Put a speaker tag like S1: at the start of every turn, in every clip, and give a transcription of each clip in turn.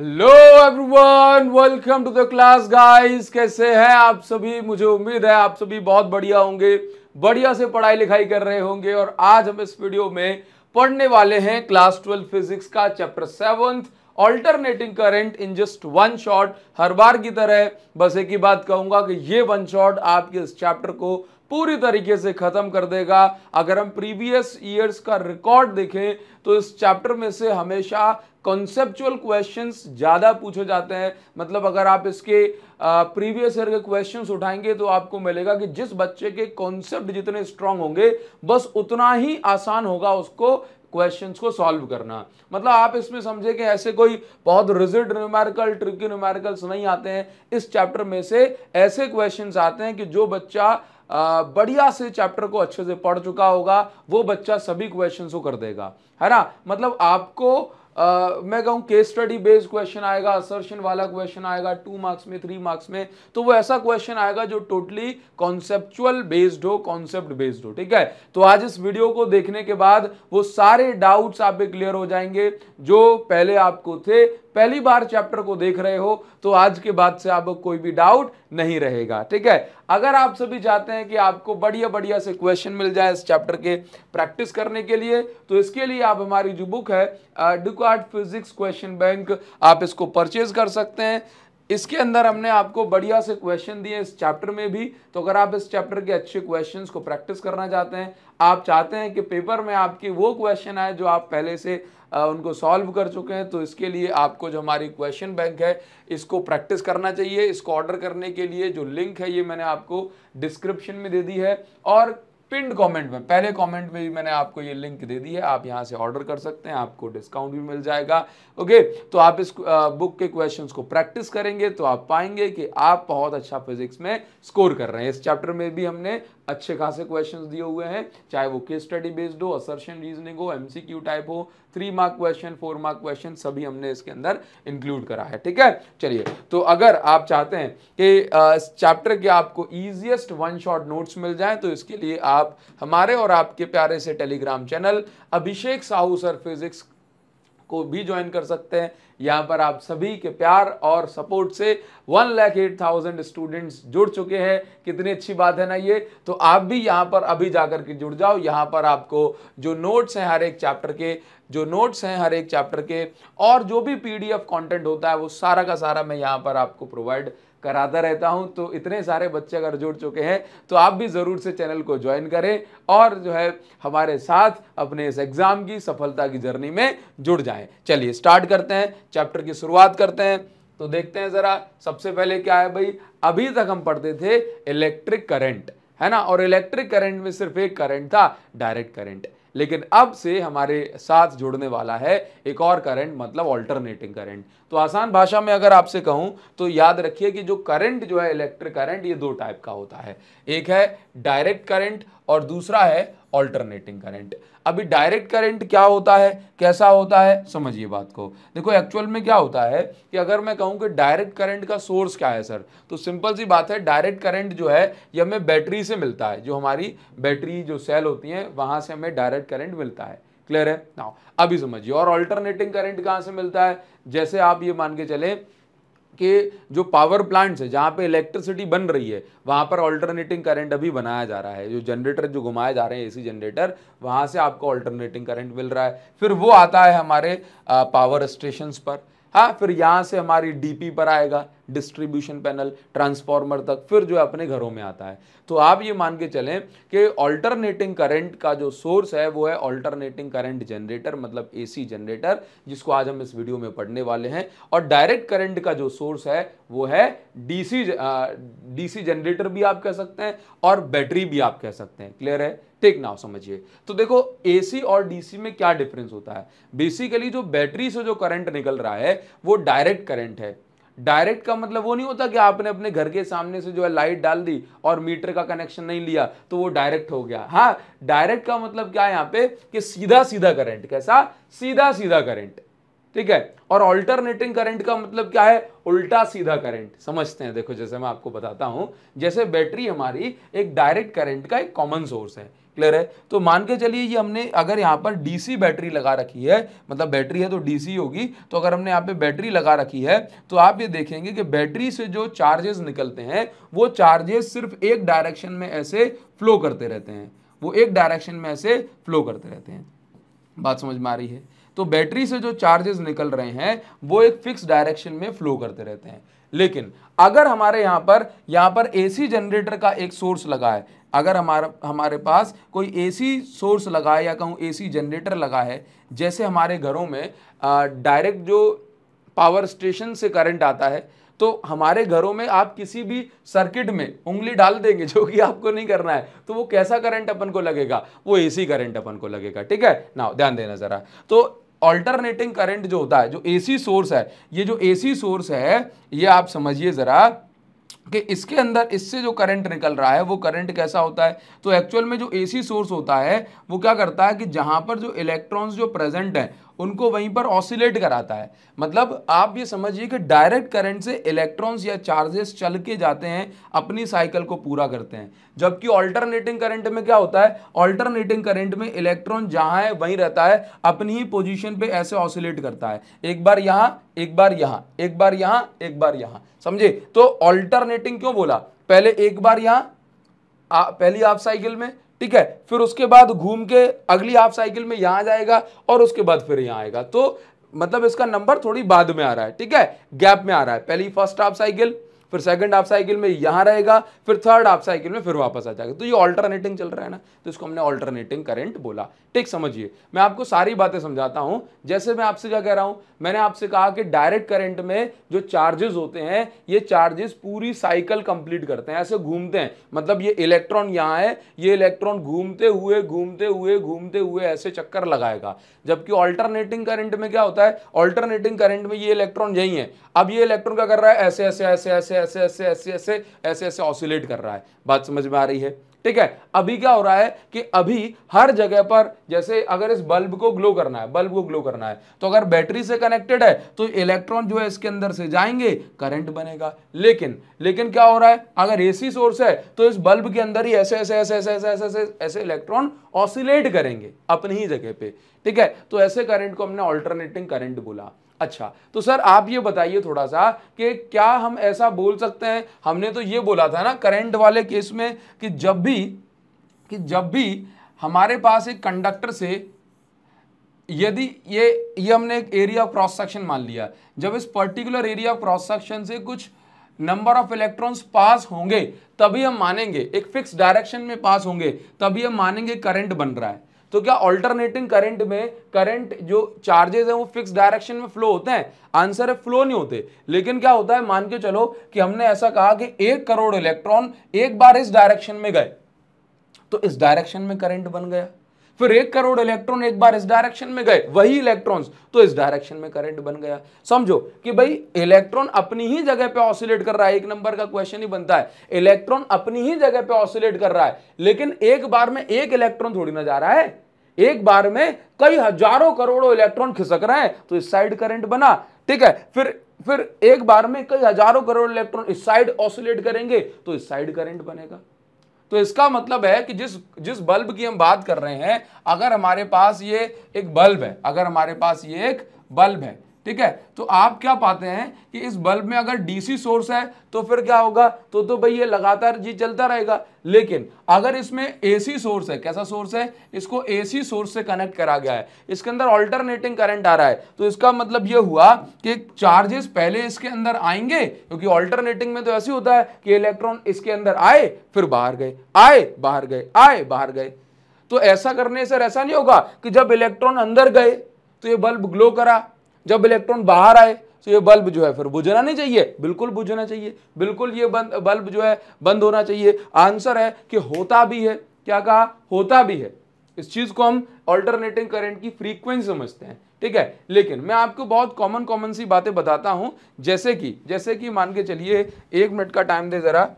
S1: Hello everyone welcome to the class guys कैसे हैं आप सभी मुझे उम्मीद है आप सभी बहुत बढ़िया होंगे बढ़िया से पढ़ाई लिखाई कर रहे होंगे और आज हम इस वीडियो में पढ़ने वाले हैं क्लास ट्वेल्व फिजिक्स का chapter seventh alternating current in just one shot हर बार की तरह बस एक ही बात कहूंगा कि ये वन शॉट आपके इस चैप्टर को पूरी तरीके से ख़त्म कर देगा अगर हम प्रीवियस ईयर्स का रिकॉर्ड देखें तो इस चैप्टर में से हमेशा कॉन्सेप्चुअल क्वेश्चंस ज़्यादा पूछे जाते हैं मतलब अगर आप इसके प्रीवियस ईयर के क्वेश्चंस उठाएंगे तो आपको मिलेगा कि जिस बच्चे के कॉन्सेप्ट जितने स्ट्रांग होंगे बस उतना ही आसान होगा उसको क्वेश्चंस को सॉल्व करना मतलब आप इसमें समझे कि ऐसे कोई बहुत रिजिड न्यूमेरिकल ट्रिकी न्यूमेरिकल्स नहीं आते हैं इस चैप्टर में से ऐसे क्वेश्चंस आते हैं कि जो बच्चा बढ़िया से चैप्टर को अच्छे से पढ़ चुका होगा वो बच्चा सभी क्वेश्चंस को कर देगा है ना मतलब आपको Uh, मैं कहूँ केस स्टडी बेस्ड क्वेश्चन आएगा असर्शन वाला क्वेश्चन आएगा टू मार्क्स में थ्री मार्क्स में तो वो ऐसा क्वेश्चन आएगा जो टोटली कॉन्सेप्चुअल बेस्ड हो कॉन्सेप्ट बेस्ड हो ठीक है तो आज इस वीडियो को देखने के बाद वो सारे डाउट्स पे क्लियर हो जाएंगे जो पहले आपको थे पहली बार चैप्टर को देख रहे हो तो आज के बाद से आपको कोई भी डाउट नहीं रहेगा ठीक है अगर आप सभी चाहते हैं कि आपको बढ़िया बढ़िया से क्वेश्चन मिल जाए इस चैप्टर के प्रैक्टिस करने के लिए तो इसके लिए आप हमारी जो बुक है डुकार्ट फिजिक्स क्वेश्चन बैंक आप इसको परचेज कर सकते हैं इसके अंदर हमने आपको बढ़िया से क्वेश्चन दिए इस चैप्टर में भी तो अगर आप इस चैप्टर के अच्छे क्वेश्चंस को प्रैक्टिस करना चाहते हैं आप चाहते हैं कि पेपर में आपके वो क्वेश्चन आए जो आप पहले से उनको सॉल्व कर चुके हैं तो इसके लिए आपको जो हमारी क्वेश्चन बैंक है इसको प्रैक्टिस करना चाहिए इसको ऑर्डर करने के लिए जो लिंक है ये मैंने आपको डिस्क्रिप्शन में दे दी है और पिंड कमेंट में पहले कमेंट में भी मैंने आपको ये लिंक दे दी है आप यहाँ से ऑर्डर कर सकते हैं आपको डिस्काउंट भी मिल जाएगा ओके तो आप इस बुक के क्वेश्चंस को प्रैक्टिस करेंगे तो आप पाएंगे कि आप बहुत अच्छा फिजिक्स में स्कोर कर रहे हैं इस चैप्टर में भी हमने अच्छे खासे क्वेश्चंस दिए हुए हैं चाहे वो केस स्टडी बेस्ड हो असर्शन रीजनिंग हो एमसीक्यू टाइप हो three mark question four mark question सभी हमने इसके अंदर इंक्लूड करा है ठीक है चलिए तो अगर आप चाहते हैं कि इस चैप्टर के आपको ईजिएस्ट वन शॉट नोट्स मिल जाए तो इसके लिए आप हमारे और आपके प्यारे से Telegram channel Abhishek Sahu sir physics को भी ज्वाइन कर सकते हैं यहाँ पर आप सभी के प्यार और सपोर्ट से one lakh eight thousand students जुड़ चुके हैं कितनी अच्छी बात है ना ये तो आप भी यहाँ पर अभी जाकर के जुड़ जाओ यहाँ पर आपको जो नोट्स हैं हर एक चैप्टर के जो नोट्स हैं हर एक चैप्टर के और जो भी पीडीएफ कंटेंट होता है वो सारा का सारा मैं यहाँ पर आपको प्रोवाइड कराता रहता हूँ तो इतने सारे बच्चे अगर जुड़ चुके हैं तो आप भी ज़रूर से चैनल को ज्वाइन करें और जो है हमारे साथ अपने इस एग्ज़ाम की सफलता की जर्नी में जुड़ जाएं चलिए स्टार्ट करते हैं चैप्टर की शुरुआत करते हैं तो देखते हैं ज़रा सबसे पहले क्या है भाई अभी तक हम पढ़ते थे इलेक्ट्रिक करंट है ना और इलेक्ट्रिक करंट में सिर्फ एक करंट था डायरेक्ट करंट लेकिन अब से हमारे साथ जुड़ने वाला है एक और करंट मतलब ऑल्टरनेटिंग करंट तो आसान भाषा में अगर आपसे कहूं तो याद रखिए कि जो करंट जो है इलेक्ट्रिक करंट ये दो टाइप का होता है एक है डायरेक्ट करंट और दूसरा है ऑल्टरनेटिंग करंट अभी डायरेक्ट करंट क्या होता है कैसा होता है समझिए बात को देखो एक्चुअल में क्या होता है कि अगर मैं कहूं कि डायरेक्ट करंट का सोर्स क्या है सर तो सिंपल सी बात है डायरेक्ट करंट जो है ये हमें बैटरी से मिलता है जो हमारी बैटरी जो सेल होती है वहां से हमें डायरेक्ट करंट मिलता है क्लियर है ना अभी समझिए और ऑल्टरनेटिंग करंट कहाँ से मिलता है जैसे आप ये मान के चले के जो पावर प्लांट्स है जहाँ पे इलेक्ट्रिसिटी बन रही है वहाँ पर ऑल्टरनेटिंग करंट अभी बनाया जा रहा है जो जनरेटर जो घुमाए जा रहे हैं एसी जनरेटर वहाँ से आपको ऑल्टरनेटिंग करंट मिल रहा है फिर वो आता है हमारे पावर स्टेशंस पर हाँ फिर यहाँ से हमारी डीपी पर आएगा डिस्ट्रीब्यूशन पैनल ट्रांसफार्मर तक फिर जो अपने घरों में आता है तो आप ये मान के चलें कि ऑल्टरनेटिंग करंट का जो सोर्स है वो है ऑल्टरनेटिंग करंट जनरेटर मतलब एसी जनरेटर जिसको आज हम इस वीडियो में पढ़ने वाले हैं और डायरेक्ट करंट का जो सोर्स है वो है डीसी डीसी जनरेटर भी आप कह सकते हैं और बैटरी भी आप कह सकते हैं क्लियर है टेक नाउ समझिए तो देखो एसी और डीसी में क्या डिफरेंस होता है बेसिकली जो बैटरी से जो करंट निकल रहा है वो डायरेक्ट करंट है डायरेक्ट का मतलब वो नहीं होता कि आपने अपने घर के सामने से जो है लाइट डाल दी और मीटर का कनेक्शन नहीं लिया तो वो डायरेक्ट हो गया हाँ डायरेक्ट का मतलब क्या है यहाँ पे कि सीधा सीधा करंट कैसा सीधा सीधा करंट ठीक है और ऑल्टरनेटिंग करंट का मतलब क्या है उल्टा सीधा करंट समझते हैं देखो जैसे मैं आपको बताता हूं जैसे बैटरी हमारी एक डायरेक्ट करंट का एक कॉमन सोर्स है क्लियर है तो मान के चलिए ये हमने अगर यहाँ पर डीसी बैटरी लगा रखी है मतलब बैटरी है तो डीसी होगी तो अगर हमने यहाँ पे बैटरी लगा रखी है तो आप ये देखेंगे कि बैटरी से जो चार्जेस निकलते हैं वो चार्जेस सिर्फ एक डायरेक्शन में ऐसे फ्लो करते रहते हैं वो एक डायरेक्शन में ऐसे फ्लो करते रहते हैं बात समझ में आ रही है तो बैटरी से जो चार्जेस निकल रहे हैं वो एक फिक्स डायरेक्शन में फ्लो करते रहते हैं लेकिन अगर हमारे यहाँ पर यहाँ पर एसी जनरेटर का एक सोर्स लगा है अगर हमारा हमारे पास कोई एसी सोर्स लगा है या कहूँ एसी जनरेटर लगा है जैसे हमारे घरों में डायरेक्ट जो पावर स्टेशन से करंट आता है तो हमारे घरों में आप किसी भी सर्किट में उंगली डाल देंगे जो कि आपको नहीं करना है तो वो कैसा करंट अपन को लगेगा वो एसी करंट अपन को लगेगा ठीक है ना ध्यान देना ज़रा तो ऑल्टरनेटिंग करंट जो होता है जो एसी सोर्स है ये जो एसी सोर्स है ये आप समझिए ज़रा कि इसके अंदर इससे जो करंट निकल रहा है वो करंट कैसा होता है तो एक्चुअल में जो एसी सोर्स होता है वो क्या करता है कि जहाँ पर जो इलेक्ट्रॉन्स जो प्रेजेंट हैं उनको वहीं पर ऑसिलेट कराता है मतलब आप ये समझिए कि डायरेक्ट करंट से इलेक्ट्रॉन्स या चार्जेस चल के जाते हैं अपनी साइकिल को पूरा करते हैं जबकि ऑल्टरनेटिंग करंट में क्या होता है ऑल्टरनेटिंग करंट में इलेक्ट्रॉन जहां है वहीं रहता है अपनी ही पोजिशन पर ऐसे ऑसिलेट करता है एक बार यहां एक बार यहां एक बार यहां एक बार यहां समझे तो ऑल्टरनेटिंग क्यों बोला पहले एक बार आ, पहली आप साइकिल में ठीक है फिर उसके बाद घूम के अगली हाफ साइकिल में यहां जाएगा और उसके बाद फिर यहां आएगा तो मतलब इसका नंबर थोड़ी बाद में आ रहा है ठीक है गैप में आ रहा है पहली फर्स्ट हाफ साइकिल फिर सेकंड हाफ साइकिल में यहाँ रहेगा फिर थर्ड हाफ साइकिल में फिर वापस आ जाएगा तो ये ऑल्टरनेटिंग चल रहा है ना तो इसको हमने ऑल्टरनेटिंग करंट बोला ठीक समझिए मैं आपको सारी बातें समझाता हूँ जैसे मैं आपसे क्या कह रहा हूँ मैंने आपसे कहा कि डायरेक्ट करंट में जो चार्जेस होते हैं ये चार्जेस पूरी साइकिल कंप्लीट करते हैं ऐसे घूमते हैं मतलब ये इलेक्ट्रॉन यहाँ है ये इलेक्ट्रॉन घूमते हुए घूमते हुए घूमते हुए ऐसे चक्कर लगाएगा जबकि ऑल्टरनेटिंग करंट में क्या होता है ऑल्टरनेटिंग करंट में ये इलेक्ट्रॉन यही है अब ये इलेक्ट्रॉन क्या कर रहा है ऐसे ऐसे ऐसे ऐसे ऐसे ऐसे ऐसे ऐसे ऐसे ऐसे ऑसिलेट कर रहा है बात समझ में आ रही है ठीक है अभी क्या हो रहा है कि अभी हर जगह पर जैसे अगर इस बल्ब को ग्लो करना है बल्ब को ग्लो करना है तो अगर बैटरी से कनेक्टेड है तो इलेक्ट्रॉन जो है इसके अंदर से जाएंगे करंट बनेगा लेकिन लेकिन क्या हो रहा है अगर एसी सोर्स है तो इस बल्ब के अंदर ही ऐसे ऐसे ऐसे ऐसे ऐसे ऐसे ऐसे इलेक्ट्रॉन ऑसिलेट करेंगे अपनी ही जगह पे ठीक है तो ऐसे करंट को हमने ऑल्टरनेटिंग करंट बोला अच्छा तो सर आप ये बताइए थोड़ा सा कि क्या हम ऐसा बोल सकते हैं हमने तो ये बोला था ना करंट वाले केस में कि जब भी कि जब भी हमारे पास एक कंडक्टर से यदि ये ये हमने एक एरिया ऑफ क्रॉस सेक्शन मान लिया जब इस particular area of cross section से कुछ नंबर ऑफ इलेक्ट्रॉन्स पास होंगे तभी हम मानेंगे एक फिक्स डायरेक्शन में पास होंगे तभी हम मानेंगे करंट बन रहा है तो क्या ऑल्टरनेटिंग करंट में करंट जो चार्जेस हैं वो फिक्स डायरेक्शन में फ्लो होते हैं आंसर है फ्लो नहीं होते लेकिन क्या होता है मान के चलो कि हमने ऐसा कहा कि एक करोड़ इलेक्ट्रॉन एक बार इस डायरेक्शन में गए तो इस डायरेक्शन में करंट बन गया फिर एक करोड़ इलेक्ट्रॉन एक बार इस डायरेक्शन में गए वही इलेक्ट्रॉन्स तो इस डायरेक्शन में करंट बन गया समझो कि भाई इलेक्ट्रॉन अपनी ही जगह पे ऑसिलेट कर रहा है एक नंबर का क्वेश्चन ही बनता है इलेक्ट्रॉन अपनी ही जगह पे ऑसिलेट कर रहा है लेकिन एक बार में एक इलेक्ट्रॉन थोड़ी ना जा रहा है एक बार में कई हजारों करोड़ों इलेक्ट्रॉन खिसक रहे हैं तो इस साइड करंट बना ठीक है फिर फिर एक बार में कई हजारों करोड़ इलेक्ट्रॉन इस साइड ऑसिलेट करेंगे तो इस साइड करंट बनेगा तो इसका मतलब है कि जिस जिस बल्ब की हम बात कर रहे हैं अगर हमारे पास ये एक बल्ब है अगर हमारे पास ये एक बल्ब है ठीक है तो आप क्या पाते हैं कि इस बल्ब में अगर डीसी सोर्स है तो फिर क्या होगा तो तो भाई ये लगातार जी चलता रहेगा लेकिन अगर इसमें एसी सोर्स है कैसा सोर्स है इसको एसी सोर्स से कनेक्ट करा गया है इसके अंदर ऑल्टरनेटिंग करंट आ रहा है तो इसका मतलब ये हुआ कि चार्जेस पहले इसके अंदर आएंगे क्योंकि ऑल्टरनेटिंग में तो ऐसे होता है कि इलेक्ट्रॉन इसके अंदर आए फिर बाहर गए आए बाहर गए आए बाहर गए तो ऐसा करने से ऐसा नहीं होगा कि जब इलेक्ट्रॉन अंदर गए तो ये बल्ब ग्लो करा जब इलेक्ट्रॉन बाहर आए तो ये बल्ब जो है फिर बुझना नहीं चाहिए बिल्कुल बुझना चाहिए बिल्कुल ये बंद बल्ब जो है बंद होना चाहिए आंसर है कि होता भी है क्या कहा होता भी है इस चीज़ को हम ऑल्टरनेटिंग करंट की फ्रीक्वेंसी समझते हैं ठीक है लेकिन मैं आपको बहुत कॉमन कॉमन सी बातें बताता हूँ जैसे कि जैसे कि मान के चलिए एक मिनट का टाइम दे ज़रा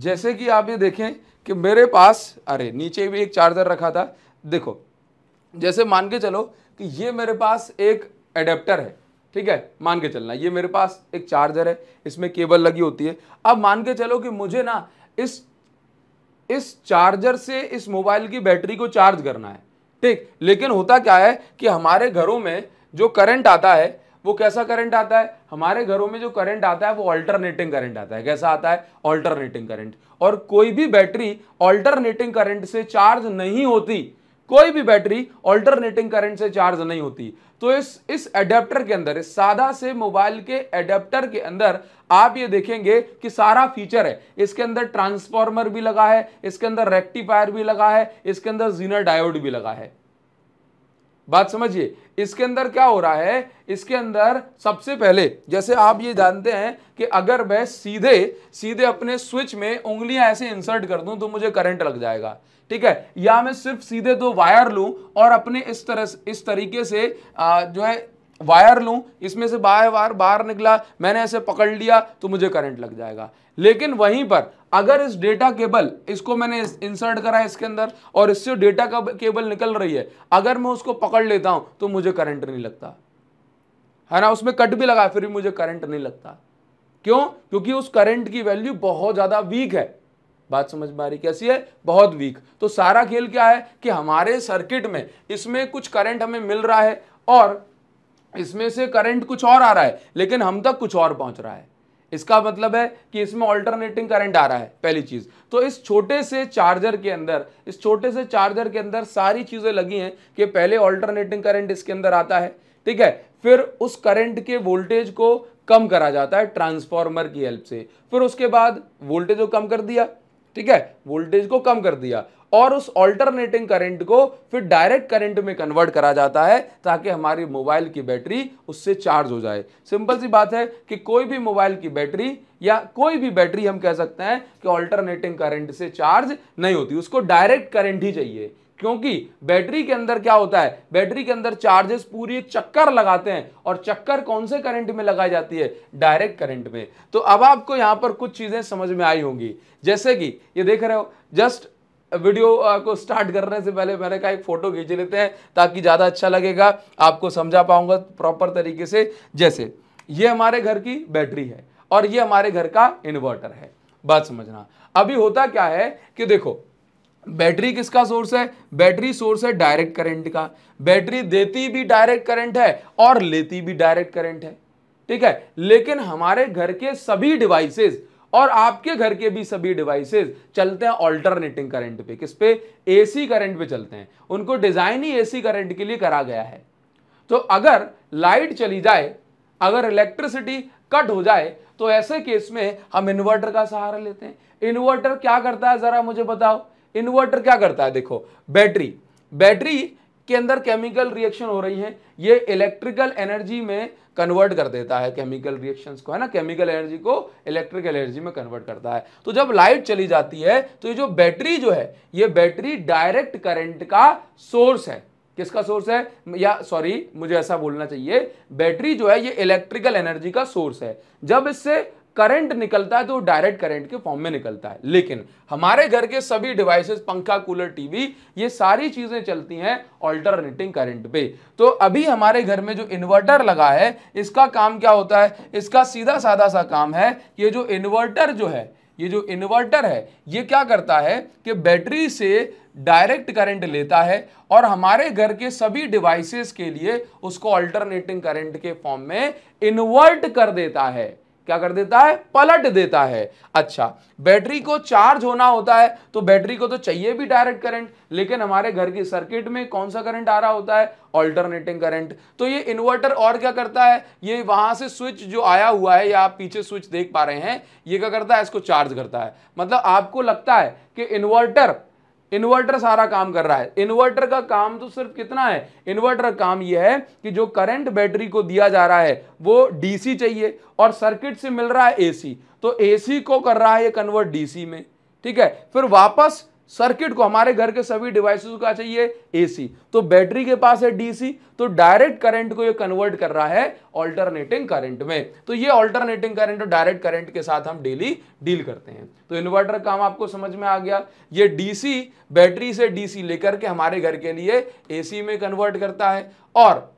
S1: जैसे कि आप ये देखें कि मेरे पास अरे नीचे भी एक चार्जर रखा था देखो जैसे मान के चलो कि ये मेरे पास एक एडेप्टर है ठीक है मान के चलना ये मेरे पास एक चार्जर है इसमें केबल लगी होती है अब मान के चलो कि मुझे ना इस इस चार्जर से इस मोबाइल की बैटरी को चार्ज करना है ठीक लेकिन होता क्या है कि हमारे घरों में जो करंट आता है वो कैसा करंट आता है हमारे घरों में जो करंट आता है वो ऑल्टरनेटिंग करंट आता है कैसा आता है ऑल्टरनेटिंग करंट और कोई भी बैटरी ऑल्टरनेटिंग करंट से चार्ज नहीं होती कोई भी बैटरी ऑल्टरनेटिंग करंट से चार्ज नहीं होती तो इस इस एडेप्टर के अंदर इस सादा से मोबाइल के एडेप्टर के अंदर आप ये देखेंगे कि सारा फीचर है इसके अंदर ट्रांसफार्मर भी लगा है इसके अंदर रेक्टिफायर भी लगा है इसके अंदर जीनर डायोड भी लगा है बात समझिए इसके अंदर क्या हो रहा है इसके अंदर सबसे पहले जैसे आप ये जानते हैं कि अगर मैं सीधे सीधे अपने स्विच में उंगलियां ऐसे इंसर्ट कर दूं तो मुझे करंट लग जाएगा ठीक है या मैं सिर्फ सीधे दो वायर लूं और अपने इस तरह इस तरीके से आ, जो है वायर लूं इसमें से बाहर बाहर निकला मैंने ऐसे पकड़ लिया तो मुझे करंट लग जाएगा लेकिन वहीं पर अगर इस डेटा केबल इसको मैंने इंसर्ट करा है इसके अंदर और इससे डेटा का केबल निकल रही है अगर मैं उसको पकड़ लेता हूं तो मुझे करंट नहीं लगता है ना उसमें कट भी लगा फिर भी मुझे करंट नहीं लगता क्यों क्योंकि उस करंट की वैल्यू बहुत ज़्यादा वीक है बात समझ में आ रही कैसी है बहुत वीक तो सारा खेल क्या है कि हमारे सर्किट में इसमें कुछ करंट हमें मिल रहा है और इसमें से करंट कुछ और आ रहा है लेकिन हम तक कुछ और पहुंच रहा है इसका मतलब है कि इसमें ऑल्टरनेटिंग करंट आ रहा है पहली चीज़ तो इस छोटे से चार्जर के अंदर इस छोटे से चार्जर के अंदर सारी चीज़ें लगी हैं कि पहले ऑल्टरनेटिंग करंट इसके अंदर आता है ठीक है फिर उस करंट के वोल्टेज को कम करा जाता है ट्रांसफॉर्मर की हेल्प से फिर उसके बाद वोल्टेज को कम कर दिया ठीक है वोल्टेज को कम कर दिया और उस ऑल्टरनेटिंग करंट को फिर डायरेक्ट करंट में कन्वर्ट करा जाता है ताकि हमारी मोबाइल की बैटरी उससे चार्ज हो जाए सिंपल सी बात है कि कोई भी मोबाइल की बैटरी या कोई भी बैटरी हम कह सकते हैं कि ऑल्टरनेटिंग करंट से चार्ज नहीं होती उसको डायरेक्ट करंट ही चाहिए क्योंकि बैटरी के अंदर क्या होता है बैटरी के अंदर चार्जेस पूरी चक्कर लगाते हैं और चक्कर कौन से करंट में लगाई जाती है डायरेक्ट करंट में तो अब आपको यहां पर कुछ चीजें समझ में आई होंगी जैसे कि ये देख रहे हो जस्ट वीडियो को स्टार्ट करने से पहले मैंने कहा एक फ़ोटो खींच लेते हैं ताकि ज़्यादा अच्छा लगेगा आपको समझा पाऊंगा प्रॉपर तरीके से जैसे ये हमारे घर की बैटरी है और ये हमारे घर का इन्वर्टर है बात समझना अभी होता क्या है कि देखो बैटरी किसका सोर्स है बैटरी सोर्स है डायरेक्ट करंट का बैटरी देती भी डायरेक्ट करंट है और लेती भी डायरेक्ट करंट है ठीक है लेकिन हमारे घर के सभी डिवाइसेस और आपके घर के भी सभी डिवाइसेस चलते हैं ऑल्टरनेटिंग करंट पे किस पे एसी करंट पे चलते हैं उनको डिजाइन ही एसी करंट के लिए करा गया है तो अगर लाइट चली जाए अगर इलेक्ट्रिसिटी कट हो जाए तो ऐसे केस में हम इन्वर्टर का सहारा लेते हैं इन्वर्टर क्या करता है जरा मुझे बताओ इन्वर्टर क्या करता है देखो बैटरी बैटरी के अंदर केमिकल रिएक्शन हो रही है ये इलेक्ट्रिकल एनर्जी में कन्वर्ट कर देता है केमिकल रिएक्शंस को है ना केमिकल एनर्जी को इलेक्ट्रिकल एनर्जी में कन्वर्ट करता है तो जब लाइट चली जाती है तो ये जो बैटरी जो है ये बैटरी डायरेक्ट करंट का सोर्स है किसका सोर्स है या सॉरी मुझे ऐसा बोलना चाहिए बैटरी जो है ये इलेक्ट्रिकल एनर्जी का सोर्स है जब इससे करंट निकलता है तो डायरेक्ट करंट के फॉर्म में निकलता है लेकिन हमारे घर के सभी डिवाइसेस पंखा कूलर टीवी ये सारी चीज़ें चलती हैं ऑल्टरनेटिंग करंट पे तो अभी हमारे घर में जो इन्वर्टर लगा है इसका काम क्या होता है इसका सीधा साधा सा काम है ये जो इन्वर्टर जो है ये जो इन्वर्टर है ये क्या करता है कि बैटरी से डायरेक्ट करंट लेता है और हमारे घर के सभी डिवाइसेस के लिए उसको अल्टरनेटिंग करंट के फॉर्म में इन्वर्ट कर देता है क्या कर देता है पलट देता है अच्छा बैटरी को चार्ज होना होता है तो बैटरी को तो चाहिए भी डायरेक्ट करंट लेकिन हमारे घर के सर्किट में कौन सा करंट आ रहा होता है ऑल्टरनेटिंग करंट तो ये इन्वर्टर और क्या करता है ये वहां से स्विच जो आया हुआ है या आप पीछे स्विच देख पा रहे हैं ये क्या करता है इसको चार्ज करता है मतलब आपको लगता है कि इन्वर्टर इन्वर्टर सारा काम कर रहा है इन्वर्टर का काम तो सिर्फ कितना है इन्वर्टर का काम यह है कि जो करंट बैटरी को दिया जा रहा है वो डीसी चाहिए और सर्किट से मिल रहा है एसी तो एसी को कर रहा है ये कन्वर्ट डीसी में ठीक है फिर वापस सर्किट को हमारे घर के सभी डिवाइसेस का चाहिए एसी तो बैटरी के पास है डीसी तो डायरेक्ट करंट को ये कन्वर्ट कर रहा है ऑल्टरनेटिंग करंट में तो ये ऑल्टरनेटिंग करंट और डायरेक्ट करंट के साथ हम डेली डील करते हैं तो इन्वर्टर काम आपको समझ में आ गया ये डीसी बैटरी से डीसी लेकर के हमारे घर के लिए एसी में कन्वर्ट करता है और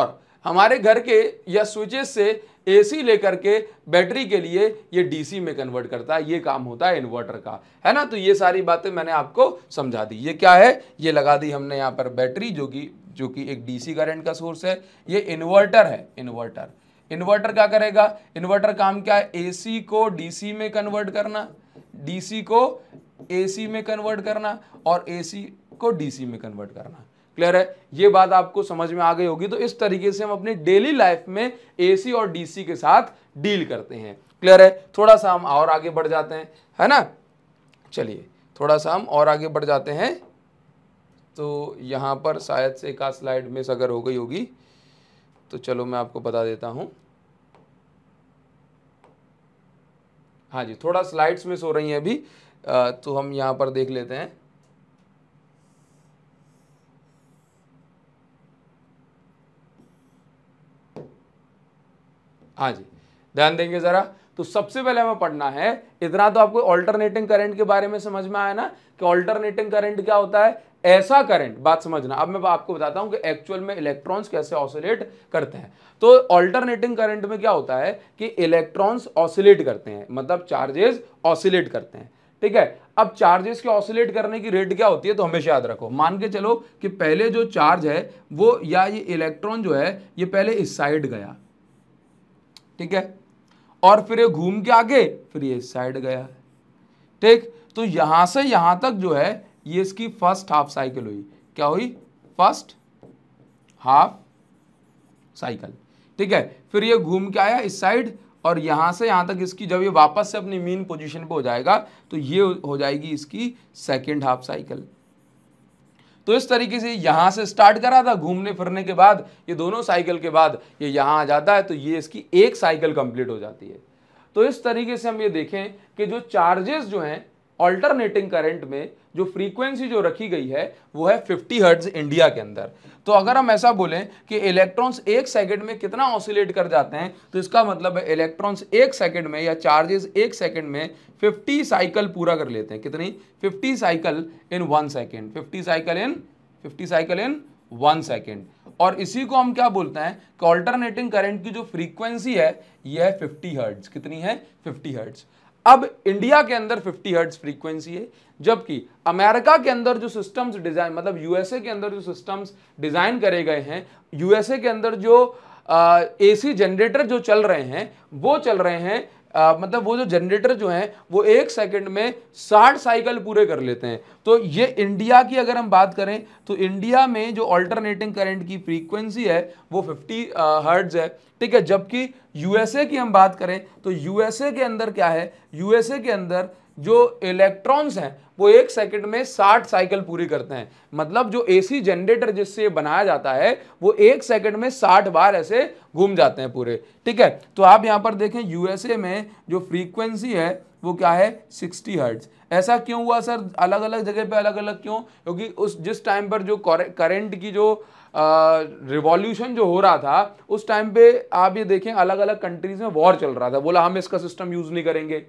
S1: और हमारे घर के या स्विचेस से एसी लेकर के बैटरी के लिए ये डीसी में कन्वर्ट करता है ये काम होता है इन्वर्टर का है ना तो ये सारी बातें मैंने आपको समझा दी ये क्या है ये लगा दी हमने यहाँ पर बैटरी जो कि जो कि एक डीसी करंट का सोर्स है ये इन्वर्टर है इन्वर्टर इन्वर्टर क्या करेगा इन्वर्टर काम क्या है ए को डी में कन्वर्ट करना डी को ए में कन्वर्ट करना और ए को डीसी में कन्वर्ट करना क्लियर है ये बात आपको समझ में आ गई होगी तो इस तरीके से हम अपने डेली लाइफ में एसी और डीसी के साथ डील करते हैं क्लियर है थोड़ा सा हम और आगे बढ़ जाते हैं है ना चलिए थोड़ा सा हम और आगे बढ़ जाते हैं तो यहाँ पर शायद से एक स्लाइड मिस अगर हो गई होगी तो चलो मैं आपको बता देता हूँ हाँ जी थोड़ा स्लाइड्स मिस हो रही हैं अभी तो हम यहाँ पर देख लेते हैं हाँ जी ध्यान देंगे ज़रा तो सबसे पहले हमें पढ़ना है इतना तो आपको ऑल्टरनेटिंग करंट के बारे में समझ में आया ना कि ऑल्टरनेटिंग करंट क्या होता है ऐसा करंट बात समझना अब मैं आपको बताता हूं कि एक्चुअल में इलेक्ट्रॉन्स कैसे ऑसिलेट करते हैं तो ऑल्टरनेटिंग करंट में क्या होता है कि इलेक्ट्रॉन्स ऑसिलेट करते हैं मतलब चार्जेस ऑसिलेट करते हैं ठीक है अब चार्जेस के ऑसिलेट करने की रेट क्या होती है तो हमेशा याद रखो मान के चलो कि पहले जो चार्ज है वो या ये इलेक्ट्रॉन जो है ये पहले इस साइड गया ठीक है और फिर ये घूम के आगे फिर ये साइड गया ठीक तो यहां से यहां तक जो है ये इसकी फर्स्ट हाफ साइकिल हुई क्या हुई फर्स्ट हाफ साइकिल ठीक है फिर ये घूम के आया इस साइड और यहां से यहां तक इसकी जब ये वापस से अपनी मीन पोजीशन पे हो जाएगा तो ये हो जाएगी इसकी सेकंड हाफ साइकिल तो इस तरीके से यहाँ से स्टार्ट करा था घूमने फिरने के बाद ये दोनों साइकिल के बाद ये यहाँ आ जाता है तो ये इसकी एक साइकिल कंप्लीट हो जाती है तो इस तरीके से हम ये देखें कि जो चार्जेस जो हैं अल्टरनेटिंग करंट में जो फ्रीक्वेंसी जो रखी गई है वो है 50 हर्ट्ज इंडिया के अंदर तो अगर हम ऐसा बोलें कि इलेक्ट्रॉन्स एक सेकंड में कितना ऑसिलेट कर जाते हैं तो इसका मतलब है इलेक्ट्रॉन्स एक सेकंड में या चार्जेस एक सेकंड में 50 साइकिल पूरा कर लेते हैं कितनी 50 cycle in one second fifty cycle in fifty cycle in one second और इसी को हम क्या बोलते हैं कि ऑल्टरनेटिंग करेंट की जो फ्रीक्वेंसी है यह है फिफ्टी हर्ट्स कितनी है फिफ्टी हर्ट्स अब इंडिया के अंदर 50 हर्ट्ज फ्रीक्वेंसी है जबकि अमेरिका के अंदर जो सिस्टम्स डिजाइन मतलब यूएसए के अंदर जो सिस्टम्स डिजाइन करे गए हैं यूएसए के अंदर जो एसी जनरेटर जो चल रहे हैं वो चल रहे हैं आ, मतलब वो जो जनरेटर जो हैं वो एक सेकंड में साठ साइकिल पूरे कर लेते हैं तो ये इंडिया की अगर हम बात करें तो इंडिया में जो अल्टरनेटिंग करंट की फ्रीक्वेंसी है वो 50 हर्ट्ज़ है ठीक है जबकि यूएसए की हम बात करें तो यूएसए के अंदर क्या है यूएसए के अंदर जो इलेक्ट्रॉन्स हैं वो एक सेकंड में 60 साइकिल पूरी करते हैं मतलब जो एसी जनरेटर जिससे बनाया जाता है वो एक सेकंड में 60 बार ऐसे घूम जाते हैं पूरे ठीक है तो आप यहाँ पर देखें यूएसए में जो फ्रीक्वेंसी है वो क्या है 60 हर्ट्ज ऐसा क्यों हुआ सर अलग अलग जगह पर अलग अलग क्यों क्योंकि उस जिस टाइम पर जो करेंट की जो रिवॉल्यूशन जो हो रहा था उस टाइम पे आप ये देखें अलग अलग कंट्रीज में वॉर चल रहा था बोला हम इसका सिस्टम यूज़ नहीं करेंगे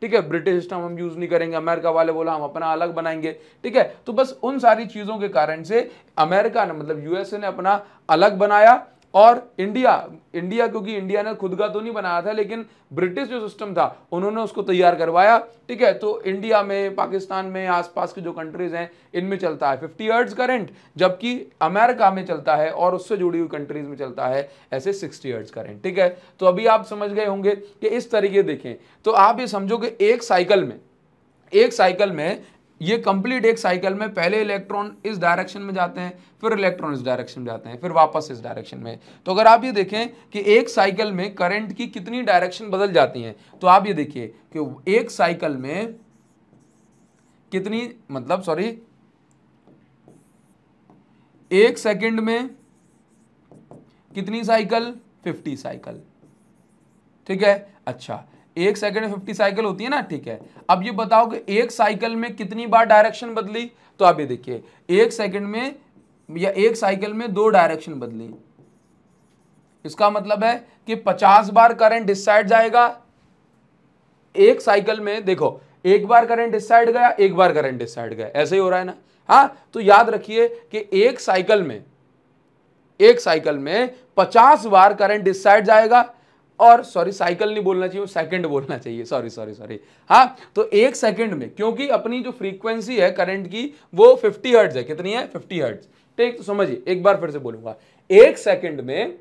S1: ठीक है ब्रिटिश सिस्टम हम यूज़ नहीं करेंगे अमेरिका वाले बोला हम अपना अलग बनाएंगे ठीक है तो बस उन सारी चीज़ों के कारण से अमेरिका ने मतलब यूएसए ने अपना अलग बनाया और इंडिया इंडिया क्योंकि इंडिया ने खुद का तो नहीं बनाया था लेकिन ब्रिटिश जो सिस्टम था उन्होंने उसको तैयार करवाया ठीक है तो इंडिया में पाकिस्तान में आसपास के जो कंट्रीज हैं इनमें चलता है फिफ्टी हर्ट्स करंट जबकि अमेरिका में चलता है और उससे जुड़ी हुई कंट्रीज में चलता है ऐसे सिक्सटी हर्ट्स करंट ठीक है तो अभी आप समझ गए होंगे कि इस तरीके देखें तो आप ये समझो कि एक साइकिल में एक साइकिल में ये कंप्लीट एक साइकिल में पहले इलेक्ट्रॉन इस डायरेक्शन में जाते हैं फिर इलेक्ट्रॉन इस डायरेक्शन में जाते हैं फिर वापस इस डायरेक्शन में तो अगर आप ये देखें कि एक साइकिल में करंट की कितनी डायरेक्शन बदल जाती हैं तो आप ये देखिए कि एक साइकिल में कितनी मतलब सॉरी एक सेकंड में कितनी साइकिल फिफ्टी साइकिल ठीक है अच्छा एक सेकंड में 50 साइकिल होती है ना ठीक है अब ये बताओ कि एक साइकिल में कितनी बार डायरेक्शन बदली तो आप ये देखिए एक सेकंड में या एक साइकिल में दो डायरेक्शन बदली इसका मतलब है कि 50 बार करंट इस साइड जाएगा एक साइकिल में देखो एक बार करंट इस साइड गया एक बार करंट इस साइड गया ऐसे ही हो रहा है ना हाँ तो याद रखिए कि एक साइकिल में एक साइकिल में पचास बार करंट इस साइड जाएगा और सॉरी साइकिल नहीं बोलना चाहिए सेकंड बोलना चाहिए सॉरी सॉरी सॉरी हाँ तो एक सेकंड में क्योंकि अपनी जो फ्रीक्वेंसी है करंट की वो 50 हर्ट्ज है कितनी है 50 हर्ट्ज ठीक तो समझिए एक बार फिर से बोलूंगा एक सेकंड में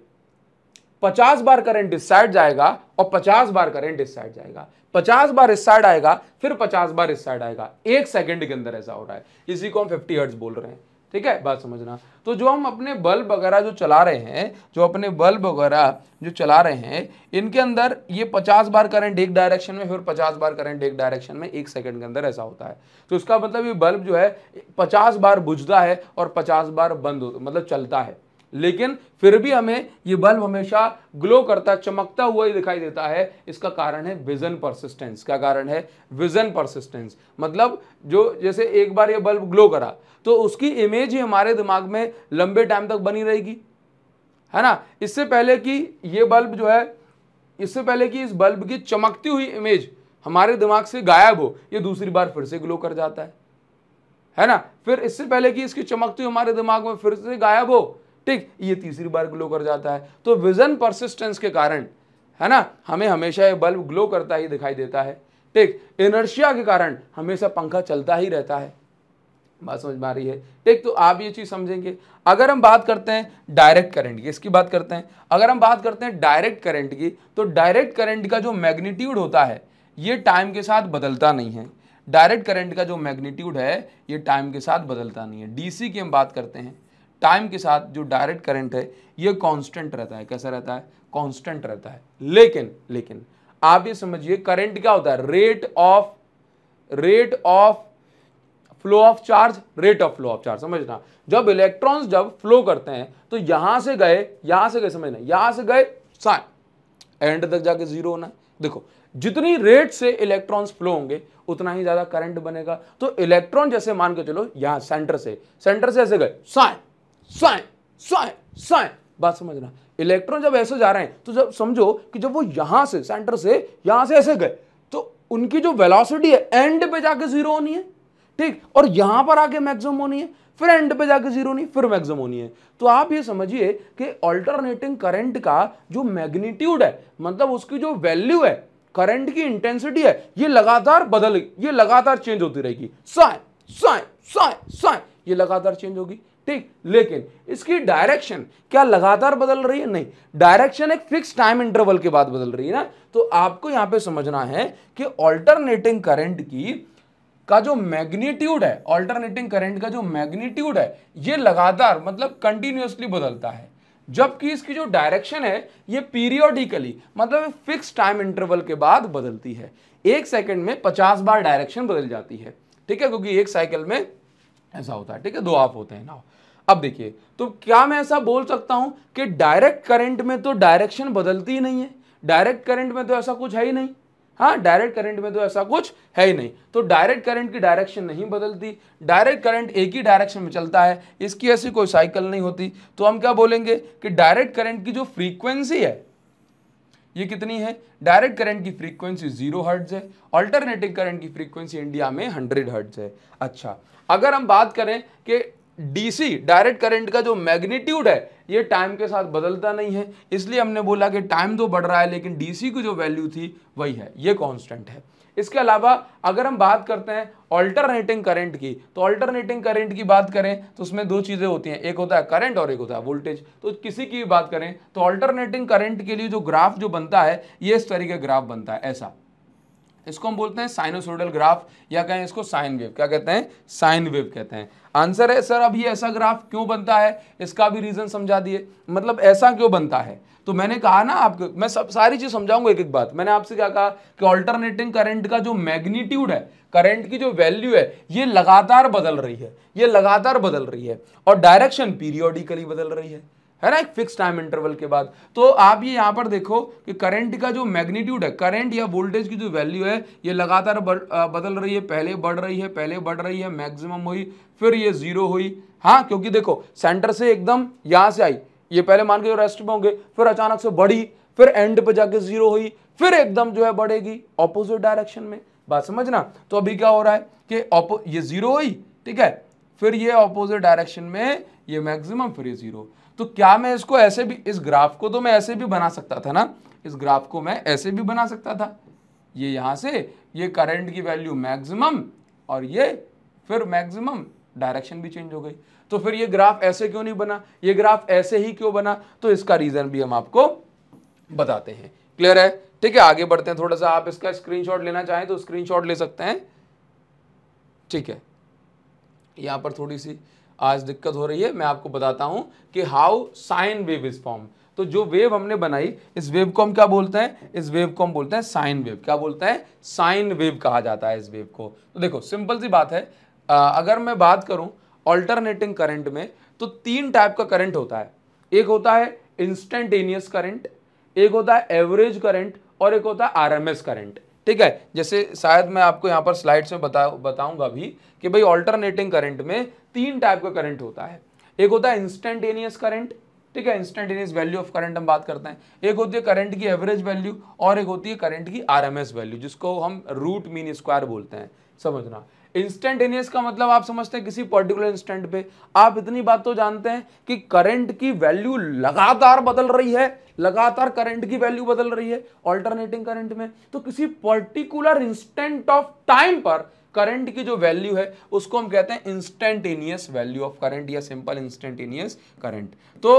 S1: 50 बार करंट इस साइड जाएगा और 50 बार करंट इस साइड जाएगा 50 बार इस साइड आएगा फिर 50 बार इस साइड आएगा एक सेकंड के अंदर ऐसा हो रहा है इसी को हम फिफ्टी हर्ट्ज बोल रहे हैं ठीक है बात समझना तो जो हम अपने बल्ब वगैरह जो चला रहे हैं जो अपने बल्ब वगैरह जो चला रहे हैं इनके अंदर ये 50 बार करंट एक डायरेक्शन में फिर 50 बार करंट एक डायरेक्शन में एक सेकंड के अंदर ऐसा होता है तो इसका मतलब ये बल्ब जो है 50 बार बुझता है और 50 बार बंद हो मतलब चलता है लेकिन फिर भी हमें ये बल्ब हमेशा ग्लो करता चमकता हुआ ही दिखाई देता है इसका कारण है विजन परसिस्टेंस क्या कारण है विजन परसिस्टेंस मतलब जो जैसे एक बार ये बल्ब ग्लो करा तो उसकी इमेज ही हमारे दिमाग में लंबे टाइम तक बनी रहेगी है ना इससे पहले कि ये बल्ब जो है इससे पहले कि इस बल्ब की चमकती हुई इमेज हमारे दिमाग से गायब हो ये दूसरी बार फिर से ग्लो कर जाता है है ना फिर इससे पहले कि इसकी चमकती हुई हमारे दिमाग में फिर से गायब हो ठीक ये तीसरी बार ग्लो कर जाता है तो विजन परसिस्टेंस के कारण है ना हमें हमेशा ये बल्ब ग्लो करता ही दिखाई देता है ठीक इनर्शिया के कारण हमेशा पंखा चलता ही रहता है बात समझ में आ रही है ठीक तो आप ये चीज़ समझेंगे अगर हम बात करते हैं डायरेक्ट करंट की इसकी बात करते हैं अगर हम बात करते हैं डायरेक्ट करंट की तो डायरेक्ट करंट का जो मैग्नीट्यूड होता है ये टाइम के साथ बदलता नहीं है डायरेक्ट करंट का जो मैग्नीट्यूड है ये टाइम के साथ बदलता नहीं है डीसी की हम बात करते हैं टाइम के साथ जो डायरेक्ट करंट है ये कांस्टेंट रहता है कैसा रहता है कांस्टेंट रहता है लेकिन लेकिन आप ये समझिए करंट क्या होता है rate of rate of flow of charge rate of flow of charge समझना जब इलेक्ट्रॉन्स जब फ्लो करते हैं तो यहां से गए यहां से गए समझना यहां से गए साइन एंड तक जाके जीरो होना है देखो जितनी रेट से इलेक्ट्रॉन्स फ्लो होंगे उतना ही ज्यादा करंट बनेगा तो इलेक्ट्रॉन जैसे मान के चलो यहां सेंटर से सेंटर से ऐसे गए साइन साइन साइन साइन बात समझना इलेक्ट्रॉन जब ऐसे जा रहे हैं तो जब समझो कि जब वो यहां से सेंटर से यहां से ऐसे गए तो उनकी जो वेलोसिटी है एंड पे जाके जीरो होनी है ठीक और यहां पर आके मैक्सिमम होनी है फिर एंड पे जाके जीरो नहीं फिर मैक्सिमम होनी है तो आप ये समझिए कि ऑल्टरनेटिंग करंट का जो मैग्नीट्यूड है मतलब उसकी जो वैल्यू है करंट की इंटेंसिटी है ये लगातार बदल ये लगातार चेंज होती रहेगी साय साय साय साय ये लगातार चेंज होगी ठीक लेकिन इसकी डायरेक्शन क्या लगातार बदल रही है नहीं डायरेक्शन एक फिक्स टाइम इंटरवल के बाद बदल रही है ना तो आपको यहां पे समझना है कि ऑल्टरनेटिंग करंट की का जो मैग्नीट्यूड है ऑल्टरनेटिंग करंट का जो मैग्नीट्यूड है ये लगातार मतलब कंटिन्यूसली बदलता है जबकि इसकी जो डायरेक्शन है ये पीरियोडिकली मतलब फिक्स टाइम इंटरवल के बाद बदलती है एक सेकंड में पचास बार डायरेक्शन बदल जाती है ठीक है क्योंकि एक साइकिल में ऐसा होता है ठीक है दो आप होते हैं ना अब देखिए तो क्या मैं ऐसा बोल सकता हूं कि डायरेक्ट करंट में तो डायरेक्शन बदलती ही नहीं है डायरेक्ट करंट में तो ऐसा कुछ है ही नहीं हाँ डायरेक्ट करंट में तो ऐसा कुछ है ही नहीं तो डायरेक्ट करंट की डायरेक्शन नहीं बदलती डायरेक्ट करंट एक ही डायरेक्शन में चलता है इसकी ऐसी कोई साइकिल नहीं होती तो हम क्या बोलेंगे कि डायरेक्ट करंट की जो फ्रीक्वेंसी है ये कितनी है डायरेक्ट करंट की फ्रीक्वेंसी जीरो हर्ट्ज है ऑल्टरनेटिव करंट की फ्रीक्वेंसी इंडिया में हंड्रेड हर्ट्ज है अच्छा अगर हम बात करें कि डीसी डायरेक्ट करंट का जो मैग्नीट्यूड है ये टाइम के साथ बदलता नहीं है इसलिए हमने बोला कि टाइम तो बढ़ रहा है लेकिन डीसी की जो वैल्यू थी वही है ये कांस्टेंट है इसके अलावा अगर हम बात करते हैं ऑल्टरनेटिंग करंट की तो ऑल्टरनेटिंग करंट की बात करें तो उसमें दो चीज़ें होती हैं एक होता है करंट और एक होता है वोल्टेज तो किसी की भी बात करें तो ऑल्टरनेटिंग करंट के लिए जो ग्राफ जो बनता है ये इस तरीके ग्राफ बनता है ऐसा इसको हम बोलते हैं साइनोसोडल ग्राफ या कहें इसको साइन वेव क्या कहते हैं साइन वेव कहते हैं आंसर है सर अब ये ऐसा ग्राफ क्यों बनता है इसका भी रीज़न समझा दिए मतलब ऐसा क्यों बनता है तो मैंने कहा ना आपको मैं सब सारी चीज़ समझाऊंगा एक एक बात मैंने आपसे क्या कहा कि ऑल्टरनेटिंग करंट का जो मैग्नीट्यूड है करंट की जो वैल्यू है ये लगातार बदल रही है ये लगातार बदल रही है और डायरेक्शन पीरियोडिकली बदल रही है है ना एक फिक्स टाइम इंटरवल के बाद तो आप ये यहाँ पर देखो कि करंट का जो मैग्नीट्यूड है करंट या वोल्टेज की जो वैल्यू है ये लगातार बदल रही है पहले बढ़ रही है पहले बढ़ रही है मैक्सिमम हुई फिर ये जीरो हुई हाँ क्योंकि देखो सेंटर से एकदम यहाँ से आई ये पहले मान के जो रेस्ट में होंगे फिर अचानक से बढ़ी फिर एंड पे जाके जीरो हुई फिर एकदम जो है बढ़ेगी ऑपोजिट डायरेक्शन में बात समझना तो अभी क्या हो रहा है कि ये जीरो हुई ठीक है फिर ये ऑपोजिट डायरेक्शन में ये मैक्सिमम फिर ये जीरो तो क्या मैं इसको ऐसे भी इस ग्राफ को तो मैं ऐसे भी बना सकता था ना इस ग्राफ को मैं ऐसे भी बना सकता था ये यहां से ये करंट की वैल्यू मैक्सिमम और ये फिर मैक्सिमम डायरेक्शन भी चेंज हो गई तो फिर ये ग्राफ ऐसे क्यों नहीं बना ये ग्राफ ऐसे ही क्यों बना तो इसका रीज़न भी हम आपको बताते हैं क्लियर है ठीक है आगे बढ़ते हैं थोड़ा सा आप इसका स्क्रीनशॉट लेना चाहें तो स्क्रीनशॉट ले सकते हैं ठीक है यहां पर थोड़ी सी आज दिक्कत हो रही है मैं आपको बताता हूँ कि how sine wave is form तो जो वेव हमने बनाई इस वेव को हम क्या बोलते हैं इस वेव को हम बोलते हैं साइन वेव क्या बोलते हैं साइन वेव कहा जाता है इस वेव को तो देखो सिंपल सी बात है आ, अगर मैं बात करूं ऑल्टरनेटिंग करंट में तो तीन टाइप का करंट होता है एक होता है इंस्टेंटेनियस करंट एक होता है एवरेज करंट और एक होता है आर करंट ठीक है जैसे शायद मैं आपको यहाँ पर स्लाइड्स में बता बताऊँगा भी कि भाई ऑल्टरनेटिंग करंट में तीन टाइप का करंट होता है एक होता है इंस्टेंटेनियस करंट ठीक है इंस्टेंटेनियस वैल्यू ऑफ करंट हम बात करते हैं एक होती है करंट की एवरेज वैल्यू और एक होती है करंट की आरएमएस वैल्यू जिसको हम रूट मीन स्क्वायर बोलते हैं समझना इंस्टेंटेनियस का मतलब आप समझते हैं किसी पर्टिकुलर इंस्टेंट पे आप इतनी बात तो जानते हैं कि करंट की वैल्यू लगातार बदल रही है लगातार करंट की वैल्यू बदल रही है अल्टरनेटिंग करंट में तो किसी पर्टिकुलर इंस्टेंट ऑफ टाइम पर करंट की जो वैल्यू है उसको हम कहते हैं इंस्टेंटेनियस वैल्यू ऑफ करंट या सिंपल इंस्टेंटेनियस करंट तो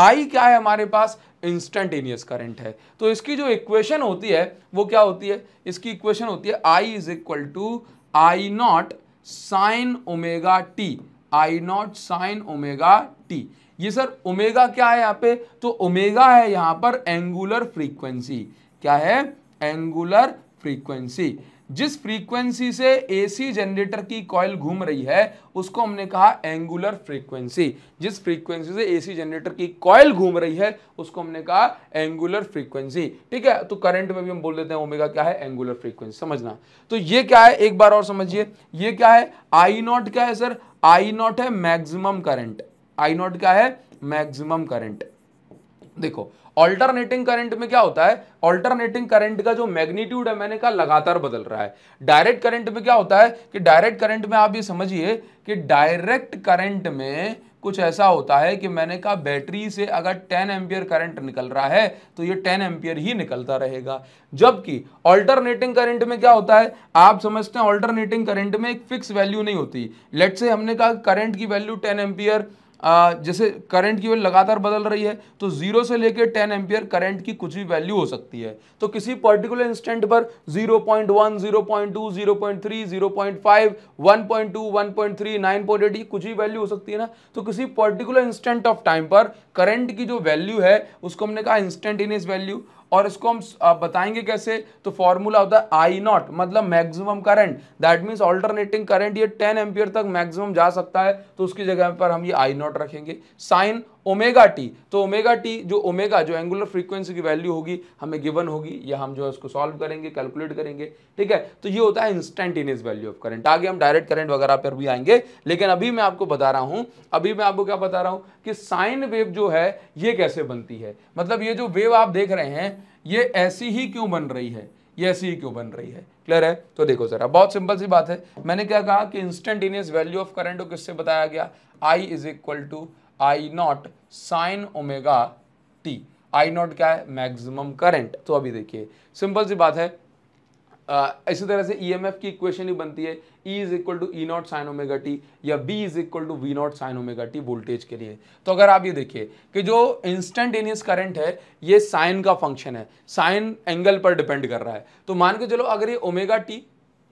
S1: आई क्या है हमारे पास इंस्टेंटेनियस करंट है तो इसकी जो इक्वेशन होती है वो क्या होती है इसकी इक्वेशन होती है I is equal to I not sine omega t I not sine omega T ये सर ओमेगा क्या है यहाँ पे तो ओमेगा है यहाँ पर एंगुलर फ्रीक्वेंसी क्या है एंगुलर फ्रीक्वेंसी जिस फ्रीक्वेंसी से एसी जनरेटर की कॉयल घूम रही है उसको हमने कहा एंगुलर फ्रीक्वेंसी जिस फ्रीक्वेंसी से एसी जनरेटर की कॉयल घूम रही है उसको हमने कहा एंगुलर फ्रीक्वेंसी ठीक है तो करंट में भी हम बोल देते हैं ओमेगा क्या है एंगुलर फ्रीक्वेंसी समझना तो ये क्या है एक बार और समझिए ये क्या है आई नॉट क्या है सर आई नॉट है मैक्सिमम करंट आई नॉट क्या है मैक्सिमम करंट देखो ऑल्टरनेटिंग करंट में क्या होता है ऑल्टरनेटिंग करंट का जो मैग्नीट्यूड है मैंने कहा लगातार बदल रहा है डायरेक्ट करंट में क्या होता है कि डायरेक्ट करंट में आप ये समझिए कि डायरेक्ट करंट में कुछ ऐसा होता है कि मैंने कहा बैटरी से अगर 10 एम्पियर करंट निकल रहा है तो ये 10 एम्पियर ही निकलता रहेगा जबकि ऑल्टरनेटिंग करंट में क्या होता है आप समझते हैं ऑल्टरनेटिंग करंट में एक फिक्स वैल्यू नहीं होती लेट से हमने कहा करंट की वैल्यू 10 एम्पियर जैसे करंट की वैल्यू लगातार बदल रही है तो जीरो से लेकर टेन एम्पियर करंट की कुछ भी वैल्यू हो सकती है तो किसी पर्टिकुलर इंस्टेंट पर zero point one zero point two zero point three zero point five one point two one point three nine point eight कुछ भी वैल्यू हो सकती है ना तो किसी पर्टिकुलर इंस्टेंट ऑफ टाइम पर करंट की जो वैल्यू है उसको हमने कहा इंस्टेंटेनियस वैल्यू और इसको हम बताएंगे कैसे तो फॉर्मूला होता है आई नॉट मतलब maximum current that means alternating current ये 10 एम्पियर तक मैक्सिमम जा सकता है तो उसकी जगह पर हम ये आई नॉट रखेंगे साइन ओमेगा टी तो ओमेगा टी जो ओमेगा जो एंगुलर फ्रीक्वेंसी की वैल्यू होगी हमें गिवन होगी या हम जो है उसको सॉल्व करेंगे कैलकुलेट करेंगे ठीक है तो ये होता है इंस्टेंटेनियस वैल्यू ऑफ करंट आगे हम डायरेक्ट करंट वगैरह पर भी आएंगे लेकिन अभी मैं आपको बता रहा हूँ अभी मैं आपको क्या बता रहा हूँ कि साइन वेव जो है ये कैसे बनती है मतलब ये जो वेव आप देख रहे हैं ये ऐसी ही क्यों बन रही है ये ऐसी ही क्यों बन रही है क्लियर है तो देखो जरा बहुत सिंपल सी बात है मैंने क्या कहा कि इंस्टेंटेनियस वैल्यू ऑफ करंट को किससे बताया गया I is equal to I not sine omega t I not क्या है मैक्सिमम करंट तो अभी देखिए सिंपल सी बात है आ, इसी तरह से ईएमएफ e की इक्वेशन ही बनती है E is equal to E not sine omega t या V is equal to V not sine omega t voltage के लिए तो अगर आप ये देखिए कि जो इंस्टेंटेनियस करंट है ये साइन का फंक्शन है साइन एंगल पर डिपेंड कर रहा है तो मान के चलो अगर ये ओमेगा टी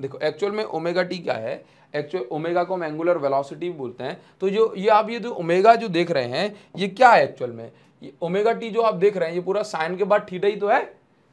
S1: देखो एक्चुअल में ओमेगा टी क्या है एक्चुअल ओमेगा को हम एंगुलर वेलोसिटी बोलते हैं तो जो ये आप ये जो ओमेगा जो देख रहे हैं ये क्या है एक्चुअल में ये ओमेगा टी जो आप देख रहे हैं ये पूरा साइन के बाद ठीटा ही तो है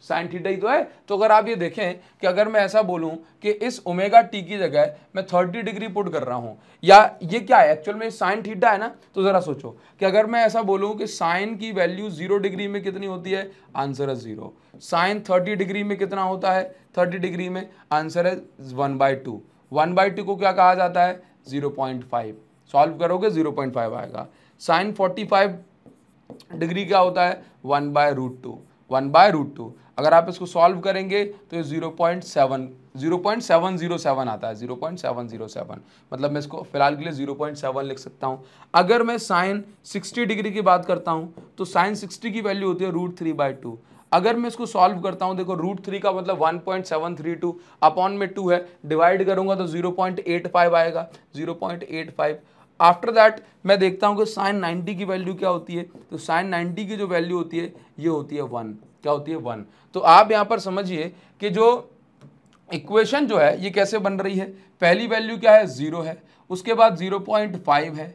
S1: साइन ठीटा ही तो है तो अगर आप ये देखें कि अगर मैं ऐसा बोलूं कि इस ओमेगा टी की जगह मैं थर्टी डिग्री पुट कर रहा हूं या ये क्या है एक्चुअल में साइन ठीटा है ना तो ज़रा सोचो कि अगर मैं ऐसा बोलूं कि साइन की वैल्यू जीरो डिग्री में कितनी होती है आंसर है ज़ीरो साइन थर्टी डिग्री में कितना होता है थर्टी डिग्री में आंसर है one by two one by two को क्या कहा जाता है जीरो पॉइंट फाइव सॉल्व करोगे जीरो पॉइंट फाइव आएगा साइन फोर्टी फाइव डिग्री क्या होता है one by root two one by root two अगर आप इसको सॉल्व करेंगे तो ये zero point seven zero point seven zero seven आता है zero point seven zero seven मतलब मैं इसको फिलहाल के लिए जीरो पॉइंट सेवन लिख सकता हूँ अगर मैं साइन सिक्सटी डिग्री की बात करता हूँ तो साइन सिक्सटी की वैल्यू होती है रूट थ्री बाय टू अगर मैं इसको सॉल्व करता हूँ देखो रूट थ्री का मतलब one point seven three two upon में टू है डिवाइड करूंगा तो जीरो पॉइंट एट फाइव आएगा zero point eight five after that मैं देखता हूं कि साइन 90 की वैल्यू क्या होती है तो साइन 90 की जो वैल्यू होती है ये होती है वन क्या होती है वन तो आप यहाँ पर समझिए कि जो इक्वेशन जो है ये कैसे बन रही है पहली वैल्यू क्या है ज़ीरो है उसके बाद ज़ीरो पॉइंट फाइव है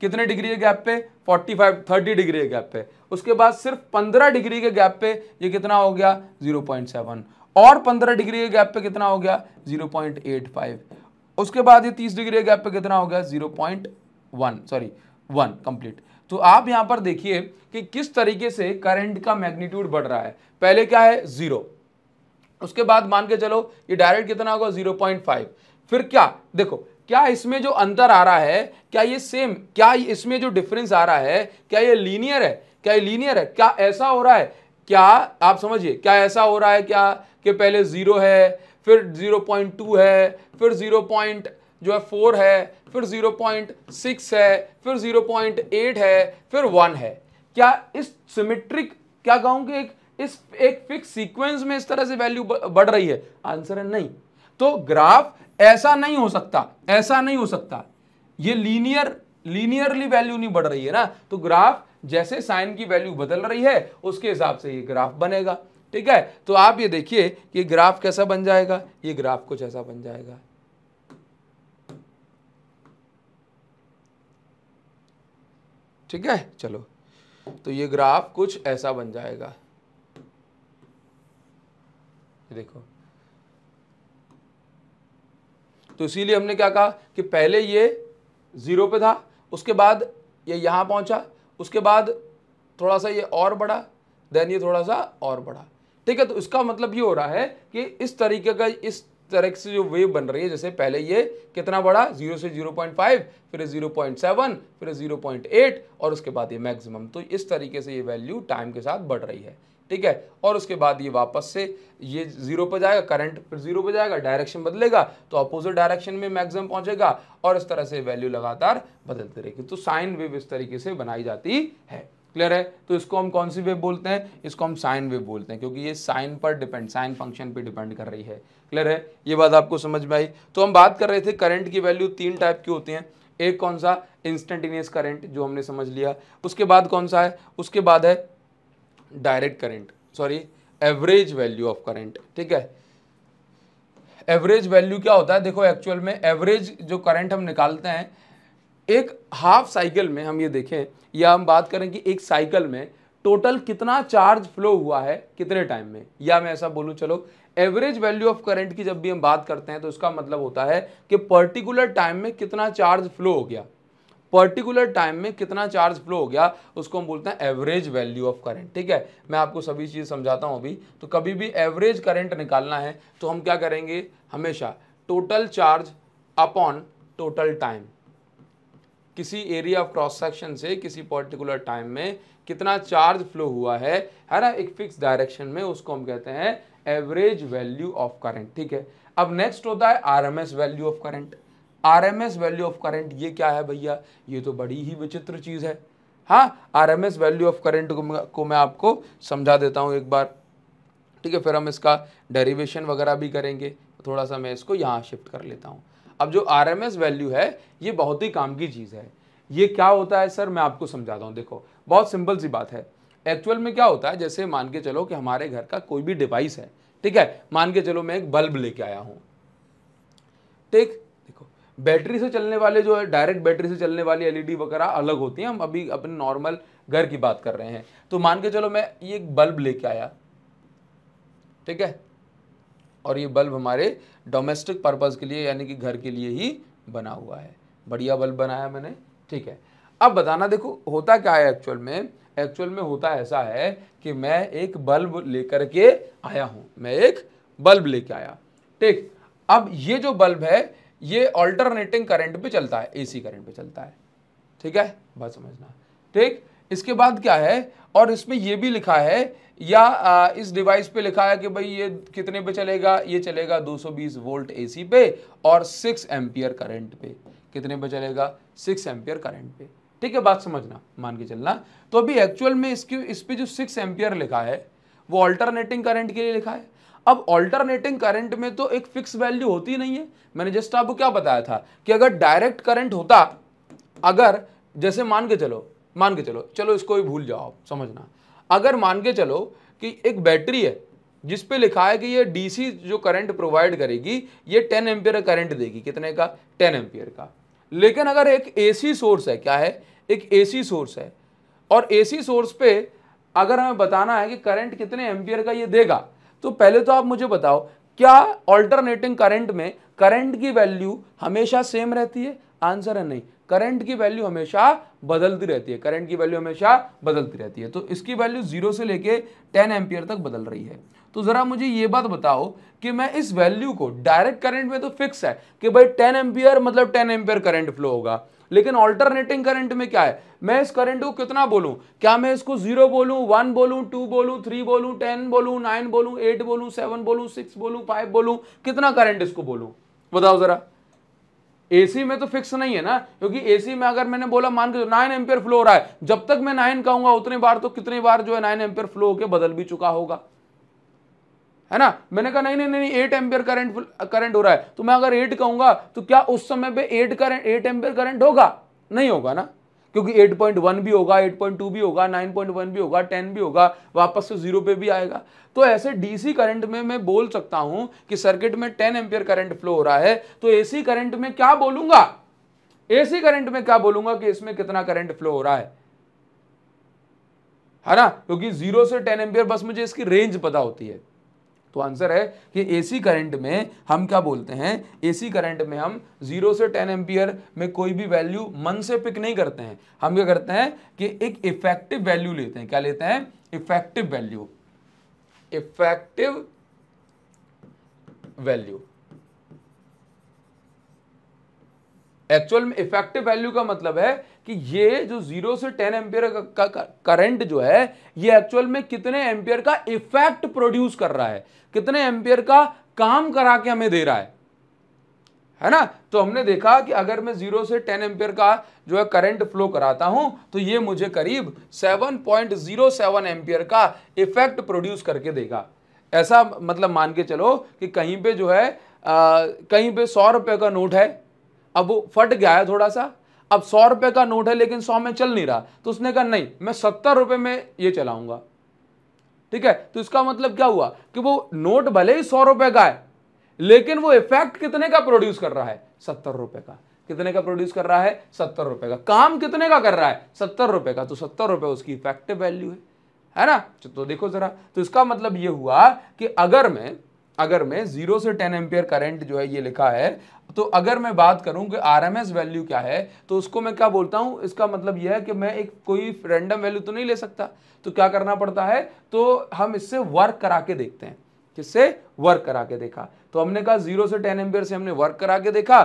S1: कितने डिग्री है गैप पे 45 30 डिग्री है गैप पे उसके बाद सिर्फ पंद्रह डिग्री के गैप पे ये कितना हो गया जीरो पॉइंट सेवन और पंद्रह डिग्री के गैप पे कितना हो गया जीरो पॉइंट एट फाइव उसके बाद ये तीस डिग्री के गैप पे कितना हो गया zero point one sorry one complete तो आप यहां पर देखिए कि किस तरीके से करंट का मैग्नीट्यूड बढ़ रहा है पहले क्या है जीरो उसके बाद मान के चलो ये डायरेक्ट कितना होगा जीरो पॉइंट फाइव फिर क्या देखो क्या इसमें जो अंतर आ रहा है क्या ये सेम क्या इसमें जो डिफरेंस आ रहा है क्या ये लीनियर है क्या ये लीनियर है क्या ऐसा हो रहा है क्या आप समझिए क्या ऐसा हो रहा है क्या कि पहले ज़ीरो है फिर ज़ीरो पॉइंट टू है फिर ज़ीरो पॉइंट जो है फोर है फिर ज़ीरो पॉइंट सिक्स है फिर ज़ीरो पॉइंट एट है फिर वन है क्या इस सिमेट्रिक क्या कहूँ कि एक इस एक फिक्स सीक्वेंस में इस तरह से वैल्यू बढ़ रही है आंसर है नहीं तो ग्राफ ऐसा नहीं हो सकता ऐसा नहीं हो सकता ये लीनियर लीनियरली वैल्यू नहीं बढ़ रही है ना तो ग्राफ जैसे साइन की वैल्यू बदल रही है उसके हिसाब से ये ग्राफ बनेगा ठीक है तो आप ये देखिए कि ग्राफ कैसा बन जाएगा ये ग्राफ कुछ ऐसा बन जाएगा ठीक है चलो तो ये ग्राफ कुछ ऐसा बन जाएगा देखो तो इसीलिए हमने क्या कहा कि पहले ये ज़ीरो पे था उसके बाद ये यहां पहुंचा उसके बाद थोड़ा सा ये और बढ़ा देन ये थोड़ा सा और बढ़ा ठीक है तो इसका मतलब ये हो रहा है कि इस तरीके का इस तरह से जो वेव बन रही है जैसे पहले ये कितना बढ़ा जीरो से जीरो पॉइंट फाइव फिर जीरो पॉइंट सेवन फिर जीरो पॉइंट एट और उसके बाद ये मैक्सिमम तो इस तरीके से ये वैल्यू टाइम के साथ बढ़ रही है ठीक है और उसके बाद ये वापस से ये जीरो पर जाएगा करंट फिर जीरो पर जाएगा डायरेक्शन बदलेगा तो अपोजिट डायरेक्शन में मैक्सिमम पहुंचेगा और इस तरह से वैल्यू लगातार बदलती रहेगी तो साइन वेव इस तरीके से बनाई जाती है क्लियर है तो इसको हम कौन सी वेव बोलते हैं इसको हम साइन वेव बोलते हैं क्योंकि ये साइन पर डिपेंड साइन फंक्शन पर डिपेंड कर रही है क्लियर है ये बात आपको समझ में आई तो हम बात कर रहे थे करंट की वैल्यू तीन टाइप की होती है एक कौन सा इंस्टेंटेनियस करंट जो हमने समझ लिया उसके बाद कौन सा है उसके बाद है direct current sorry average value of current ठीक है एवरेज वैल्यू क्या होता है देखो एक्चुअल में एवरेज जो करंट हम निकालते हैं एक हाफ साइकिल में हम ये देखें या हम बात करें कि एक साइकिल में टोटल कितना चार्ज फ्लो हुआ है कितने टाइम में या मैं ऐसा बोलूँ चलो एवरेज वैल्यू ऑफ करंट की जब भी हम बात करते हैं तो उसका मतलब होता है कि पर्टिकुलर टाइम में कितना चार्ज फ्लो हो गया पर्टिकुलर टाइम में कितना चार्ज फ्लो हो गया उसको हम बोलते हैं एवरेज वैल्यू ऑफ करंट ठीक है मैं आपको सभी चीज़ समझाता हूँ अभी तो कभी भी एवरेज करंट निकालना है तो हम क्या करेंगे हमेशा total charge upon total time किसी एरिया ऑफ क्रॉस सेक्शन से किसी पर्टिकुलर टाइम में कितना चार्ज फ्लो हुआ है है ना एक फिक्स डायरेक्शन में उसको हम कहते हैं एवरेज वैल्यू ऑफ करंट ठीक है अब नेक्स्ट होता है RMS value of current RMS value of current ये क्या है भैया ये तो बड़ी ही विचित्र चीज़ है हाँ आरएमएस वैल्यू ऑफ करंट को मैं आपको समझा देता हूँ एक बार ठीक है फिर हम इसका डेरिवेशन वगैरह भी करेंगे थोड़ा सा मैं इसको यहाँ शिफ्ट कर लेता हूँ अब जो आर वैल्यू है ये बहुत ही काम की चीज़ है ये क्या होता है सर मैं आपको समझाता हूँ देखो बहुत सिंपल सी बात है एक्चुअल में क्या होता है जैसे मान के चलो कि हमारे घर का कोई भी डिवाइस है ठीक है मान के चलो मैं एक बल्ब लेके आया हूँ ठीक बैटरी से चलने वाले जो है डायरेक्ट बैटरी से चलने वाली एलईडी वगैरह अलग होती हैं हम अभी अपने नॉर्मल घर की बात कर रहे हैं तो मान के चलो मैं ये एक बल्ब लेके आया ठीक है और ये बल्ब हमारे डोमेस्टिक पर्पज़ के लिए यानी कि घर के लिए ही बना हुआ है बढ़िया बल्ब बनाया मैंने ठीक है अब बताना देखो होता क्या है एक्चुअल में एक्चुअल में होता ऐसा है कि मैं एक बल्ब लेकर के आया हूँ मैं एक बल्ब लेके आया ठीक अब ये जो बल्ब है ये ऑल्टरनेटिंग करंट पे चलता है एसी करंट पे चलता है ठीक है बात समझना ठीक इसके बाद क्या है और इसमें ये भी लिखा है या आ, इस डिवाइस पे लिखा है कि भाई ये कितने पे चलेगा ये चलेगा 220 वोल्ट एसी पे और 6 एम्पियर करंट पे कितने पे चलेगा 6 एम्पियर करंट पे ठीक है बात समझना मान के चलना तो अभी एक्चुअल में इसकी इस पर जो सिक्स एम्पियर लिखा है वो ऑल्टरनेटिंग करंट के लिए लिखा है अब ऑल्टरनेटिंग करंट में तो एक फिक्स वैल्यू होती नहीं है मैंने जस्ट आपको क्या बताया था कि अगर डायरेक्ट करंट होता अगर जैसे मान के चलो मान के चलो चलो इसको भी भूल जाओ आप समझना अगर मान के चलो कि एक बैटरी है जिस पे लिखा है कि ये डीसी जो करंट प्रोवाइड करेगी ये 10 एम्पियर करंट देगी कितने का 10 एम्पियर का लेकिन अगर एक एसी सोर्स है क्या है एक एसी सोर्स है और एसी सोर्स पे अगर हमें बताना है कि करंट कितने एम्पियर का ये देगा तो पहले तो आप मुझे बताओ क्या ऑल्टरनेटिंग करंट में करंट की वैल्यू हमेशा सेम रहती है आंसर है नहीं करंट की वैल्यू हमेशा बदलती रहती है करंट की वैल्यू हमेशा बदलती रहती है तो इसकी वैल्यू जीरो से लेके टेन एम्पियर तक बदल रही है तो ज़रा मुझे ये बात बताओ कि मैं इस वैल्यू को डायरेक्ट करंट में तो फिक्स है कि भाई टेन एम्पियर मतलब टेन एम्पियर करंट फ्लो होगा लेकिन ऑल्टरनेटिंग करंट में क्या है मैं इस करंट को कितना बोलूं क्या मैं इसको जीरो बोलूं वन बोलूं टू बोलूं थ्री बोलूं टेन बोलूं नाइन बोलूं एट बोलूं सेवन बोलूं सिक्स बोलूं फाइव बोलूं कितना करंट इसको बोलूं बताओ जरा एसी में तो फिक्स नहीं है ना क्योंकि एसी में अगर मैंने बोला मान के नाइन एम्पियर फ्लो हो रहा है जब तक मैं नाइन कहूंगा उतनी बार तो कितनी बार जो है नाइन एम्पियर फ्लो होकर बदल भी चुका होगा है ना मैंने कहा नहीं नहीं नहीं एट एम्पियर करंट करंट हो रहा है तो मैं अगर एट कहूंगा तो क्या उस समय पे eight current eight ampere current होगा नहीं होगा ना क्योंकि 8.1 भी होगा 8.2 भी होगा 9.1 भी होगा 10 भी होगा वापस से जीरो पे भी आएगा तो ऐसे डीसी करंट में मैं बोल सकता हूं कि सर्किट में 10 एम्पियर करंट फ्लो हो रहा है तो एसी करंट में क्या बोलूंगा एसी करंट में क्या बोलूंगा कि इसमें कितना करंट फ्लो हो रहा है है ना क्योंकि जीरो से टेन एम्पियर बस मुझे इसकी रेंज पता होती है तो आंसर है कि एसी करंट में हम क्या बोलते हैं एसी करंट में हम जीरो से टेन एम्पियर में कोई भी वैल्यू मन से पिक नहीं करते हैं हम क्या करते हैं कि एक इफेक्टिव वैल्यू लेते हैं क्या लेते हैं effective value effective value actual में इफेक्टिव वैल्यू का मतलब है कि ये जो जीरो से टेन एम्पियर का करंट जो है ये एक्चुअल में कितने एम्पियर का इफेक्ट प्रोड्यूस कर रहा है कितने एम्पियर का काम करा के हमें दे रहा है है ना तो हमने देखा कि अगर मैं जीरो से टेन एम्पियर का जो है करंट फ्लो कराता हूं तो ये मुझे करीब seven point zero seven ampere का इफेक्ट प्रोड्यूस करके देगा ऐसा मतलब मान के चलो कि कहीं पे जो है आ, कहीं पे सौ रुपए का नोट है अब वो फट गया है थोड़ा सा अब सौ रुपए का नोट है लेकिन सौ में चल नहीं रहा तो उसने कहा नहीं मैं सत्तर रुपए में ये चलाऊंगा ठीक है तो इसका मतलब क्या हुआ कि वो नोट भले ही सौ रुपए का है लेकिन वो इफेक्ट कितने का प्रोड्यूस कर रहा है सत्तर रुपए का कितने का प्रोड्यूस कर रहा है सत्तर रुपए का काम कितने का कर रहा है सत्तर रुपए का तो सत्तर रुपये उसकी इफेक्टिव वैल्यू है है ना तो देखो जरा तो इसका मतलब ये हुआ कि अगर मैं अगर मैं जीरो से टेन एम्पियर करंट जो है ये लिखा है तो अगर मैं बात करूं कि आरएमएस वैल्यू क्या है तो उसको मैं क्या बोलता हूं इसका मतलब यह है कि मैं एक कोई रैंडम वैल्यू तो नहीं ले सकता तो क्या करना पड़ता है तो हम इससे वर्क करा के देखते हैं किससे वर्क करा के देखा तो हमने कहा जीरो से टेन एम्पियर से हमने वर्क करा के देखा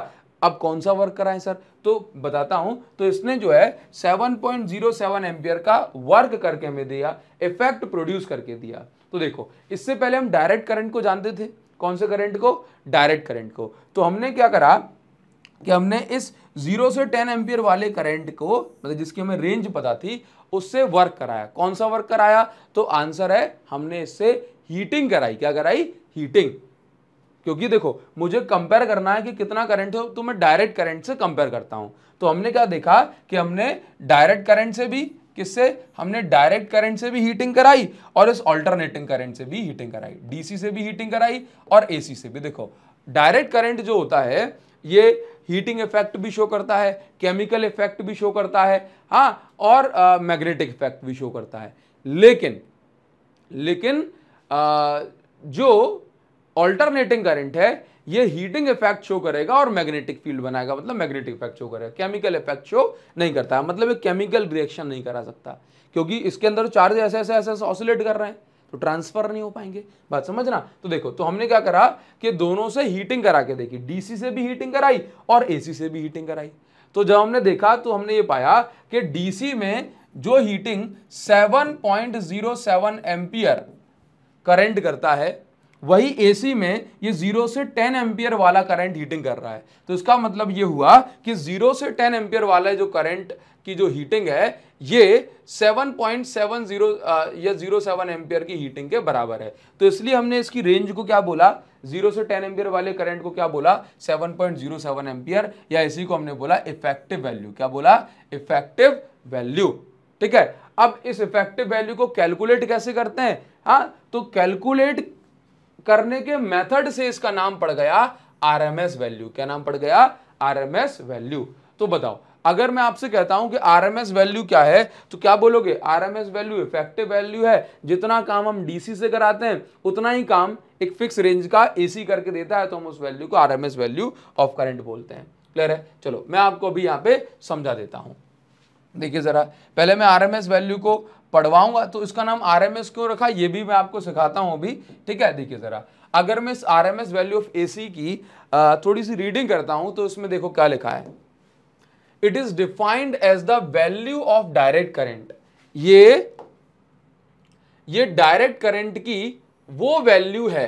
S1: अब कौन सा वर्क कराएं सर तो बताता हूं तो इसने जो है 7.07 पॉइंट एम्पियर का वर्क करके हमें दिया इफेक्ट प्रोड्यूस करके दिया तो देखो इससे पहले हम डायरेक्ट करंट को जानते थे कौन से करंट को डायरेक्ट करंट को तो हमने क्या करा कि हमने इस जीरो से टेन एम्पियर वाले करंट को मतलब जिसकी हमें रेंज पता थी उससे वर्क कराया कौन सा वर्क कराया तो आंसर है हमने इससे हीटिंग कराई क्या कराई हीटिंग क्योंकि देखो मुझे कंपेयर करना है कि कितना करंट हो तो मैं डायरेक्ट करंट से कंपेयर करता हूं तो हमने क्या देखा कि हमने डायरेक्ट करंट से भी किससे हमने डायरेक्ट करंट से भी हीटिंग कराई और इस ऑल्टरनेटिंग करंट से भी हीटिंग कराई डीसी से भी हीटिंग कराई और एसी से भी देखो डायरेक्ट करंट जो होता है ये हीटिंग इफेक्ट भी शो करता है केमिकल इफेक्ट भी शो करता है हाँ और मैग्नेटिक uh, इफेक्ट भी शो करता है लेकिन लेकिन uh, जो ऑल्टरनेटिंग करंट है ये हीटिंग इफेक्ट शो करेगा और मैग्नेटिक फील्ड बनाएगा मतलब मैग्नेटिक इफेक्ट शो करेगा केमिकल इफेक्ट शो नहीं करता है मतलब केमिकल रिएक्शन नहीं करा सकता क्योंकि इसके अंदर चार्ज तो ऐसे ऐसे ऐसे ऑसोलेट कर रहे हैं तो ट्रांसफर नहीं हो पाएंगे बात समझना तो देखो तो हमने क्या करा कि दोनों से हीटिंग करा के देखी डीसी से भी हीटिंग कराई और एसी से भी हीटिंग कराई तो जब हमने देखा तो हमने ये पाया कि डीसी में जो हीटिंग 7.07 पॉइंट करंट करता है वही एसी में ये जीरो से टेन एम्पियर वाला करंट हीटिंग कर रहा है तो इसका मतलब ये हुआ कि जीरो से टेन एम्पियर वाला जो करंट की जो हीटिंग है ये जीरो या सेवन एम्पियर की हीटिंग के बराबर है तो इसलिए हमने इसकी रेंज को क्या बोला जीरो से टेन एम्पियर वाले करंट को क्या बोला सेवन एम्पियर या इसी को हमने बोला इफेक्टिव वैल्यू क्या बोला इफेक्टिव वैल्यू ठीक है अब इस इफेक्टिव वैल्यू को कैलकुलेट कैसे करते हैं हाँ तो कैलकुलेट करने के मेथड से इसका नाम पड़ गया आरएमएस वैल्यू क्या नाम पड़ गया आरएमएस वैल्यू तो बताओ अगर मैं आपसे कहता हूं कि आरएमएस वैल्यू क्या है तो क्या बोलोगे आरएमएस वैल्यू इफेक्टिव वैल्यू है जितना काम हम डीसी से कराते हैं उतना ही काम एक फिक्स रेंज का एसी करके देता है तो हम उस वैल्यू को आरएमएस वैल्यू ऑफ करंट बोलते हैं क्लियर है चलो मैं आपको अभी यहाँ पे समझा देता हूँ देखिए ज़रा पहले मैं आरएमएस वैल्यू को पढ़वाऊंगा तो इसका नाम आर एम एस क्यों रखा ये भी मैं आपको सिखाता हूं अभी ठीक है देखिए ज़रा अगर मैं इस R M S value of A C की थोड़ी सी रीडिंग करता हूं तो इसमें देखो क्या लिखा है it is defined as the value of direct current ये ये डायरेक्ट करंट की वो वैल्यू है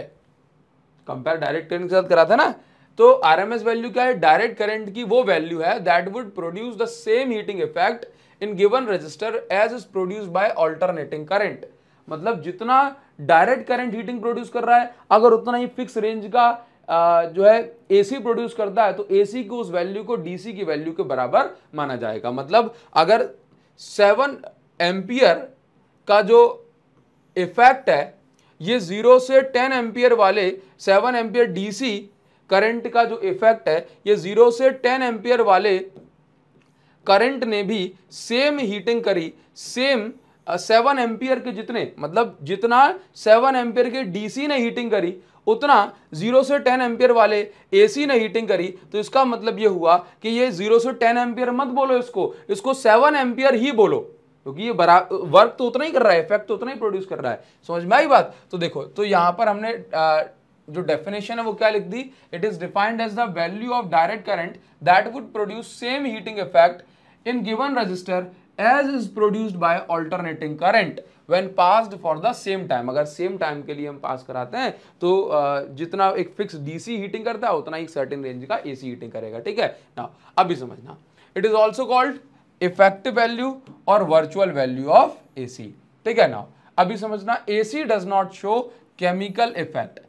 S1: कंपेयर डायरेक्ट करंट के साथ करा था ना तो आरएमएस वैल्यू क्या है डायरेक्ट करंट की वो वैल्यू है that would produce the same heating effect in given resistor as is produced by alternating current मतलब जितना डायरेक्ट करंट हीटिंग प्रोड्यूस कर रहा है अगर उतना ही फिक्स रेंज का आ, जो है एसी प्रोड्यूस करता है तो एसी की उस वैल्यू को डीसी की वैल्यू के बराबर माना जाएगा मतलब अगर सेवन एम्पियर का जो इफेक्ट है ये जीरो से टेन एम्पियर वाले सेवन एम्पियर डीसी करंट का जो इफेक्ट है ये जीरो से टेन एम्पियर वाले करंट ने भी सेम हीटिंग करी सेम सेवन एम्पियर के जितने मतलब जितना सेवन एम्पियर के डीसी ने हीटिंग करी उतना जीरो से टेन एम्पियर वाले एसी ने हीटिंग करी तो इसका मतलब ये हुआ कि ये जीरो से टेन एम्पियर मत बोलो इसको इसको सेवन एम्पियर ही बोलो क्योंकि तो ये बराबर वर्क तो उतना ही कर रहा है इफेक्ट तो उतना ही प्रोड्यूस कर रहा है समझ में आई बात तो देखो तो यहाँ पर हमने आ, जो डेफिनेशन है वो क्या लिख दी it is defined as the value of direct current that would produce same heating effect in given resistor as is produced by alternating current when passed for the same time अगर same time के लिए हम पास कराते हैं तो जितना एक fixed DC heating करता है उतना ही certain range का AC heating करेगा ठीक है ना अभी समझना it is also called effective value और virtual value of AC ठीक है ना अभी समझना AC does not show chemical effect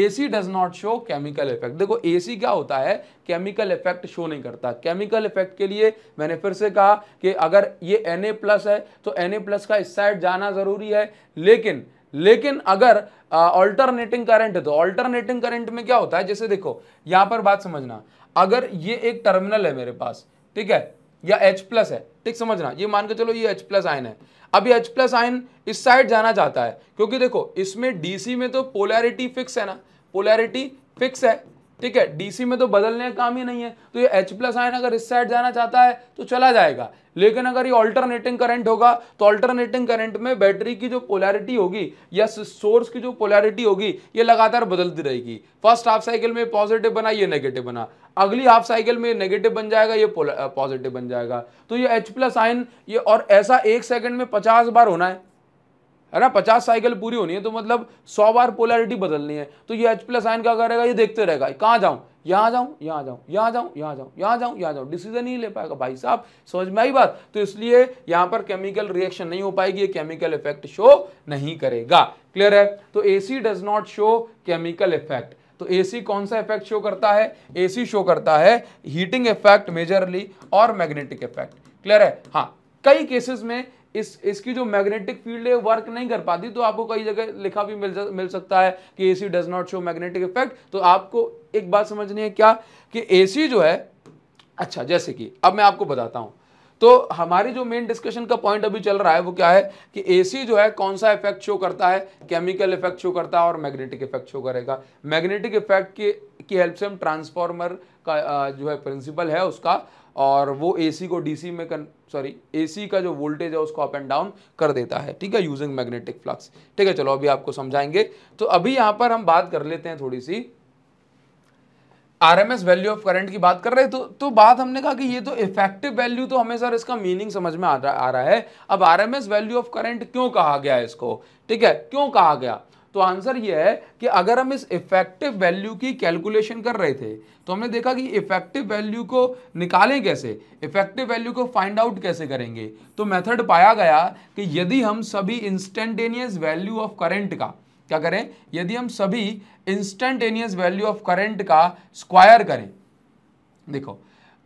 S1: AC does not show chemical effect देखो एसी क्या होता है केमिकल इफेक्ट शो नहीं करता केमिकल इफेक्ट के लिए मैंने फिर से कहा कि अगर ये एन प्लस है तो एन प्लस का इस साइड जाना ज़रूरी है लेकिन लेकिन अगर ऑल्टरनेटिंग करंट है तो ऑल्टरनेटिंग करंट में क्या होता है जैसे देखो यहां पर बात समझना अगर ये एक टर्मिनल है मेरे पास ठीक है या H प्लस है ठीक समझना ये मान के चलो ये H प्लस आयन है अभी H प्लस आयन इस साइड जाना चाहता है क्योंकि देखो इसमें डीसी में तो पोलैरिटी फिक्स है ना पोलैरिटी फिक्स है ठीक है डीसी में तो बदलने का काम ही नहीं है तो ये एच प्लस आयन अगर इस साइड जाना चाहता है तो चला जाएगा लेकिन अगर ये ऑल्टरनेटिंग करंट होगा तो ऑल्टरनेटिंग करंट में बैटरी की जो पोलैरिटी होगी या सोर्स की जो पोलैरिटी होगी ये लगातार बदलती रहेगी फर्स्ट हाफ साइकिल में पॉजिटिव बना ये नेगेटिव बना अगली हाफ साइकिल में नेगेटिव बन जाएगा ये पॉजिटिव बन जाएगा तो ये एच प्लस आयन ये और ऐसा एक सेकंड में पचास बार होना है है ना पचास साइकिल पूरी होनी है तो मतलब सौ बार पोलैरिटी बदलनी है तो ये एच प्लस आयन क्या करेगा ये देखते रहेगा कहाँ जाऊँ यहाँ जाऊँ यहाँ जाऊँ यहाँ जाऊँ यहाँ जाऊँ यहाँ जाऊँ यहाँ जाऊँ डिसीजन ही ले पाएगा भाई साहब समझ में आई बात तो इसलिए यहाँ पर केमिकल रिएक्शन नहीं हो पाएगी ये केमिकल इफेक्ट शो नहीं करेगा क्लियर है तो A C does not show chemical effect तो एसी कौन सा इफेक्ट शो करता है एसी शो करता है हीटिंग इफेक्ट मेजरली और मैग्नेटिक इफेक्ट क्लियर है हाँ कई केसेस में इस इसकी जो मैग्नेटिक फील्ड है वर्क नहीं कर पाती तो आपको कई जगह लिखा भी मिल मिल सकता है कि AC does not show magnetic effect तो आपको एक बात समझनी है क्या कि एसी जो है अच्छा जैसे कि अब मैं आपको बताता हूं तो हमारी जो मेन डिस्कशन का पॉइंट अभी चल रहा है वो क्या है कि एसी जो है कौन सा इफेक्ट शो करता है केमिकल इफेक्ट शो करता है और मैग्नेटिक इफेक्ट शो करेगा मैग्नेटिक इफेक्ट की की हेल्प से हम ट्रांसफॉर्मर का जो है प्रिंसिपल है उसका और वो एसी को डीसी में कन, सॉरी एसी का जो वोल्टेज है उसको अप एंड डाउन कर देता है ठीक है यूजिंग मैग्नेटिक फ्लक्स ठीक है चलो अभी आपको समझाएंगे तो अभी यहां पर हम बात कर लेते हैं थोड़ी सी आरएमएस वैल्यू ऑफ करंट की बात कर रहे हैं तो तो बात हमने कहा कि ये तो इफेक्टिव वैल्यू तो हमें सर इसका मीनिंग समझ में आ रहा आ रहा है अब आरएमएस वैल्यू ऑफ करंट क्यों कहा गया इसको ठीक है क्यों कहा गया तो आंसर ये है कि अगर हम इस इफेक्टिव वैल्यू की कैलकुलेशन कर रहे थे तो हमने देखा कि इफेक्टिव वैल्यू को निकालें कैसे इफेक्टिव वैल्यू को फाइंड आउट कैसे करेंगे तो मेथड पाया गया कि यदि हम सभी इंस्टेंटेनियस वैल्यू ऑफ करेंट का क्या करें यदि हम सभी इंस्टेंटेनियस वैल्यू ऑफ करेंट का स्क्वायर करें देखो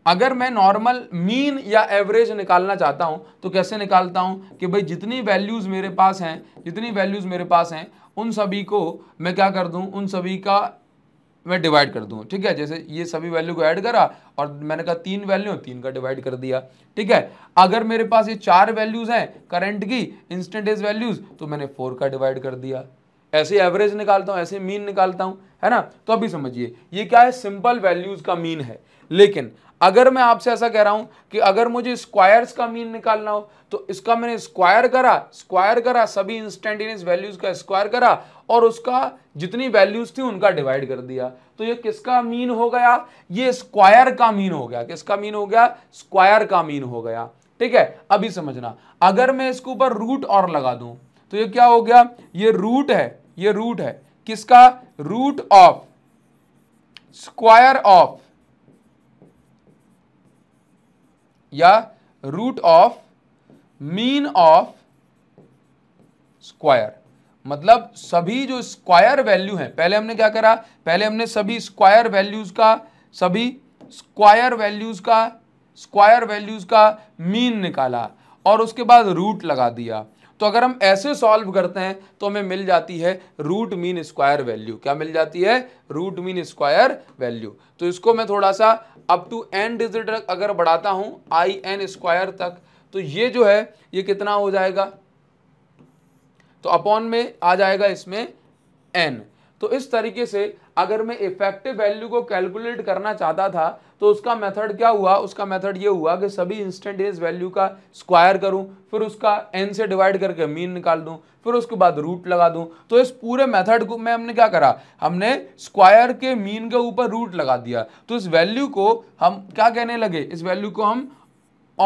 S1: अगर मैं नॉर्मल मीन या एवरेज निकालना चाहता हूँ तो कैसे निकालता हूँ कि भाई जितनी वैल्यूज़ मेरे पास हैं जितनी वैल्यूज़ मेरे पास हैं उन सभी को मैं क्या कर दूं उन सभी का मैं डिवाइड कर दूं ठीक है जैसे ये सभी वैल्यू को ऐड करा और मैंने कहा तीन वैल्यू तीन का डिवाइड कर दिया ठीक है अगर मेरे पास ये चार वैल्यूज़ हैं करंट की इंस्टेंटेज वैल्यूज़ तो मैंने फोर का डिवाइड कर दिया ऐसे एवरेज निकालता हूँ ऐसे मीन निकालता हूँ है ना तो अभी समझिए ये क्या है सिंपल वैल्यूज़ का मीन है लेकिन अगर मैं आपसे ऐसा कह रहा हूं कि अगर मुझे स्क्वायर्स का मीन निकालना हो तो इसका मैंने स्क्वायर करा स्क्वायर करा सभी इंस्टेंटेनियस वैल्यूज का स्क्वायर करा और उसका जितनी वैल्यूज थी उनका डिवाइड कर दिया तो ये किसका मीन हो गया ये स्क्वायर का मीन हो गया किसका मीन हो गया स्क्वायर का मीन हो गया ठीक है अभी समझना अगर मैं इसके ऊपर रूट और लगा दू तो ये क्या हो गया ये रूट है ये रूट है किसका रूट ऑफ स्क्वायर ऑफ या root of mean of square मतलब सभी जो स्क्वायर वैल्यू हैं पहले हमने क्या करा पहले हमने सभी स्क्वायर वैल्यूज का सभी स्क्वायर वैल्यूज का स्क्वायर वैल्यूज का मीन निकाला और उसके बाद रूट लगा दिया तो अगर हम ऐसे सॉल्व करते हैं तो हमें मिल जाती है रूट मीन स्क्वायर वैल्यू क्या मिल जाती है रूट मीन स्क्वायर वैल्यू तो इसको मैं थोड़ा सा अप टू एन डिजिट अगर बढ़ाता हूं आई एन स्क्वायर तक तो ये जो है ये कितना हो जाएगा तो अपॉन में आ जाएगा इसमें एन तो इस तरीके से अगर मैं इफेक्टिव वैल्यू को कैलकुलेट करना चाहता था तो उसका मेथड क्या हुआ उसका मेथड ये हुआ कि सभी इंस्टेंटेनियस वैल्यू का स्क्वायर करूं फिर उसका एन से डिवाइड करके मीन निकाल दूं फिर उसके बाद रूट लगा दूं तो इस पूरे मेथड को में हमने क्या करा हमने स्क्वायर के मीन के ऊपर रूट लगा दिया तो इस वैल्यू को हम क्या कहने लगे इस वैल्यू को हम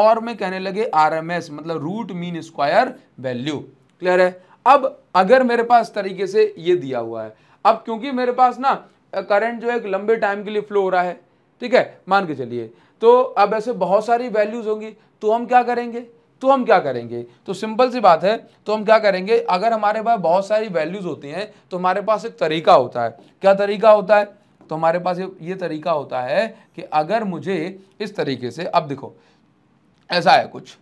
S1: और में कहने लगे आर मतलब root mean square value clear है अब अगर मेरे पास तरीके से ये दिया हुआ है अब क्योंकि मेरे पास ना करंट जो है एक लंबे टाइम के लिए फ्लो हो रहा है ठीक है मान के चलिए तो अब ऐसे बहुत सारी वैल्यूज़ होंगी तो हम क्या करेंगे तो हम क्या करेंगे तो सिंपल सी बात है तो हम क्या करेंगे अगर हमारे पास बहुत सारी वैल्यूज़ होती हैं तो हमारे पास एक तरीका होता है क्या तरीका होता है तो हमारे पास ये ये तरीका होता है कि अगर मुझे इस तरीके से अब देखो ऐसा है कुछ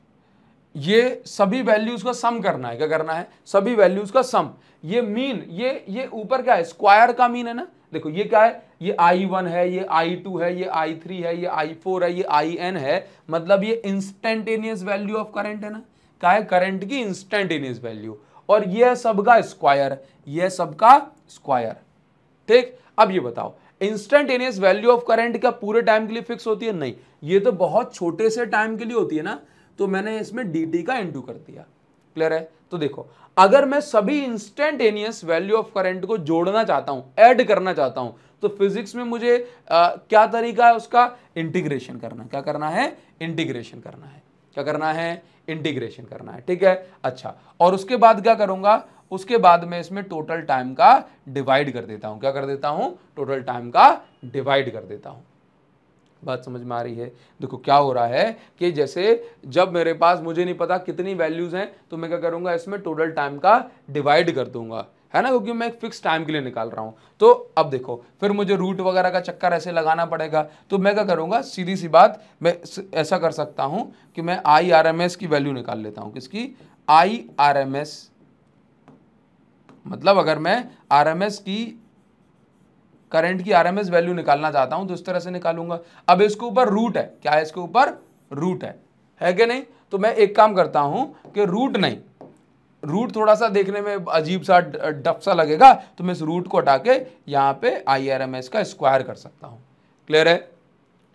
S1: ये सभी वैल्यूज का सम करना है क्या करना है सभी वैल्यूज का सम ये मीन ये ये ऊपर क्या है स्क्वायर का मीन है ना देखो ये क्या है ये आई वन है ये आई टू है ये आई थ्री है ये आई फोर है ये आई एन है मतलब ये इंस्टेंटेनियस वैल्यू ऑफ करंट है ना क्या है करंट की इंस्टेंटेनियस वैल्यू और ये सबका स्क्वायर ये सबका स्क्वायर ठीक अब ये बताओ इंस्टेंटेनियस वैल्यू ऑफ करंट क्या पूरे टाइम के लिए फिक्स होती है नहीं ये तो बहुत छोटे से टाइम के लिए होती है ना तो मैंने इसमें डी का इंटू कर दिया क्लियर है तो देखो अगर मैं सभी इंस्टेंटेनियस वैल्यू ऑफ करंट को जोड़ना चाहता हूँ ऐड करना चाहता हूँ तो फिजिक्स में मुझे आ, क्या तरीका है उसका इंटीग्रेशन करना क्या करना है इंटीग्रेशन करना है क्या करना है इंटीग्रेशन करना है ठीक है अच्छा और उसके बाद क्या करूंगा उसके बाद मैं इसमें टोटल टाइम का डिवाइड कर देता हूँ क्या कर देता हूँ टोटल टाइम का डिवाइड कर देता हूँ बात समझ में आ रही है देखो क्या हो रहा है कि जैसे जब मेरे पास मुझे नहीं पता कितनी वैल्यूज़ हैं तो मैं क्या करूँगा इसमें टोटल टाइम का डिवाइड कर दूंगा है ना क्योंकि मैं एक फिक्स टाइम के लिए निकाल रहा हूँ तो अब देखो फिर मुझे रूट वगैरह का चक्कर ऐसे लगाना पड़ेगा तो मैं क्या करूँगा सीधी सी बात मैं ऐसा कर सकता हूँ कि मैं आई आर एम एस की वैल्यू निकाल लेता हूँ किसकी आई आर एम एस मतलब अगर मैं आर एम एस की करंट की आरएमएस वैल्यू निकालना चाहता हूं तो इस तरह से निकालूंगा अब इसके ऊपर रूट है क्या है इसके ऊपर रूट है है कि नहीं तो मैं एक काम करता हूं कि रूट नहीं रूट थोड़ा सा देखने में अजीब सा डफ सा लगेगा तो मैं इस रूट को हटा के यहाँ पे आई का स्क्वायर कर सकता हूँ क्लियर है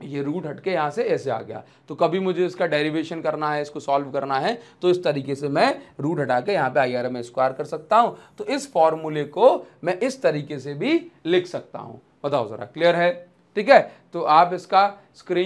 S1: ये रूट हटके यहाँ से ऐसे आ गया तो कभी मुझे इसका डेरिवेशन करना है इसको सॉल्व करना है तो इस तरीके से मैं रूट हटा के यहाँ पे आई आर एम स्क्वायर कर सकता हूँ तो इस फॉर्मूले को मैं इस तरीके से भी लिख सकता हूँ बताओ ज़रा क्लियर है ठीक है तो आप इसका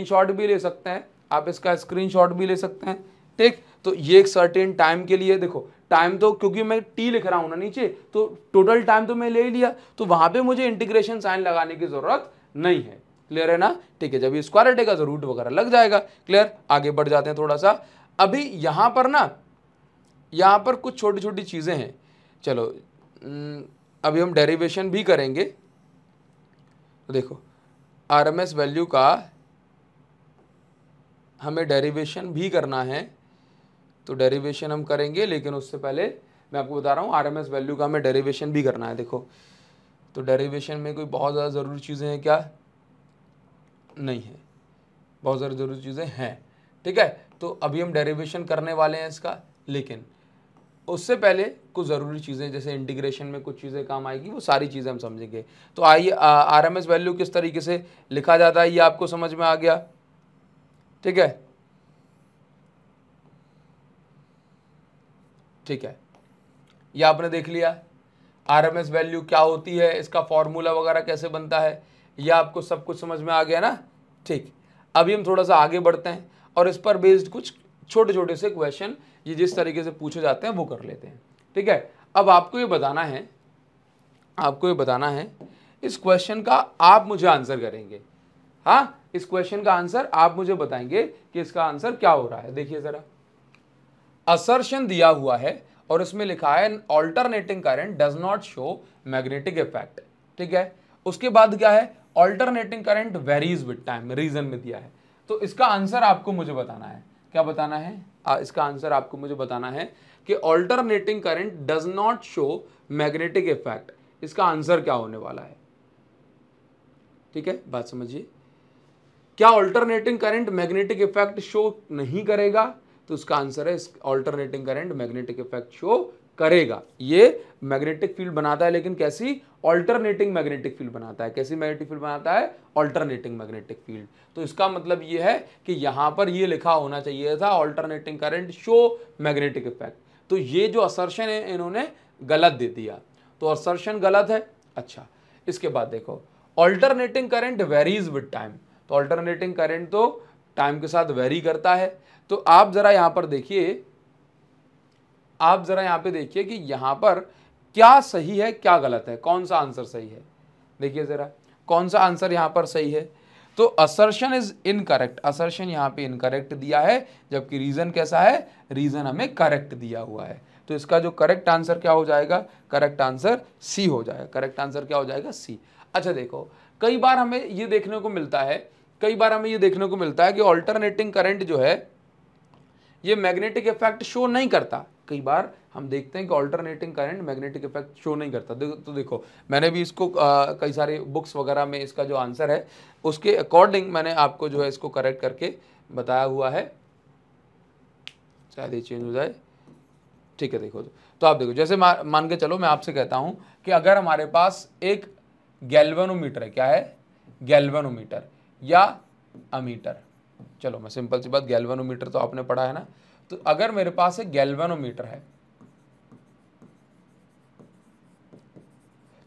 S1: शॉट भी ले सकते हैं आप इसका शॉट भी ले सकते हैं ठीक तो ये एक सर्टेन टाइम के लिए देखो टाइम तो क्योंकि मैं टी लिख रहा हूँ ना नीचे तो टोटल टाइम तो मैं ले लिया तो वहाँ पर मुझे इंटीग्रेशन साइन लगाने की ज़रूरत नहीं है क्लियर है ना ठीक है जब ये स्क्वायर हटेगा तो रूट वगैरह लग जाएगा क्लियर आगे बढ़ जाते हैं थोड़ा सा अभी यहाँ पर ना यहाँ पर कुछ छोटी छोटी चीज़ें हैं चलो अभी हम डेरिवेशन भी करेंगे तो देखो आर एम एस वैल्यू का हमें डेरिवेशन भी करना है तो डेरिवेशन हम करेंगे लेकिन उससे पहले मैं आपको बता रहा हूँ आर एम एस वैल्यू का हमें डेरिवेशन भी करना है देखो तो डेरिवेशन में कोई बहुत ज़्यादा ज़रूरी चीज़ें हैं क्या नहीं है बहुत सारी ज़रूरी चीज़ें हैं ठीक है तो अभी हम डेरिवेशन करने वाले हैं इसका लेकिन उससे पहले कुछ ज़रूरी चीज़ें जैसे इंटीग्रेशन में कुछ चीज़ें काम आएगी वो सारी चीज़ें हम समझेंगे तो आइए आर एम एस वैल्यू किस तरीके से लिखा जाता है ये आपको समझ में आ गया ठीक है ठीक है ये आपने देख लिया आर एम एस वैल्यू क्या होती है इसका फॉर्मूला वगैरह कैसे बनता है ये आपको सब कुछ समझ में आ गया ना ठीक अभी हम थोड़ा सा आगे बढ़ते हैं और इस पर बेस्ड कुछ छोटे छोटे से क्वेश्चन ये जिस तरीके से पूछे जाते हैं वो कर लेते हैं ठीक है अब आपको ये बताना है आपको ये बताना है इस क्वेश्चन का आप मुझे आंसर करेंगे हाँ इस क्वेश्चन का आंसर आप मुझे बताएंगे कि इसका आंसर क्या हो रहा है देखिए ज़रा असर्शन दिया हुआ है और इसमें लिखा है alternating current does not show magnetic effect ठीक है उसके बाद क्या है alternating current varies with time reason में दिया है तो इसका आंसर आपको मुझे बताना है क्या बताना है आ, इसका आंसर आपको मुझे बताना है कि alternating current does not show magnetic effect इसका आंसर क्या होने वाला है ठीक है बात समझिए क्या alternating current magnetic effect show नहीं करेगा तो उसका आंसर है alternating current magnetic effect show करेगा ये मैग्नेटिक फील्ड बनाता है लेकिन कैसी ऑल्टरनेटिंग मैग्नेटिक फील्ड बनाता है कैसी मैग्नेटिक फील्ड बनाता है ऑल्टरनेटिंग मैग्नेटिक फील्ड तो इसका मतलब यह है कि यहां पर यह लिखा होना चाहिए था alternating current show magnetic effect तो ये जो असर्शन है इन्होंने गलत दे दिया तो असर्शन गलत है अच्छा इसके बाद देखो alternating current varies with time तो ऑल्टरनेटिंग करंट तो टाइम के साथ वेरी करता है तो आप ज़रा यहां पर देखिए आप ज़रा यहां पे देखिए कि यहां पर क्या सही है क्या गलत है कौन सा आंसर सही है देखिए ज़रा कौन सा आंसर यहाँ पर सही है तो असर्शन इज इनकरेक्ट असर्शन यहाँ पे इनकरेक्ट दिया है जबकि रीज़न कैसा है रीज़न हमें करेक्ट दिया हुआ है तो इसका जो करेक्ट आंसर क्या हो जाएगा करेक्ट आंसर सी हो जाएगा करेक्ट आंसर क्या हो जाएगा सी अच्छा देखो कई बार हमें ये देखने को मिलता है कई बार हमें ये देखने को मिलता है कि ऑल्टरनेटिंग करंट जो है ये मैग्नेटिक इफेक्ट शो नहीं करता कई बार हम देखते हैं कि alternating current magnetic effect show नहीं करता देखो तो देखो मैंने भी इसको कई सारे बुक्स वगैरह में इसका जो आंसर है उसके अकॉर्डिंग मैंने आपको जो है इसको करेक्ट करके बताया हुआ है शायद ये चेंज हो जाए ठीक है देखो तो आप देखो जैसे मान के चलो मैं आपसे कहता हूँ कि अगर हमारे पास एक गैल्वेनोमीटर है क्या है गैल्वेनोमीटर या अमीटर चलो मैं सिंपल सी बात गैल्वेनोमीटर तो आपने पढ़ा है ना तो अगर मेरे पास एक गैल्वेनोमीटर है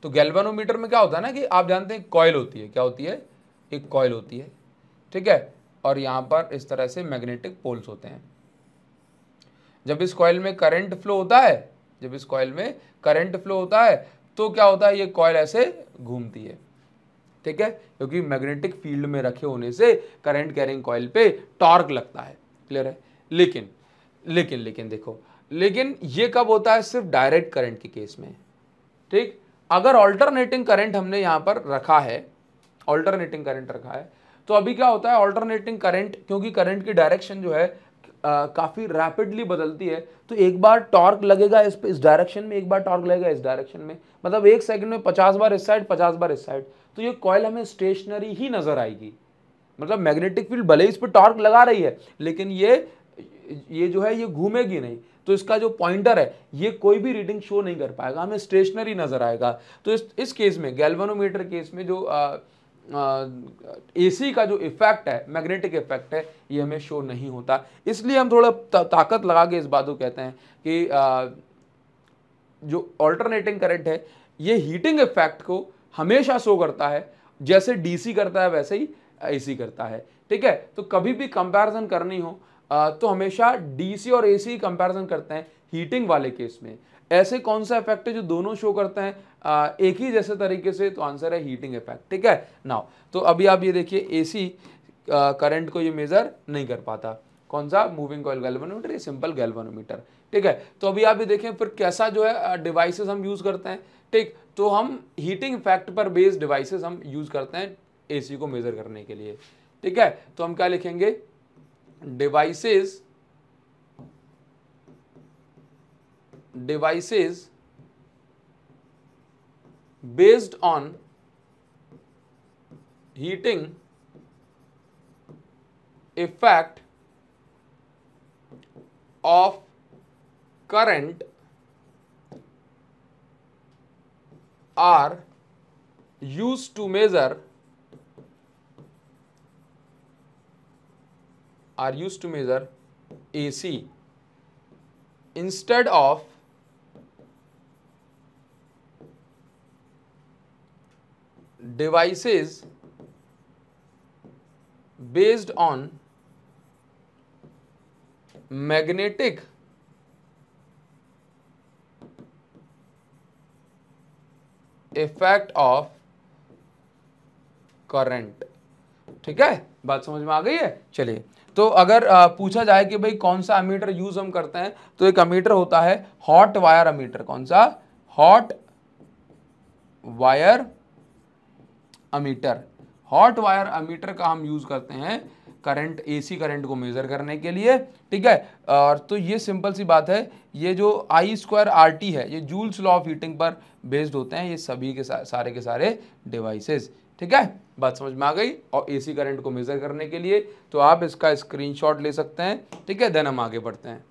S1: तो गैल्वेनोमीटर में क्या होता है ना कि आप जानते हैं कॉयल होती है क्या होती है एक कॉयल होती है ठीक है और यहां पर इस तरह से मैग्नेटिक पोल्स होते हैं जब इस कॉयल में करंट फ्लो होता है जब इस कॉयल में करंट फ्लो होता है तो क्या होता है ये कॉयल ऐसे घूमती है ठीक है क्योंकि मैग्नेटिक फील्ड में रखे होने से करंट कैरिंग कॉयल पे टॉर्क लगता है क्लियर है लेकिन लेकिन लेकिन देखो लेकिन ये कब होता है सिर्फ डायरेक्ट करंट के केस में ठीक अगर ऑल्टरनेटिंग करंट हमने यहाँ पर रखा है ऑल्टरनेटिंग करंट रखा है तो अभी क्या होता है ऑल्टरनेटिंग करंट क्योंकि करंट की डायरेक्शन जो है काफ़ी रैपिडली बदलती है तो एक बार टॉर्क लगेगा इस इस डायरेक्शन में एक बार टॉर्क लगेगा इस डायरेक्शन में मतलब एक सेकंड में पचास बार इस साइड पचास बार इस साइड तो ये कॉयल हमें स्टेशनरी ही नज़र आएगी मतलब मैग्नेटिक फील्ड भले ही इस पर टॉर्क लगा रही है लेकिन ये ये जो है ये घूमेगी नहीं तो इसका जो पॉइंटर है ये कोई भी रीडिंग शो नहीं कर पाएगा हमें स्टेशनरी नज़र आएगा तो इस इस केस में गैल्वेनोमीटर केस में जो एसी का जो इफेक्ट है मैग्नेटिक इफेक्ट है ये हमें शो नहीं होता इसलिए हम थोड़ा ता, ताकत लगा के इस बात को कहते हैं कि आ, जो ऑल्टरनेटिंग करंट है ये हीटिंग इफेक्ट को हमेशा शो करता है जैसे डीसी करता है वैसे ही एसी करता है ठीक है तो कभी भी कंपैरिजन करनी हो तो हमेशा डीसी और एसी कंपेरिजन करते हैं हीटिंग वाले केस में ऐसे कौन सा इफेक्ट है जो दोनों शो करते हैं आ, एक ही जैसे तरीके से तो आंसर है हीटिंग इफेक्ट ठीक है नाउ तो अभी आप ये देखिए एसी करंट को ये मेज़र नहीं कर पाता कौन सा मूविंग ऑयल गैल्वानोमीटर या सिंपल गैल्वानोमीटर ठीक है तो अभी आप ये देखें फिर कैसा जो है डिवाइसेस हम यूज़ करते हैं ठीक तो हम हीटिंग इफेक्ट पर बेस्ड डिवाइसेस हम यूज़ करते हैं एसी को मेज़र करने के लिए ठीक है तो हम क्या लिखेंगे devices devices based on heating effect of current are used to measure are used to measure AC instead of devices based on magnetic effect of current ठीक है बात समझ में आ गई है चलिए तो अगर पूछा जाए कि भाई कौन सा अमीटर यूज़ हम करते हैं तो एक अमीटर होता है हॉट वायर अमीटर कौन सा hot wire ammeter hot wire ammeter का हम यूज़ करते हैं करंट एसी करंट को मेज़र करने के लिए ठीक है और तो ये सिंपल सी बात है ये जो आई स्क्वायर आर टी है ये जूल्स लॉ ऑफ हीटिंग पर बेस्ड होते हैं ये सभी के सा, सारे के सारे डिवाइसेस ठीक है बात समझ में आ गई और एसी करंट को मेज़र करने के लिए तो आप इसका स्क्रीनशॉट ले सकते हैं ठीक है देन हम आगे बढ़ते हैं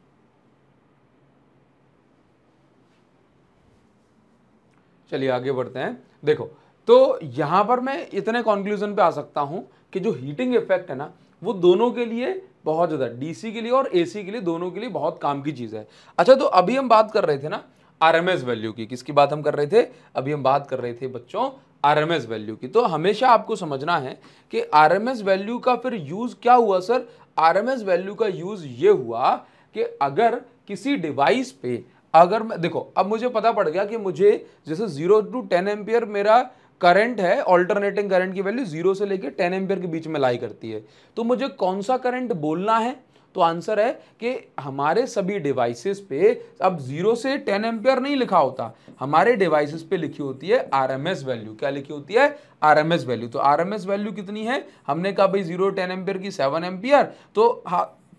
S1: चलिए आगे बढ़ते हैं देखो तो यहां पर मैं इतने कॉन्क्लूजन पे आ सकता हूं कि जो हीटिंग इफेक्ट है ना वो दोनों के लिए बहुत ज़्यादा डीसी के लिए और एसी के लिए दोनों के लिए बहुत काम की चीज़ है अच्छा तो अभी हम बात कर रहे थे ना आरएमएस वैल्यू की किसकी बात हम कर रहे थे अभी हम बात कर रहे थे बच्चों आरएमएस वैल्यू की तो हमेशा आपको समझना है कि आरएमएस वैल्यू का फिर यूज़ क्या हुआ सर आरएमएस वैल्यू का यूज़ ये हुआ कि अगर किसी डिवाइस पे अगर मैं देखो अब मुझे पता पड़ गया कि मुझे जैसे जीरो टू टेन एम्पियर मेरा करंट है ऑल्टरनेटिंग करंट की वैल्यू जीरो से लेकर टेन एम्पियर के बीच में लाई करती है तो मुझे कौन सा करंट बोलना है तो आंसर है कि हमारे सभी डिवाइसेस पे अब जीरो से टेन एम्पियर नहीं लिखा होता हमारे डिवाइसेस पे लिखी होती है आरएमएस वैल्यू क्या लिखी होती है आरएमएस वैल्यू तो आरएमएस वैल्यू कितनी है हमने कहा भाई जीरो टेन एम्पियर की सेवन एम्पियर तो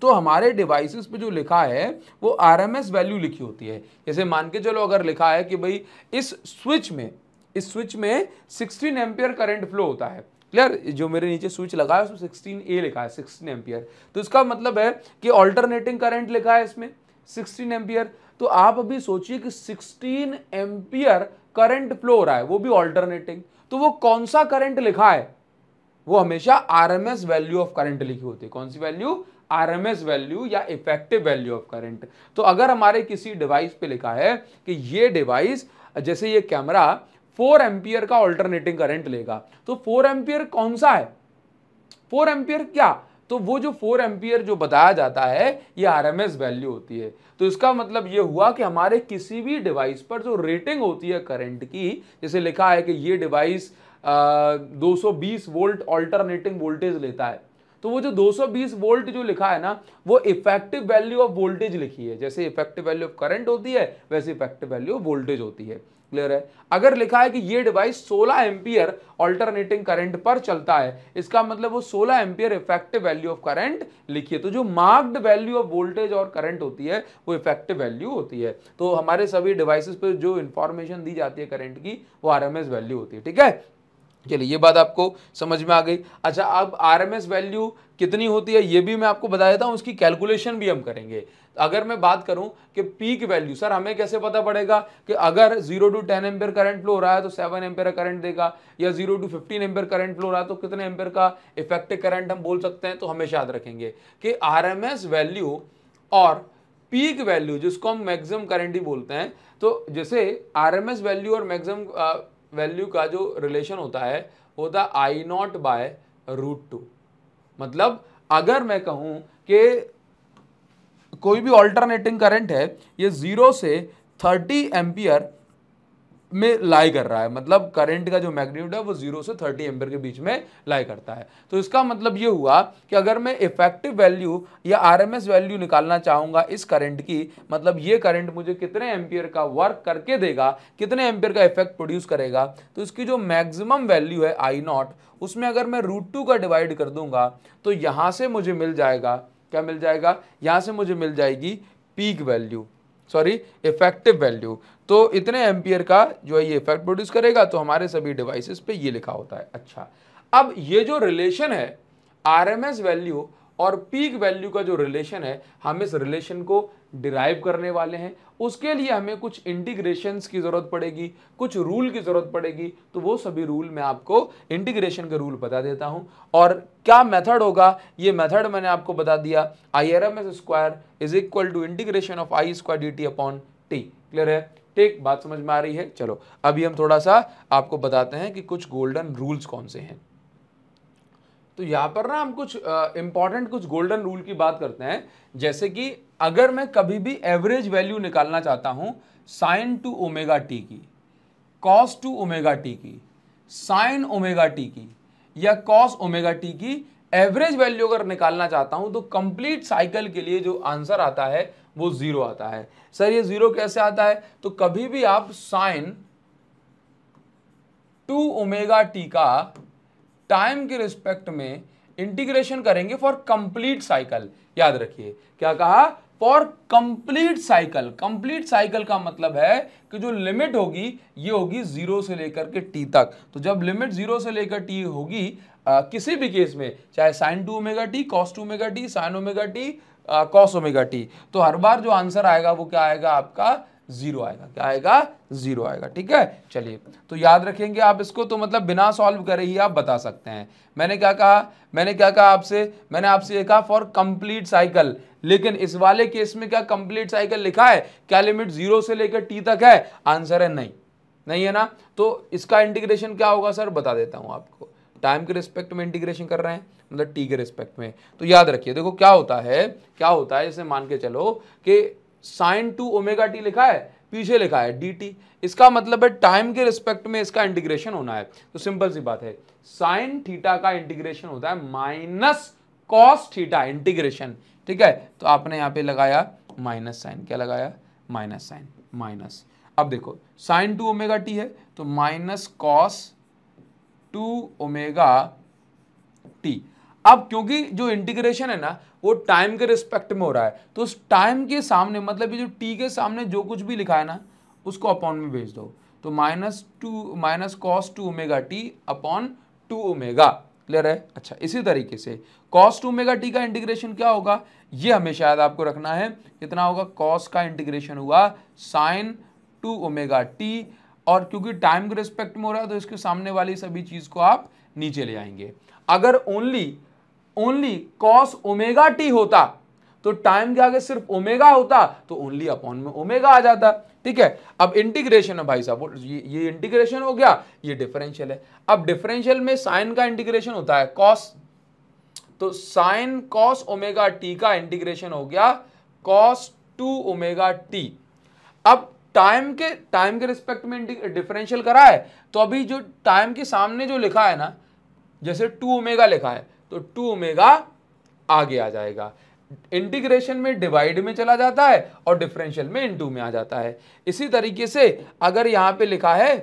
S1: तो हमारे डिवाइसेस पे जो लिखा है वो आरएमएस वैल्यू लिखी होती है जैसे मान के चलो अगर लिखा है कि भाई इस स्विच में इस स्विच में 16 एम्पियर करंट फ्लो होता है क्लियर जो मेरे नीचे स्विच लगा है उसमें सिक्सटीन ए लिखा है सिक्सटीन एम्पियर तो इसका मतलब है कि ऑल्टरनेटिंग करंट लिखा है इसमें सिक्सटीन एम्पियर तो आप अभी सोचिए कि सिक्सटीन एम्पियर करंट फ्लो हो रहा है वो भी ऑल्टरनेटिंग तो वो कौन सा करंट लिखा है वो हमेशा R M S value of current लिखी होती है कौन सी value R M S value या इफेक्टिव वैल्यू ऑफ करंट तो अगर हमारे किसी डिवाइस पे लिखा है कि ये डिवाइस जैसे ये कैमरा फोर एम्पियर का ऑल्टरनेटिंग करंट लेगा तो फोर एम्पियर कौन सा है फोर एम्पियर क्या तो वो जो फोर एम्पियर जो बताया जाता है ये आरएमएस वैल्यू होती है तो इसका मतलब ये हुआ कि हमारे किसी भी डिवाइस पर जो रेटिंग होती है करंट की जैसे लिखा है कि ये डिवाइस दो वोल्ट ऑल्टरनेटिंग वोल्टेज लेता है तो वो जो 220 वोल्ट जो लिखा है ना वो इफेक्टिव वैल्यू ऑफ वोल्टेज लिखी है जैसे इफेक्टिव वैल्यू ऑफ करंट होती है वैसे इफेक्टिव वैल्यू ऑफ वोल्टेज होती है क्लियर है अगर लिखा है कि ये डिवाइस 16 एम्पियर अल्टरनेटिंग करंट पर चलता है इसका मतलब वो 16 ampere effective value of current लिखिए तो जो मार्क्ड वैल्यू ऑफ वोल्टेज और करंट होती है वो इफेक्टिव वैल्यू होती है तो हमारे सभी डिवाइसेस पर जो इंफॉर्मेशन दी जाती है करंट की वो आर वैल्यू होती है ठीक है चलिए ये बात आपको समझ में आ गई अच्छा अब आर वैल्यू कितनी होती है ये भी मैं आपको बता देता हूँ उसकी कैलकुलेशन भी हम करेंगे अगर मैं बात करूं कि पीक वैल्यू सर हमें कैसे पता पड़ेगा कि अगर zero to ten ampere current flow हो रहा है तो सेवन एम्पेयर करंट देगा या zero to fifteen ampere current flow हो रहा है तो कितने एम्पेयर का इफेक्टिव करंट हम बोल सकते हैं तो हमेशा याद रखेंगे कि आर वैल्यू और पीक वैल्यू जिसको हम मैक्सिमम करंट ही बोलते हैं तो जैसे एस वैल्यू और मैक्सिमम वैल्यू का जो रिलेशन होता है होता है I not by root two मतलब अगर मैं कहूँ कि कोई भी ऑल्टरनेटिंग करंट है ये ज़ीरो से थर्टी एम्पियर में लाई कर रहा है मतलब करंट का जो मैग्नीट्यूड है वो जीरो से थर्टी एम्पियर के बीच में लाई करता है तो इसका मतलब ये हुआ कि अगर मैं इफेक्टिव वैल्यू या आरएमएस वैल्यू निकालना चाहूँगा इस करंट की मतलब ये करंट मुझे कितने एम्पियर का वर्क करके देगा कितने एम्पियर का इफेक्ट प्रोड्यूस करेगा तो इसकी जो मैक्सिमम वैल्यू है आई नॉट उसमें अगर मैं रूट टू का डिवाइड कर दूंगा तो यहाँ से मुझे मिल जाएगा क्या मिल जाएगा यहाँ से मुझे मिल जाएगी peak value sorry effective value तो इतने एम्पियर का जो है ये इफेक्ट प्रोड्यूस करेगा तो हमारे सभी डिवाइसेस पे ये लिखा होता है अच्छा अब ये जो रिलेशन है आर वैल्यू और पीक वैल्यू का जो रिलेशन है हम इस रिलेशन को डिराइव करने वाले हैं उसके लिए हमें कुछ इंटीग्रेशंस की ज़रूरत पड़ेगी कुछ रूल की ज़रूरत पड़ेगी तो वो सभी रूल मैं आपको इंटीग्रेशन के रूल बता देता हूँ और क्या मेथड होगा ये मेथड मैंने आपको बता दिया I R M S square is equal to integration of I square D T upon T clear है ठीक बात समझ में आ रही है चलो अभी हम थोड़ा सा आपको बताते हैं कि कुछ गोल्डन रूल्स कौन से हैं तो यहाँ पर ना हम कुछ इंपॉर्टेंट कुछ गोल्डन रूल की बात करते हैं जैसे कि अगर मैं कभी भी एवरेज वैल्यू निकालना चाहता हूँ साइन टू ओमेगा टी की कॉस टू ओमेगा टी की साइन ओमेगा टी की या कॉस ओमेगा टी की एवरेज वैल्यू अगर निकालना चाहता हूँ तो कंप्लीट साइकिल के लिए जो आंसर आता है वो ज़ीरो आता है सर ये ज़ीरो कैसे आता है तो कभी भी आप साइन टू ओमेगा टी का टाइम के रिस्पेक्ट में इंटीग्रेशन करेंगे फॉर कंप्लीट साइकिल याद रखिए क्या कहा for complete cycle complete cycle का मतलब है कि जो लिमिट होगी ये होगी जीरो से लेकर के टी तक तो जब लिमिट जीरो से लेकर टी होगी किसी भी केस में चाहे sine two omega T cos two omega T sine omega T cos omega T तो हर बार जो आंसर आएगा वो क्या आएगा आपका जीरो आएगा क्या आएगा जीरो आएगा ठीक है चलिए तो याद रखेंगे आप इसको तो मतलब बिना सॉल्व करे ही आप बता सकते हैं मैंने क्या कहा मैंने क्या कहा आपसे मैंने आपसे ये कहा फॉर कंप्लीट साइकिल लेकिन इस वाले केस में क्या कंप्लीट साइकिल लिखा है क्या लिमिट जीरो से लेकर टी तक है आंसर है नहीं नहीं है ना तो इसका इंटीग्रेशन क्या होगा सर बता देता हूं आपको टाइम के रिस्पेक्ट में इंटीग्रेशन कर रहे हैं मतलब टी के रिस्पेक्ट में तो याद रखिए देखो क्या होता है क्या होता है जैसे मान के चलो कि साइन टू ओमेगा टी लिखा है पीछे लिखा है डी टी इसका मतलब है टाइम के रिस्पेक्ट में इसका इंटीग्रेशन होना है तो सिंपल सी बात है साइन थीटा का इंटीग्रेशन होता है माइनस कॉस थीटा इंटीग्रेशन ठीक है तो आपने यहां पे लगाया माइनस साइन क्या लगाया माइनस साइन माइनस अब देखो साइन टू ओमेगा टी है तो minus cos two omega T अब क्योंकि जो इंटीग्रेशन है ना वो टाइम के रिस्पेक्ट में हो रहा है तो उस टाइम के सामने मतलब ये जो टी के सामने जो कुछ भी लिखा है ना उसको अपॉन में भेज दो तो minus two minus cos two omega T upon two omega clear है अच्छा इसी तरीके से कॉस टू ओमेगा टी का इंटीग्रेशन क्या होगा ये हमें शायद आपको रखना है कितना होगा कॉस का इंटीग्रेशन हुआ साइन टू ओमेगा टी और क्योंकि टाइम के रिस्पेक्ट में हो रहा है तो इसके सामने वाली सभी चीज़ को आप नीचे ले आएंगे अगर only only cos omega T होता तो टाइम के आगे सिर्फ ओमेगा होता तो ओनली अपॉन में ओमेगा आ जाता ठीक है अब इंटीग्रेशन है भाई साहब ये ये इंटीग्रेशन हो गया ये डिफरेंशियल है अब डिफरेंशियल में साइन का इंटीग्रेशन होता है कॉस तो साइन कॉस ओमेगा टी का इंटीग्रेशन हो गया कॉस टू ओमेगा टी अब टाइम के टाइम के रिस्पेक्ट में डिफरेंशियल करा है तो अभी जो टाइम के सामने जो लिखा है ना जैसे टू ओमेगा लिखा है तो टू ओमेगा आगे आ जाएगा इंटीग्रेशन में डिवाइड में चला जाता है और डिफरेंशियल में इनटू में आ जाता है इसी तरीके से अगर यहां पे लिखा है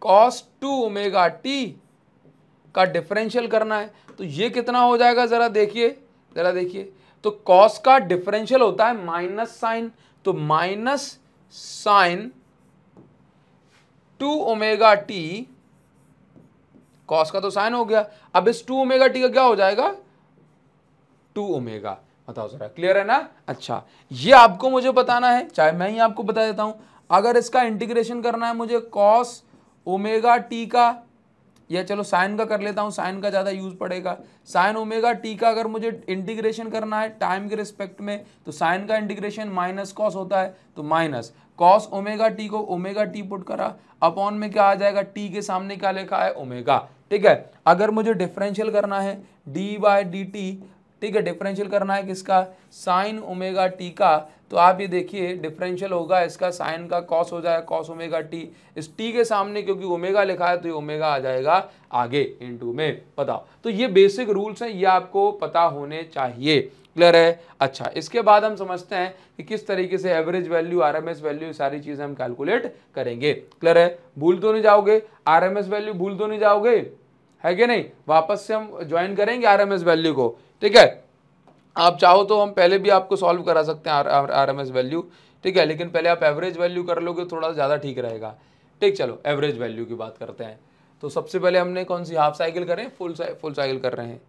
S1: कॉस टू ओमेगा टी का डिफरेंशियल करना है तो ये कितना हो जाएगा ज़रा देखिए ज़रा देखिए तो कॉस का डिफरेंशियल होता है माइनस साइन तो minus sine two omega T cos का तो साइन हो गया अब इस टू ओमेगा टी का क्या हो जाएगा टू ओमेगा बताओ जरा क्लियर है ना अच्छा ये आपको मुझे बताना है चाहे मैं ही आपको बता देता हूं अगर इसका इंटीग्रेशन करना है मुझे कॉस ओमेगा टी का या चलो साइन का कर लेता हूं साइन का ज़्यादा यूज़ पड़ेगा साइन ओमेगा टी का अगर मुझे इंटीग्रेशन करना है टाइम के रिस्पेक्ट में तो साइन का इंटीग्रेशन माइनस कॉस होता है तो माइनस कॉस ओमेगा टी को ओमेगा टी पुट करा अपॉन में क्या आ जाएगा टी के सामने क्या लिखा है ओमेगा ठीक है अगर मुझे डिफरेंशियल करना है डी बाय डी टी ठीक है डिफरेंशियल करना है किसका साइन ओमेगा टी का तो आप ये देखिए डिफरेंशियल होगा इसका साइन का कॉस हो जाएगा कॉस ओमेगा टी इस टी के सामने क्योंकि ओमेगा लिखा है तो ये ओमेगा आ जाएगा आगे इनटू में पता तो ये बेसिक रूल्स हैं ये आपको पता होने चाहिए क्लियर है अच्छा इसके बाद हम समझते हैं कि किस तरीके से एवरेज वैल्यू आरएमएस वैल्यू सारी चीज़ें हम कैलकुलेट करेंगे क्लियर है भूल तो नहीं जाओगे आरएमएस वैल्यू भूल तो नहीं जाओगे है कि नहीं वापस से हम ज्वाइन करेंगे आरएमएस वैल्यू को ठीक है आप चाहो तो हम पहले भी आपको सॉल्व करा सकते हैं आर एम एस वैल्यू ठीक है लेकिन पहले आप एवरेज वैल्यू कर लोगे थोड़ा ज़्यादा ठीक रहेगा ठीक चलो एवरेज वैल्यू की बात करते हैं तो सबसे पहले हमने कौन सी हाफ साइकिल करें फुल फुल साइकिल कर रहे हैं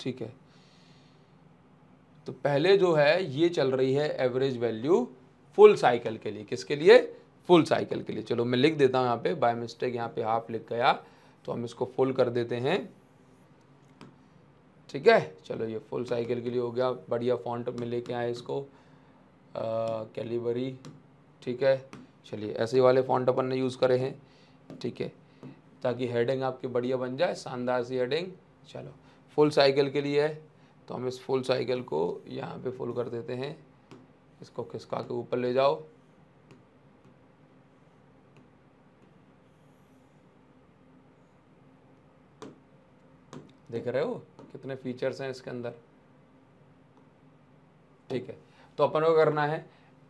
S1: ठीक है तो पहले जो है ये चल रही है एवरेज वैल्यू फुल साइकिल के लिए किसके लिए फुल साइकिल के लिए चलो मैं लिख देता हूँ यहाँ पे बाय मिस्टेक यहाँ पे हाफ लिख गया तो हम इसको फुल कर देते हैं ठीक है चलो ये फुल साइकिल के लिए हो गया बढ़िया फॉन्ट में लेके आए इसको कैलिबरी ठीक है चलिए ऐसे वाले फॉन्ट अपन ने यूज़ करे हैं ठीक है ताकि हेडिंग आपकी बढ़िया बन जाए शानदार सी हेडिंग चलो फुल साइकिल के लिए है तो हम इस फुल साइकिल को यहाँ पे फुल कर देते हैं इसको खिसका के ऊपर ले जाओ देख रहे हो कितने फीचर्स हैं इसके अंदर ठीक है तो अपन को करना है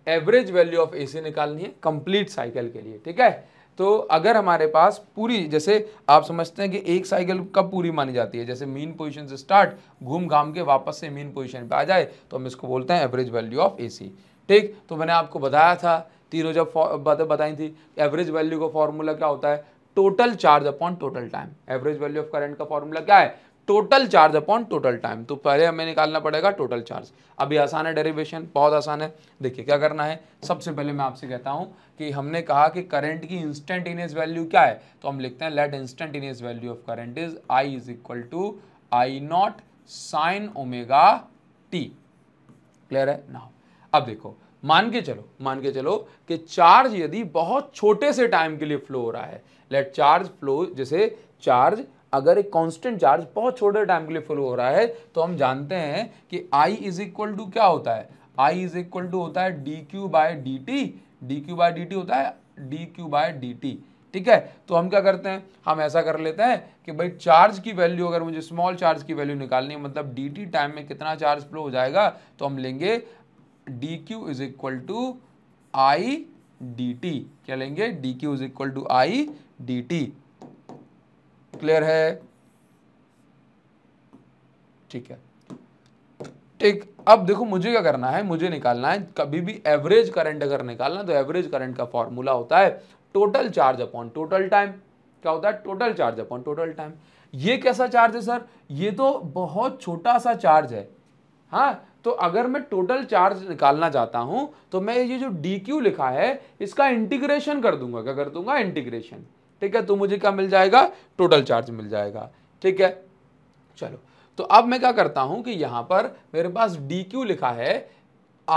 S1: एवरेज वैल्यू ऑफ एसी निकालनी है कंप्लीट साइकिल के लिए ठीक है तो अगर हमारे पास पूरी जैसे आप समझते हैं कि एक साइकिल कब पूरी मानी जाती है जैसे मीन पोजीशन से स्टार्ट घूम घाम के वापस से मीन पोजीशन पे आ जाए तो हम इसको बोलते हैं एवरेज वैल्यू ऑफ एसी ठीक तो मैंने आपको बताया था तीनों जब बातें बताई थी एवरेज वैल्यू का फॉर्मूला क्या होता है total charge upon total time average value of current का फॉर्मूला क्या है total charge upon total time तो पहले हमें निकालना पड़ेगा टोटल चार्ज अभी आसान है डेरिवेशन बहुत आसान है देखिए क्या करना है सबसे पहले मैं आपसे कहता हूं कि हमने कहा कि करंट की इंस्टेंटेनियस वैल्यू क्या है तो हम लिखते हैं let instantaneous value of current is I is equal to I not sine omega T clear है ना अब देखो मान के चलो मान के चलो कि चार्ज यदि बहुत छोटे से टाइम के लिए फ्लो हो रहा है लेट चार्ज फ्लो जैसे चार्ज अगर एक कांस्टेंट चार्ज बहुत छोटे टाइम के लिए फ्लो हो रहा है तो हम जानते हैं कि आई इज इक्वल टू क्या होता है आई इज इक्वल टू होता है D Q by D T D Q by D T होता है D Q by D T ठीक है तो हम क्या करते हैं हम ऐसा कर लेते हैं कि भाई चार्ज की वैल्यू अगर मुझे स्मॉल चार्ज की वैल्यू निकालनी है मतलब डी टी टाइम में कितना चार्ज फ्लो हो जाएगा तो हम लेंगे D Q is equal to I D T क्या लेंगे D Q is equal to I D T clear है ठीक है ठीक अब देखो मुझे क्या करना है मुझे निकालना है कभी भी एवरेज करंट अगर निकालना तो एवरेज करंट का फॉर्मूला होता है total charge upon total time क्या होता है total charge upon total time ये कैसा चार्ज है सर ये तो बहुत छोटा सा चार्ज है हाँ तो अगर मैं टोटल चार्ज निकालना चाहता हूँ तो मैं ये जो डी लिखा है इसका इंटीग्रेशन कर दूंगा क्या कर दूंगा इंटीग्रेशन ठीक है तो मुझे क्या मिल जाएगा टोटल चार्ज मिल जाएगा ठीक है चलो तो अब मैं क्या करता हूं कि यहां पर मेरे पास डी क्यू लिखा है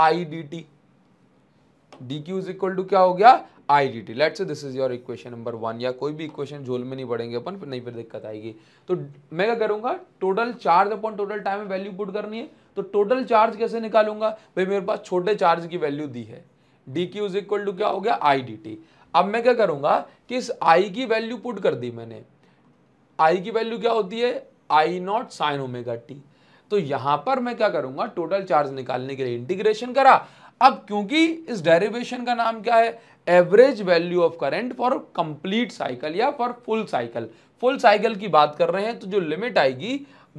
S1: I D T D Q is equal to क्या हो गया I D T let's this is your equation number one या कोई भी इक्वेशन झोल में नहीं पड़ेंगे अपन फिर नहीं फिर दिक्कत आएगी तो मैं क्या करूंगा total charge upon total time में वैल्यू पुट करनी है तो टोटल चार्ज कैसे निकालूंगा भाई मेरे पास छोटे चार्ज की वैल्यू दी है D Q is equal to क्या हो गया आई डी टी अब मैं क्या करूंगा कि इस आई की वैल्यू पुट कर दी मैंने आई की वैल्यू क्या होती है I not sine omega T तो यहां पर मैं क्या करूंगा टोटल चार्ज निकालने के लिए इंटीग्रेशन करा अब क्योंकि इस डेरिवेशन का नाम क्या है average value of current for complete cycle या for full cycle full cycle की बात कर रहे हैं तो जो लिमिट आएगी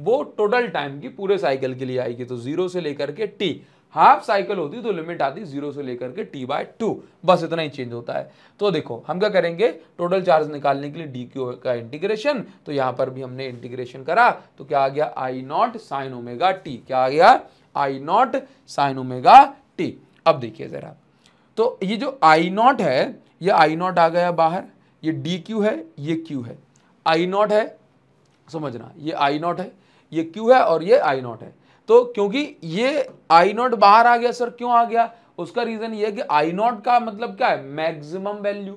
S1: वो टोटल टाइम की पूरे साइकिल के लिए आएगी तो जीरो से लेकर के टी हाफ साइकिल होती तो लिमिट आती जीरो से लेकर के टी बाय टू बस इतना ही चेंज होता है तो देखो हम क्या करेंगे टोटल चार्ज निकालने के लिए डी क्यू का इंटीग्रेशन तो यहां पर भी हमने इंटीग्रेशन करा तो क्या आ गया I not sine omega T क्या आ गया I not sine omega T अब देखिए जरा तो ये जो आई नॉट है ये आई नॉट आ गया बाहर ये डी क्यू है ये क्यू है आई नॉट है समझना ये आई नॉट है ये क्यू है और ये आई नॉट है तो क्योंकि ये आई नॉट बाहर आ गया सर क्यों आ गया उसका रीजन ये है कि आई नॉट का मतलब क्या है मैक्सिमम वैल्यू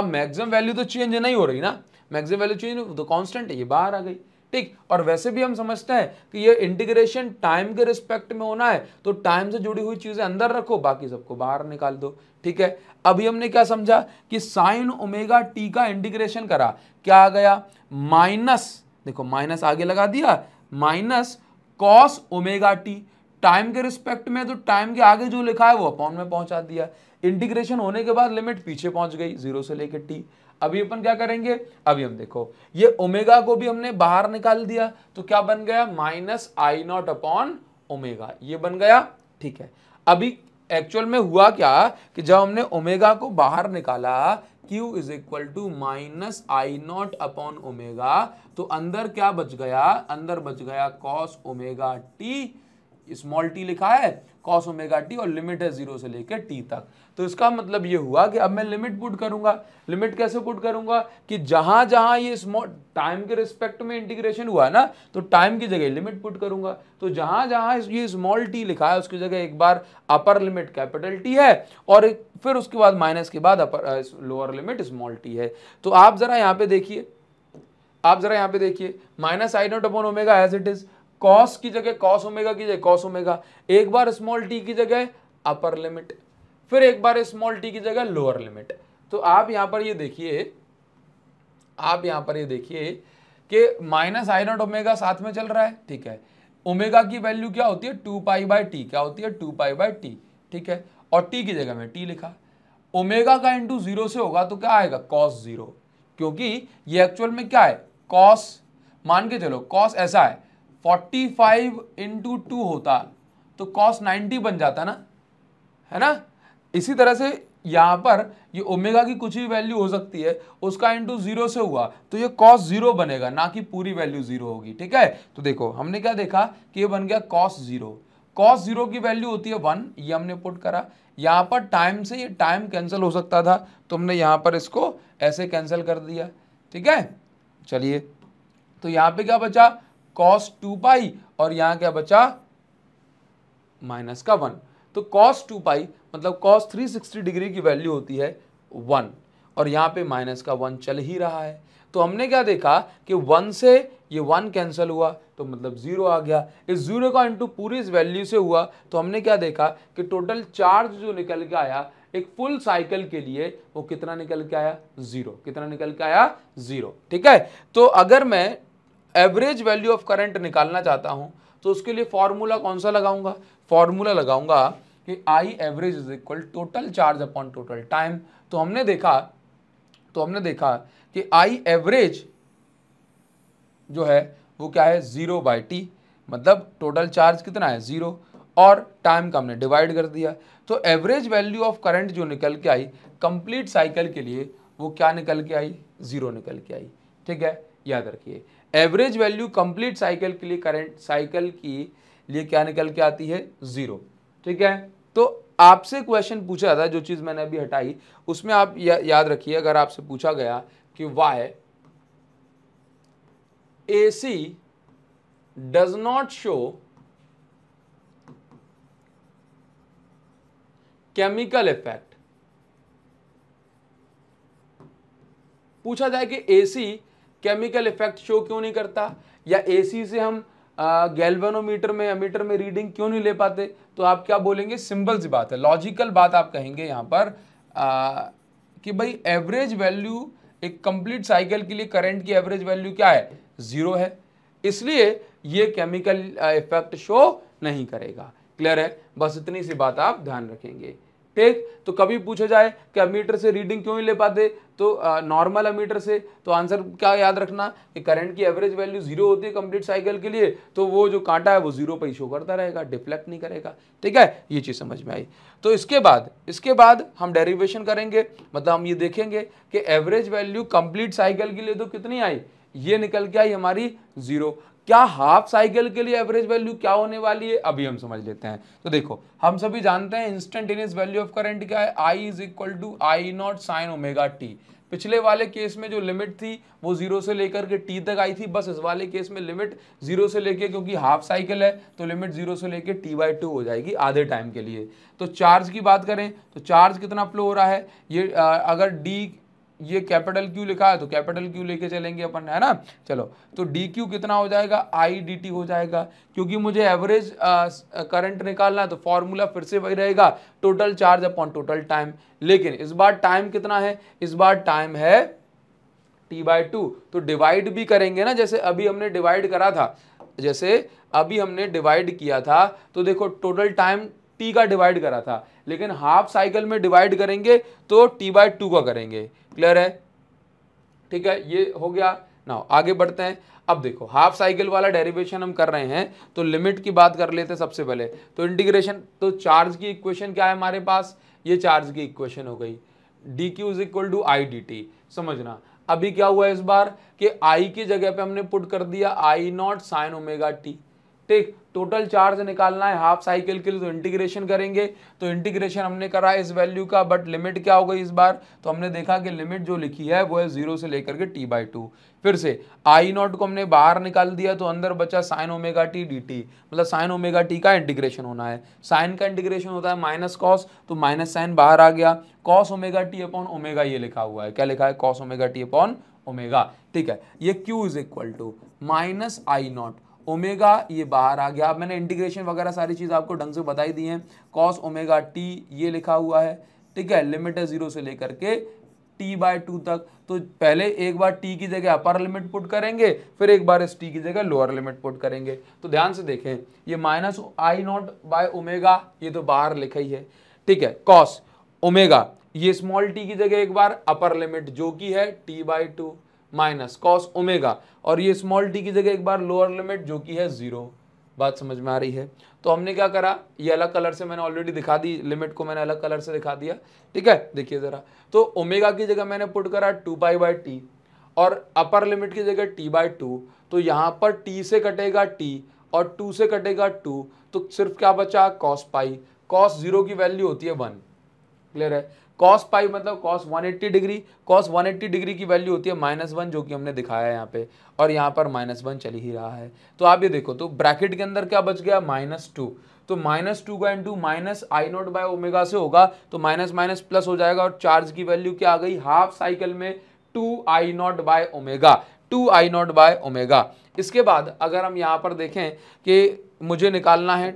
S1: अब मैक्सिमम वैल्यू तो चेंज नहीं हो रही ना मैक्सिमम वैल्यू चेंज तो कांस्टेंट है ये बाहर आ गई ठीक और वैसे भी हम समझते हैं कि ये इंटीग्रेशन टाइम के रिस्पेक्ट में होना है तो टाइम से जुड़ी हुई चीज़ें अंदर रखो बाकी सबको बाहर निकाल दो ठीक है अभी हमने क्या समझा कि साइन ओमेगा टी का इंटीग्रेशन करा क्या आ गया माइनस देखो माइनस आगे लगा दिया minus cos omega T time के रिस्पेक्ट में तो टाइम के आगे जो लिखा है वो अपॉन में पहुंचा दिया इंटीग्रेशन होने के बाद लिमिट पीछे पहुंच गई जीरो से लेकर टी अभी अपन क्या करेंगे अभी हम देखो ये ओमेगा को भी हमने बाहर निकाल दिया तो क्या बन गया minus I not upon omega ये बन गया ठीक है अभी एक्चुअल में हुआ क्या कि जब हमने ओमेगा को बाहर निकाला Q is equal to minus I not upon omega तो अंदर क्या बच गया अंदर बच गया cos omega T small T लिखा है कॉस ओमेगा टी और लिमिट है जीरो से लेकर टी तक तो इसका मतलब ये हुआ कि अब मैं लिमिट पुट करूंगा लिमिट कैसे पुट करूंगा कि जहां जहां ये स्मॉल टाइम के रिस्पेक्ट में इंटीग्रेशन हुआ ना तो टाइम की जगह लिमिट पुट करूंगा तो जहां जहां ये स्मॉल टी लिखा है उसकी जगह एक बार अपर लिमिट कैपिटल टी है और फिर उसके बाद माइनस के बाद upper lower limit small T है तो आप जरा यहाँ पे देखिए आप जरा यहाँ पे देखिए minus I nought upon omega as it is cos की जगह कॉस ओमेगा की जगह कॉस ओमेगा एक बार स्मॉल टी की जगह अपर लिमिट फिर एक बार स्मॉल टी की जगह लोअर लिमिट तो आप यहां पर ये देखिए आप यहां पर ये देखिए कि माइनस आई नॉट ओमेगा साथ में चल रहा है ठीक है ओमेगा की वैल्यू क्या होती है टू पाई बाय टी क्या होती है टू पाई बाय टी ठीक है और टी की जगह में टी लिखा ओमेगा का इंटू जीरो से होगा तो क्या आएगा कॉस जीरो क्योंकि ये एक्चुअल में क्या है कॉस मान के चलो कॉस ऐसा है फोर्टी फाइव इंटू टू होता तो कॉस नाइन्टी बन जाता ना है ना इसी तरह से यहाँ पर ये ओमेगा की कुछ भी वैल्यू हो सकती है उसका इंटू जीरो से हुआ तो ये कॉस जीरो बनेगा ना कि पूरी वैल्यू जीरो होगी ठीक है तो देखो हमने क्या देखा कि ये बन गया कॉस जीरो कॉस जीरो की वैल्यू होती है वन ये हमने पुट करा यहाँ पर टाइम से ये टाइम कैंसिल हो सकता था तो हमने यहाँ पर इसको ऐसे कैंसिल कर दिया ठीक है चलिए तो यहाँ पे क्या बचा कॉस टू पाई और यहाँ क्या बचा माइनस का वन तो कॉस टू पाई मतलब कॉस थ्री सिक्सटी डिग्री की वैल्यू होती है वन और यहाँ पे माइनस का वन चल ही रहा है तो हमने क्या देखा कि वन से ये वन कैंसिल हुआ तो मतलब ज़ीरो आ गया इस ज़ीरो का इंटू पूरी इस वैल्यू से हुआ तो हमने क्या देखा कि टोटल चार्ज जो निकल के आया एक फुल साइकिल के लिए वो कितना निकल के आया ज़ीरो कितना निकल के आया ज़ीरो ठीक है तो अगर मैं एवरेज वैल्यू ऑफ करंट निकालना चाहता हूँ तो उसके लिए फॉर्मूला कौन सा लगाऊंगा फॉर्मूला लगाऊंगा कि I average is equal total charge upon total time तो हमने देखा तो हमने देखा कि आई एवरेज जो है वो क्या है ज़ीरो बाई टी मतलब टोटल चार्ज कितना है ज़ीरो और टाइम का हमने डिवाइड कर दिया तो एवरेज वैल्यू ऑफ करंट जो निकल के आई कंप्लीट साइकिल के लिए वो क्या निकल के आई ज़ीरो निकल के आई ठीक है याद रखिए एवरेज वैल्यू कंप्लीट साइकिल के लिए करंट साइकिल की लिए क्या निकल के आती है ज़ीरो ठीक है तो आपसे क्वेश्चन पूछा था जो चीज़ मैंने अभी हटाई उसमें आप या, याद रखिए अगर आपसे पूछा गया कि why A C does not show chemical effect पूछा जाए कि एसी केमिकल इफेक्ट शो क्यों नहीं करता या एसी से हम गैल्वेनोमीटर में अमीटर में रीडिंग क्यों नहीं ले पाते तो आप क्या बोलेंगे सिंपल सी बात है लॉजिकल बात आप कहेंगे यहाँ पर आ, कि भाई एवरेज वैल्यू एक कंप्लीट साइकिल के लिए करंट की एवरेज वैल्यू क्या है ज़ीरो है इसलिए ये केमिकल इफेक्ट शो नहीं करेगा क्लियर है बस इतनी सी बात आप ध्यान रखेंगे ठीक तो कभी पूछा जाए कि अमीटर से रीडिंग क्यों नहीं ले पाते तो नॉर्मल अमीटर से तो आंसर क्या याद रखना कि करंट की एवरेज वैल्यू जीरो होती है कंप्लीट साइकिल के लिए तो वो जो कांटा है वो जीरो पर ही शो करता रहेगा डिफ्लेक्ट नहीं करेगा ठीक है ये चीज़ समझ में आई तो इसके बाद इसके बाद हम डेरिवेशन करेंगे मतलब हम ये देखेंगे कि एवरेज वैल्यू कंप्लीट साइकिल के लिए तो कितनी आई ये निकल के आई हमारी जीरो क्या हाफ साइकिल के लिए एवरेज वैल्यू क्या होने वाली है अभी हम समझ लेते हैं तो देखो हम सभी जानते हैं इंस्टेंटेनियस वैल्यू ऑफ करंट क्या है I is equal to I not sine omega T पिछले वाले केस में जो लिमिट थी वो जीरो से लेकर के टी तक आई थी बस इस वाले केस में लिमिट जीरो से लेके क्योंकि हाफ साइकिल है तो लिमिट जीरो से लेके टी बाई टू हो जाएगी आधे टाइम के लिए तो चार्ज की बात करें तो चार्ज कितना फ्लो हो रहा है ये आ, अगर डी ये कैपिटल क्यू लिखा है तो कैपिटल क्यू लेके चलेंगे अपन है ना चलो तो डी क्यू कितना हो जाएगा आई डी टी हो जाएगा क्योंकि मुझे एवरेज करंट निकालना है तो फॉर्मूला फिर से वही रहेगा total charge upon total time लेकिन इस बार टाइम कितना है इस बार टाइम है टी बाई टू तो डिवाइड भी करेंगे ना जैसे अभी हमने डिवाइड करा था जैसे अभी हमने डिवाइड किया था तो देखो टोटल टाइम टी का डिवाइड करा था लेकिन हाफ साइकिल में डिवाइड करेंगे तो टी बाई टू का करेंगे क्लियर है ठीक है ये हो गया ना आगे बढ़ते हैं अब देखो हाफ साइकिल वाला डेरिवेशन हम कर रहे हैं तो लिमिट की बात कर लेते हैं सबसे पहले तो इंटीग्रेशन तो चार्ज की इक्वेशन क्या है हमारे पास ये चार्ज की इक्वेशन हो गई D Q is equal to I D T समझना अभी क्या हुआ इस बार कि आई की जगह पे हमने पुट कर दिया I not sine omega T ठीक टोटल चार्ज निकालना है हाफ साइकिल के लिए तो इंटीग्रेशन करेंगे तो इंटीग्रेशन हमने करा इस वैल्यू का बट लिमिट क्या हो गई इस बार तो हमने देखा कि लिमिट जो लिखी है वो है जीरो से लेकर के टी बाई टू फिर से आई नॉट को हमने बाहर निकाल दिया तो अंदर बचा sine omega T D T मतलब साइन ओमेगा टी का इंटीग्रेशन होना है साइन का इंटीग्रेशन होता है माइनस कॉस तो माइनस साइन बाहर आ गया cos omega T upon omega ये लिखा हुआ है क्या लिखा है cos omega T upon omega ठीक है ये Q is equal to minus I nought omega ये बाहर आ गया अब मैंने इंटीग्रेशन वगैरह सारी चीज़ आपको ढंग से बताई दी हैं कॉस ओमेगा टी ये लिखा हुआ है ठीक है लिमिट है ज़ीरो से लेकर के टी बाय टू तक तो पहले एक बार टी की जगह अपर लिमिट पुट करेंगे फिर एक बार इस टी की जगह लोअर लिमिट पुट करेंगे तो ध्यान से देखें ये minus I not by omega ये तो बाहर लिखा ही है ठीक है कॉस ओमेगा ये स्मॉल टी की जगह एक बार अपर लिमिट जो कि है T by two minus cos omega और ये स्मॉल टी की जगह एक बार लोअर लिमिट जो कि है ज़ीरो बात समझ में आ रही है तो हमने क्या करा ये अलग कलर से मैंने ऑलरेडी दिखा दी लिमिट को मैंने अलग कलर से दिखा दिया ठीक है देखिए ज़रा तो ओमेगा की जगह मैंने पुट करा टू पाई बाई टी और अपर लिमिट की जगह टी बाई टू तो यहाँ पर टी से कटेगा टी और टू से कटेगा टू तो सिर्फ क्या बचा कॉस पाई कॉस जीरो की वैल्यू होती है वन क्लियर है कॉस पाई मतलब कॉस 180 डिग्री कॉस 180 डिग्री की वैल्यू होती है माइनस वन जो कि हमने दिखाया है यहाँ पे और यहाँ पर माइनस वन चल ही रहा है तो आप ये देखो तो ब्रैकेट के अंदर क्या बच गया माइनस टू तो माइनस टू का into minus I nought by omega से होगा तो माइनस माइनस प्लस हो जाएगा और चार्ज की वैल्यू क्या आ गई हाफ साइकिल में two I not by omega two I not by omega इसके बाद अगर हम यहाँ पर देखें कि मुझे निकालना है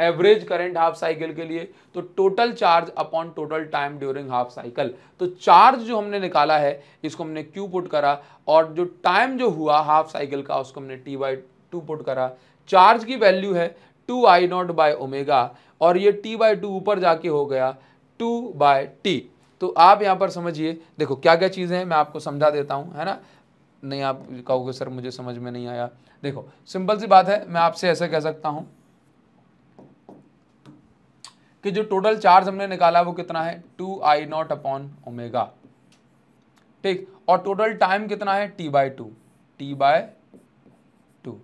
S1: एवरेज करंट हाफ साइकिल के लिए तो total charge upon total time during half cycle तो चार्ज जो हमने निकाला है इसको हमने क्यू पुट करा और जो टाइम जो हुआ हाफ साइकिल का उसको हमने टी बाई टू पुट करा चार्ज की वैल्यू है two I not by omega और ये टी बाई टू ऊपर जाके हो गया टू बाय टी तो आप यहाँ पर समझिए देखो क्या क्या चीज़ें हैं मैं आपको समझा देता हूँ है ना नहीं आप कहोगे सर मुझे समझ में नहीं आया देखो सिंपल सी बात है मैं आपसे ऐसे कह सकता हूँ कि जो टोटल चार्ज हमने निकाला वो कितना है two I not upon omega ठीक और टोटल टाइम कितना है T by two T by two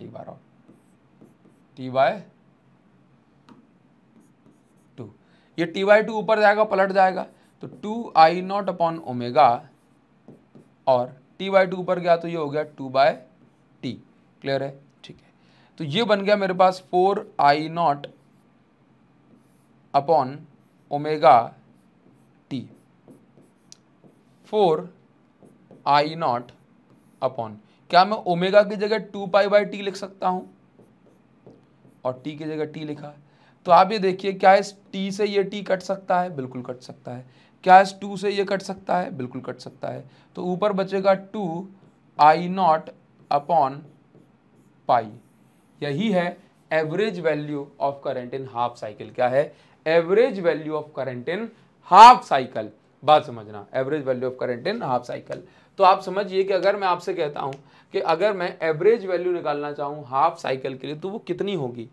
S1: एक बार और टी बाय टू ये टी बाय टू ऊपर जाएगा पलट जाएगा तो two I not upon omega और टी बाय टू ऊपर गया तो ये हो गया टू बाय क्लियर है ठीक है तो ये बन गया मेरे पास four I not upon omega T four I not upon क्या मैं ओमेगा की जगह टू पाई बाई टी लिख सकता हूं और टी की जगह टी लिखा तो आप ये देखिए क्या इस टी से ये टी कट सकता है बिल्कुल कट सकता है क्या इस टू से ये कट सकता है बिल्कुल कट सकता है तो ऊपर बचेगा two I not upon pi यही है average value of current in half cycle क्या है average value of current in half cycle बात समझना average value of current in half cycle तो आप समझिए कि अगर मैं आपसे कहता हूं कि अगर मैं एवरेज वैल्यू निकालना चाहूं हाफ साइकिल के लिए तो वो कितनी होगी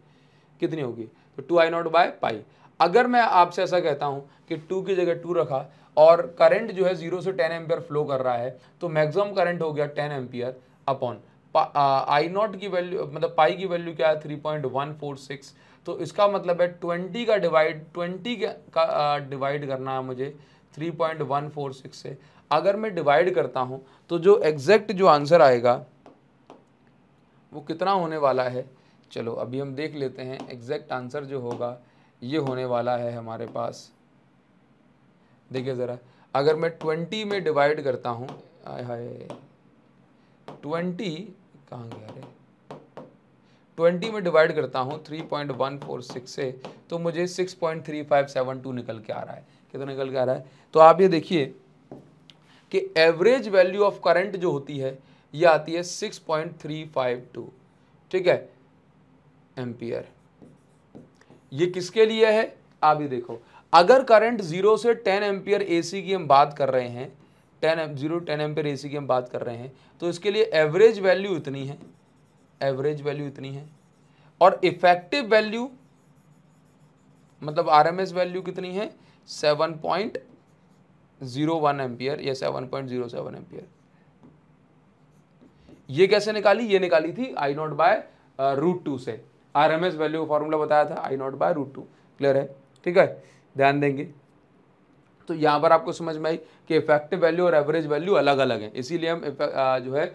S1: कितनी होगी तो two I not by pi अगर मैं आपसे ऐसा कहता हूं कि टू की जगह टू रखा और करंट जो है जीरो से टेन एम्पियर फ्लो कर रहा है तो मैक्सिमम करंट हो गया ten ampere upon I not की वैल्यू मतलब पाई की वैल्यू क्या है three point one four six तो इसका मतलब है ट्वेंटी का डिवाइड ट्वेंटी का डिवाइड करना है मुझे three point one four six से अगर मैं डिवाइड करता हूँ तो जो एग्जैक्ट जो आंसर आएगा वो कितना होने वाला है चलो अभी हम देख लेते हैं एग्जैक्ट आंसर जो होगा ये होने वाला है हमारे पास देखिए ज़रा अगर मैं ट्वेंटी में डिवाइड करता हूँ हाय ट्वेंटी कहाँ गया अरे ट्वेंटी में डिवाइड करता हूँ three point one four six से तो मुझे six point three five seven two निकल के आ रहा है कितना तो निकल के आ रहा है तो आप ये देखिए कि एवरेज वैल्यू ऑफ करंट जो होती है ये आती है six point three five two ठीक है एम्पियर ये किसके लिए है आप ये देखो अगर करंट जीरो से टेन एम्पियर एसी की हम बात कर रहे हैं ten M zero ten M पे की हम बात कर रहे हैं तो इसके लिए एवरेज वैल्यू इतनी है एवरेज वैल्यू इतनी है और इफेक्टिव वैल्यू मतलब आरएमएस वैल्यू कितनी है seven point zero one ampere या seven point zero seven ampere ये कैसे निकाली ये निकाली थी I not by root two से आरएमएस वैल्यू फॉर्मूला बताया था I not by root two clear है ठीक है ध्यान देंगे तो यहाँ पर आपको समझ में आई कि इफेक्टिव वैल्यू और एवरेज वैल्यू अलग अलग है इसीलिए हम जो है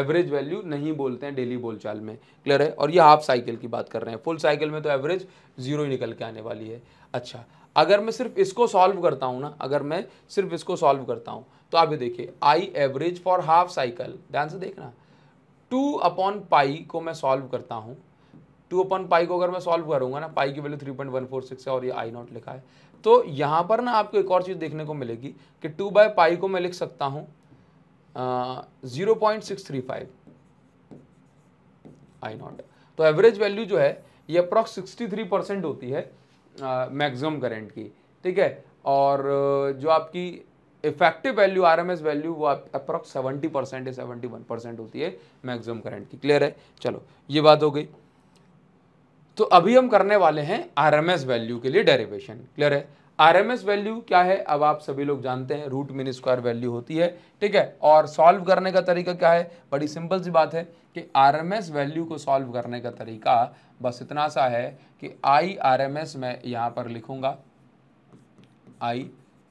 S1: एवरेज वैल्यू नहीं बोलते हैं डेली बोलचाल में क्लियर है और ये हाफ साइकिल की बात कर रहे हैं फुल साइकिल में तो एवरेज जीरो ही निकल के आने वाली है अच्छा अगर मैं सिर्फ इसको सॉल्व करता हूँ ना अगर मैं सिर्फ इसको सॉल्व करता हूँ तो आप ये देखिए I average for half cycle ध्यान से देखना टू अपॉन पाई को मैं सॉल्व करता हूँ टू अपॉन पाई को अगर मैं सॉल्व करूंगा ना पाई की value three point one four six है और ये आई नॉट लिखा है तो यहाँ पर ना आपको एक और चीज़ देखने को मिलेगी कि टू बाय पाई को मैं लिख सकता हूँ zero point six three five I not तो एवरेज वैल्यू जो है ये अप्रॉक्स सिक्सटी थ्री परसेंट होती है मैक्सिमम करेंट की ठीक है और जो आपकी effective value R M S value वो अप्रॉक्स सेवेंटी परसेंट या सेवेंटी वन परसेंट होती है मैक्सिमम करेंट की क्लियर है चलो ये बात हो गई तो अभी हम करने वाले हैं एस वैल्यू के लिए डेरिवेशन क्लियर है एस वैल्यू क्या है अब आप सभी लोग जानते हैं रूट मीन स्क्वायर वैल्यू होती है ठीक है और सॉल्व करने का तरीका क्या है बड़ी सिंपल सी बात है कि एस वैल्यू को सॉल्व करने का तरीका बस इतना सा है कि आई आर एम एस मैं यहाँ पर लिखूंगा आई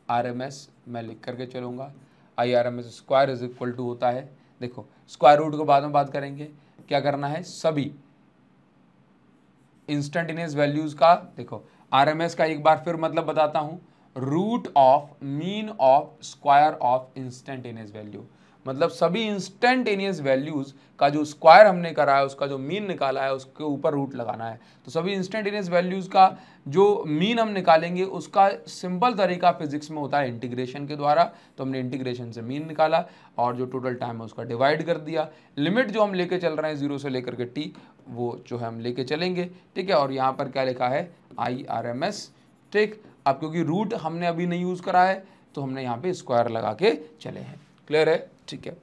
S1: आर एम एस मैं लिख करके चलूंगा I R M S square is equal to होता है देखो स्क्वायर रूट को बाद में बात करेंगे क्या करना है सभी इंस्टेंटेनियस वैल्यूज का देखो आरएमएस का एक बार फिर मतलब बताता हूं root of mean of square of instantaneous value मतलब सभी इंस्टेंटेनियस वैल्यूज़ का जो स्क्वायर हमने करा है उसका जो मीन निकाला है उसके ऊपर रूट लगाना है तो सभी इंस्टेंटेनियस वैल्यूज़ का जो मीन हम निकालेंगे उसका सिंपल तरीका फिजिक्स में होता है इंटीग्रेशन के द्वारा तो हमने इंटीग्रेशन से मीन निकाला और जो टोटल टाइम है उसका डिवाइड कर दिया लिमिट जो हम लेके चल रहे हैं जीरो से लेकर के टी वो जो है हम लेके चलेंगे ठीक है और यहाँ पर क्या लिखा है आई आर एम एस ठीक अब क्योंकि रूट हमने अभी नहीं यूज़ करा है तो हमने यहाँ पे स्क्वायर लगा के चले हैं क्लियर है ठीक है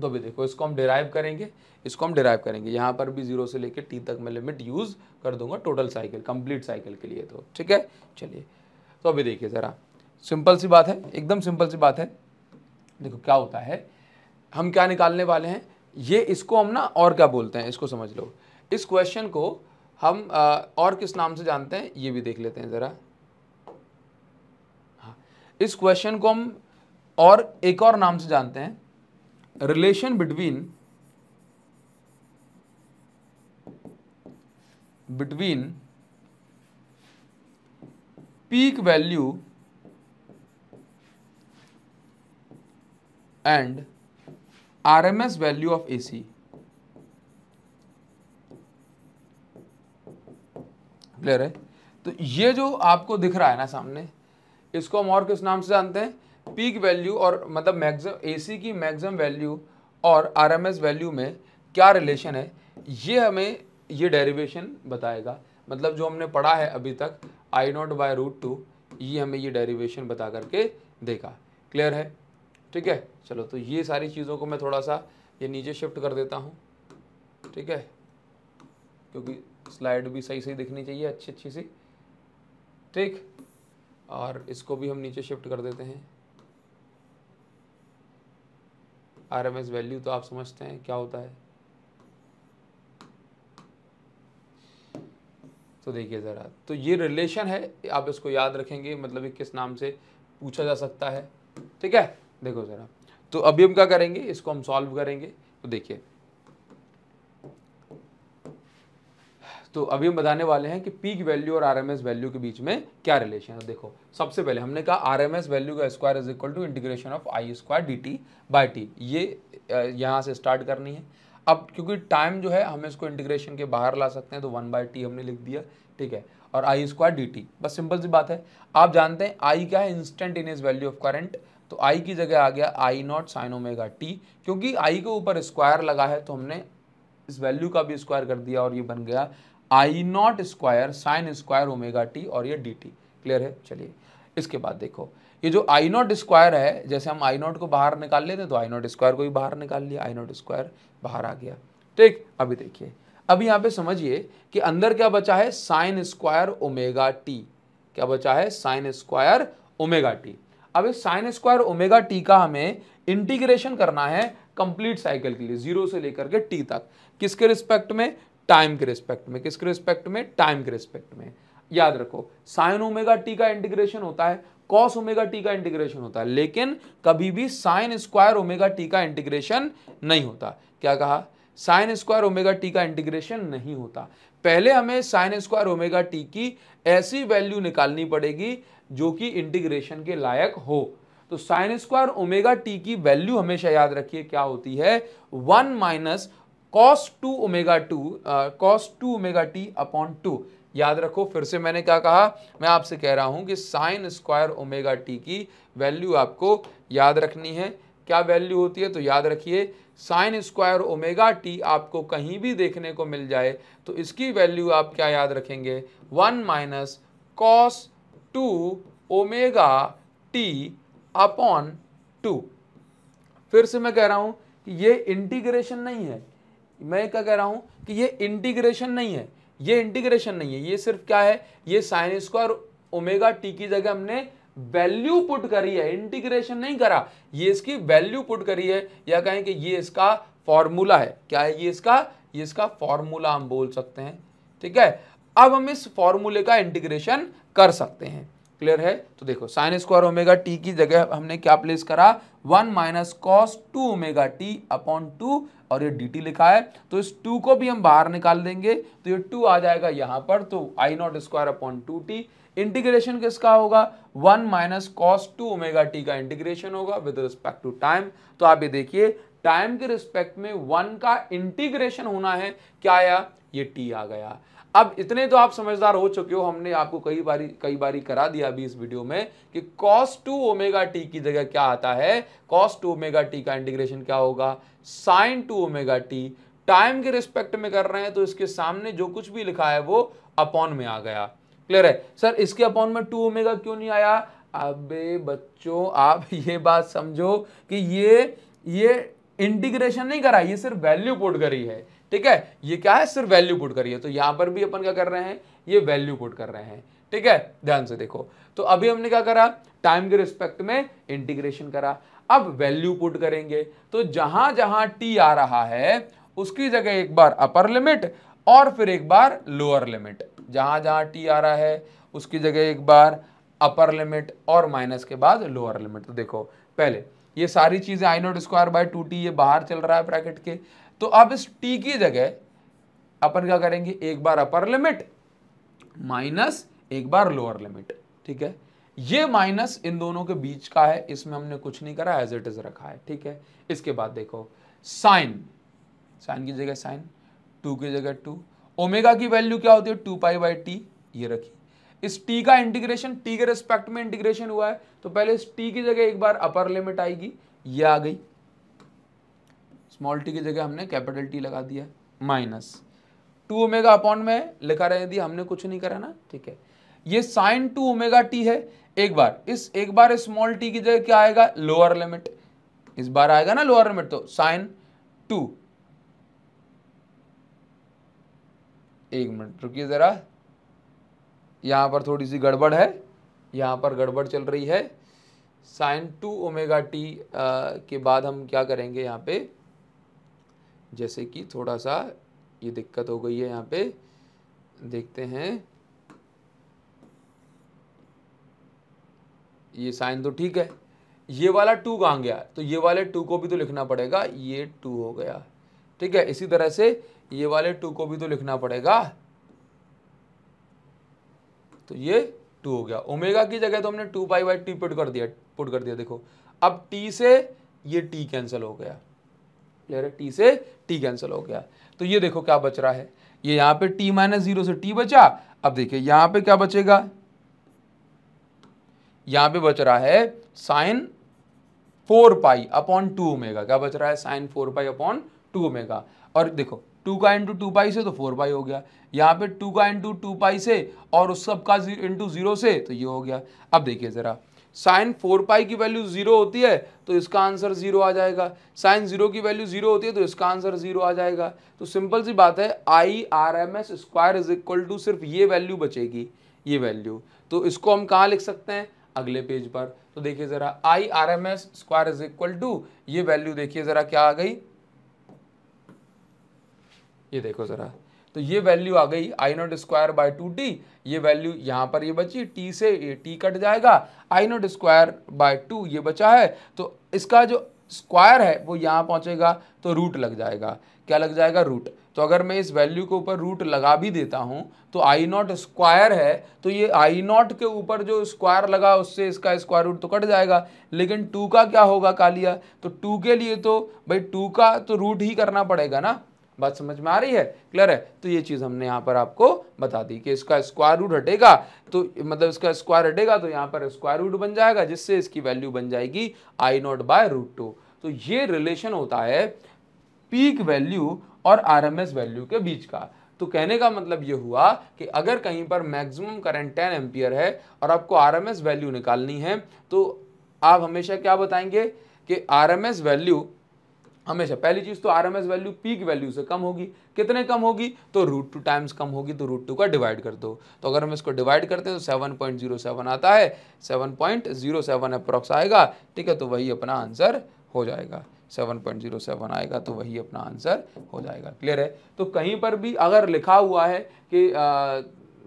S1: तो अभी देखो इसको हम डिराइव करेंगे इसको हम डिराइव करेंगे यहाँ पर भी जीरो से लेकर टी तक मैं लिमिट यूज़ कर दूंगा टोटल साइकिल कंप्लीट साइकिल के लिए तो ठीक है चलिए तो अभी देखिए ज़रा सिंपल सी बात है एकदम सिंपल सी बात है देखो क्या होता है हम क्या निकालने वाले हैं ये इसको हम ना और क्या बोलते हैं इसको समझ लो इस क्वेश्चन को हम आ, और किस नाम से जानते हैं ये भी देख लेते हैं ज़रा हाँ। इस क्वेश्चन को हम और एक और नाम से जानते हैं relation between between peak value and value of A C clear है तो ये जो आपको दिख रहा है ना सामने इसको हम और किस नाम से जानते हैं पीक वैल्यू और मतलब मैक्सिमम एसी की मैक्सिमम वैल्यू और आरएमएस वैल्यू में क्या रिलेशन है ये हमें ये डेरिवेशन बताएगा मतलब जो हमने पढ़ा है अभी तक I not by root two ये हमें ये डेरिवेशन बता करके देखा क्लियर है ठीक है चलो तो ये सारी चीज़ों को मैं थोड़ा सा ये नीचे शिफ्ट कर देता हूँ ठीक है क्योंकि स्लाइड भी सही सही दिखनी चाहिए अच्छी अच्छी सी ठीक और इसको भी हम नीचे शिफ्ट कर देते हैं आर एम एस वैल्यू तो आप समझते हैं क्या होता है तो देखिए ज़रा तो ये रिलेशन है आप इसको याद रखेंगे मतलब किस नाम से पूछा जा सकता है ठीक है देखो ज़रा तो अभी हम क्या करेंगे इसको हम सॉल्व करेंगे तो देखिए तो अभी हम बताने वाले हैं कि पीक वैल्यू और आरएमएस वैल्यू के बीच में क्या रिलेशन है तो देखो सबसे पहले हमने कहा आरएमएस वैल्यू का square is equal to integration of I square D T by T ये यहाँ से स्टार्ट करनी है अब क्योंकि टाइम जो है हम इसको इंटीग्रेशन के बाहर ला सकते हैं तो वन बाई टी हमने लिख दिया ठीक है और आई स्क्वायर डी टी बस सिंपल सी बात है आप जानते हैं आई क्या है इंस्टेंटेनियस वैल्यू ऑफ करंट तो आई की जगह आ गया I not sine omega T क्योंकि आई के ऊपर स्क्वायर लगा है तो हमने इस वैल्यू का भी स्क्वायर कर दिया और ये बन गया I not square sine square omega T और ये डी टी क्लियर है चलिए इसके बाद देखो ये जो आई नॉट स्क्वायर है जैसे हम आई नॉट को बाहर निकाल लेते हैं तो आई नॉट स्क्वायर को भी बाहर निकाल लिया आई नॉट स्क्वायर बाहर आ गया ठीक अभी देखिए अब यहाँ पे समझिए कि अंदर क्या बचा है साइन स्क्वायर ओमेगा टी क्या बचा है साइन स्क्वायर ओमेगा टी अब इस साइन स्क्वायर ओमेगा टी का हमें इंटीग्रेशन करना है कंप्लीट साइकिल के लिए जीरो से लेकर के टी तक किसके रिस्पेक्ट में टाइम के रिस्पेक्ट में किसके रिस्पेक्ट में टाइम के रिस्पेक्ट में याद रखो साइन ओमेगा टी का इंटीग्रेशन होता है कॉस ओमेगा टी का इंटीग्रेशन होता है लेकिन कभी भी साइन स्क्वायर ओमेगा टी का इंटीग्रेशन नहीं होता क्या कहा साइन स्क्वायर ओमेगा टी का इंटीग्रेशन नहीं होता पहले हमें साइन स्क्वायर ओमेगा टी की ऐसी वैल्यू निकालनी पड़ेगी जो कि इंटीग्रेशन के लायक हो तो साइन स्क्वायर ओमेगा टी की वैल्यू हमेशा याद रखिए क्या होती है one minus cos two omega two cos two omega T upon two याद रखो फिर से मैंने क्या कहा मैं आपसे कह रहा हूं कि साइन स्क्वायर ओमेगा टी की वैल्यू आपको याद रखनी है क्या वैल्यू होती है तो याद रखिए साइन स्क्वायर ओमेगा टी आपको कहीं भी देखने को मिल जाए तो इसकी वैल्यू आप क्या याद रखेंगे one minus cos two omega T upon two फिर से मैं कह रहा कि ये इंटीग्रेशन नहीं है मैं क्या कह रहा हूं कि ये इंटीग्रेशन नहीं है ये इंटीग्रेशन नहीं है ये सिर्फ क्या है ये साइन स्क्वायर ओमेगा टी की जगह हमने वैल्यू पुट करी है इंटीग्रेशन नहीं करा ये इसकी वैल्यू पुट करी है या कहें कि ये इसका फॉर्मूला है क्या है ये इसका ये इसका फॉर्मूला हम बोल सकते हैं ठीक है अब हम इस फॉर्मूले का इंटीग्रेशन कर सकते हैं क्लियर है तो देखो साइन स्क्वायर ओमेगा टी की जगह हमने क्या प्लेस करा one minus cos two omega T upon two और ये डी लिखा है तो इस टू को भी हम बाहर निकाल देंगे तो ये टू आ जाएगा यहाँ पर तो I not square upon two T integration किसका होगा one minus cos two omega T का इंटीग्रेशन होगा विद रिस्पेक्ट टू टाइम तो आप ये देखिए टाइम के रिस्पेक्ट में वन का इंटीग्रेशन होना है क्या आया ये टी आ गया अब इतने तो आप समझदार हो चुके हो हमने आपको कई बारी कई बारी करा दिया अभी इस वीडियो में कि कॉस टू ओमेगा टी की जगह क्या आता है कॉस टू ओमेगा टी का इंटीग्रेशन क्या होगा sine two omega T time के रिस्पेक्ट में कर रहे हैं तो इसके सामने जो कुछ भी लिखा है वो अपॉन में आ गया क्लियर है सर इसके अपॉन में टू ओमेगा क्यों नहीं आया अबे बच्चों आप ये बात समझो कि ये ये इंटीग्रेशन नहीं करा ये सिर्फ वैल्यू पुट करी है ठीक है ये क्या है सिर्फ वैल्यू पुट करिए तो यहां पर भी अपन क्या कर रहे हैं ये वैल्यू पुट कर रहे हैं ठीक है ध्यान से देखो तो अभी हमने क्या करा टाइम के रिस्पेक्ट में इंटीग्रेशन करा अब वैल्यू पुट करेंगे तो जहां जहां टी आ रहा है उसकी जगह एक बार अपर लिमिट और फिर एक बार लोअर लिमिट जहां जहां टी आ रहा है उसकी जगह एक बार अपर लिमिट और माइनस के बाद लोअर लिमिट तो देखो पहले ये सारी चीज़ें I not square by two T ये बाहर चल रहा है ब्रैकेट के तो अब इस टी की जगह अपन क्या करेंगे एक बार अपर लिमिट माइनस एक बार लोअर लिमिट ठीक है ये माइनस इन दोनों के बीच का है इसमें हमने कुछ नहीं करा एज इट इज रखा है ठीक है इसके बाद देखो साइन साइन की जगह साइन टू की जगह टू ओमेगा की वैल्यू क्या होती है टू पाई बाई टी ये रखी इस टी का इंटीग्रेशन टी के रिस्पेक्ट में इंटीग्रेशन हुआ है तो पहले इस टी की जगह एक बार अपर लिमिट आएगी ये आ गई स्मॉल टी की जगह हमने कैपिटल टी लगा दिया माइनस टू ओमेगा अपॉन में लिखा रहे दिया हमने कुछ नहीं करा ना ठीक है ये साइन टू ओमेगा टी है एक बार इस एक बार स्मॉल टी की जगह क्या आएगा लोअर लिमिट इस बार आएगा ना लोअर लिमिट तो साइन टू एक मिनट रुकिए जरा यहां पर थोड़ी सी गड़बड़ है यहां पर गड़बड़ चल रही है साइन टू ओमेगा टी के बाद हम क्या करेंगे यहां पे जैसे कि थोड़ा सा ये दिक्कत हो गई है यहाँ पे देखते हैं ये साइन तो ठीक है ये वाला टू कहाँ गया तो ये वाले टू को भी तो लिखना पड़ेगा ये टू हो गया ठीक है इसी तरह से ये वाले टू को भी तो लिखना पड़ेगा तो ये टू हो गया ओमेगा की जगह तो हमने two pi by T put कर दिया पुट कर दिया देखो अब टी से ये टी कैंसिल हो गया क्लियर है टी से टी कैंसिल हो गया तो ये देखो क्या बच रहा है ये यहां पे टी माइनस जीरो से टी बचा अब देखिए यहां पे क्या बचेगा यहाँ पे बच रहा है sine four pi upon two omega क्या बच रहा है sine four pi upon two omega और देखो टू का इंटू टू पाई से तो फोर पाई हो गया यहाँ पे टू का इंटू टू पाई से और उस सब का इंटू जीरो से तो ये हो गया अब देखिए ज़रा साइन फोर पाई की वैल्यू जीरो होती है तो इसका आंसर जीरो आ जाएगा साइन जीरो की वैल्यू जीरो होती है तो इसका आंसर जीरो आ जाएगा तो सिंपल सी बात है I R M S square is equal to सिर्फ ये वैल्यू बचेगी ये वैल्यू तो इसको हम कहाँ लिख सकते हैं अगले पेज पर तो देखिए ज़रा I R M S square is equal to ये वैल्यू देखिए ज़रा क्या आ गई ये देखो ज़रा तो ये वैल्यू आ गई I not square by two T ये वैल्यू यहाँ पर ये बची टी से ये टी कट जाएगा I not square by two ये बचा है तो इसका जो स्क्वायर है वो यहाँ पहुँचेगा तो रूट लग जाएगा क्या लग जाएगा रूट तो अगर मैं इस वैल्यू के ऊपर रूट लगा भी देता हूँ तो आई नॉट स्क्वायर है तो ये आई नॉट के ऊपर जो स्क्वायर लगा उससे इसका स्क्वायर रूट तो कट जाएगा लेकिन टू का क्या होगा कालिया तो टू के लिए तो भाई टू का तो रूट ही करना पड़ेगा ना बात समझ में आ रही है क्लियर है तो ये चीज़ हमने यहाँ पर आपको बता दी कि इसका स्क्वायर रूट हटेगा तो मतलब इसका स्क्वायर हटेगा तो यहाँ पर स्क्वायर रूट बन जाएगा जिससे इसकी वैल्यू बन जाएगी I not by root two तो ये रिलेशन होता है पीक वैल्यू और एस वैल्यू के बीच का तो कहने का मतलब ये हुआ कि अगर कहीं पर मैक्सिमम करंट 10 एम्पियर है और आपको एस वैल्यू निकालनी है तो आप हमेशा क्या बताएंगे कि एस वैल्यू हमेशा पहली चीज़ तो R M S value peak value से कम होगी कितने कम होगी तो रूट टू टाइम्स कम होगी तो रूट टू का डिवाइड कर दो तो अगर हम इसको डिवाइड करते हैं तो सेवन पॉइंट जीरो सेवन आता है seven point zero seven approx आएगा ठीक है तो वही अपना आंसर हो जाएगा सेवन पॉइंट जीरो सेवन आएगा तो वही अपना आंसर हो जाएगा क्लियर है तो कहीं पर भी अगर लिखा हुआ है कि आ,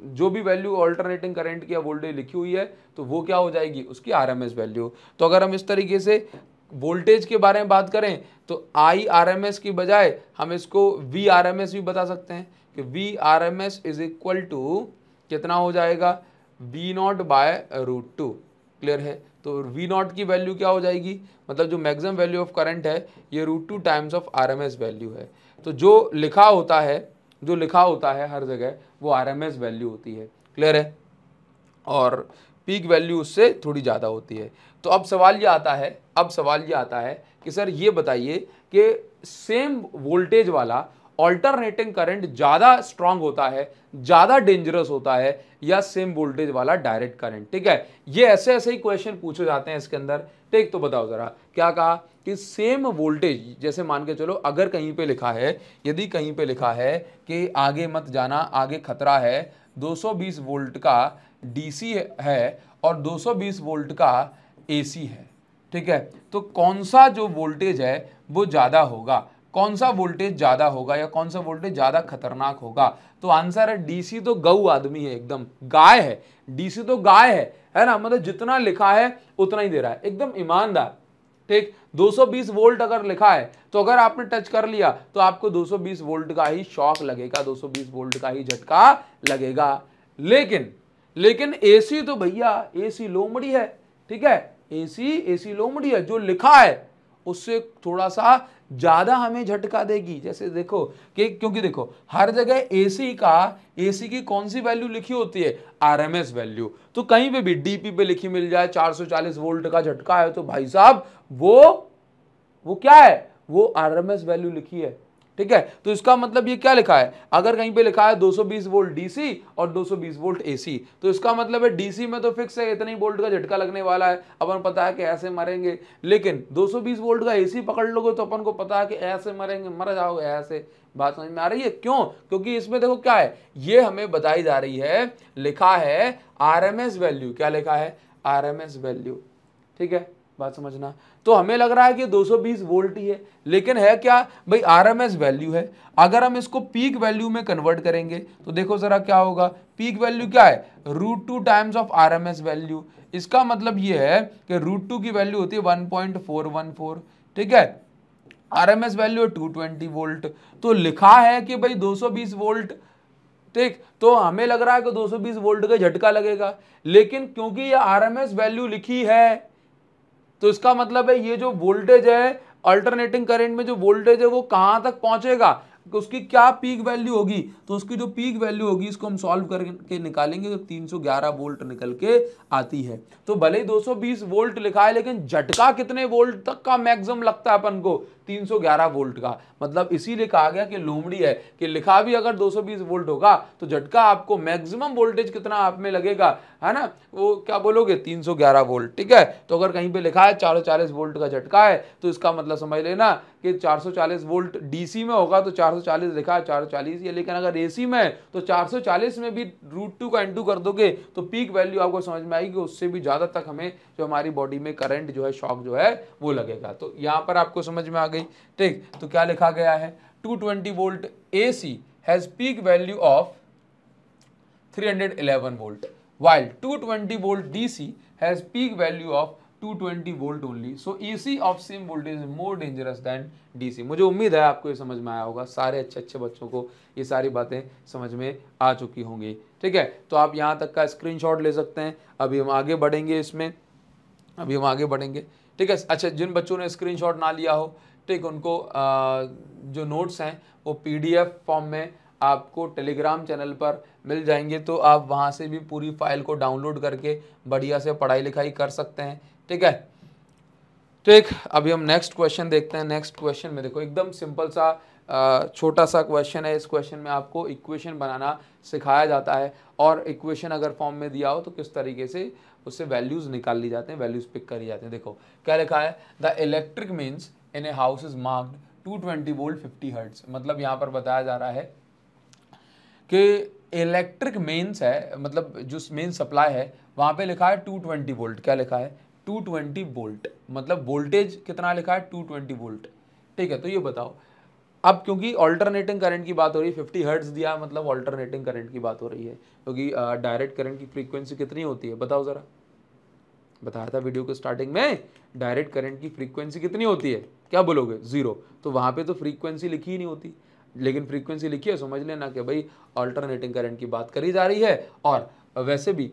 S1: जो भी वैल्यू ऑल्टरनेटिंग करेंट की या वोल्टेज लिखी हुई है तो वो क्या हो जाएगी उसकी एस वैल्यू तो अगर हम इस तरीके से वोल्टेज के बारे में बात करें तो आई आर एम एस की बजाय हम इसको वी आर एम एस भी बता सकते हैं कि V R M S is equal to कितना हो जाएगा V naught by root two clear है तो वी नॉट की वैल्यू क्या हो जाएगी मतलब जो मैक्सिमम वैल्यू ऑफ करंट है ये root two times of R M S value है तो जो लिखा होता है जो लिखा होता है हर जगह वो आर एम एस वैल्यू होती है क्लियर है और पीक वैल्यू उससे थोड़ी ज़्यादा होती है तो अब सवाल ये आता है अब सवाल ये आता है कि सर ये बताइए कि सेम वोल्टेज वाला ऑल्टरनेटिंग करंट ज़्यादा स्ट्रांग होता है ज़्यादा डेंजरस होता है या सेम वोल्टेज वाला डायरेक्ट करंट ठीक है ये ऐसे ऐसे ही क्वेश्चन पूछे जाते हैं इसके अंदर ठीक तो बताओ ज़रा क्या कहा कि सेम वोल्टेज जैसे मान के चलो अगर कहीं पे लिखा है यदि कहीं पे लिखा है कि आगे मत जाना आगे खतरा है 220 वोल्ट का डीसी है और 220 वोल्ट का एसी है ठीक है तो कौन सा जो वोल्टेज है वो ज़्यादा होगा कौन सा वोल्टेज ज़्यादा होगा या कौन सा वोल्टेज ज़्यादा खतरनाक होगा तो आंसर है डीसी तो गऊ आदमी है एकदम गाय है डीसी तो गाय है है ना मतलब जितना लिखा है उतना ही दे रहा है एकदम ईमानदार ठीक 220 वोल्ट अगर लिखा है तो अगर आपने टच कर लिया तो आपको 220 वोल्ट का ही शॉक लगेगा 220 वोल्ट का ही झटका लगेगा लेकिन लेकिन एसी तो भैया एसी लोमड़ी है ठीक है एसी एसी लोमड़ी है जो लिखा है उससे थोड़ा सा ज़्यादा हमें झटका देगी जैसे देखो कि क्योंकि देखो हर जगह एसी का एसी की कौन सी वैल्यू लिखी होती है आरएमएस वैल्यू तो कहीं पे भी डीपी पे लिखी मिल जाए 440 वोल्ट का झटका है तो भाई साहब वो वो क्या है वो आरएमएस वैल्यू लिखी है ठीक है तो इसका मतलब ये क्या लिखा है अगर कहीं पे लिखा है 220 वोल्ट डीसी और 220 वोल्ट एसी तो इसका मतलब है डीसी में तो फिक्स है इतने ही वोल्ट का झटका लगने वाला है अपन पता है कि ऐसे मरेंगे लेकिन 220 वोल्ट का एसी पकड़ लोगे तो अपन को पता है कि ऐसे मरेंगे मर जाओगे ऐसे बात समझ में आ रही है क्यों क्योंकि इसमें देखो क्या है ये हमें बताई जा रही है लिखा है आर वैल्यू क्या लिखा है आर वैल्यू ठीक है बात समझना तो हमें लग रहा है कि 220 वोल्ट ही है लेकिन है क्या भाई आरएमएस वैल्यू है अगर हम इसको पीक वैल्यू में कन्वर्ट करेंगे तो देखो ज़रा क्या होगा पीक वैल्यू क्या है root two times of RMS value इसका मतलब ये है कि रूट टू की वैल्यू होती है 1.414 ठीक है R M S value two twenty volt तो लिखा है कि भाई 220 वोल्ट ठीक तो हमें लग रहा है कि 220 वोल्ट का झटका लगेगा लेकिन क्योंकि ये आर एम एस वैल्यू लिखी है तो इसका मतलब है ये जो वोल्टेज है अल्टरनेटिंग करंट में जो वोल्टेज है वो कहां तक पहुंचेगा उसकी क्या पीक वैल्यू होगी तो उसकी जो पीक वैल्यू होगी इसको हम सॉल्व करके निकालेंगे तो 311 वोल्ट निकल के आती है तो भले ही 220 वोल्ट लिखा है लेकिन झटका कितने वोल्ट तक का मैक्सिमम लगता है अपन को 311 वोल्ट का मतलब इसीलिए कहा गया कि लोमड़ी है कि लिखा भी अगर 220 वोल्ट होगा तो झटका आपको मैक्सिमम वोल्टेज कितना आप में लगेगा है ना वो क्या बोलोगे 311 वोल्ट ठीक है तो अगर कहीं पे लिखा है 440 वोल्ट का झटका है तो इसका मतलब समझ लेना कि 440 वोल्ट डीसी में होगा तो 440 लिखा है 440 ये लेकिन अगर एसी में है तो 440 में भी रूट टू का इंटू कर दोगे तो पीक वैल्यू आपको समझ में आएगी उससे भी ज़्यादा तक हमें जो हमारी बॉडी में करंट जो है शॉक जो है वो लगेगा तो यहाँ पर आपको समझ में आ गया गई ठीक तो क्या लिखा गया है 220 volt A C has peak value of 311 volt while 220 volt DC has peak value of 220 volt only. So AC e of same voltage more dangerous dangerous than मुझे उम्मीद है आपको ये समझ में आया होगा सारे अच्छे अच्छे बच्चों को ये सारी बातें समझ में आ चुकी होंगी ठीक है तो आप यहाँ तक का स्क्रीनशॉट ले सकते हैं अभी हम आगे बढ़ेंगे इसमें अभी हम आगे बढ़ेंगे ठीक है अच्छा जिन बच्चों ने स्क्रीनशॉट ना लिया हो ठीक उनको जो नोट्स हैं वो पीडीएफ फॉर्म में आपको टेलीग्राम चैनल पर मिल जाएंगे तो आप वहाँ से भी पूरी फाइल को डाउनलोड करके बढ़िया से पढ़ाई लिखाई कर सकते हैं ठीक है ठीक तो अभी हम नेक्स्ट क्वेश्चन देखते हैं नेक्स्ट क्वेश्चन में देखो एकदम सिंपल सा छोटा सा क्वेश्चन है इस क्वेश्चन में आपको इक्वेशन बनाना सिखाया जाता है और इक्वेशन अगर फॉर्म में दिया हो तो किस तरीके से उससे वैल्यूज़ निकाल ली जाते हैं वैल्यूज़ पिक करी जाते हैं देखो क्या लिखा है the electric means in a house is marked 220 volt fifty hertz मतलब यहाँ पर बताया जा रहा है कि इलेक्ट्रिक मेन्स है मतलब जो मेन सप्लाई है वहाँ पे लिखा है 220 वोल्ट क्या लिखा है 220 वोल्ट मतलब वोल्टेज कितना लिखा है 220 वोल्ट ठीक है तो ये बताओ अब क्योंकि ऑल्टरनेटिंग करंट की बात हो रही है फिफ्टी हर्ट्स दिया मतलब ऑल्टरनेटिंग करंट की बात हो रही है क्योंकि डायरेक्ट करंट की फ्रीक्वेंसी कितनी होती है बताओ ज़रा बताया था वीडियो के स्टार्टिंग में डायरेक्ट करंट की फ्रीक्वेंसी कितनी होती है क्या बोलोगे जीरो तो वहाँ पे तो फ्रीक्वेंसी लिखी ही नहीं होती लेकिन फ्रीक्वेंसी लिखी है समझ लेना कि भाई ऑल्टरनेटिंग करंट की बात करी जा रही है और वैसे भी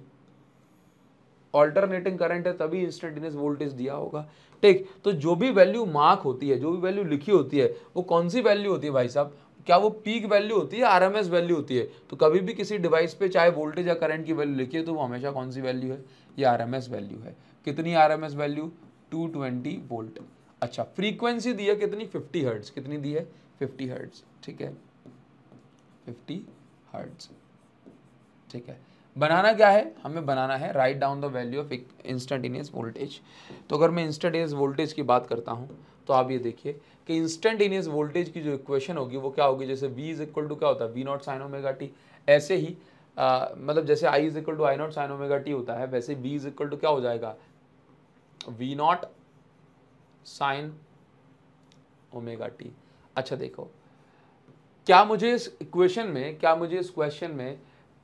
S1: ऑल्टरनेटिंग करंट है तभी इंस्टेंटेनियस वोल्टेज दिया होगा ठीक तो जो भी वैल्यू मार्क होती है जो भी वैल्यू लिखी होती है वो कौन सी वैल्यू होती है भाई साहब क्या वो पीक वैल्यू होती है आरएमएस वैल्यू होती है तो कभी भी किसी डिवाइस पे चाहे वोल्टेज या करंट की वैल्यू लिखी है तो वो हमेशा कौन सी वैल्यू है ये आर वैल्यू है कितनी आर वैल्यू 220 वोल्ट अच्छा फ्रीक्वेंसी दी है कितनी 50 हर्ट्स कितनी दी है 50 हर्ट्स ठीक है 50 हर्ट्स ठीक है बनाना क्या है हमें बनाना है right down the value of instantaneous voltage तो अगर मैं इंस्टेंटेनियस वोल्टेज की बात करता हूँ तो आप ये देखिए कि इंस्टेंटेनियस वोल्टेज की जो इक्वेशन होगी वो क्या होगी जैसे वी इज इक्वल टू क्या होता है V not sine omega T ऐसे ही मतलब जैसे I is equal to I not sine omega T होता है वैसे वी इज इक्वल टू क्या हो जाएगा V not sine omega T अच्छा देखो क्या मुझे इस इक्वेशन में क्या मुझे इस क्वेश्चन में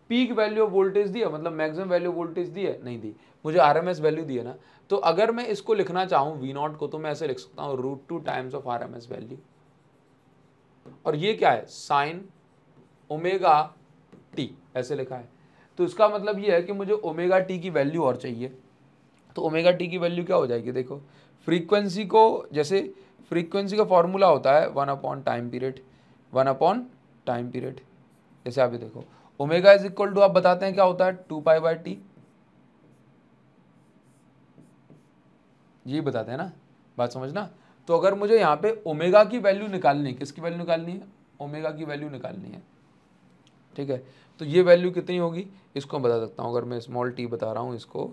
S1: पीक वैल्यू ऑफ वोल्टेज दिया मतलब मैक्सिमम वैल्यू वोल्टेज दी है नहीं दी मुझे आर एम एस वैल्यू दी है ना तो अगर मैं इसको लिखना चाहूँ वी नॉट को तो मैं ऐसे लिख सकता हूँ root two times of R M S value और ये क्या है साइन ओमेगा टी ऐसे लिखा है तो इसका मतलब ये है कि मुझे ओमेगा टी की वैल्यू और चाहिए तो ओमेगा टी की वैल्यू क्या हो जाएगी देखो फ्रीक्वेंसी को जैसे फ्रीक्वेंसी का फॉर्मूला होता है one upon time period one upon time period जैसे आप ये देखो ओमेगा इज इक्वल टू आप बताते हैं क्या होता है टू पाई बाई टी ये बताते हैं ना बात समझना तो अगर मुझे यहाँ पे ओमेगा की वैल्यू निकालनी है किसकी वैल्यू निकालनी है ओमेगा की वैल्यू निकालनी है ठीक है तो ये वैल्यू कितनी होगी इसको मैं बता सकता हूँ अगर मैं स्मॉल टी बता रहा हूँ इसको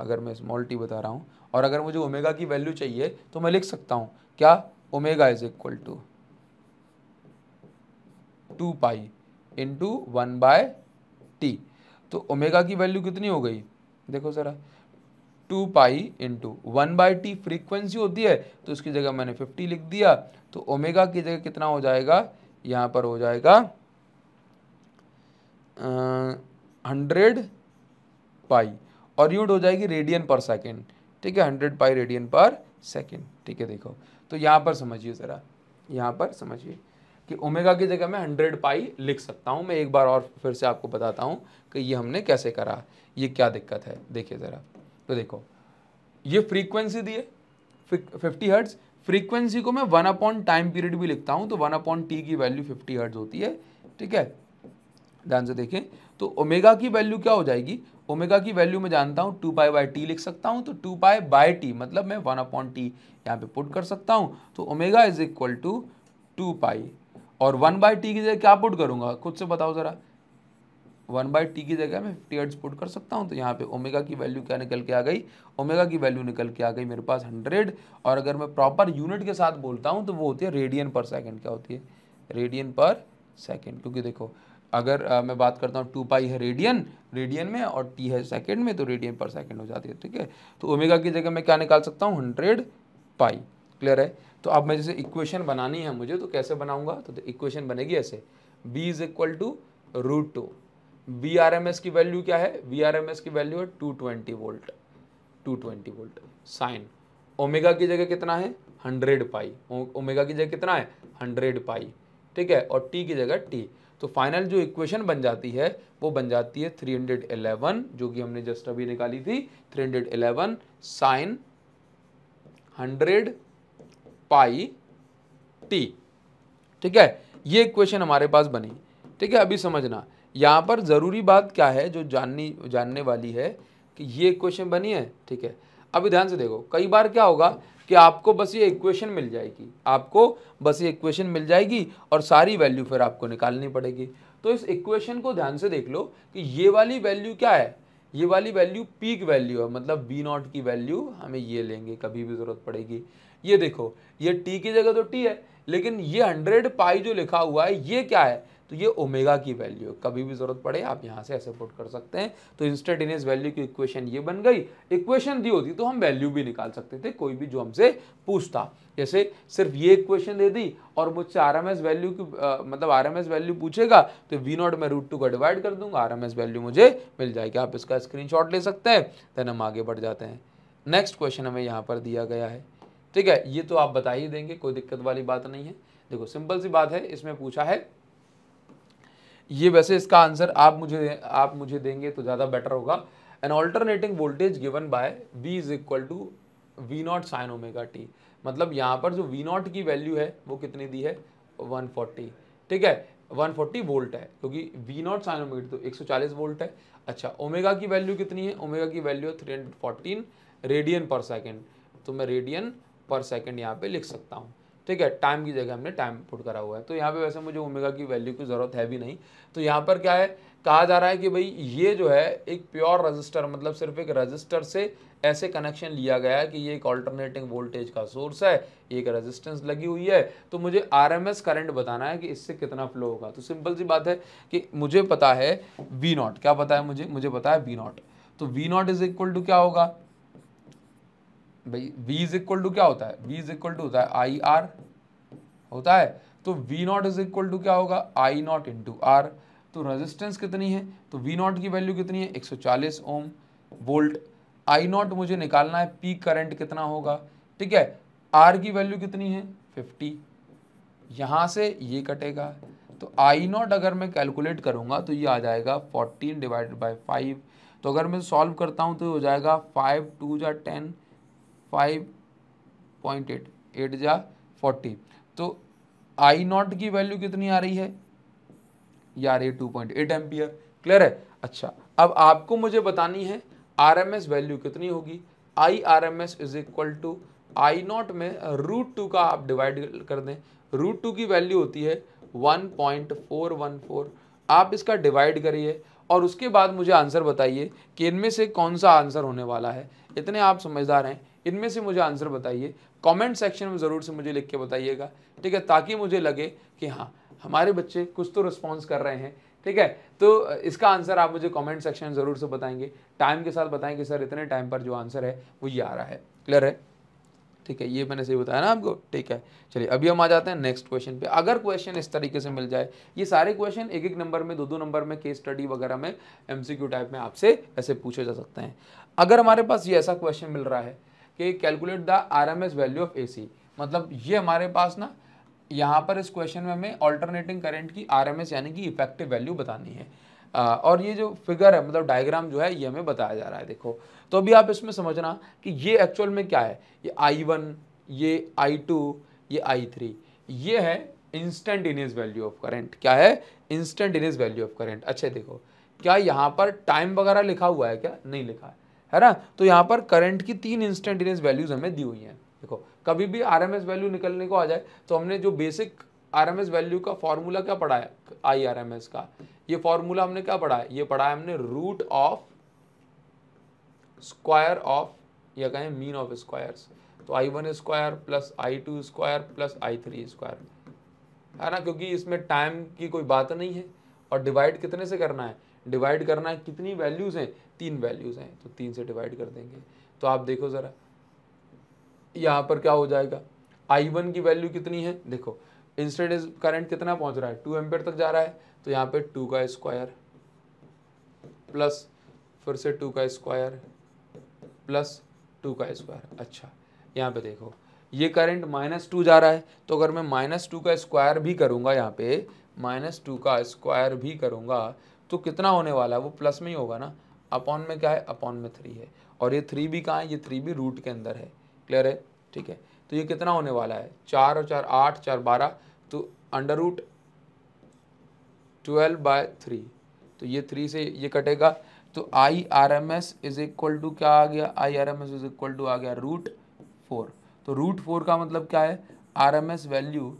S1: अगर मैं स्मॉल टी बता रहा हूँ और अगर मुझे ओमेगा की वैल्यू चाहिए तो मैं लिख सकता हूँ क्या omega is equal to two pi into one by T तो ओमेगा की वैल्यू कितनी हो गई देखो ज़रा two pi into one by T frequency होती है तो उसकी जगह मैंने फिफ्टी लिख दिया तो ओमेगा की जगह कितना हो जाएगा यहाँ पर हो जाएगा हंड्रेड पाई और यूनिट हो जाएगी रेडियन पर सेकेंड ठीक है हंड्रेड पाई रेडियन पर सेकेंड ठीक है देखो तो यहाँ पर समझिए ज़रा यहाँ पर समझिए कि ओमेगा की जगह मैं हंड्रेड पाई लिख सकता हूँ मैं एक बार और फिर से आपको बताता हूँ कि ये हमने कैसे करा ये क्या दिक्कत है देखिए ज़रा तो देखो ये फ्रीक्वेंसी दिए फिफ्टी हर्ट्स फ्रीक्वेंसी को मैं वन अपॉन टाइम पीरियड भी लिखता हूँ तो वन अपॉन टी की वैल्यू फिफ्टी हर्ट्स होती है ठीक है ध्यान से देखें तो ओमेगा की वैल्यू क्या हो जाएगी ओमेगा की वैल्यू मैं जानता हूँ टू पाई बाई टी लिख सकता हूँ तो टू पाई बाई टी मतलब मैं वन अपॉन टी यहाँ पे पुट कर सकता हूँ तो omega is equal to two pi और वन बाई टी की जगह क्या पुट करूँगा खुद से बताओ ज़रा वन बाई टी की जगह मैं एड्स पुट कर सकता हूँ तो यहाँ पे ओमेगा की वैल्यू क्या निकल के आ गई ओमेगा की वैल्यू निकल के आ गई मेरे पास हंड्रेड और अगर मैं प्रॉपर यूनिट के साथ बोलता हूँ तो वो होती है रेडियन पर सेकेंड क्या होती है रेडियन पर सेकेंड क्योंकि देखो अगर आ, मैं बात करता हूँ टू पाई है रेडियन रेडियन में और टी है सेकेंड में तो रेडियन पर सेकेंड हो जाती है ठीक है तो ओमेगा की जगह मैं क्या निकाल सकता हूँ हंड्रेड पाई क्लियर है तो अब मैं जैसे इक्वेशन बनानी है मुझे तो कैसे बनाऊंगा तो इक्वेशन बनेगी ऐसे V is equal to root two V R M S की वैल्यू क्या है बी आर एम एस की वैल्यू है two twenty volt two twenty volt sine omega की जगह कितना है हंड्रेड पाई ओमेगा की जगह कितना है हंड्रेड पाई ठीक है और टी की जगह टी तो फाइनल जो इक्वेशन बन जाती है वो बन जाती है 311 जो कि हमने जस्ट अभी निकाली थी 311 साइन हंड्रेड पाई टी ठीक है ये इक्वेशन हमारे पास बनी ठीक है अभी समझना यहाँ पर ज़रूरी बात क्या है जो जाननी जानने वाली है कि ये इक्वेशन बनी है ठीक है अभी ध्यान से देखो कई बार क्या होगा कि आपको बस ये इक्वेशन मिल जाएगी आपको बस ये इक्वेशन मिल जाएगी और सारी वैल्यू फिर आपको निकालनी पड़ेगी तो इस इक्वेशन को ध्यान से देख लो कि ये वाली वैल्यू क्या है ये वाली वैल्यू पीक वैल्यू है मतलब बी नॉट की वैल्यू हमें ये लेंगे कभी भी ज़रूरत पड़ेगी ये देखो ये टी की जगह तो टी है लेकिन ये हंड्रेड पाई जो लिखा हुआ है ये क्या है तो ये ओमेगा की वैल्यू कभी भी ज़रूरत पड़े आप यहाँ से ऐसे पुट कर सकते हैं तो इंस्टेंटेनियस वैल्यू की इक्वेशन ये बन गई इक्वेशन दी होती तो हम वैल्यू भी निकाल सकते थे कोई भी जो हमसे पूछता जैसे सिर्फ ये इक्वेशन दे दी और मुझसे आर एम एस वैल्यू की आ, मतलब आर एम एस वैल्यू पूछेगा तो वी नॉट मैं रूट टू का डिवाइड कर दूंगा आर एम एस वैल्यू मुझे मिल जाएगी आप इसका स्क्रीन शॉट ले सकते हैं देन हम आगे बढ़ जाते हैं नेक्स्ट क्वेश्चन हमें यहाँ पर दिया गया है ठीक है ये तो आप बता ही देंगे कोई दिक्कत वाली बात नहीं है देखो सिंपल सी बात है इसमें पूछा है ये वैसे इसका आंसर आप मुझे आप मुझे देंगे तो ज़्यादा बेटर होगा an alternating voltage given by V is equal to V not sine omega T मतलब यहाँ पर जो वी नॉट की वैल्यू है वो कितनी दी है 140 ठीक है 140 वोल्ट है क्योंकि वी नॉट साइन ओमेगा तो 140 वोल्ट है अच्छा ओमेगा की वैल्यू कितनी है ओमेगा की वैल्यू है थ्री रेडियन पर सेकेंड तो मैं रेडियन पर सेकेंड यहाँ पे लिख सकता हूँ ठीक है टाइम की जगह हमने टाइम पुट करा हुआ है तो यहाँ पे वैसे मुझे ओमेगा की वैल्यू की ज़रूरत है भी नहीं तो यहाँ पर क्या है कहा जा रहा है कि भाई ये जो है एक प्योर रजिस्टर मतलब सिर्फ एक रजिस्टर से ऐसे कनेक्शन लिया गया है कि ये एक ऑल्टरनेटिंग वोल्टेज का सोर्स है एक रेजिस्टेंस लगी हुई है तो मुझे आरएमएस करंट बताना है कि इससे कितना फ्लो होगा तो सिंपल सी बात है कि मुझे पता है वी नॉट क्या पता है मुझे मुझे पता है वी नॉट तो V naught is equal to क्या होगा भाई v इज इक्वल टू क्या होता है v इज इक्वल टू होता है आई आर होता है तो v naught is equal to क्या होगा आई नॉट इंटू आर तो रेजिस्टेंस कितनी है तो वी नॉट की वैल्यू कितनी है 140 ओम वोल्ट आई नॉट मुझे निकालना है पी करंट कितना होगा ठीक है आर की वैल्यू कितनी है 50 यहाँ से ये कटेगा तो आई नॉट अगर मैं कैलकुलेट करूँगा तो ये आ जाएगा 14 डिवाइडेड बाई फाइव तो अगर मैं सॉल्व करता हूँ तो हो जाएगा फाइव टू या ten five point eight eight जा फोर्टी तो आई नॉट की वैल्यू कितनी आ रही है यार ये two point eight ampere clear है अच्छा अब आपको मुझे बतानी है आर एम एस वैल्यू कितनी होगी I R M S is equal to I naught में रूट टू का आप डिवाइड कर दें रूट टू की वैल्यू होती है one point four one four आप इसका डिवाइड करिए और उसके बाद मुझे आंसर बताइए कि इनमें से कौन सा आंसर होने वाला है इतने आप समझदार हैं इनमें से मुझे आंसर बताइए कमेंट सेक्शन में ज़रूर से मुझे लिख के बताइएगा ठीक है ताकि मुझे लगे कि हाँ हमारे बच्चे कुछ तो रिस्पॉन्स कर रहे हैं ठीक है तो इसका आंसर आप मुझे कमेंट सेक्शन में ज़रूर से बताएंगे टाइम के साथ बताएंगे सर इतने टाइम पर जो आंसर है वो ये आ रहा है क्लियर है ठीक है ये मैंने सही बताया ना आपको ठीक है चलिए अभी हम आ जाते हैं नेक्स्ट क्वेश्चन पे अगर क्वेश्चन इस तरीके से मिल जाए ये सारे क्वेश्चन एक एक नंबर में दो दो नंबर में केस स्टडी वगैरह में एमसीक्यू टाइप में आपसे ऐसे पूछे जा सकते हैं अगर हमारे पास ये ऐसा क्वेश्चन मिल रहा है कि calculate the RMS value of AC मतलब ये हमारे पास ना यहाँ पर इस क्वेश्चन में हमें ऑल्टरनेटिंग करंट की आरएमएस यानी कि इफेक्टिव वैल्यू बतानी है और ये जो फिगर है मतलब डायग्राम जो है ये हमें बताया जा रहा है देखो तो अभी आप इसमें समझना कि ये एक्चुअल में क्या है ये आई वन ये आई टू ये आई थ्री ये है instantaneous value of current क्या है instantaneous value of current अच्छा देखो क्या यहाँ पर टाइम वगैरह लिखा हुआ है क्या नहीं लिखा है है ना तो यहाँ पर करंट की तीन इंस्टेंटेनियस वैल्यूज हमें दी हुई हैं देखो कभी भी आर वैल्यू निकलने को आ जाए तो हमने जो बेसिक आर वैल्यू का फॉर्मूला क्या पढ़ा है आई आर का ये फॉर्मूला हमने क्या पढ़ा है ये पढ़ा है हमने रूट ऑफ स्क्वायर ऑफ या कहें मीन ऑफ स्क्वायर्स तो I one square plus I two square plus I three square है ना क्योंकि इसमें टाइम की कोई बात नहीं है और डिवाइड कितने से करना है डिवाइड करना है कितनी वैल्यूज़ हैं तीन वैल्यूज़ हैं तो तीन से डिवाइड कर देंगे तो आप देखो ज़रा यहाँ पर क्या हो जाएगा आई वन की वैल्यू कितनी है देखो इंस्टेंट इज करंट कितना पहुँच रहा है टू एम्पेयर तक जा रहा है तो यहाँ पे टू का स्क्वायर प्लस फिर से टू का स्क्वायर प्लस टू का स्क्वायर अच्छा यहाँ पे देखो ये करंट माइनस टू जा रहा है तो अगर मैं माइनस टू का स्क्वायर भी करूँगा यहाँ पे माइनस टू का स्क्वायर भी करूँगा तो कितना होने वाला है वो प्लस में ही होगा ना अपॉन में क्या है अपॉन में थ्री है और ये थ्री भी कहाँ है ये थ्री भी रूट के अंदर है क्लियर है ठीक है तो ये कितना होने वाला है चार और चार आठ चार बारह तो under root twelve by three तो ये थ्री से ये कटेगा तो I R M S is equal to क्या आ गया I R M S is equal to आ गया रूट फोर तो रूट फोर का मतलब क्या है R M S value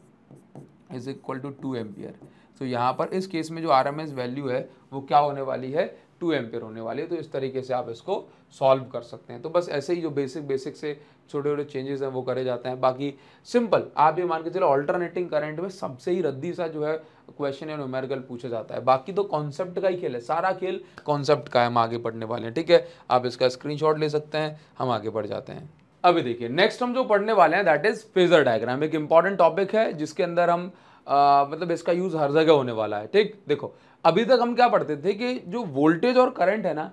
S1: is equal to two ampere तो यहाँ पर इस केस में जो आर एम एस वैल्यू है वो क्या होने वाली है टू एम्पेयर होने वाले हैं तो इस तरीके से आप इसको सॉल्व कर सकते हैं तो बस ऐसे ही जो बेसिक बेसिक से छोटे छोटे चेंजेस हैं वो करे जाते हैं बाकी सिंपल आप ये मान के चलो अल्टरनेटिंग करंट में सबसे ही रद्दी सा जो है क्वेश्चन या नोमेरिकल पूछा जाता है बाकी तो कॉन्सेप्ट का ही खेल है सारा खेल कॉन्सेप्ट का है हम आगे पढ़ने वाले हैं ठीक है आप इसका स्क्रीन ले सकते हैं हम आगे बढ़ जाते हैं अभी देखिए नेक्स्ट हम जो पढ़ने वाले हैं दैट इज फेजर डायग्राम एक इंपॉर्टेंट टॉपिक है जिसके अंदर हम आ, मतलब इसका यूज हर जगह होने वाला है ठीक देखो अभी तक हम क्या पढ़ते थे कि जो वोल्टेज और करंट है ना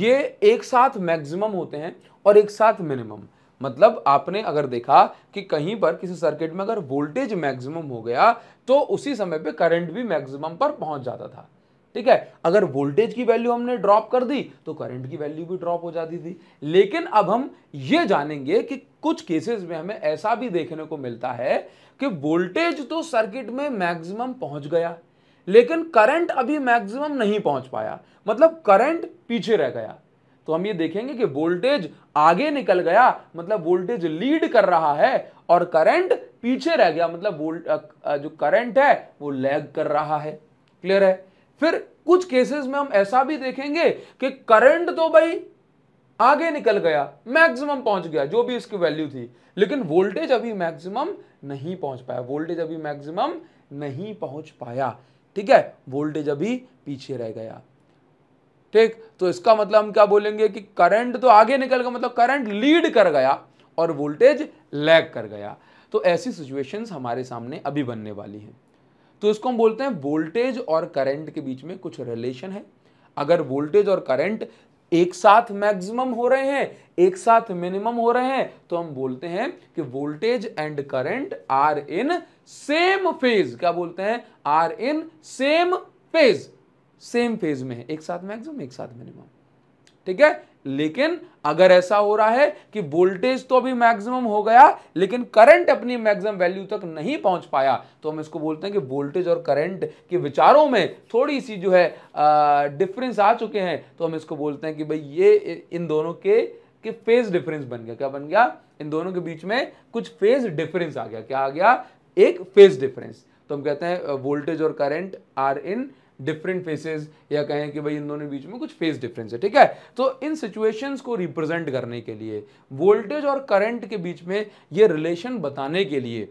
S1: ये एक साथ मैक्सिमम होते हैं और एक साथ मिनिमम मतलब आपने अगर देखा कि कहीं पर किसी सर्किट में अगर वोल्टेज मैक्सिमम हो गया तो उसी समय पे करंट भी मैक्सिमम पर पहुंच जाता था ठीक है अगर वोल्टेज की वैल्यू हमने ड्रॉप कर दी तो करंट की वैल्यू भी ड्रॉप हो जाती थी लेकिन अब हम ये जानेंगे कि कुछ केसेस में हमें ऐसा भी देखने को मिलता है कि वोल्टेज तो सर्किट में मैक्सिमम पहुंच गया लेकिन करंट अभी मैक्सिमम नहीं पहुंच पाया मतलब करंट पीछे रह गया तो हम ये देखेंगे कि वोल्टेज आगे निकल गया मतलब वोल्टेज लीड कर रहा है और करंट पीछे रह गया मतलब जो करंट है वो लैग कर रहा है क्लियर है फिर कुछ केसेस में हम ऐसा भी देखेंगे कि करंट तो भाई आगे निकल गया मैक्सिमम पहुंच गया जो भी इसकी वैल्यू थी लेकिन वोल्टेज अभी मैक्सिमम नहीं पहुंच पाया वोल्टेज अभी मैक्सिमम नहीं पहुंच पाया ठीक है वोल्टेज अभी पीछे रह गया ठीक तो इसका मतलब हम क्या बोलेंगे कि करंट तो आगे निकल गया मतलब करंट लीड कर गया और वोल्टेज लैग कर गया तो ऐसी सिचुएशंस हमारे सामने अभी बनने वाली हैं तो इसको हम बोलते हैं वोल्टेज और करंट के बीच में कुछ रिलेशन है अगर वोल्टेज और करंट एक साथ मैक्सिमम हो रहे हैं एक साथ मिनिमम हो रहे हैं तो हम बोलते हैं कि voltage and current are in same phase क्या बोलते हैं are in same phase same phase में है एक साथ मैक्सिमम एक साथ मिनिमम ठीक है लेकिन अगर ऐसा हो रहा है कि वोल्टेज तो अभी मैक्सिमम हो गया लेकिन करंट अपनी मैक्सिमम वैल्यू तक नहीं पहुंच पाया तो हम इसको बोलते हैं कि वोल्टेज और करंट के विचारों में थोड़ी सी जो है डिफरेंस आ चुके हैं तो हम इसको बोलते हैं कि भाई ये इन दोनों के कि फेज डिफरेंस बन गया क्या बन गया इन दोनों के बीच में कुछ फेज डिफरेंस आ गया क्या आ गया एक फेज डिफरेंस तो हम कहते हैं वोल्टेज और current are in different phases या कहें कि भाई इन दोनों बीच में कुछ फेज डिफरेंस है ठीक है तो इन सिचुएशंस को रिप्रेजेंट करने के लिए वोल्टेज और करंट के बीच में ये रिलेशन बताने के लिए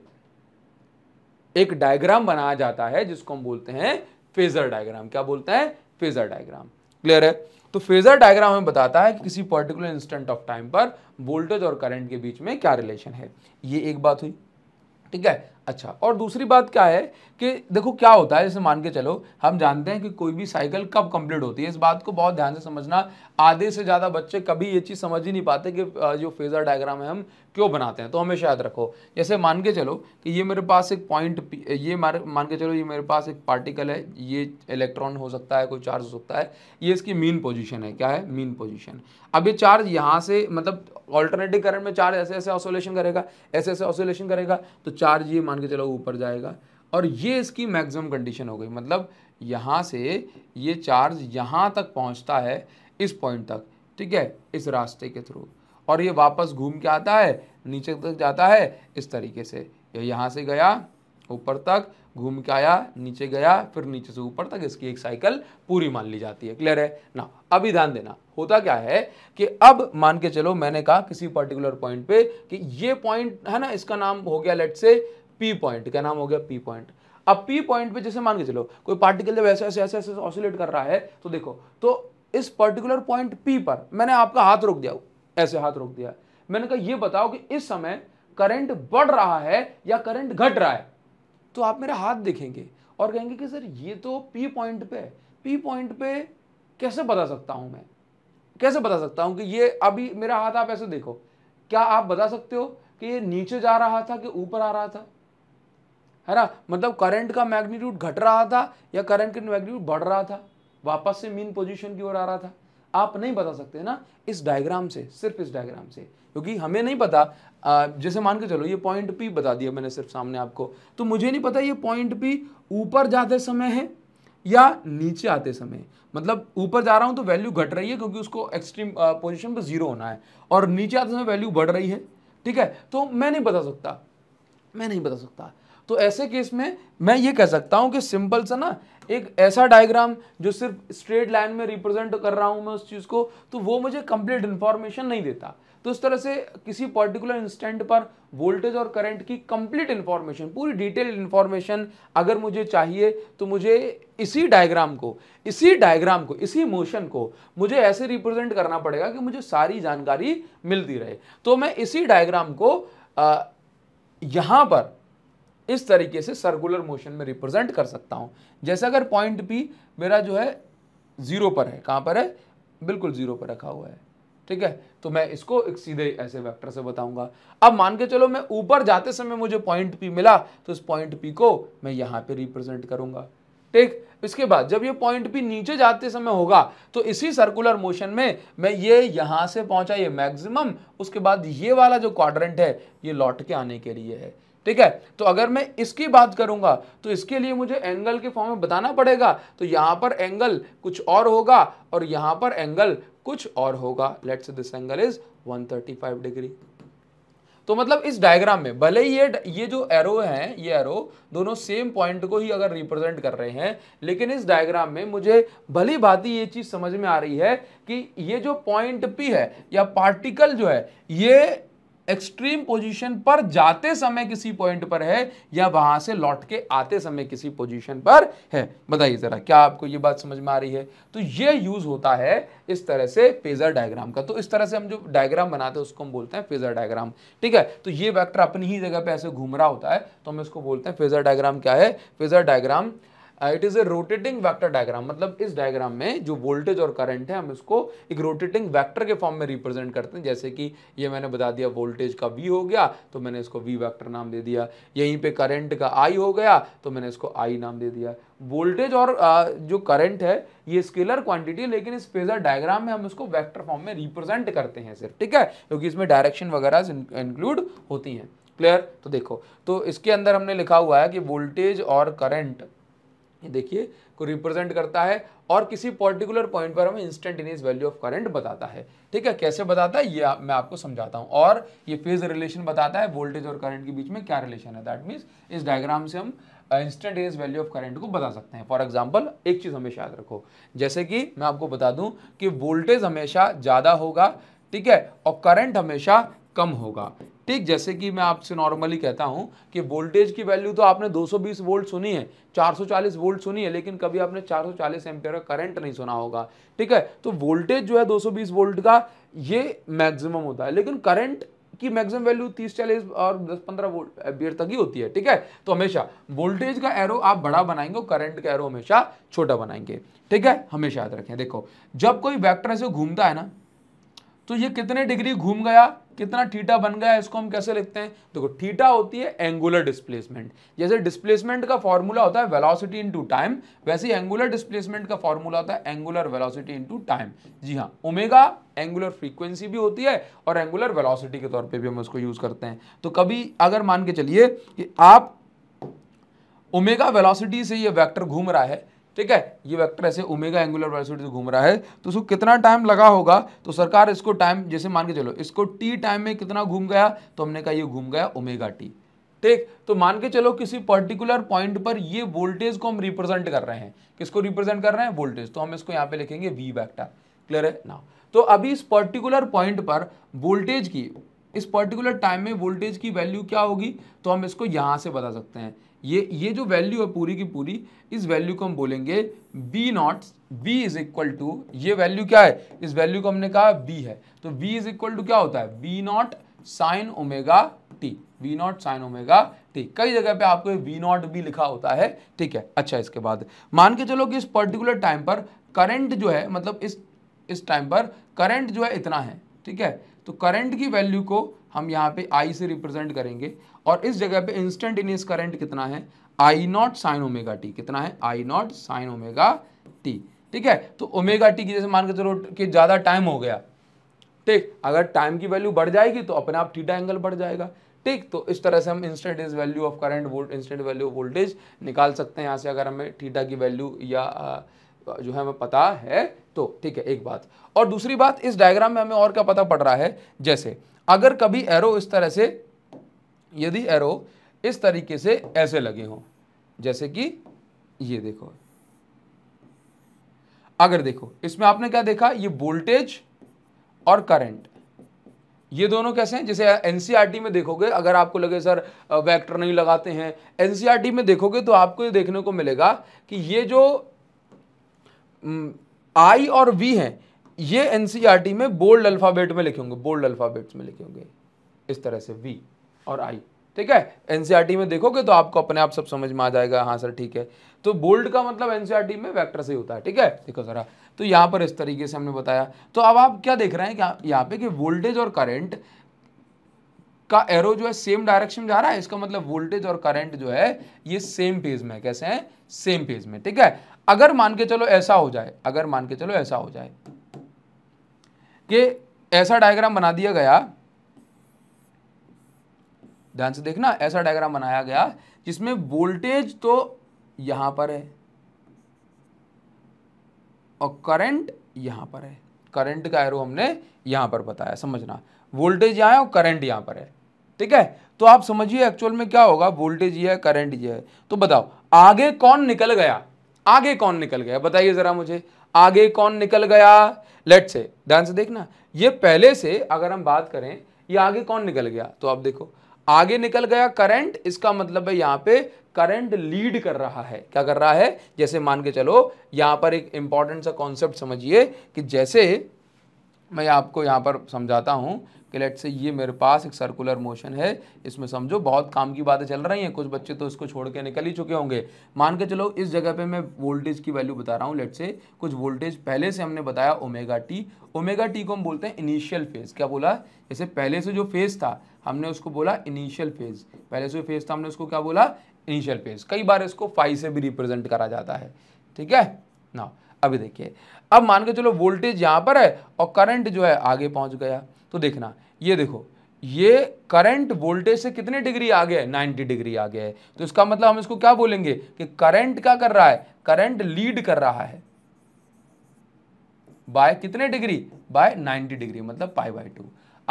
S1: एक डायग्राम बनाया जाता है जिसको हम बोलते हैं फेजर डायग्राम क्या बोलते हैं फेजर डायग्राम क्लियर है तो फेजर डायग्राम हमें बताता है कि किसी पर्टिकुलर इंस्टेंट ऑफ टाइम पर वोल्टेज और करंट के बीच में क्या रिलेशन है ये एक बात हुई ठीक है अच्छा और दूसरी बात क्या है कि देखो क्या होता है जैसे मान के चलो हम जानते हैं कि कोई भी साइकिल कब कंप्लीट होती है इस बात को बहुत ध्यान से समझना आधे से ज़्यादा बच्चे कभी ये चीज़ समझ ही नहीं पाते कि जो फेज़र डायग्राम है हम क्यों बनाते हैं तो हमेशा याद रखो जैसे मान के चलो कि ये मेरे पास एक पॉइंट ये मान के चलो ये मेरे पास एक पार्टिकल है ये इलेक्ट्रॉन हो सकता है कोई चार्ज हो सकता है ये इसकी मीन पोजिशन है क्या है मीन पोजिशन अब ये चार्ज यहाँ से मतलब ऑल्टरनेटिव करंट में चार्ज ऐसे ऐसे ऑसोलेशन करेगा ऐसे ऐसे ऑसोलेशन करेगा तो चार्ज ये मान के चलो ऊपर जाएगा और ये इसकी मैक्सिमम कंडीशन हो गई मतलब यहाँ से ये चार्ज यहाँ तक पहुँचता है इस पॉइंट तक ठीक है इस रास्ते के थ्रू और ये वापस घूम के आता है नीचे तक जाता है इस तरीके से ये यहाँ से गया ऊपर तक घूम के आया नीचे गया फिर नीचे से ऊपर तक इसकी एक साइकिल पूरी मान ली जाती है क्लियर है ना अभी ध्यान देना होता क्या है कि अब मान के चलो मैंने कहा किसी पर्टिकुलर पॉइंट पे कि ये पॉइंट है ना इसका नाम हो गया लेट से पी पॉइंट क्या नाम हो गया पी पॉइंट अब पी पॉइंट पे जैसे मान के चलो कोई पार्टिकल जब ऐसे ऐसे ऐसे ऐसे ऑसोलेट कर रहा है तो देखो तो इस पर्टिकुलर पॉइंट पी पर मैंने आपका हाथ रोक दिया ऐसे हाथ रोक दिया मैंने कहा ये बताओ कि इस समय करंट बढ़ रहा है या करंट घट रहा है तो आप मेरा हाथ देखेंगे और कहेंगे कि सर ये तो पी पॉइंट पे पी पॉइंट पे कैसे बता सकता हूं मैं कैसे बता सकता हूं कि ये अभी मेरा हाथ आप ऐसे देखो क्या आप बता सकते हो कि ये नीचे जा रहा था कि ऊपर आ रहा था है ना मतलब करंट का मैग्नीट्यूड घट रहा था या करंट का मैग्नीट्यूड बढ़ रहा था वापस से मीन पोजीशन की ओर आ रहा था आप नहीं बता सकते ना इस डायग्राम से सिर्फ इस डायग्राम से क्योंकि हमें नहीं पता जैसे मान के चलो ये पॉइंट पी बता दिया मैंने सिर्फ सामने आपको तो मुझे नहीं पता ये पॉइंट पी ऊपर जाते समय है या नीचे आते समय मतलब ऊपर जा रहा हूँ तो वैल्यू घट रही है क्योंकि उसको एक्सट्रीम पोजिशन पर जीरो होना है और नीचे आते समय वैल्यू बढ़ रही है ठीक है तो मैं नहीं बता सकता मैं नहीं बता सकता तो ऐसे केस में मैं ये कह सकता हूँ कि सिंपल सा ना एक ऐसा डायग्राम जो सिर्फ स्ट्रेट लाइन में रिप्रेजेंट कर रहा हूँ मैं उस चीज़ को तो वो मुझे कंप्लीट इन्फॉर्मेशन नहीं देता तो इस तरह से किसी पर्टिकुलर इंस्टेंट पर वोल्टेज और करंट की कंप्लीट इन्फॉर्मेशन पूरी डिटेल इन्फॉर्मेशन अगर मुझे चाहिए तो मुझे इसी डायग्राम को इसी डायग्राम को इसी मोशन को मुझे ऐसे रिप्रेजेंट करना पड़ेगा कि मुझे सारी जानकारी मिलती रहे तो मैं इसी डायग्राम को यहां पर इस तरीके से सर्कुलर मोशन में रिप्रेजेंट कर सकता हूँ जैसे अगर पॉइंट पी मेरा जो है ज़ीरो पर है कहाँ पर है बिल्कुल ज़ीरो पर रखा हुआ है ठीक है तो मैं इसको एक सीधे ऐसे वेक्टर से बताऊंगा अब मान के चलो मैं ऊपर जाते समय मुझे पॉइंट पी मिला तो इस पॉइंट पी को मैं यहाँ पे रिप्रेजेंट करूंगा ठीक इसके बाद जब ये पॉइंट पी नीचे जाते समय होगा तो इसी सर्कुलर मोशन में मैं ये यहाँ से पहुँचा ये मैक्सिमम उसके बाद ये वाला जो क्वाड्रेंट है ये लौट के आने के लिए है ठीक है तो अगर मैं इसकी बात करूंगा तो इसके लिए मुझे एंगल के फॉर्म में बताना पड़ेगा तो यहां पर एंगल कुछ और होगा और यहां पर एंगल कुछ और होगा let's this angle is 135 degree तो मतलब इस डायग्राम में भले ही ये ये जो एरो हैं ये एरो दोनों सेम पॉइंट को ही अगर रिप्रेजेंट कर रहे हैं लेकिन इस डायग्राम में मुझे भली भांति ये चीज़ समझ में आ रही है कि ये जो पॉइंट पी है या पार्टिकल जो है ये एक्सट्रीम पोजीशन पर जाते समय किसी पॉइंट पर है या वहां से लौट के आते समय किसी पोजीशन पर है बताइए ज़रा क्या आपको ये बात समझ में आ रही है तो ये यूज़ होता है इस तरह से फेजर डायग्राम का तो इस तरह से हम जो डायग्राम बनाते हैं उसको हम बोलते हैं फेजर डायग्राम ठीक है तो ये वैक्टर अपनी ही जगह पर ऐसे घूम रहा होता है तो हम इसको बोलते हैं फेजर डायग्राम क्या है phasor diagram it is a rotating vector diagram मतलब इस डायग्राम में जो वोल्टेज और करंट है हम इसको एक रोटेटिंग वैक्टर के फॉर्म में रिप्रेजेंट करते हैं जैसे कि ये मैंने बता दिया वोल्टेज का वी हो गया तो मैंने इसको वी वैक्टर नाम दे दिया यहीं पे करंट का आई हो गया तो मैंने इसको आई नाम दे दिया वोल्टेज और uh, जो करंट है ये स्केलर क्वांटिटी लेकिन इस फेजर डायग्राम में हम इसको वेक्टर फॉर्म में रिप्रेजेंट करते हैं सिर्फ ठीक है क्योंकि इसमें डायरेक्शन वगैरह इंक्लूड होती हैं क्लियर तो देखो तो इसके अंदर हमने लिखा हुआ है कि वोल्टेज और करंट देखिए को रिप्रेजेंट करता है और किसी पर्टिकुलर पॉइंट पर हमें इंस्टेंटेनियस वैल्यू ऑफ करंट बताता है ठीक है कैसे बताता है ये मैं आपको समझाता हूँ और ये फेज रिलेशन बताता है वोल्टेज और करंट के बीच में क्या रिलेशन है दैट मीन्स इस डायग्राम से हम इंस्टेंटेनियस वैल्यू ऑफ करंट को बता सकते हैं फॉर एग्जाम्पल एक चीज़ हमेशा याद रखो जैसे कि मैं आपको बता दूँ कि वोल्टेज हमेशा ज़्यादा होगा ठीक है और करंट हमेशा कम होगा ठीक जैसे कि मैं आपसे नॉर्मली कहता हूँ कि वोल्टेज की वैल्यू तो आपने 220 वोल्ट सुनी है 440 वोल्ट सुनी है लेकिन कभी आपने 440 एम्पियर का करंट नहीं सुना होगा ठीक है तो वोल्टेज जो है 220 वोल्ट का ये मैक्सिमम होता है लेकिन करंट की मैक्सिमम वैल्यू 30 40 और 10 15 वोल्ट एम्पियर तक ही होती है ठीक है तो हमेशा वोल्टेज का एरो आप बड़ा बनाएंगे और करंट का एरो हमेशा छोटा बनाएंगे ठीक है हमेशा याद रखें देखो जब कोई वैक्टर ऐसे घूमता है ना तो ये कितने डिग्री घूम गया कितना थीटा बन गया इसको हम कैसे लिखते हैं देखो तो थीटा होती है एंगुलर डिस्प्लेसमेंट जैसे डिस्प्लेसमेंट का फॉर्मूला होता है वेलोसिटी इनटू टाइम वैसे एंगुलर डिस्प्लेसमेंट का फॉर्मूला होता है एंगुलर वेलोसिटी इनटू टाइम जी हाँ ओमेगा एंगुलर फ्रीक्वेंसी भी होती है और एंगुलर वेलॉसिटी के तौर पर भी हम उसको यूज करते हैं तो कभी अगर मान के चलिए कि आप ओमेगा वेलासिटी से यह वैक्टर घूम रहा है ठीक है ये वेक्टर ऐसे ओमेगा एंगुलर वेलोसिटी से घूम रहा है तो उसको कितना टाइम लगा होगा तो सरकार इसको टाइम जैसे मान के चलो इसको टी टाइम में कितना घूम गया तो हमने कहा ये घूम गया ओमेगा टी ठीक तो मान के चलो किसी पर्टिकुलर पॉइंट पर ये वोल्टेज को हम रिप्रेजेंट कर रहे हैं किसको रिप्रेजेंट कर रहे हैं वोल्टेज तो हम इसको यहाँ पे लिखेंगे वी वैक्टर क्लियर है ना तो अभी इस पर्टिकुलर पॉइंट पर वोल्टेज की इस पर्टिकुलर टाइम में वोल्टेज की वैल्यू क्या होगी तो हम इसको यहाँ से बता सकते हैं ये ये जो वैल्यू है पूरी की पूरी इस वैल्यू को हम बोलेंगे V naught V is equal to ये वैल्यू क्या है इस वैल्यू को हमने कहा बी है तो बी इज इक्वल टू क्या होता है V not sine omega T V not sine omega T कई जगह पे आपको वी नॉट भी लिखा होता है ठीक है अच्छा इसके बाद मान के चलो कि इस पर्टिकुलर टाइम पर करंट जो है मतलब इस इस टाइम पर करंट जो है इतना है ठीक है तो करंट की वैल्यू को हम यहाँ पे आई से रिप्रेजेंट करेंगे और इस जगह पे इंस्टेंटेनियस करंट कितना है I not sine omega T कितना है I not sine omega T ठीक है तो ओमेगा टी की जैसे मान के चलो कि ज़्यादा टाइम हो गया ठीक अगर टाइम की वैल्यू बढ़ जाएगी तो अपने आप थीटा एंगल बढ़ जाएगा ठीक तो इस तरह से हम instantaneous value of current volt instant value of voltage निकाल सकते हैं यहाँ से अगर हमें थीटा की वैल्यू या जो है हमें पता है तो ठीक है एक बात और दूसरी बात इस डायग्राम में हमें और क्या पता पड़ रहा है जैसे अगर कभी एरो इस तरह से यदि एरो इस तरीके से ऐसे लगे हों जैसे कि ये देखो अगर देखो इसमें आपने क्या देखा ये वोल्टेज और करंट ये दोनों कैसे हैं जैसे एनसीईआरटी e में देखोगे अगर आपको लगे सर वेक्टर नहीं लगाते हैं एनसीईआरटी e में देखोगे तो आपको ये देखने को मिलेगा कि ये जो आई और वी हैं ये एनसीईआरटी e में बोल्ड अल्फ़ाबेट में लिखे होंगे बोल्ड अल्फ़ाबेट्स में लिखे होंगे इस तरह से वी और आई ठीक है एनसीईआरटी e में देखोगे तो आपको अपने आप सब समझ में आ जाएगा हाँ सर ठीक है तो बोल्ड का मतलब एनसीईआरटी e में वेक्टर से होता है ठीक है देखो जरा तो यहाँ पर इस तरीके से हमने बताया तो अब आप क्या देख रहे हैं क्या यहाँ पे कि वोल्टेज और करंट का एरो जो है सेम डायरेक्शन जा रहा है इसका मतलब वोल्टेज और करंट जो है ये सेम फेज में कैसे हैं सेम फेज में ठीक है अगर मान के चलो ऐसा हो जाए अगर मान के चलो ऐसा हो जाए कि ऐसा डायग्राम बना दिया गया ध्यान से देखना ऐसा डायग्राम बनाया गया जिसमें वोल्टेज तो यहां पर है और करंट यहां पर है करंट का एरो हमने यहां पर बताया समझना वोल्टेज यहां है और करंट यहां पर है ठीक है तो आप समझिए एक्चुअल में क्या होगा वोल्टेज ये है करंट ये है तो बताओ आगे कौन निकल गया आगे कौन निकल गया बताइए जरा मुझे आगे कौन निकल गया लेट से ध्यान से देखना ये पहले से अगर हम बात करें ये आगे कौन निकल गया तो आप देखो आगे निकल गया करंट इसका मतलब है यहां पे करंट लीड कर रहा है क्या कर रहा है जैसे मान के चलो यहां पर एक इंपॉर्टेंट सा कॉन्सेप्ट समझिए कि जैसे मैं आपको यहां पर समझाता हूं कि लेट से ये मेरे पास एक सर्कुलर मोशन है इसमें समझो बहुत काम की बातें चल रही हैं कुछ बच्चे तो इसको छोड़ के निकल ही चुके होंगे मान के चलो इस जगह पे मैं वोल्टेज की वैल्यू बता रहा हूँ लेट से कुछ वोल्टेज पहले से हमने बताया ओमेगा टी ओमेगा टी को हम बोलते हैं इनिशियल फेज़ क्या बोला जैसे पहले से जो फेज़ था हमने उसको बोला इनिशियल फेज़ पहले से जो फेज़ था हमने उसको क्या बोला इनिशियल फेज़ कई बार इसको फाइव से भी रिप्रेजेंट करा जाता है ठीक है ना अभी देखिए अब मान के चलो वोल्टेज यहाँ पर है और करंट जो है आगे पहुँच गया तो देखना ये देखो ये करंट वोल्टेज से कितने डिग्री आ गया है 90 डिग्री आ गया है तो इसका मतलब हम इसको क्या बोलेंगे कि करंट क्या कर रहा है करंट लीड कर रहा है बाय कितने डिग्री बाय 90 डिग्री मतलब पाई बाय टू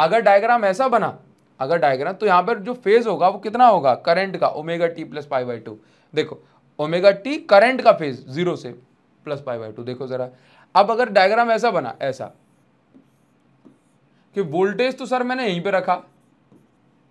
S1: अगर डायग्राम ऐसा बना अगर डायग्राम तो यहां पर जो फेज होगा वो कितना होगा करंट का omega T plus pi by two देखो ओमेगा टी करंट का फेज जीरो से प्लस पाई बाई टू देखो जरा अब अगर डायग्राम ऐसा बना ऐसा कि वोल्टेज तो सर मैंने यहीं पे रखा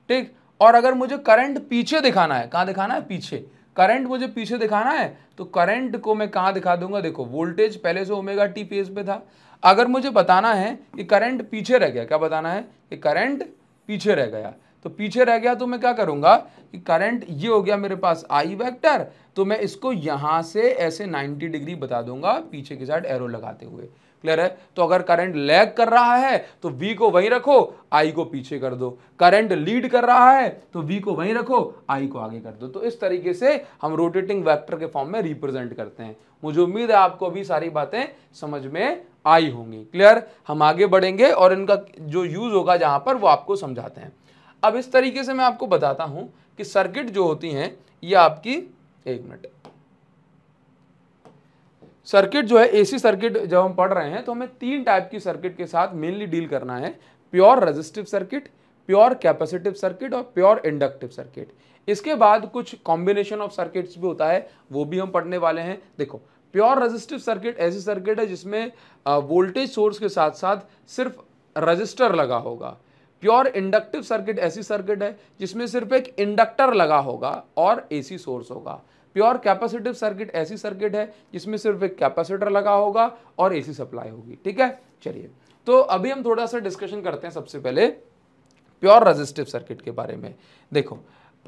S1: ठीक और अगर मुझे करंट पीछे दिखाना है कहाँ दिखाना है पीछे करंट मुझे पीछे दिखाना है तो करंट को मैं कहाँ दिखा दूंगा देखो वोल्टेज पहले से ओमेगा टी फेज पे था अगर मुझे बताना है कि करंट पीछे रह गया क्या बताना है कि करंट पीछे रह गया तो पीछे रह गया तो मैं क्या करूंगा कि करंट ये हो गया मेरे पास आई वेक्टर तो मैं इसको यहां से ऐसे 90 डिग्री बता दूंगा पीछे के साइड एरो लगाते हुए क्लियर है तो अगर करंट लैग कर रहा है तो वी को वहीं रखो आई को पीछे कर दो करंट लीड कर रहा है तो वी को वहीं रखो आई को आगे कर दो तो इस तरीके से हम रोटेटिंग वेक्टर के फॉर्म में रिप्रेजेंट करते हैं मुझे उम्मीद है आपको अभी सारी बातें समझ में आई होंगी क्लियर हम आगे बढ़ेंगे और इनका जो यूज़ होगा जहाँ पर वो आपको समझाते हैं अब इस तरीके से मैं आपको बताता हूँ कि सर्किट जो होती है ये आपकी एक मिनट सर्किट जो है एसी सर्किट जब हम पढ़ रहे हैं तो हमें तीन टाइप की सर्किट के साथ मेनली डील करना है pure resistive circuit pure capacitive circuit और प्योर इंडक्टिव सर्किट इसके बाद कुछ कॉम्बिनेशन ऑफ सर्किट्स भी होता है वो भी हम पढ़ने वाले हैं देखो प्योर रजिस्टिव सर्किट ऐसी सर्किट है जिसमें वोल्टेज सोर्स के साथ साथ सिर्फ रजिस्टर लगा होगा प्योर इंडक्टिव सर्किट ऐसी सर्किट है जिसमें सिर्फ एक इंडक्टर लगा होगा और एसी सोर्स होगा प्योर कैपेसिटिव सर्किट ऐसी सर्किट है जिसमें सिर्फ एक कैपेसिटर लगा होगा और एसी सप्लाई होगी ठीक है चलिए तो अभी हम थोड़ा सा डिस्कशन करते हैं सबसे पहले प्योर रेजिस्टिव सर्किट के बारे में देखो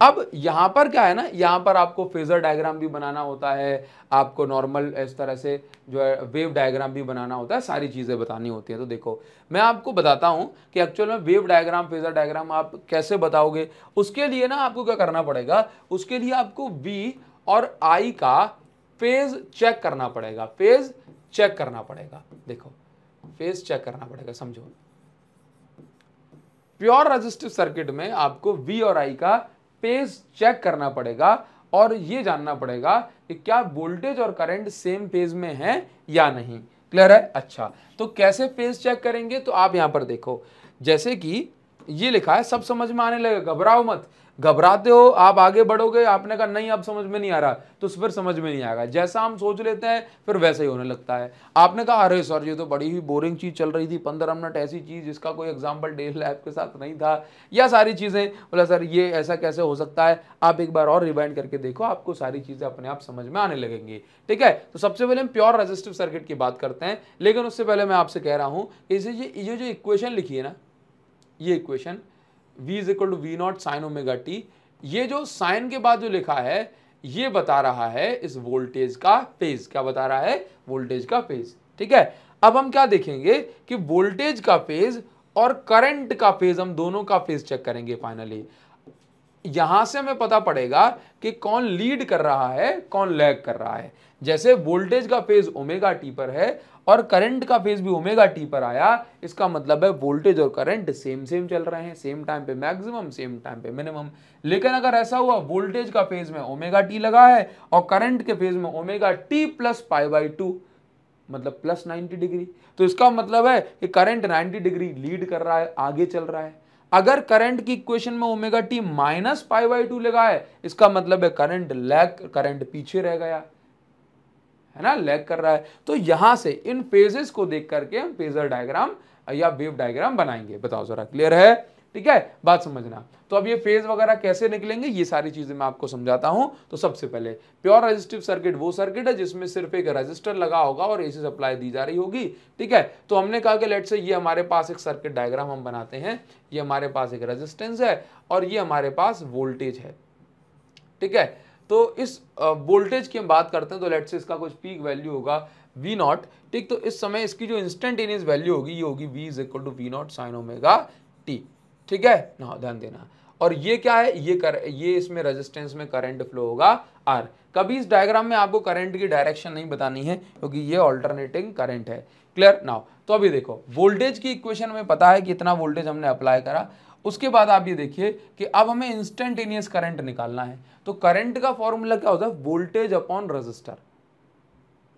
S1: अब यहां पर क्या है ना यहां पर आपको फेजर डायग्राम भी बनाना होता है आपको नॉर्मल इस तरह से जो है वेव डायग्राम भी बनाना होता है सारी चीज़ें बतानी होती है तो देखो मैं आपको बताता हूं कि एक्चुअल में वेव डायग्राम फेजर डायग्राम आप कैसे बताओगे उसके लिए ना आपको क्या करना पड़ेगा उसके लिए आपको वी और आई का फेज चेक करना पड़ेगा फेज चेक करना पड़ेगा देखो फेज चेक करना पड़ेगा समझो प्योर रजिस्टिव सर्किट में आपको वी और आई का फेज चेक करना पड़ेगा और यह जानना पड़ेगा कि क्या वोल्टेज और करंट सेम फेज में है या नहीं क्लियर है अच्छा तो कैसे फेज चेक करेंगे तो आप यहां पर देखो जैसे कि ये लिखा है सब समझ में आने लगेगा घबराओ मत घबराते हो आप आगे बढ़ोगे आपने कहा नहीं अब समझ में नहीं आ रहा तो फिर समझ में नहीं आएगा जैसा हम सोच लेते हैं फिर वैसा ही होने लगता है आपने कहा अरे सर ये तो बड़ी ही बोरिंग चीज़ चल रही थी पंद्रह मिनट ऐसी चीज़ जिसका कोई एग्जाम्पल डेली लाइफ के साथ नहीं था या सारी चीज़ें बोला सर ये ऐसा कैसे हो सकता है आप एक बार और रिवाइंड करके देखो आपको सारी चीज़ें अपने आप समझ में आने लगेंगी ठीक है तो सबसे पहले हम प्योर रजिस्टिव सर्किट की बात करते हैं लेकिन उससे पहले मैं आपसे कह रहा हूँ कि इसे ये जो इक्वेशन लिखी है ना ये equation v is equal to V not sine omega T ये जो साइन के बाद जो लिखा है ये बता रहा है इस वोल्टेज का फेज क्या बता रहा है वोल्टेज का फेज ठीक है अब हम क्या देखेंगे कि वोल्टेज का फेज और करंट का फेज हम दोनों का फेज चेक करेंगे फाइनली यहां से हमें पता पड़ेगा कि कौन लीड कर रहा है कौन लैग कर रहा है जैसे वोल्टेज का फेज ओमेगा टी पर है और करंट का फेज भी ओमेगा टी पर आया इसका मतलब है वोल्टेज और करंट सेम सेम चल रहे हैं सेम टाइम पे मैक्सिमम सेम टाइम पे मिनिमम लेकिन अगर ऐसा हुआ वोल्टेज का फेज में ओमेगा टी लगा है और करंट के फेज में omega T plus pi by two मतलब प्लस नाइन्टी डिग्री तो इसका मतलब है कि करंट नाइन्टी डिग्री लीड कर रहा है आगे चल रहा है अगर करंट की इक्वेशन में omega T minus pi by two लगा है इसका मतलब है करंट लैग करंट पीछे रह गया है ना लैग कर रहा है तो यहाँ से इन फेजेस को देख करके हम फेजर डायग्राम या वेव डायग्राम बनाएंगे बताओ जरा क्लियर है ठीक है बात समझना तो अब ये फेज वगैरह कैसे निकलेंगे ये सारी चीजें मैं आपको समझाता हूं तो सबसे पहले प्योर रेजिस्टिव सर्किट वो सर्किट है जिसमें सिर्फ एक रेजिस्टर लगा होगा और एसी सप्लाई दी जा रही होगी ठीक है तो हमने कहा कि लेट से ये हमारे पास एक सर्किट डायग्राम हम बनाते हैं ये हमारे पास एक रजिस्टेंस है और ये हमारे पास वोल्टेज है ठीक है तो इस वोल्टेज की हम बात करते हैं तो लेट से इसका कुछ पीक वैल्यू होगा वी नॉट ठीक तो इस समय इसकी जो इंस्टेंटेनियस वैल्यू होगी ये होगी V is equal to V not sine omega T ठीक है ना ध्यान देना और ये क्या है ये कर ये इसमें रेजिस्टेंस में करंट फ्लो होगा आर कभी इस डायग्राम में आपको करंट की डायरेक्शन नहीं बतानी है क्योंकि ये ऑल्टरनेटिंग करंट है क्लियर नाउ तो अभी देखो वोल्टेज की इक्वेशन में पता है कि इतना वोल्टेज हमने अप्लाई करा उसके बाद आप ये देखिए कि अब हमें इंस्टेंटेनियस करंट निकालना है तो करंट का फॉर्मूला क्या होता है वोल्टेज अपॉन रजिस्टर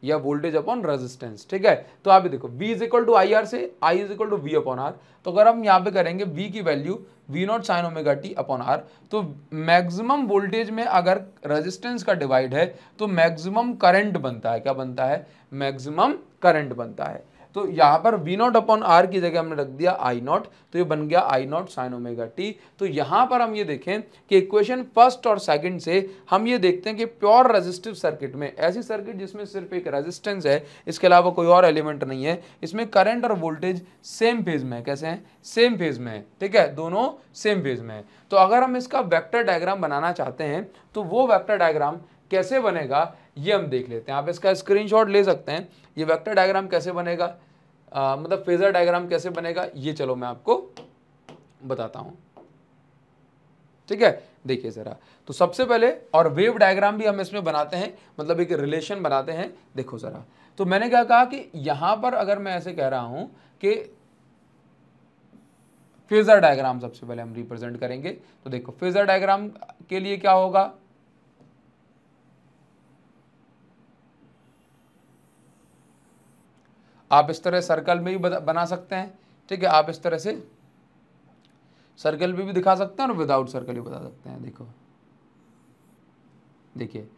S1: या वोल्टेज अपॉन रेजिस्टेंस ठीक है तो आप देखो V is equal to I R से I is equal to V upon R तो अगर हम यहाँ पे करेंगे V की value V nought sine omega T upon R तो मैक्सिमम वोल्टेज में अगर रेजिस्टेंस का डिवाइड है तो मैक्सिमम करंट बनता है क्या बनता है मैक्सिमम करंट बनता है तो यहाँ पर वी नॉट अपॉन आर की जगह हमने रख दिया आई नॉट तो ये बन गया I not sine omega T तो यहाँ पर हम ये देखें कि इक्वेशन फर्स्ट और सेकंड से हम ये देखते हैं कि प्योर रेजिस्टिव सर्किट में ऐसी सर्किट जिसमें सिर्फ एक रेजिस्टेंस है इसके अलावा कोई और एलिमेंट नहीं है इसमें करंट और वोल्टेज सेम फेज में है कैसे हैं सेम फेज में है ठीक है दोनों सेम फेज में है तो अगर हम इसका वैक्टर डायग्राम बनाना चाहते हैं तो वो वैक्टर डायग्राम कैसे बनेगा ये हम देख लेते हैं आप इसका स्क्रीनशॉट ले सकते हैं ये वेक्टर डायग्राम कैसे बनेगा आ, मतलब फेजर डायग्राम कैसे बनेगा ये चलो मैं आपको बताता हूँ ठीक है देखिए ज़रा तो सबसे पहले और वेव डायग्राम भी हम इसमें बनाते हैं मतलब एक रिलेशन बनाते हैं देखो ज़रा तो मैंने क्या कहा कि यहाँ पर अगर मैं ऐसे कह रहा हूँ कि फेजर डायग्राम सबसे पहले हम रिप्रेजेंट करेंगे तो देखो फेजर डायग्राम के लिए क्या होगा आप इस तरह सर्कल में भी बना सकते हैं ठीक है आप इस तरह से सर्कल भी, भी दिखा सकते हैं और विदाउट सर्कल भी बता सकते हैं देखो देखिए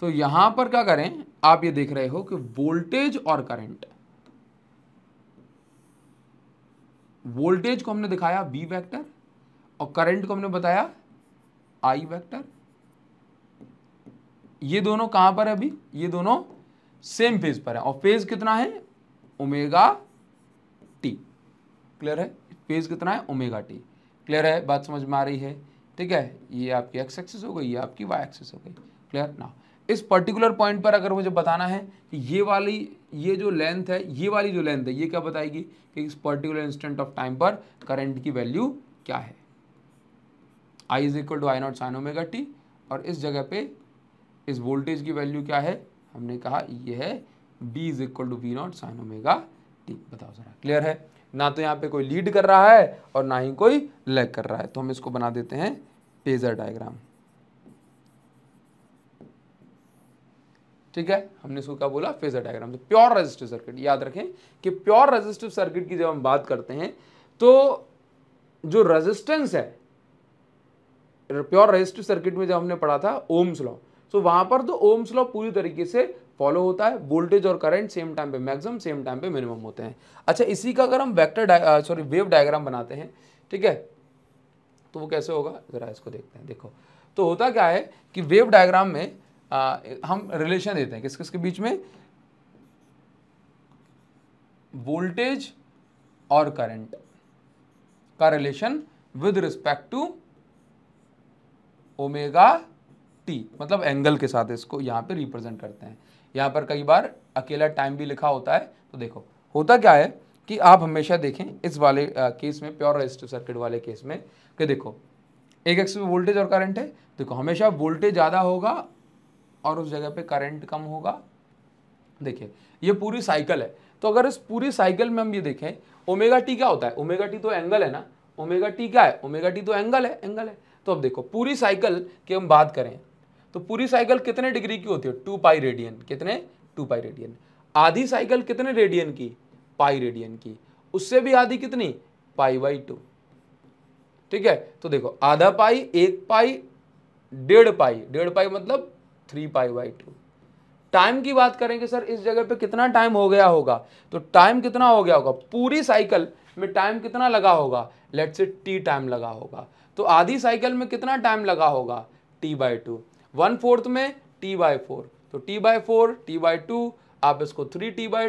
S1: तो यहां पर क्या करें आप ये देख रहे हो कि वोल्टेज और करंट वोल्टेज को हमने दिखाया बी वेक्टर और करंट को हमने बताया आई वेक्टर ये दोनों कहां पर है अभी ये दोनों सेम फेज पर है और फेज कितना है ओमेगा टी क्लियर है पेज कितना है ओमेगा टी क्लियर है बात समझ में आ रही है ठीक है ये आपकी एक्स एक्सेस हो गई ये आपकी वाई एक्सेस हो गई क्लियर ना इस पर्टिकुलर पॉइंट पर अगर मुझे बताना है कि ये वाली ये जो लेंथ है ये वाली जो लेंथ है ये क्या बताएगी कि इस पर्टिकुलर इंस्टेंट ऑफ टाइम पर करंट की वैल्यू क्या है I is equal to I not sine omega T और इस जगह पे इस वोल्टेज की वैल्यू क्या है हमने कहा ये है V is equal to V not sine omega t बताओ जरा क्लियर है ना तो यहाँ पे कोई लीड कर रहा है और ना ही कोई लैग कर रहा है तो हम इसको बना देते हैं पेजर डायग्राम ठीक है हमने इसको क्या बोला फेजर डायग्राम तो प्योर रेजिस्टिव सर्किट याद रखें कि प्योर रजिस्टिव सर्किट की जब हम बात करते हैं तो जो रेजिस्टेंस है प्योर रजिस्टिव सर्किट में जब हमने पढ़ा था ओम्स लॉ तो वहां पर तो ओम्स लॉ पूरी तरीके से फॉलो होता है वोल्टेज और करंट सेम टाइम पे मैक्सिमम सेम टाइम पे मिनिमम होते हैं अच्छा इसी का अगर हम वेक्टर सॉरी वेव डायग्राम बनाते हैं ठीक है तो वो कैसे होगा ज़रा इसको देखते हैं देखो तो होता क्या है कि वेव डायग्राम में आ, हम रिलेशन देते हैं किस किसके बीच में वोल्टेज और करंट का relation with respect to omega T मतलब एंगल के साथ इसको यहाँ पे रिप्रेजेंट करते हैं यहाँ पर कई बार अकेला टाइम भी लिखा होता है तो देखो होता क्या है कि आप हमेशा देखें इस वाले केस में प्योर रजिस्टिव सर्किट वाले केस में कि देखो एक एक्स में वोल्टेज और करंट है देखो हमेशा वोल्टेज ज़्यादा होगा और उस जगह पे करंट कम होगा देखिए ये पूरी साइकिल है तो अगर इस पूरी साइकिल में हम ये देखें ओमेगा टी क्या होता है ओमेगा टी तो एंगल है ना ओमेगा टी क्या है ओमेगा टी तो एंगल है एंगल है तो अब देखो पूरी साइकिल की हम बात करें तो पूरी साइकिल कितने डिग्री की होती है टू पाई रेडियन कितने टू पाई रेडियन आधी साइकिल कितने रेडियन की पाई रेडियन की उससे भी आधी कितनी पाई बाई टू ठीक है तो देखो आधा पाई एक पाई डेढ़ पाई डेढ़ पाई मतलब three pi by two time की बात करेंगे सर इस जगह पे कितना टाइम हो गया होगा तो टाइम कितना हो गया होगा पूरी साइकिल में टाइम कितना लगा होगा लेट से टी टाइम लगा होगा तो आधी साइकिल में कितना टाइम लगा होगा T by two one fourth में टी बाय फोर तो T by four T by two आप इसको थ्री टी बाय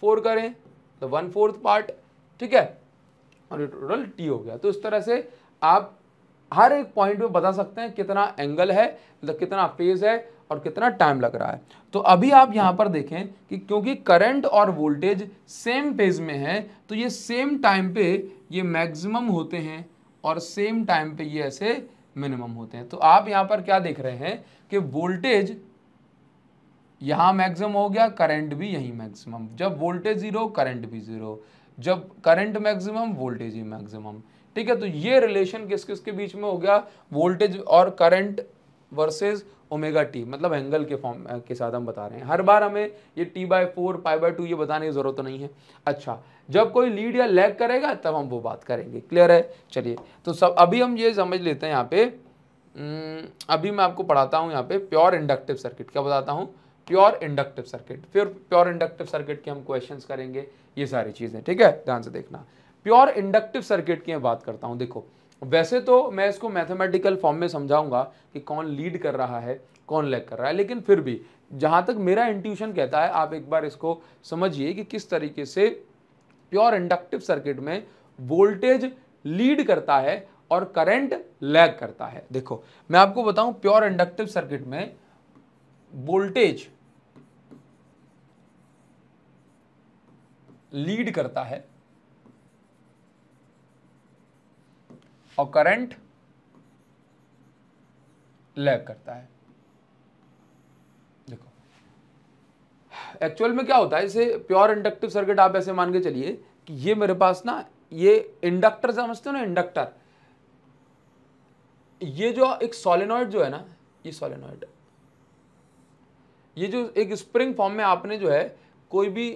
S1: फोर करें तो वन फोर्थ पार्ट ठीक है और ये टोटल टी हो गया तो इस तरह से आप हर एक पॉइंट में बता सकते हैं कितना एंगल है मतलब कितना फेज है और कितना टाइम लग रहा है तो अभी आप यहाँ पर देखें कि क्योंकि करंट और वोल्टेज सेम फेज में है तो ये सेम टाइम पे ये मैक्सिमम होते हैं और सेम टाइम पे ये ऐसे मिनिमम होते हैं तो आप यहां पर क्या देख रहे हैं कि वोल्टेज यहां मैक्सिमम हो गया करंट भी यही मैक्सिमम जब वोल्टेज ज़ीरो करंट भी ज़ीरो जब करंट मैक्सिमम वोल्टेज ही मैक्सिमम ठीक है तो ये रिलेशन किस किस के बीच में हो गया वोल्टेज और करंट वर्सेस ओमेगा टी मतलब एंगल के फॉर्म के साथ हम बता रहे हैं हर बार हमें ये T by four pi by two ये बताने की ज़रूरत तो नहीं है अच्छा जब कोई लीड या लैग करेगा तब हम वो बात करेंगे क्लियर है चलिए तो सब अभी हम ये समझ लेते हैं यहाँ पे अभी मैं आपको पढ़ाता हूँ यहाँ पे प्योर इंडक्टिव सर्किट क्या बताता हूँ प्योर इंडक्टिव सर्किट फिर प्योर इंडक्टिव सर्किट के हम क्वेश्चन करेंगे ये सारी चीज़ें ठीक है ध्यान से देखना प्योर इंडक्टिव सर्किट की मैं बात करता हूँ देखो वैसे तो मैं इसको मैथमेटिकल फॉर्म में समझाऊंगा कि कौन लीड कर रहा है कौन लैग कर रहा है लेकिन फिर भी जहां तक मेरा इंट्यूशन कहता है आप एक बार इसको समझिए कि किस तरीके से प्योर इंडक्टिव सर्किट में वोल्टेज लीड करता है और करंट लैग करता है देखो मैं आपको बताऊं प्योर इंडक्टिव सर्किट में वोल्टेज लीड करता है और करंट लैग करता है देखो एक्चुअल में क्या होता है इसे प्योर इंडक्टिव सर्किट आप ऐसे मान के चलिए कि ये मेरे पास ना ये इंडक्टर समझते हो ना इंडक्टर ये जो एक सोलिनॉइड जो है ना ये सोलिनॉइड ये जो एक स्प्रिंग फॉर्म में आपने जो है कोई भी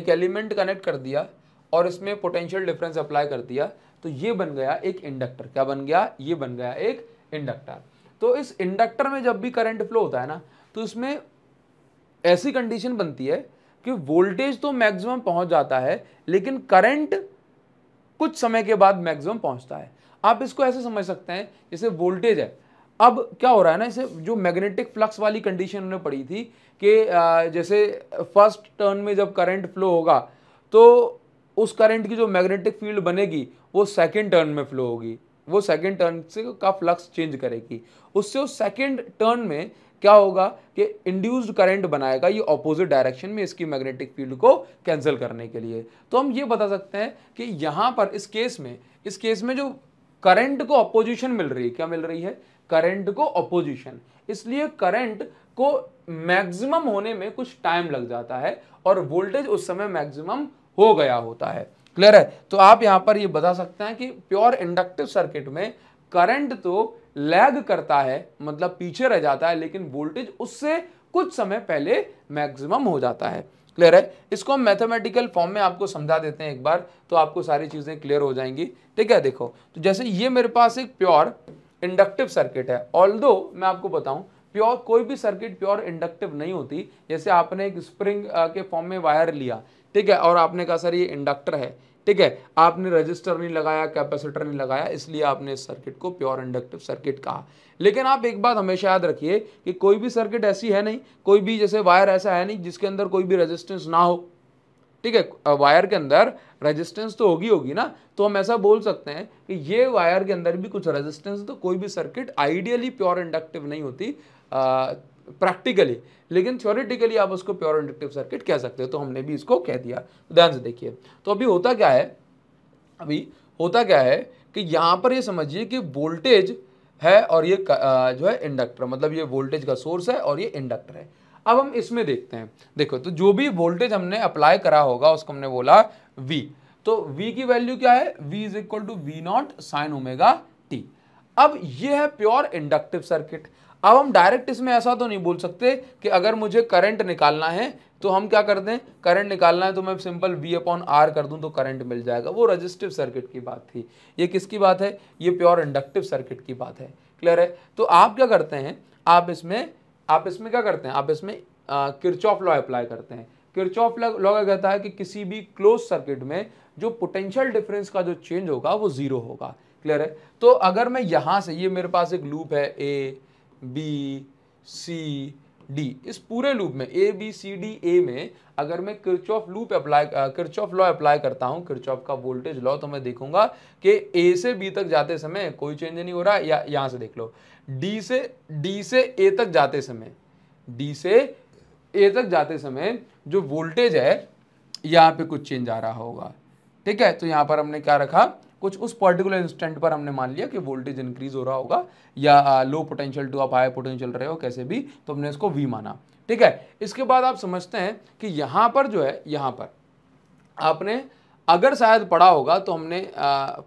S1: एक एलिमेंट कनेक्ट कर दिया और इसमें पोटेंशियल डिफरेंस अप्लाई कर दिया तो ये बन गया एक इंडक्टर क्या बन गया ये बन गया एक इंडक्टर तो इस इंडक्टर में जब भी करंट फ्लो होता है ना तो इसमें ऐसी कंडीशन बनती है कि वोल्टेज तो मैक्सिमम पहुंच जाता है लेकिन करंट कुछ समय के बाद मैक्सिमम पहुंचता है आप इसको ऐसे समझ सकते हैं जैसे वोल्टेज है अब क्या हो रहा है ना इसे जो मैग्नेटिक फ्लक्स वाली कंडीशन उन्हें पड़ी थी कि जैसे फर्स्ट टर्न में जब करंट फ्लो होगा तो उस करंट की जो मैग्नेटिक फील्ड बनेगी वो सेकेंड टर्न में फ्लो होगी वो सेकेंड टर्न से का फ्लक्स चेंज करेगी उससे उस सेकेंड टर्न में क्या होगा कि इंड्यूस्ड करंट बनाएगा ये ऑपोजिट डायरेक्शन में इसकी मैग्नेटिक फील्ड को कैंसिल करने के लिए तो हम ये बता सकते हैं कि यहाँ पर इस केस में इस केस में जो करंट को अपोजिशन मिल रही है क्या मिल रही है करंट को अपोजिशन इसलिए करंट को मैक्सिमम होने में कुछ टाइम लग जाता है और वोल्टेज उस समय मैक्सिमम हो गया होता है क्लियर है तो आप यहां पर ये बता सकते हैं कि प्योर इंडक्टिव सर्किट में करंट तो लैग करता है मतलब पीछे रह जाता है लेकिन वोल्टेज उससे कुछ समय पहले मैक्सिमम हो जाता है क्लियर है इसको हम मैथमेटिकल फॉर्म में आपको समझा देते हैं एक बार तो आपको सारी चीज़ें क्लियर हो जाएंगी ठीक है देखो तो जैसे ये मेरे पास एक प्योर इंडक्टिव सर्किट है ऑल मैं आपको बताऊं प्योर कोई भी सर्किट प्योर इंडक्टिव नहीं होती जैसे आपने एक स्प्रिंग के फॉर्म में वायर लिया ठीक है और आपने कहा सर ये इंडक्टर है ठीक है आपने रजिस्टर नहीं लगाया कैपेसिटर नहीं लगाया इसलिए आपने इस सर्किट को प्योर इंडक्टिव सर्किट कहा लेकिन आप एक बात हमेशा याद रखिए कि कोई भी सर्किट ऐसी है नहीं कोई भी जैसे वायर ऐसा है नहीं जिसके अंदर कोई भी रेजिस्टेंस ना हो ठीक है वायर के अंदर रेजिस्टेंस तो होगी होगी ना तो हम ऐसा बोल सकते हैं कि ये वायर के अंदर भी कुछ रेजिस्टेंस तो कोई भी सर्किट आइडियली प्योर इंडक्टिव नहीं होती प्रैक्टिकली लेकिन थ्योरिटिकली आप उसको प्योर इंडक्टिव सर्किट कह सकते हो तो हमने भी इसको कह दिया ध्यान से देखिए तो अभी होता क्या है अभी होता क्या है कि यहाँ पर ये समझिए कि वोल्टेज है और ये जो है इंडक्टर मतलब ये वोल्टेज का सोर्स है और ये इंडक्टर है अब हम इसमें देखते हैं देखो तो जो भी वोल्टेज हमने अप्लाई करा होगा उसको हमने बोला V तो V की वैल्यू क्या है V is equal to V not sine omega T अब ये है प्योर इंडक्टिव सर्किट अब हम डायरेक्ट इसमें ऐसा तो नहीं बोल सकते कि अगर मुझे करंट निकालना है तो हम क्या कर दें करंट निकालना है तो मैं सिंपल V अपॉन आर कर दूं तो करंट मिल जाएगा वो रजिस्टिव सर्किट की बात थी ये किसकी बात है ये प्योर इंडक्टिव सर्किट की बात है क्लियर है तो आप क्या करते हैं आप इसमें आप इसमें क्या करते हैं आप इसमें किरचॉफ लॉ अप्लाई करते हैं किरचॉफ लॉ क्या कहता है कि किसी भी क्लोज सर्किट में जो पोटेंशियल डिफरेंस का जो चेंज होगा वो ज़ीरो होगा क्लियर है तो अगर मैं यहाँ से ये मेरे पास एक लूप है ए बी सी डी इस पूरे लूप में A B C D A में अगर मैं Kirchhoff loop apply Kirchhoff law apply करता हूँ क्रिच ऑफ का वोल्टेज लॉ तो मैं देखूंगा कि ए से बी तक जाते समय कोई चेंज नहीं हो रहा या यहाँ से देख लो डी से डी से ए तक जाते समय डी से ए तक जाते समय जो वोल्टेज है यहाँ पे कुछ चेंज आ रहा होगा ठीक है तो यहाँ पर हमने क्या रखा कुछ उस पर्टिकुलर इंस्टेंट पर हमने मान लिया कि वोल्टेज इंक्रीज हो रहा होगा या लो पोटेंशियल टू आप हाई पोटेंशियल रहे हो कैसे भी तो हमने इसको वी माना ठीक है इसके बाद आप समझते हैं कि यहाँ पर जो है यहाँ पर आपने अगर शायद पढ़ा होगा तो हमने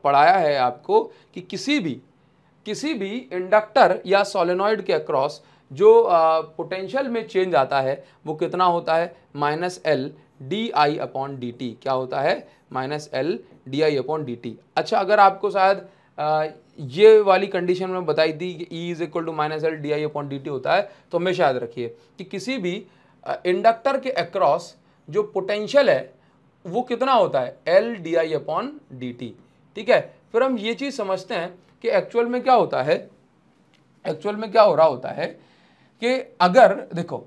S1: पढ़ाया है आपको कि किसी भी किसी भी इंडक्टर या सोलेनॉइड के अक्रॉस जो पोटेंशियल में चेंज आता है वो कितना होता है minus L D I upon D T क्या होता है minus L D I upon D T अच्छा अगर आपको शायद ये वाली कंडीशन में बताई थी कि E is equal to minus L D I upon D T होता है तो हमेशा याद रखिए कि किसी भी इंडक्टर के अक्रॉस जो पोटेंशियल है वो कितना होता है L D I upon D T ठीक है फिर हम ये चीज़ समझते हैं कि एक्चुअल में क्या होता है एक्चुअल में क्या हो रहा होता है कि अगर देखो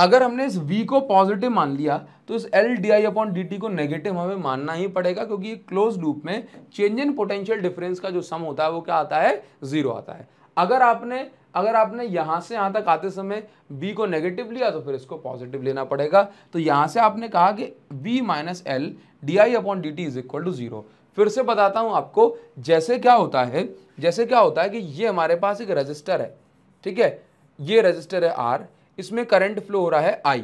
S1: अगर हमने इस v को पॉजिटिव मान लिया तो इस L D I upon D को नेगेटिव हमें मानना ही पड़ेगा क्योंकि क्लोज लूप में चेंज इन पोटेंशियल डिफरेंस का जो सम होता है वो क्या आता है जीरो आता है अगर आपने अगर आपने यहाँ से यहाँ तक आते समय V को नेगेटिव लिया तो फिर इसको पॉजिटिव लेना पड़ेगा तो यहाँ से आपने कहा कि v minus L D I upon D T is equal to zero फिर से बताता हूँ आपको जैसे क्या होता है जैसे क्या होता है कि ये हमारे पास एक रजिस्टर है ठीक है ये रजिस्टर है आर इसमें करंट फ्लो हो रहा है आई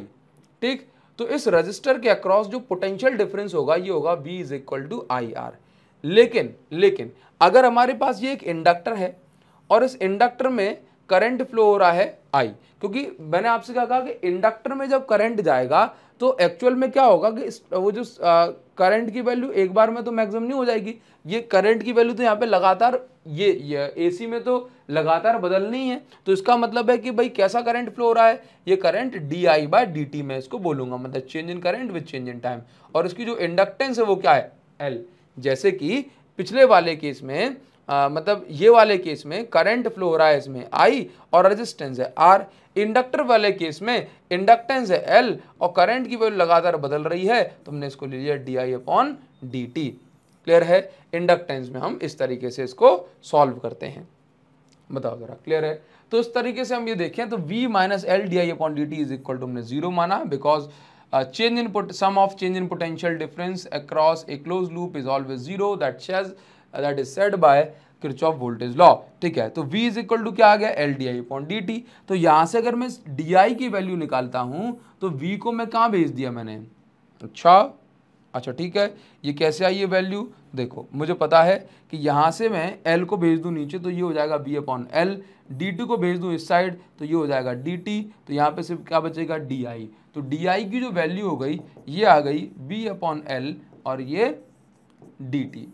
S1: ठीक तो इस रजिस्टर के अक्रॉस जो पोटेंशियल डिफरेंस होगा ये होगा V is equal to I R लेकिन लेकिन अगर हमारे पास ये एक इंडक्टर है और इस इंडक्टर में करंट फ्लो हो रहा है आई क्योंकि मैंने आपसे क्या कहा कि इंडक्टर में जब करंट जाएगा तो एक्चुअल में क्या होगा कि वो जो करंट की वैल्यू एक बार में तो मैक्सिमम नहीं हो जाएगी ये करंट की वैल्यू तो यहाँ पे लगातार ये ए सी में तो लगातार बदल नहीं है तो इसका मतलब है कि भाई कैसा करंट फ्लो हो रहा है ये current D I by D T में इसको बोलूँगा मतलब change in current with change in time और इसकी जो इंडक्टेंस है वो क्या है एल जैसे कि पिछले वाले केस में आ, मतलब ये वाले केस में करंट फ्लो हो रहा है इसमें आई और रजिस्टेंस है आर इंडक्टर वाले केस में इंडक्टेंस है एल और करंट की वैल्यू लगातार बदल रही है तो हमने इसको ले लिया D I upon D T clear है इंडक्टेंस में हम इस तरीके से इसको सॉल्व करते हैं बताओ जरा क्लियर है तो इस तरीके से हम ये देखें तो V minus L D I upon D T is equal to हमने जीरो माना because change in sum of change in potential difference across a close loop is always zero that says that is said by Kirchhoff voltage law ठीक है तो V is equal to क्या आ गया L D I upon D T तो यहाँ से अगर मैं डी आई की वैल्यू निकालता हूँ तो V को मैं कहाँ भेज दिया मैंने अच्छा अच्छा ठीक है ये कैसे आई ये वैल्यू देखो मुझे पता है कि यहाँ से मैं L को भेज दूँ नीचे तो ये हो जाएगा बी अपॉन एल डी को भेज दूँ इस साइड तो ये हो जाएगा डी तो यहाँ पे सिर्फ क्या बचेगा डी तो डी की जो वैल्यू हो गई ये आ गई बी अपॉन एल और ये डी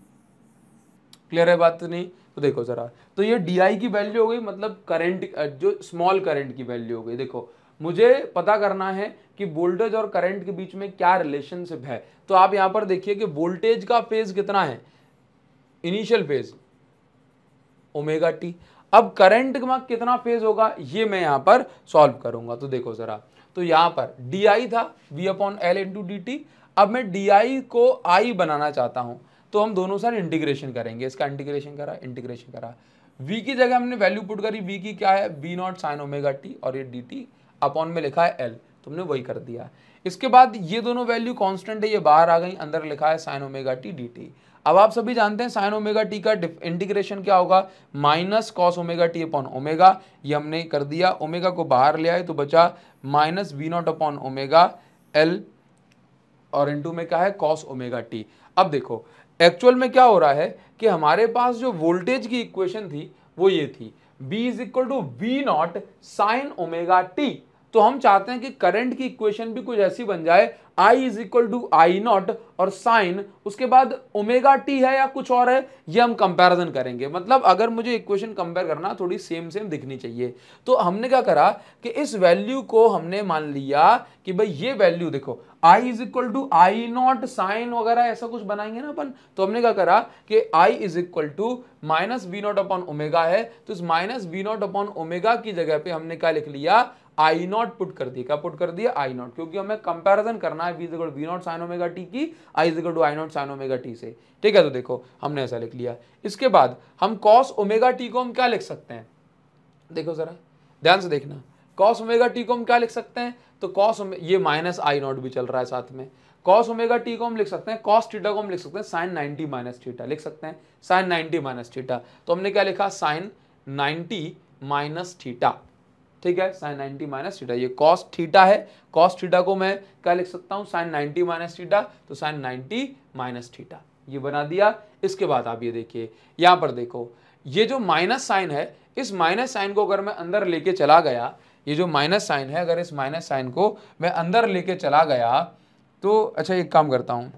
S1: क्लियर है बात नहीं तो देखो ज़रा तो ये डी की वैल्यू हो गई मतलब करेंट जो स्मॉल करेंट की वैल्यू हो गई देखो मुझे पता करना है कि वोल्टेज और करंट के बीच में क्या रिलेशनशिप है तो आप यहां पर देखिए कि वोल्टेज का फेज कितना है इनिशियल फेज ओमेगा टी अब करंट का कितना फेज होगा ये मैं यहां पर सॉल्व करूंगा तो देखो ज़रा तो यहां पर डी आई था V upon L into D T अब मैं डी आई को आई बनाना चाहता हूं तो हम दोनों सारे इंटीग्रेशन करेंगे इसका इंटीग्रेशन करा इंटीग्रेशन करा v की जगह हमने वैल्यू पुट करी v की क्या है v nought sine omega T और ये डी टी अपॉन में लिखा है l तुमने वही कर दिया इसके बाद ये दोनों वैल्यू कांस्टेंट है ये बाहर आ गई अंदर लिखा है sine omega T D T अब आप सभी जानते हैं साइन ओमेगा टी का इंटीग्रेशन क्या होगा minus cos omega T upon omega ये हमने कर दिया ओमेगा को बाहर ले आए तो बचा minus V not upon omega L और इंटू में क्या है कॉस ओमेगा टी अब देखो एक्चुअल में क्या हो रहा है कि हमारे पास जो वोल्टेज की इक्वेशन थी वो ये थी V is equal to V not sine omega T तो हम चाहते हैं कि करंट की इक्वेशन भी कुछ ऐसी बन जाए I is equal to I not और साइन उसके बाद ओमेगा टी है या कुछ और है ये हम कंपैरिजन करेंगे मतलब अगर मुझे इक्वेशन कंपेयर करना थोड़ी सेम सेम दिखनी चाहिए तो हमने क्या करा कि इस वैल्यू को हमने मान लिया कि भाई ये वैल्यू देखो I is equal to I not sine वगैरह ऐसा कुछ बनाएंगे ना अपन तो हमने क्या करा कि I is equal to minus V not upon omega है तो इस minus V not upon omega की जगह पे हमने क्या लिख लिया आई नॉट पुट कर दिया क्या पुट कर दिया आई नॉट क्योंकि हमें कंपैरिजन करना है V equal V not sine omega T की I equal to I not sine omega T से ठीक है तो देखो हमने ऐसा लिख लिया इसके बाद हम कॉस ओमेगा टी को हम क्या लिख सकते हैं देखो जरा ध्यान से देखना कॉस ओमेगा टी को हम क्या लिख सकते हैं तो कॉस ये माइनस आई नॉट भी चल रहा है साथ में कॉस ओमेगा टी को हम लिख सकते हैं कॉस थीटा को हम लिख सकते हैं साइन 90 माइनस थीटा लिख सकते हैं साइन 90 माइनस थीटा तो हमने क्या लिखा साइन 90 माइनस थीटा ठीक है साइन नाइन्टी माइनस थीटा ये कॉस थीटा है कॉस थीटा को मैं क्या लिख सकता हूँ साइन नाइन्टी माइनस थीटा तो साइन नाइन्टी माइनस थीटा ये बना दिया इसके बाद आप ये देखिए यहाँ पर देखो ये जो माइनस साइन है इस माइनस साइन को अगर मैं अंदर लेके चला गया ये जो माइनस साइन है अगर इस माइनस साइन को मैं अंदर लेके चला गया तो अच्छा एक काम करता हूँ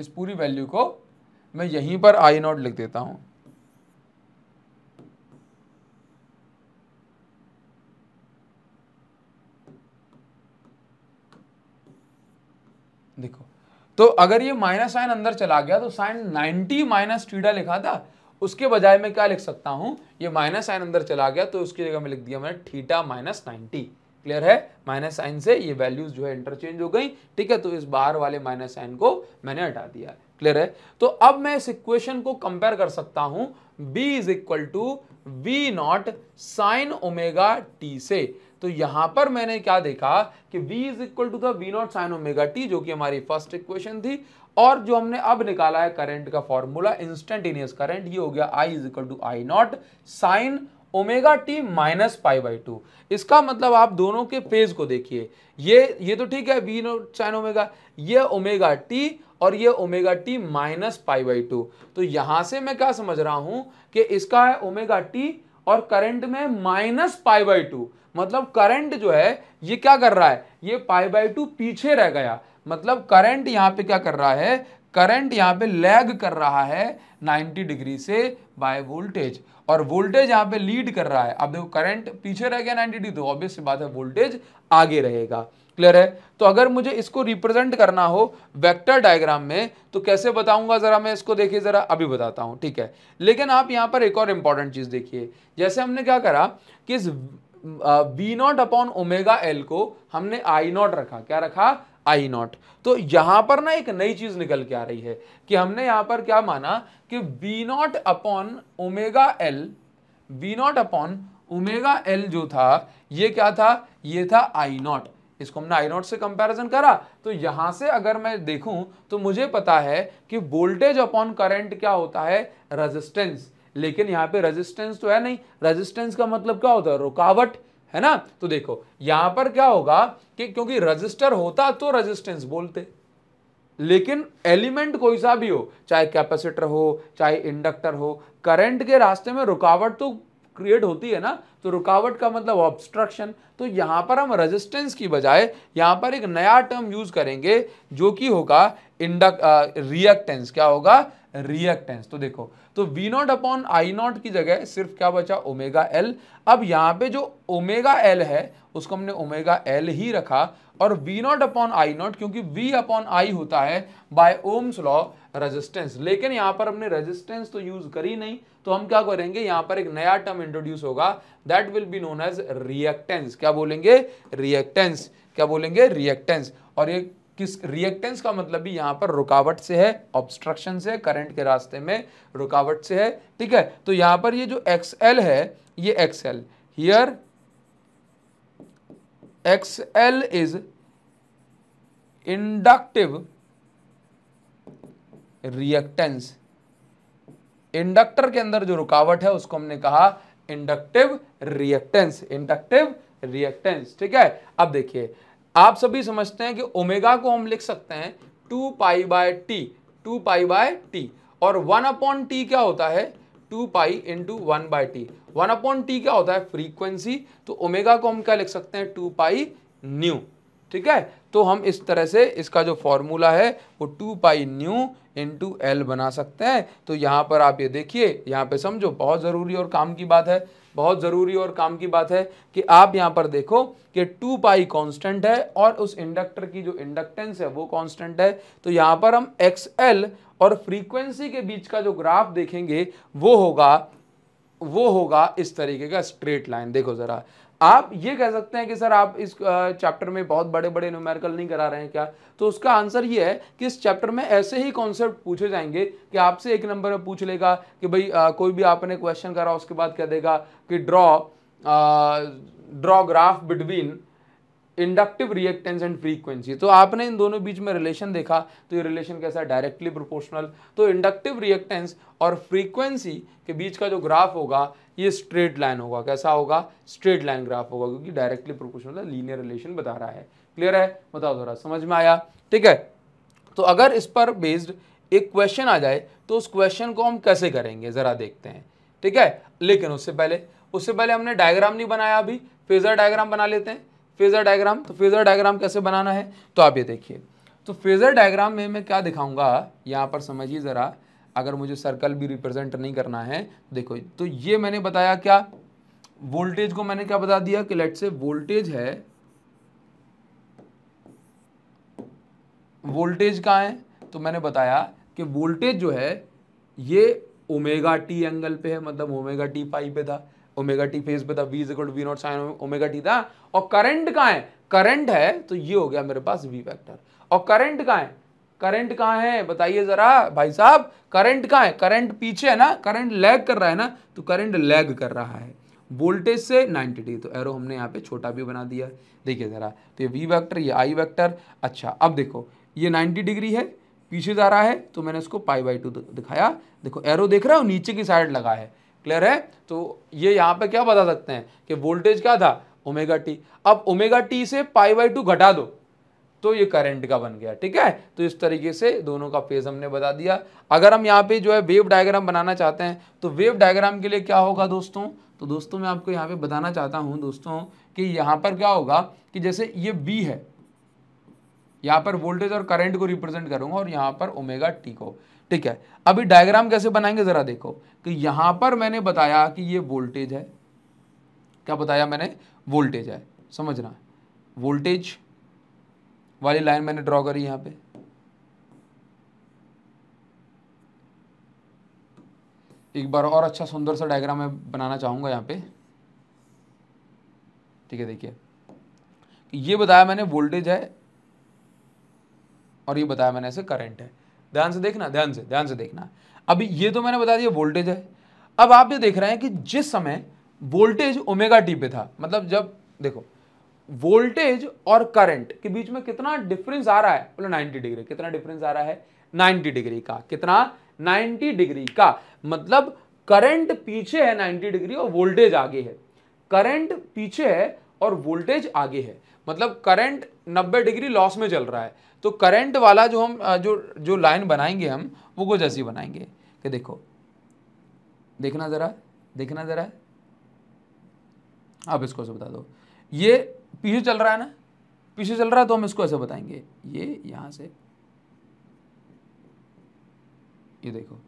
S1: इस पूरी वैल्यू को मैं यहीं पर आई नॉट लिख देता हूँ तो अगर ये माइनस साइन अंदर चला गया तो साइन 90 माइनस टीडा लिखा था उसके बजाय मैं क्या लिख सकता हूँ ये माइनस साइन अंदर चला गया तो उसकी जगह में लिख दिया मैंने थीटा माइनस नाइन्टी क्लियर है माइनस साइन से ये वैल्यूज जो है इंटरचेंज हो गई ठीक है तो इस बार वाले माइनस साइन को मैंने हटा दिया क्लियर है तो अब मैं इस इक्वेशन को कंपेयर कर सकता हूं V is equal to V not sine omega T से तो यहां पर मैंने क्या देखा कि v is equal to V nought sine omega t जो कि हमारी फर्स्ट इक्वेशन थी और जो हमने अब निकाला है करंट का फॉर्मूला इंस्टेंटेनियस करंट ये हो गया i is equal to I not sine omega T minus pi by two इसका मतलब आप दोनों के फेज को देखिए ये ये तो ठीक है वी नोट साइन ओमेगा ये ओमेगा टी और ये omega T minus pi by two तो यहां से मैं क्या समझ रहा हूं कि इसका है ओमेगा टी और करंट में माइनस पाई बाई टू मतलब करंट जो है ये क्या कर रहा है ये पाई बाई टू पीछे रह गया मतलब करंट यहाँ पे क्या कर रहा है करंट यहाँ पे लैग कर रहा है 90 डिग्री से बाय वोल्टेज और वोल्टेज यहाँ पे लीड कर रहा है अब देखो करंट पीछे रह गया 90 डिग्री तो ऑब्वियस सी बात है वोल्टेज आगे रहेगा क्लियर है तो अगर मुझे इसको रिप्रेजेंट करना हो वेक्टर डायग्राम में तो कैसे बताऊंगा जरा मैं इसको देखिए जरा अभी बताता हूँ ठीक है लेकिन आप यहाँ पर एक और इंपॉर्टेंट चीज़ देखिए जैसे हमने क्या करा कि इस V not upon omega L को हमने आई नॉट रखा क्या रखा आई नॉट तो यहां पर ना एक नई चीज निकल के आ रही है कि हमने यहां पर क्या माना कि V not upon omega L V not upon omega L जो था ये क्या था ये था आई नॉट इसको हमने आई नॉट से कंपैरिजन करा तो यहां से अगर मैं देखूं तो मुझे पता है कि वोल्टेज अपॉन करंट क्या होता है रेजिस्टेंस लेकिन यहाँ पे रेजिस्टेंस तो है नहीं रेजिस्टेंस का मतलब क्या होता है रुकावट है ना तो देखो यहां पर क्या होगा कि क्योंकि रजिस्टर होता तो रजिस्टेंस बोलते लेकिन एलिमेंट कोई सा भी हो चाहे कैपेसिटर हो चाहे इंडक्टर हो करंट के रास्ते में रुकावट तो क्रिएट होती है ना तो रुकावट का मतलब ऑब्स्ट्रक्शन तो यहां पर हम रेजिस्टेंस की बजाय यहां पर एक नया टर्म यूज करेंगे जो कि होगा इंडक रिएक्टेंस क्या होगा रिएक्टेंस तो देखो तो v not upon I not की जगह सिर्फ क्या बचा ओमेगा एल अब यहाँ पे जो ओमेगा एल है उसको हमने ओमेगा एल ही रखा और v not upon I not क्योंकि v अपॉन आई होता है बाय ओम्स लॉ रेजिस्टेंस लेकिन यहाँ पर हमने रेजिस्टेंस तो यूज करी नहीं तो हम क्या करेंगे यहाँ पर एक नया टर्म इंट्रोड्यूस होगा that will be known as reactance क्या बोलेंगे रिएक्टेंस क्या बोलेंगे रिएक्टेंस और ये किस रिएक्टेंस का मतलब भी यहाँ पर रुकावट से है ऑब्स्ट्रक्शन से करंट के रास्ते में रुकावट से है ठीक है तो यहाँ पर ये जो एक्स एल है ये X L here X L is inductive reactance inductor के अंदर जो रुकावट है उसको हमने कहा इंडक्टिव रिएक्टेंस इंडक्टिव रिएक्टेंस ठीक है अब देखिए आप सभी समझते हैं कि ओमेगा को हम लिख सकते हैं two pi by T two pi by T और वन अपॉन टी क्या होता है two pi into one by T one upon T क्या होता है फ्रीक्वेंसी तो ओमेगा को हम क्या लिख सकते हैं टू पाई न्यू ठीक है तो हम इस तरह से इसका जो फॉर्मूला है वो two pi nu into L बना सकते हैं तो यहाँ पर आप ये देखिए यहाँ पे समझो बहुत ज़रूरी और काम की बात है बहुत ज़रूरी और काम की बात है कि आप यहाँ पर देखो कि टू पाई कांस्टेंट है और उस इंडक्टर की जो इंडक्टेंस है वो कांस्टेंट है तो यहाँ पर हम एक्स एल और फ्रीक्वेंसी के बीच का जो ग्राफ देखेंगे वो होगा वो होगा इस तरीके का स्ट्रेट लाइन देखो ज़रा आप ये कह सकते हैं कि सर आप इस चैप्टर में बहुत बड़े बड़े न्यूमेरिकल नहीं करा रहे हैं क्या तो उसका आंसर ये है कि इस चैप्टर में ऐसे ही कॉन्सेप्ट पूछे जाएंगे कि आपसे एक नंबर में पूछ लेगा कि भाई कोई भी आपने क्वेश्चन करा उसके बाद कह देगा कि draw draw graph between inductive reactance and frequency तो आपने इन दोनों बीच में रिलेशन देखा तो ये रिलेशन कैसा है डायरेक्टली प्रोपोर्शनल तो इंडक्टिव रिएक्टेंस और फ्रीक्वेंसी के बीच का जो ग्राफ होगा ये स्ट्रेट लाइन होगा कैसा होगा स्ट्रेट लाइन ग्राफ होगा क्योंकि डायरेक्टली प्रोपोर्शनल लीनियर रिलेशन बता रहा है क्लियर है बताओ थोड़ा समझ में आया ठीक है तो अगर इस पर बेस्ड एक क्वेश्चन आ जाए तो उस क्वेश्चन को हम कैसे करेंगे ज़रा देखते हैं ठीक है लेकिन उससे पहले उससे पहले हमने डायग्राम नहीं बनाया अभी फेजर डायग्राम बना लेते हैं फेजर डायग्राम तो फेजर डायग्राम कैसे बनाना है तो आप ये देखिए तो फेजर डायग्राम में मैं क्या दिखाऊंगा यहाँ पर समझिए ज़रा अगर मुझे सर्कल भी रिप्रेजेंट नहीं करना है देखो तो ये मैंने बताया क्या वोल्टेज को मैंने क्या बता दिया कि लेट से वोल्टेज है वोल्टेज कहाँ है तो मैंने बताया कि वोल्टेज जो है ये ओमेगा टी एंगल पे है मतलब ओमेगा टी पाई पे था ओमेगा टी फेस पे था V is V not sine omega T था और करंट कहाँ है करंट है तो ये हो गया मेरे पास वी वेक्टर और करंट कहाँ है करंट कहाँ है बताइए जरा भाई साहब करंट कहाँ है करंट पीछे है ना करंट लैग कर रहा है ना तो करंट लैग कर रहा है वोल्टेज से 90 डिग्री तो एरो हमने यहाँ पे छोटा भी बना दिया देखिए ज़रा तो ये वी वैक्टर ये आई वैक्टर अच्छा अब देखो ये 90 डिग्री है पीछे जा रहा है तो मैंने इसको पाई बाई टू दिखाया देखो एरो देख रहा और नीचे की साइड लगा है क्लियर है तो ये यहाँ पे क्या बता सकते हैं कि वोल्टेज क्या था ओमेगा टी अब ओमेगा टी से पाई बाई टू घटा दो तो ये करंट का बन गया ठीक है तो इस तरीके से दोनों का फेज हमने बता दिया अगर हम यहाँ पे जो है वेव डायग्राम बनाना चाहते हैं तो वेव डायग्राम के लिए क्या होगा दोस्तों तो दोस्तों मैं आपको यहाँ पे बताना चाहता हूँ दोस्तों कि यहाँ पर क्या होगा कि जैसे ये बी है यहाँ पर वोल्टेज और करंट को रिप्रेजेंट करूंगा और यहाँ पर ओमेगा टी को ठीक है अभी डायग्राम कैसे बनाएंगे ज़रा देखो कि तो यहाँ पर मैंने बताया कि ये वोल्टेज है क्या बताया मैंने वोल्टेज है समझना वोल्टेज वाली लाइन मैंने ड्रॉ करी यहाँ पे एक बार और अच्छा सुंदर सा डायग्राम मैं बनाना चाहूँगा यहाँ पे ठीक है देखिए ये बताया मैंने वोल्टेज है और ये बताया मैंने ऐसे करंट है ध्यान से देखना ध्यान से ध्यान से देखना अभी ये तो मैंने बता दिया वोल्टेज है अब आप ये देख रहे हैं कि जिस समय वोल्टेज ओमेगा टी पे था मतलब जब देखो वोल्टेज और करंट के बीच में कितना डिफरेंस आ रहा है बोलो 90 डिग्री कितना डिफरेंस आ रहा है 90 डिग्री का कितना 90 डिग्री का मतलब करंट पीछे है 90 डिग्री और वोल्टेज आगे है करंट पीछे है और वोल्टेज आगे है मतलब करंट 90 डिग्री लॉस में चल रहा है तो करंट वाला जो हम जो जो लाइन बनाएंगे हम वो कुछ ऐसी बनाएंगे कि देखो देखना ज़रा देखना ज़रा आप इसको से बता दो ये पीछे चल रहा है ना पीछे चल रहा है तो हम इसको ऐसे बताएंगे ये यहां से ये देखो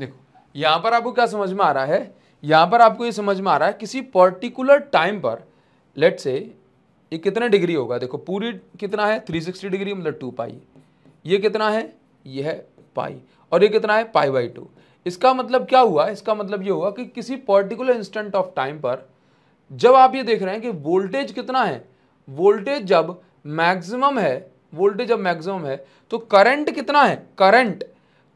S1: देखो यहां पर आपको क्या समझ में आ रहा है यहां पर आपको ये समझ में आ रहा है किसी पर्टिकुलर टाइम पर लेट से ये कितने डिग्री होगा देखो पूरी कितना है 360 डिग्री मतलब टू पाई ये कितना है ये है पाई और ये कितना है पाई बाई टू इसका मतलब क्या हुआ इसका मतलब ये हुआ कि किसी पर्टिकुलर इंस्टेंट ऑफ टाइम पर जब आप ये देख रहे हैं कि वोल्टेज कितना है वोल्टेज जब मैक्सिमम है वोल्टेज जब मैक्सिमम है तो करंट कितना है करंट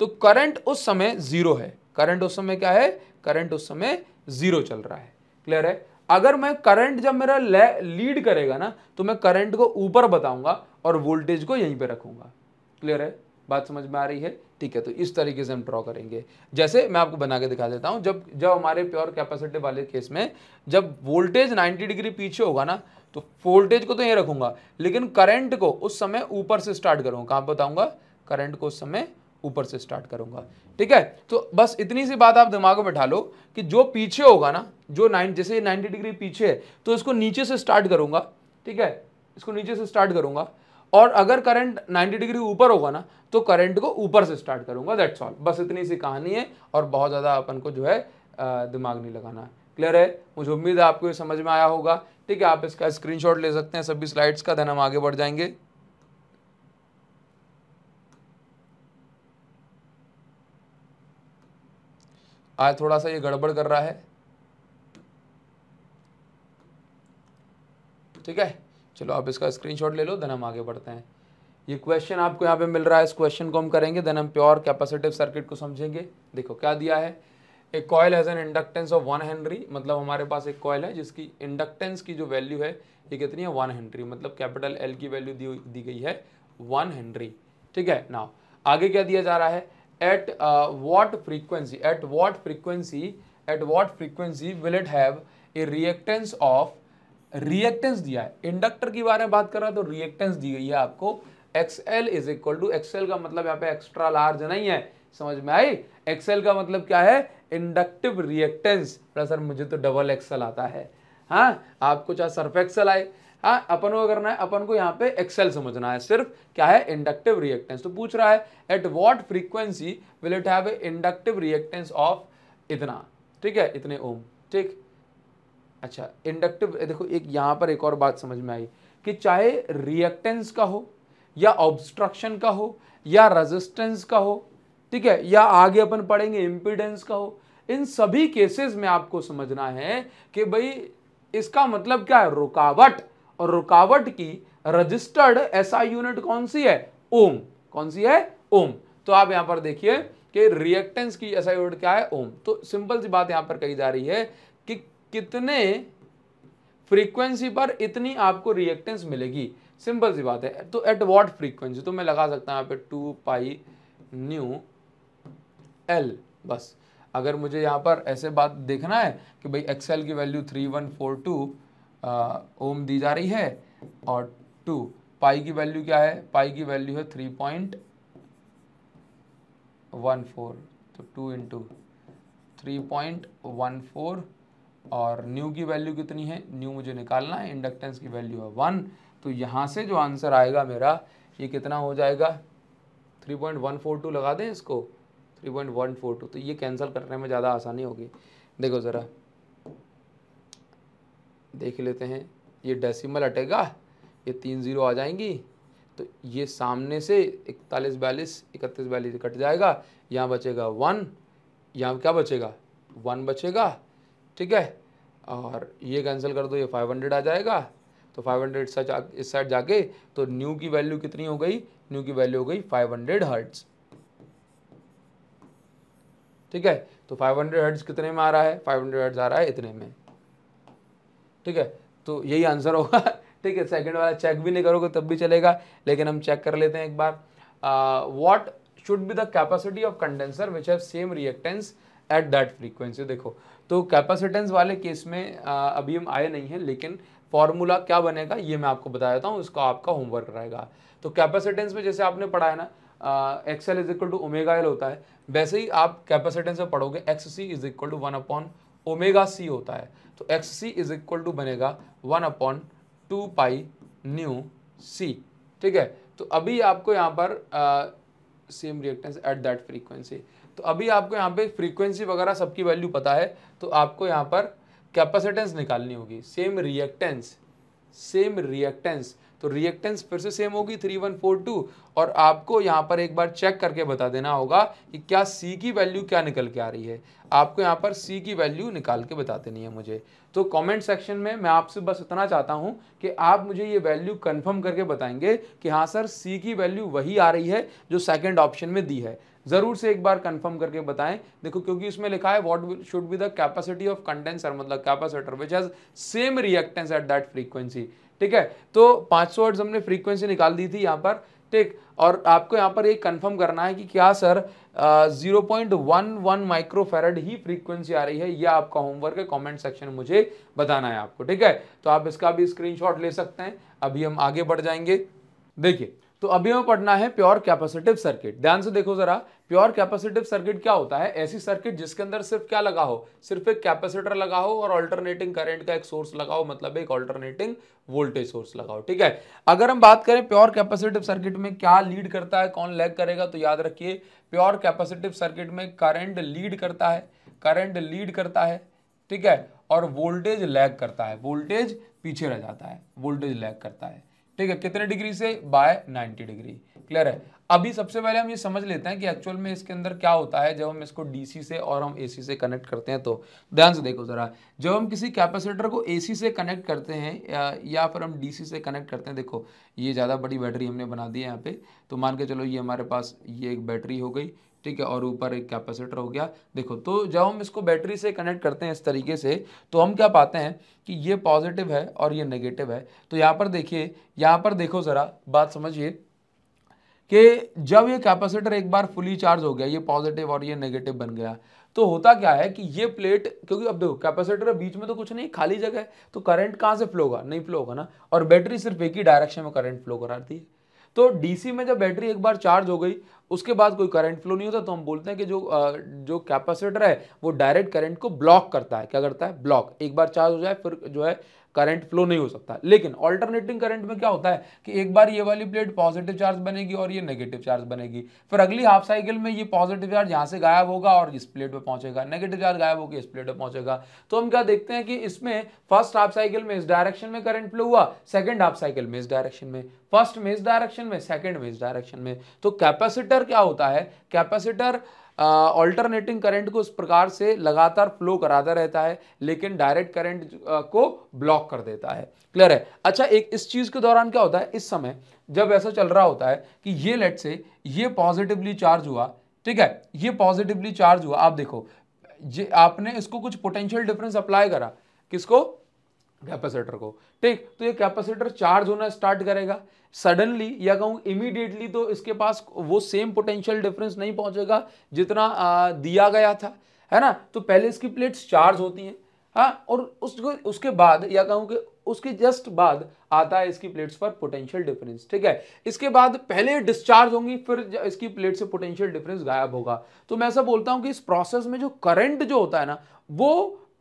S1: तो करंट उस समय ज़ीरो है करंट उस समय क्या है करंट उस समय ज़ीरो चल रहा है क्लियर है अगर मैं करंट जब मेरा लीड करेगा ना तो मैं करंट को ऊपर बताऊंगा और वोल्टेज को यहीं पे रखूंगा क्लियर है बात समझ में आ रही है ठीक है तो इस तरीके से हम ड्रॉ करेंगे जैसे मैं आपको बना के दिखा देता हूँ जब जब हमारे प्योर कैपेसिटी वाले केस में जब वोल्टेज 90 डिग्री पीछे होगा ना तो वोल्टेज को तो यहीं रखूंगा लेकिन करंट को उस समय ऊपर से स्टार्ट करूँगा कहाँ बताऊँगा करंट को उस समय ऊपर से स्टार्ट करूंगा ठीक है तो बस इतनी सी बात आप दिमाग में बैठा लो कि जो पीछे होगा ना जो नाइन जैसे नाइन्टी डिग्री पीछे है तो इसको नीचे से स्टार्ट करूंगा ठीक है इसको नीचे से स्टार्ट करूंगा और अगर करंट 90 डिग्री ऊपर होगा ना तो करंट को ऊपर से स्टार्ट करूंगा दैट्स ऑल बस इतनी सी कहानी है और बहुत ज़्यादा अपन को जो है दिमाग नहीं लगाना है क्लियर है मुझे उम्मीद है आपको ये समझ में आया होगा ठीक है आप इसका स्क्रीनशॉट ले सकते हैं सभी स्लाइड्स का धन हम आगे बढ़ जाएंगे आज थोड़ा सा ये गड़बड़ कर रहा है ठीक है चलो आप इसका स्क्रीनशॉट ले लो देन हम आगे बढ़ते हैं ये क्वेश्चन आपको यहाँ पे मिल रहा है इस क्वेश्चन को हम करेंगे देन हम प्योर कैपेसिटिव सर्किट को समझेंगे देखो क्या दिया है एक coil has an inductance of one henry मतलब हमारे पास एक कॉयल है जिसकी इंडक्टेंस की जो वैल्यू है ये कितनी है वन हेनरी मतलब कैपिटल एल की वैल्यू दी दी गई है वन हेनरी ठीक है ना आगे क्या दिया जा रहा है at what frequency at what frequency at what frequency will it have a reactance of reactance दिया है इंडक्टर के बारे में बात कर रहा तो रिएक्टेंस दी गई है आपको X L is equal to X L का मतलब यहाँ पे एक्स्ट्रा लार्ज नहीं है समझ में आई एक्सएल का मतलब क्या है इंडक्टिव रिएक्टेंस बड़ा सर मुझे तो डबल एक्सएल आता है हाँ आपको चाहे सर्फ एक्सएल आए हाँ अपन को करना है अपन को यहाँ पे एक्सेल समझना है सिर्फ क्या है इंडक्टिव रिएक्टेंस तो पूछ रहा है at what frequency will it है इंडक्टिव रिएक्टेंस ऑफ इतना ठीक है इतने ओम ठीक अच्छा इंडक्टिव देखो एक यहाँ पर एक और बात समझ में आई कि चाहे रिएक्टेंस का हो या ऑब्स्ट्रक्शन का हो या रेजिस्टेंस का हो ठीक है या आगे अपन पढ़ेंगे इम्पिडेंस का हो इन सभी केसेस में आपको समझना है कि भाई इसका मतलब क्या है रुकावट और रुकावट की रजिस्टर्ड ऐसा यूनिट कौन सी है ओम कौन सी है ओम तो आप यहां पर देखिए कि रिएक्टेंस की ऐसा यूनिट क्या है ओम तो सिंपल सी बात यहां पर कही जा रही है कितने फ्रीक्वेंसी पर इतनी आपको रिएक्टेंस मिलेगी सिंपल सी बात है तो एट वॉट फ्रीक्वेंसी तो मैं लगा सकता हूँ यहाँ पे टू पाई न्यू एल बस अगर मुझे यहाँ पर ऐसे बात देखना है कि भाई एक्सएल की value three one four two ohm दी जा रही है और टू पाई की वैल्यू क्या है पाई की वैल्यू है थ्री पॉइंट वन फोर तो two into three point one four और न्यू की वैल्यू कितनी है न्यू मुझे निकालना है इंडक्टेंस की वैल्यू है वन तो यहाँ से जो आंसर आएगा मेरा ये कितना हो जाएगा 3.142 लगा दें इसको 3.142 तो ये कैंसिल करने में ज़्यादा आसानी होगी देखो ज़रा देख लेते हैं ये डेसिमल हटेगा ये तीन ज़ीरो आ जाएंगी तो ये सामने से इकतालीस बयालीस इकतीस बयालीस कट जाएगा यहाँ बचेगा वन यहाँ क्या बचेगा वन बचेगा ठीक है और ये कैंसिल कर दो ये फाइव हंड्रेड आ जाएगा तो फाइव हंड्रेड इस साइड जाके तो न्यू की वैल्यू कितनी हो गई न्यू की वैल्यू हो गई फाइव हंड्रेड हर्ट्स ठीक है तो फाइव हंड्रेड हर्ट्स कितने में आ रहा है फाइव हंड्रेड हर्ट्स आ रहा है इतने में ठीक है तो यही आंसर होगा ठीक है सेकंड वाला चेक भी नहीं करोगे तब भी चलेगा लेकिन हम चेक कर लेते हैं एक बार what should be the capacity of condenser which have same reactance at that frequency देखो तो कैपेसिटेंस वाले केस में अभी हम आए नहीं हैं लेकिन फॉर्मूला क्या बनेगा ये मैं आपको बता देता हूँ उसका आपका होमवर्क रहेगा तो कैपेसिटेंस में जैसे आपने पढ़ा है ना X L is equal to omega L होता है वैसे ही आप कैपेसिटेंस में पढ़ोगे X C is equal to one upon omega C होता है तो X C is equal to बनेगा one upon two pi nu C ठीक है तो अभी आपको यहाँ पर same reactance at that frequency तो अभी आपको यहाँ पे फ्रीक्वेंसी वगैरह सबकी वैल्यू पता है तो आपको यहाँ पर कैपेसिटेंस निकालनी होगी सेम रिएक्टेंस सेम रिएक्टेंस तो रिएक्टेंस फिर से सेम होगी थ्री वन फोर टू और आपको यहाँ पर एक बार चेक करके बता देना होगा कि क्या C की वैल्यू क्या निकल के आ रही है आपको यहाँ पर C की वैल्यू निकाल के बता देनी है मुझे तो कमेंट सेक्शन में मैं आपसे बस इतना चाहता हूँ कि आप मुझे ये वैल्यू कंफर्म करके बताएंगे कि हाँ सर सी की वैल्यू वही आ रही है जो सेकेंड ऑप्शन में दी है ज़रूर से एक बार कंफर्म करके बताएं देखो क्योंकि उसमें लिखा है what should be the capacity of condenser मतलब capacitor which has same reactance at that frequency ठीक है तो पांच सौ हमने फ्रीक्वेंसी निकाल दी थी यहाँ पर ठीक और आपको यहाँ पर ये कंफर्म करना है कि क्या sir zero point one one microfarad ही फ्रीक्वेंसी आ रही है यह आपका होमवर्क है कमेंट सेक्शन में मुझे बताना है आपको ठीक है तो आप इसका भी स्क्रीनशॉट ले सकते हैं अभी हम आगे बढ़ जाएंगे देखिए तो अभी हमें पढ़ना है प्योर कैपेसिटिव सर्किट ध्यान से देखो जरा प्योर कैपेसिटिव सर्किट क्या होता है ऐसी सर्किट जिसके अंदर सिर्फ क्या लगा हो सिर्फ एक कैपेसिटर लगा हो और ऑल्टरनेटिंग करंट का एक सोर्स लगा हो मतलब एक ऑल्टरनेटिंग वोल्टेज सोर्स लगा हो ठीक है अगर हम बात करें प्योर कैपेसिटिव सर्किट में क्या लीड करता है कौन लैग करेगा तो याद रखिए प्योर कैपेसिटिव सर्किट में करंट लीड करता है करंट लीड करता है ठीक है और वोल्टेज लैग करता है वोल्टेज पीछे रह जाता है वोल्टेज लैग करता है ठीक है कितने डिग्री से बाय 90 डिग्री क्लियर है अभी सबसे पहले हम ये समझ लेते हैं कि एक्चुअल में इसके अंदर क्या होता है जब हम इसको डीसी से और हम एसी से कनेक्ट करते हैं तो ध्यान से देखो ज़रा जब हम किसी कैपेसिटर को एसी से कनेक्ट करते हैं या, या फिर हम डीसी से कनेक्ट करते हैं देखो ये ज़्यादा बड़ी बैटरी हमने बना दी है यहाँ पे तो मान के चलो ये हमारे पास ये एक बैटरी हो गई ठीक है और ऊपर एक कैपेसिटर हो गया देखो तो जब हम इसको बैटरी से कनेक्ट करते हैं इस तरीके से तो हम क्या पाते हैं कि ये पॉजिटिव है और ये नेगेटिव है तो यहाँ पर देखिए यहाँ पर देखो ज़रा बात समझिए कि जब ये कैपेसिटर एक बार फुली चार्ज हो गया ये पॉजिटिव और ये नेगेटिव बन गया तो होता क्या है कि ये प्लेट क्योंकि अब देखो कैपेसिटर बीच में तो कुछ नहीं खाली जगह है तो करंट कहाँ से फ्लो होगा नहीं फ्लो होगा ना और बैटरी सिर्फ एक ही डायरेक्शन में करंट फ्लो कराती है तो डीसी में जब बैटरी एक बार चार्ज हो गई उसके बाद कोई करंट फ्लो नहीं होता तो हम बोलते हैं कि जो जो कैपेसिटर है वो डायरेक्ट करंट को ब्लॉक करता है क्या करता है ब्लॉक एक बार चार्ज हो जाए फिर जो है करंट फ्लो नहीं हो सकता लेकिन ऑल्टरनेटिंग करंट में क्या होता है कि एक बार ये वाली प्लेट पॉजिटिव चार्ज बनेगी और ये नेगेटिव चार्ज बनेगी फिर अगली हाफ साइकिल में ये पॉजिटिव चार्ज यहाँ से गायब होगा और इस प्लेट पर पहुंचेगा नेगेटिव चार्ज गायब होगी इस प्लेट पर पहुंचेगा तो हम क्या देखते हैं कि इसमें फर्स्ट हाफ साइकिल में इस डायरेक्शन में करंट फ्लो हुआ सेकेंड हाफ साइकिल में इस डायरेक्शन में फर्स्ट में इस डायरेक्शन में सेकेंड में इस डायरेक्शन में तो कैपेसिटर क्या होता है कैपेसिटर ऑल्टरनेटिंग करंट को इस प्रकार से लगातार फ्लो कराता रहता है लेकिन डायरेक्ट करंट को ब्लॉक कर देता है क्लियर है अच्छा एक इस चीज़ के दौरान क्या होता है इस समय जब ऐसा चल रहा होता है कि ये लेट से ये पॉजिटिवली चार्ज हुआ ठीक है ये पॉजिटिवली चार्ज हुआ आप देखो आपने इसको कुछ पोटेंशियल डिफरेंस अप्लाई करा किसको कैपेसिटर को ठीक तो ये कैपेसिटर चार्ज होना स्टार्ट करेगा सडनली या कहूँ इमीडिएटली तो इसके पास वो सेम पोटेंशियल डिफरेंस नहीं पहुंचेगा जितना आ, दिया गया था है ना तो पहले इसकी प्लेट्स चार्ज होती हैं हाँ और उसको उसके बाद या कहूँ कि उसके जस्ट बाद आता है इसकी प्लेट्स पर पोटेंशियल डिफरेंस ठीक है इसके बाद पहले डिस्चार्ज होंगी फिर इसकी प्लेट से पोटेंशियल डिफरेंस गायब होगा तो मैं ऐसा बोलता हूँ कि इस प्रोसेस में जो करंट जो होता है ना वो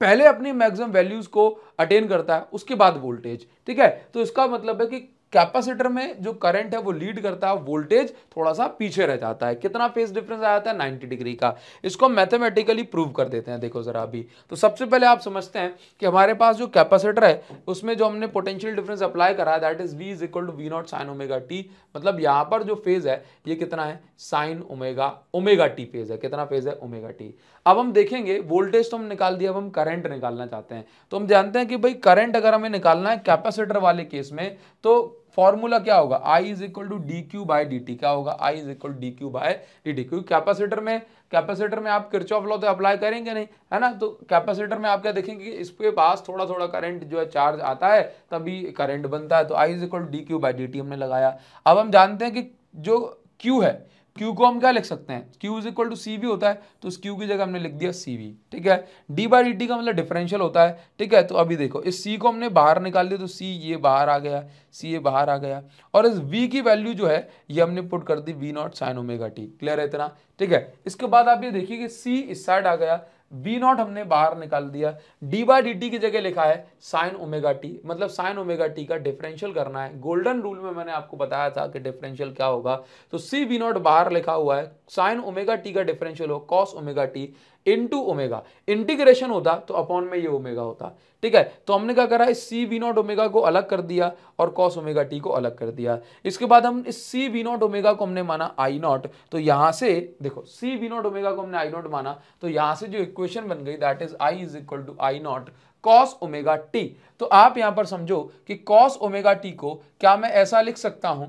S1: पहले अपनी मैक्सिमम वैल्यूज को अटेन करता है उसके बाद वोल्टेज ठीक है तो इसका मतलब है कि कैपेसिटर में जो करंट है वो लीड करता है वोल्टेज थोड़ा सा पीछे रह जाता है कितना फेज डिफरेंस आ जाता है 90 डिग्री का इसको हम मैथमेटिकली प्रूव कर देते हैं देखो जरा अभी तो सबसे पहले आप समझते हैं कि हमारे पास जो कैपेसिटर है उसमें जो हमने पोटेंशियल डिफरेंस अप्लाई करा है that is V is equal to V not sine omega T मतलब यहाँ पर जो फेज है ये कितना है sine omega omega T phase है कितना फेज है ओमेगा टी अब हम देखेंगे वोल्टेज तो हम निकाल दिया अब हम करंट निकालना चाहते हैं तो हम जानते हैं कि भाई करंट अगर हमें निकालना है कैपेसिटर वाले केस में तो फॉर्मूला क्या होगा I is equal to D Q by D T क्या होगा I is equal D Q by D T क्योंकि कैपेसिटर में कैपेसिटर में आप किरच लॉ तो अप्लाई करेंगे नहीं है ना तो कैपेसिटर में आप क्या देखेंगे कि इसके पास थोड़ा थोड़ा करंट जो है चार्ज आता है तभी करंट बनता है तो I is equal D Q by D T हमने लगाया अब हम जानते हैं कि जो क्यू है क्यू को हम क्या लिख सकते हैं Q is equal to C V होता है तो उस क्यू की जगह हमने लिख दिया सी वी ठीक है डी बाई डी टी का मतलब डिफरेंशियल होता है ठीक है तो अभी देखो इस सी को हमने बाहर निकाल दिया तो सी ये बाहर आ गया सी ये बाहर आ गया और इस वी की वैल्यू जो है ये हमने पुट कर दी V not sine omega T clear है इतना ठीक है इसके बाद आप ये देखिए कि सी इस साइड आ गया बी नॉट हमने बाहर निकाल दिया डी बाई डी टी की जगह लिखा है साइन ओमेगा टी मतलब साइन ओमेगा टी का डिफरेंशियल करना है गोल्डन रूल में मैंने आपको बताया था कि डिफरेंशियल क्या होगा तो सी बी नॉट बाहर लिखा हुआ है साइन ओमेगा टी का डिफरेंशियल हो cos omega T into omega integration होता तो अपॉन में ये ओमेगा होता ठीक है तो हमने क्या करा इस सी वी नॉट ओमेगा को अलग कर दिया और कॉस ओमेगा टी को अलग कर दिया इसके बाद हम इस सी वी नॉट ओमेगा को हमने माना आई नॉट तो यहां से देखो सी वी नॉट ओमेगा को हमने आई नॉट माना तो यहां से जो इक्वेशन बन गई that is I is equal to I not cos omega T तो आप यहां पर समझो कि कॉस ओमेगा टी को क्या मैं ऐसा लिख सकता हूं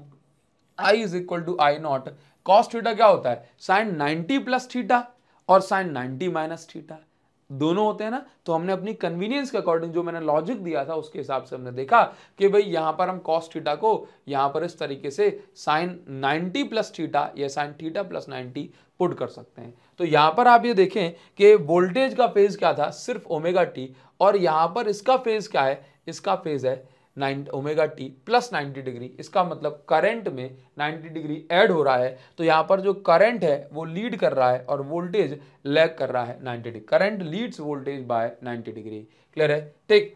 S1: I is equal to I not cos theta क्या होता है साइन 90 प्लस थीटा और साइन 90 माइनस थीटा दोनों होते हैं ना तो हमने अपनी कन्वीनियंस के अकॉर्डिंग जो मैंने लॉजिक दिया था उसके हिसाब से हमने देखा कि भाई यहाँ पर हम कॉस थीटा को यहाँ पर इस तरीके से साइन 90 प्लस थीटा या साइन थीटा प्लस 90 पुट कर सकते हैं तो यहाँ पर आप ये देखें कि वोल्टेज का फेज क्या था सिर्फ ओमेगा टी और यहाँ पर इसका फेज क्या है इसका फेज है sine omega T plus 90 degree इसका मतलब करंट में 90 डिग्री ऐड हो रहा है तो यहाँ पर जो करंट है वो लीड कर रहा है और वोल्टेज लैग कर रहा है 90 degree current leads voltage by 90 degree clear है ठीक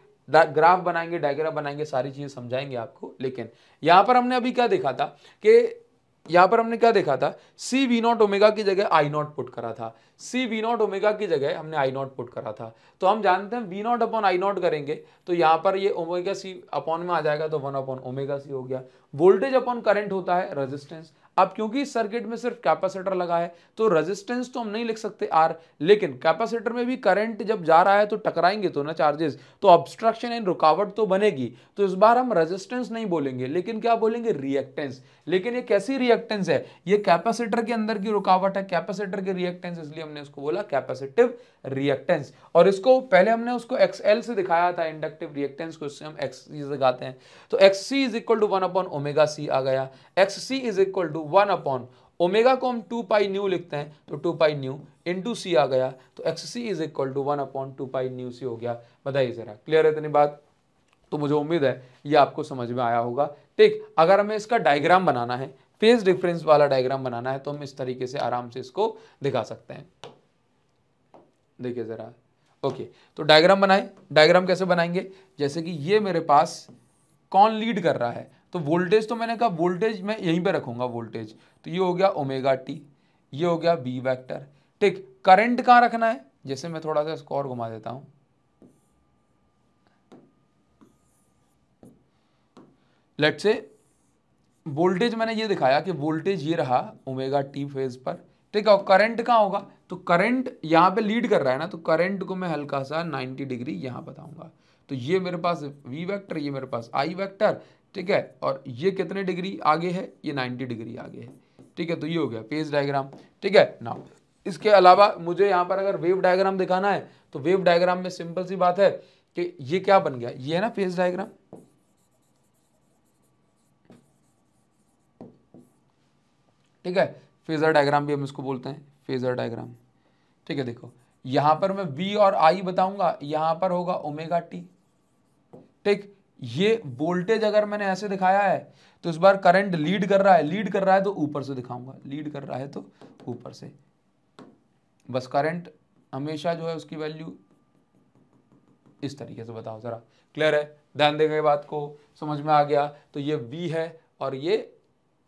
S1: ग्राफ बनाएंगे डायग्राम बनाएंगे सारी चीज़ें समझाएंगे आपको लेकिन यहाँ पर हमने अभी क्या देखा था कि यहां पर हमने क्या देखा था सी वी नॉट ओमेगा की जगह आई नॉट पुट करा था सी वी नॉट ओमेगा की जगह हमने आई नॉट पुट करा था तो हम जानते हैं V not upon I not करेंगे तो यहां पर ये ओमेगा सी अपॉन में आ जाएगा तो वन अपॉन ओमेगा सी हो गया वोल्टेज अपॉन करंट होता है रेजिस्टेंस अब क्योंकि सर्किट में सिर्फ कैपेसिटर लगा है तो रेजिस्टेंस तो हम नहीं लिख सकते आर लेकिन कैपेसिटर में भी करंट जब जा रहा है तो टकराएंगे तो ना चार्जेस तो ऑब्स्ट्रक्शन एंड रुकावट तो बनेगी तो इस बार हम रेजिस्टेंस नहीं बोलेंगे लेकिन क्या बोलेंगे रिएक्टेंस लेकिन ये कैसी रिएक्टेंस है ये कैपेसिटर के अंदर की रुकावट है कैपेसिटर के रिएक्टेंस इसलिए हमने उसको बोला कैपेसिटिव रिएक्टेंस और इसको पहले हमने उसको एक्स एल से दिखाया था इंडक्टिव रिएक्टेंस को इससे हम एक्स सी दिखाते हैं तो X C is equal to one upon omega C आ गया X C is equal to one upon omega को हम टू पाई न्यू लिखते हैं तो two pi nu into C आ गया तो X C is equal to one upon two pi nu C हो गया बताइए ज़रा क्लियर है इतनी बात तो मुझे उम्मीद है ये आपको समझ में आया होगा ठीक अगर हमें इसका डायग्राम बनाना है फेज डिफरेंस वाला डायग्राम बनाना है तो हम इस तरीके से आराम से इसको दिखा सकते हैं देखिए ज़रा ओके तो डायग्राम बनाए डायग्राम कैसे बनाएंगे जैसे कि ये मेरे पास कौन लीड कर रहा है तो वोल्टेज तो मैंने कहा वोल्टेज मैं यहीं पे रखूंगा वोल्टेज तो ये हो गया ओमेगा टी ये हो गया बी वैक्टर ठीक करंट कहाँ रखना है जैसे मैं थोड़ा सा स्कोर घुमा देता हूँ लेट से वोल्टेज मैंने ये दिखाया कि वोल्टेज ये रहा ओमेगा टी फेज पर ठीक है और करंट कहाँ होगा तो करंट यहाँ पे लीड कर रहा है ना तो करंट को मैं हल्का सा 90 डिग्री यहाँ बताऊंगा तो ये मेरे पास वी वेक्टर ये मेरे पास आई वेक्टर ठीक है और ये कितने डिग्री आगे है ये 90 डिग्री आगे है ठीक है तो ये हो गया पेज डायग्राम ठीक है ना इसके अलावा मुझे यहाँ पर अगर वेव डायग्राम दिखाना है तो वेव डायग्राम में सिंपल सी बात है कि ये क्या बन गया ये है ना फेज डायग्राम ठीक है फेजर डायग्राम भी हम इसको बोलते हैं फेजर डायग्राम ठीक है देखो यहां पर मैं वी और आई बताऊंगा यहां पर होगा ओमेगा टी ठीक ये वोल्टेज अगर मैंने ऐसे दिखाया है तो इस बार करंट लीड कर रहा है लीड कर रहा है तो ऊपर से दिखाऊंगा लीड कर रहा है तो ऊपर से बस करंट हमेशा जो है उसकी वैल्यू इस तरीके से बताओ ज़रा क्लियर है ध्यान के बात को समझ में आ गया तो ये वी है और ये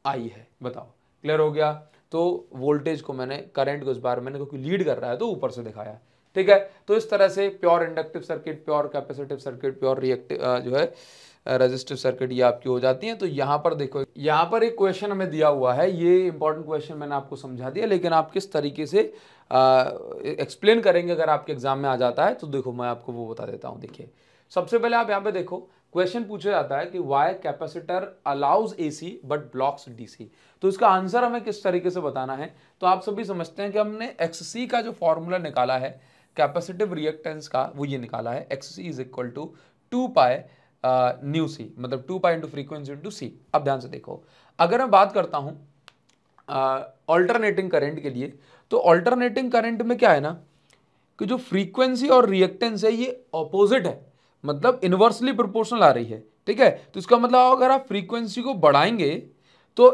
S1: आई है बताओ क्लियर हो गया तो वोल्टेज को मैंने करंट को इस बार मैंने क्योंकि लीड कर रहा है तो ऊपर से दिखाया ठीक है तो इस तरह से pure inductive circuit pure capacitive circuit pure reactive जो है रजिस्टिव सर्किट ये आपकी हो जाती है तो यहाँ पर देखो यहाँ पर एक क्वेश्चन हमें दिया हुआ है ये इंपॉर्टेंट क्वेश्चन मैंने आपको समझा दिया लेकिन आप किस तरीके से एक्सप्लेन करेंगे अगर आपके एग्जाम में आ जाता है तो देखो मैं आपको वो बता देता हूँ देखिए सबसे पहले आप यहाँ पे देखो क्वेश्चन पूछा जाता है कि why capacitor allows a but blocks D तो इसका आंसर हमें किस तरीके से बताना है तो आप सभी समझते हैं कि हमने एक्स सी का जो फॉर्मूला निकाला है कैपेसिटिव रिएक्टेंस का वो ये निकाला है X C is equal to two pi nu C मतलब two pi into frequency into सी अब ध्यान से देखो अगर मैं बात करता हूँ ऑल्टरनेटिंग uh, करेंट के लिए तो ऑल्टरनेटिंग करेंट में क्या है ना कि जो फ्रीक्वेंसी और रिएक्टेंस है ये ऑपोजिट है मतलब इन्वर्सली प्रोपोर्शनल आ रही है ठीक है तो इसका मतलब अगर आप फ्रीक्वेंसी को बढ़ाएंगे तो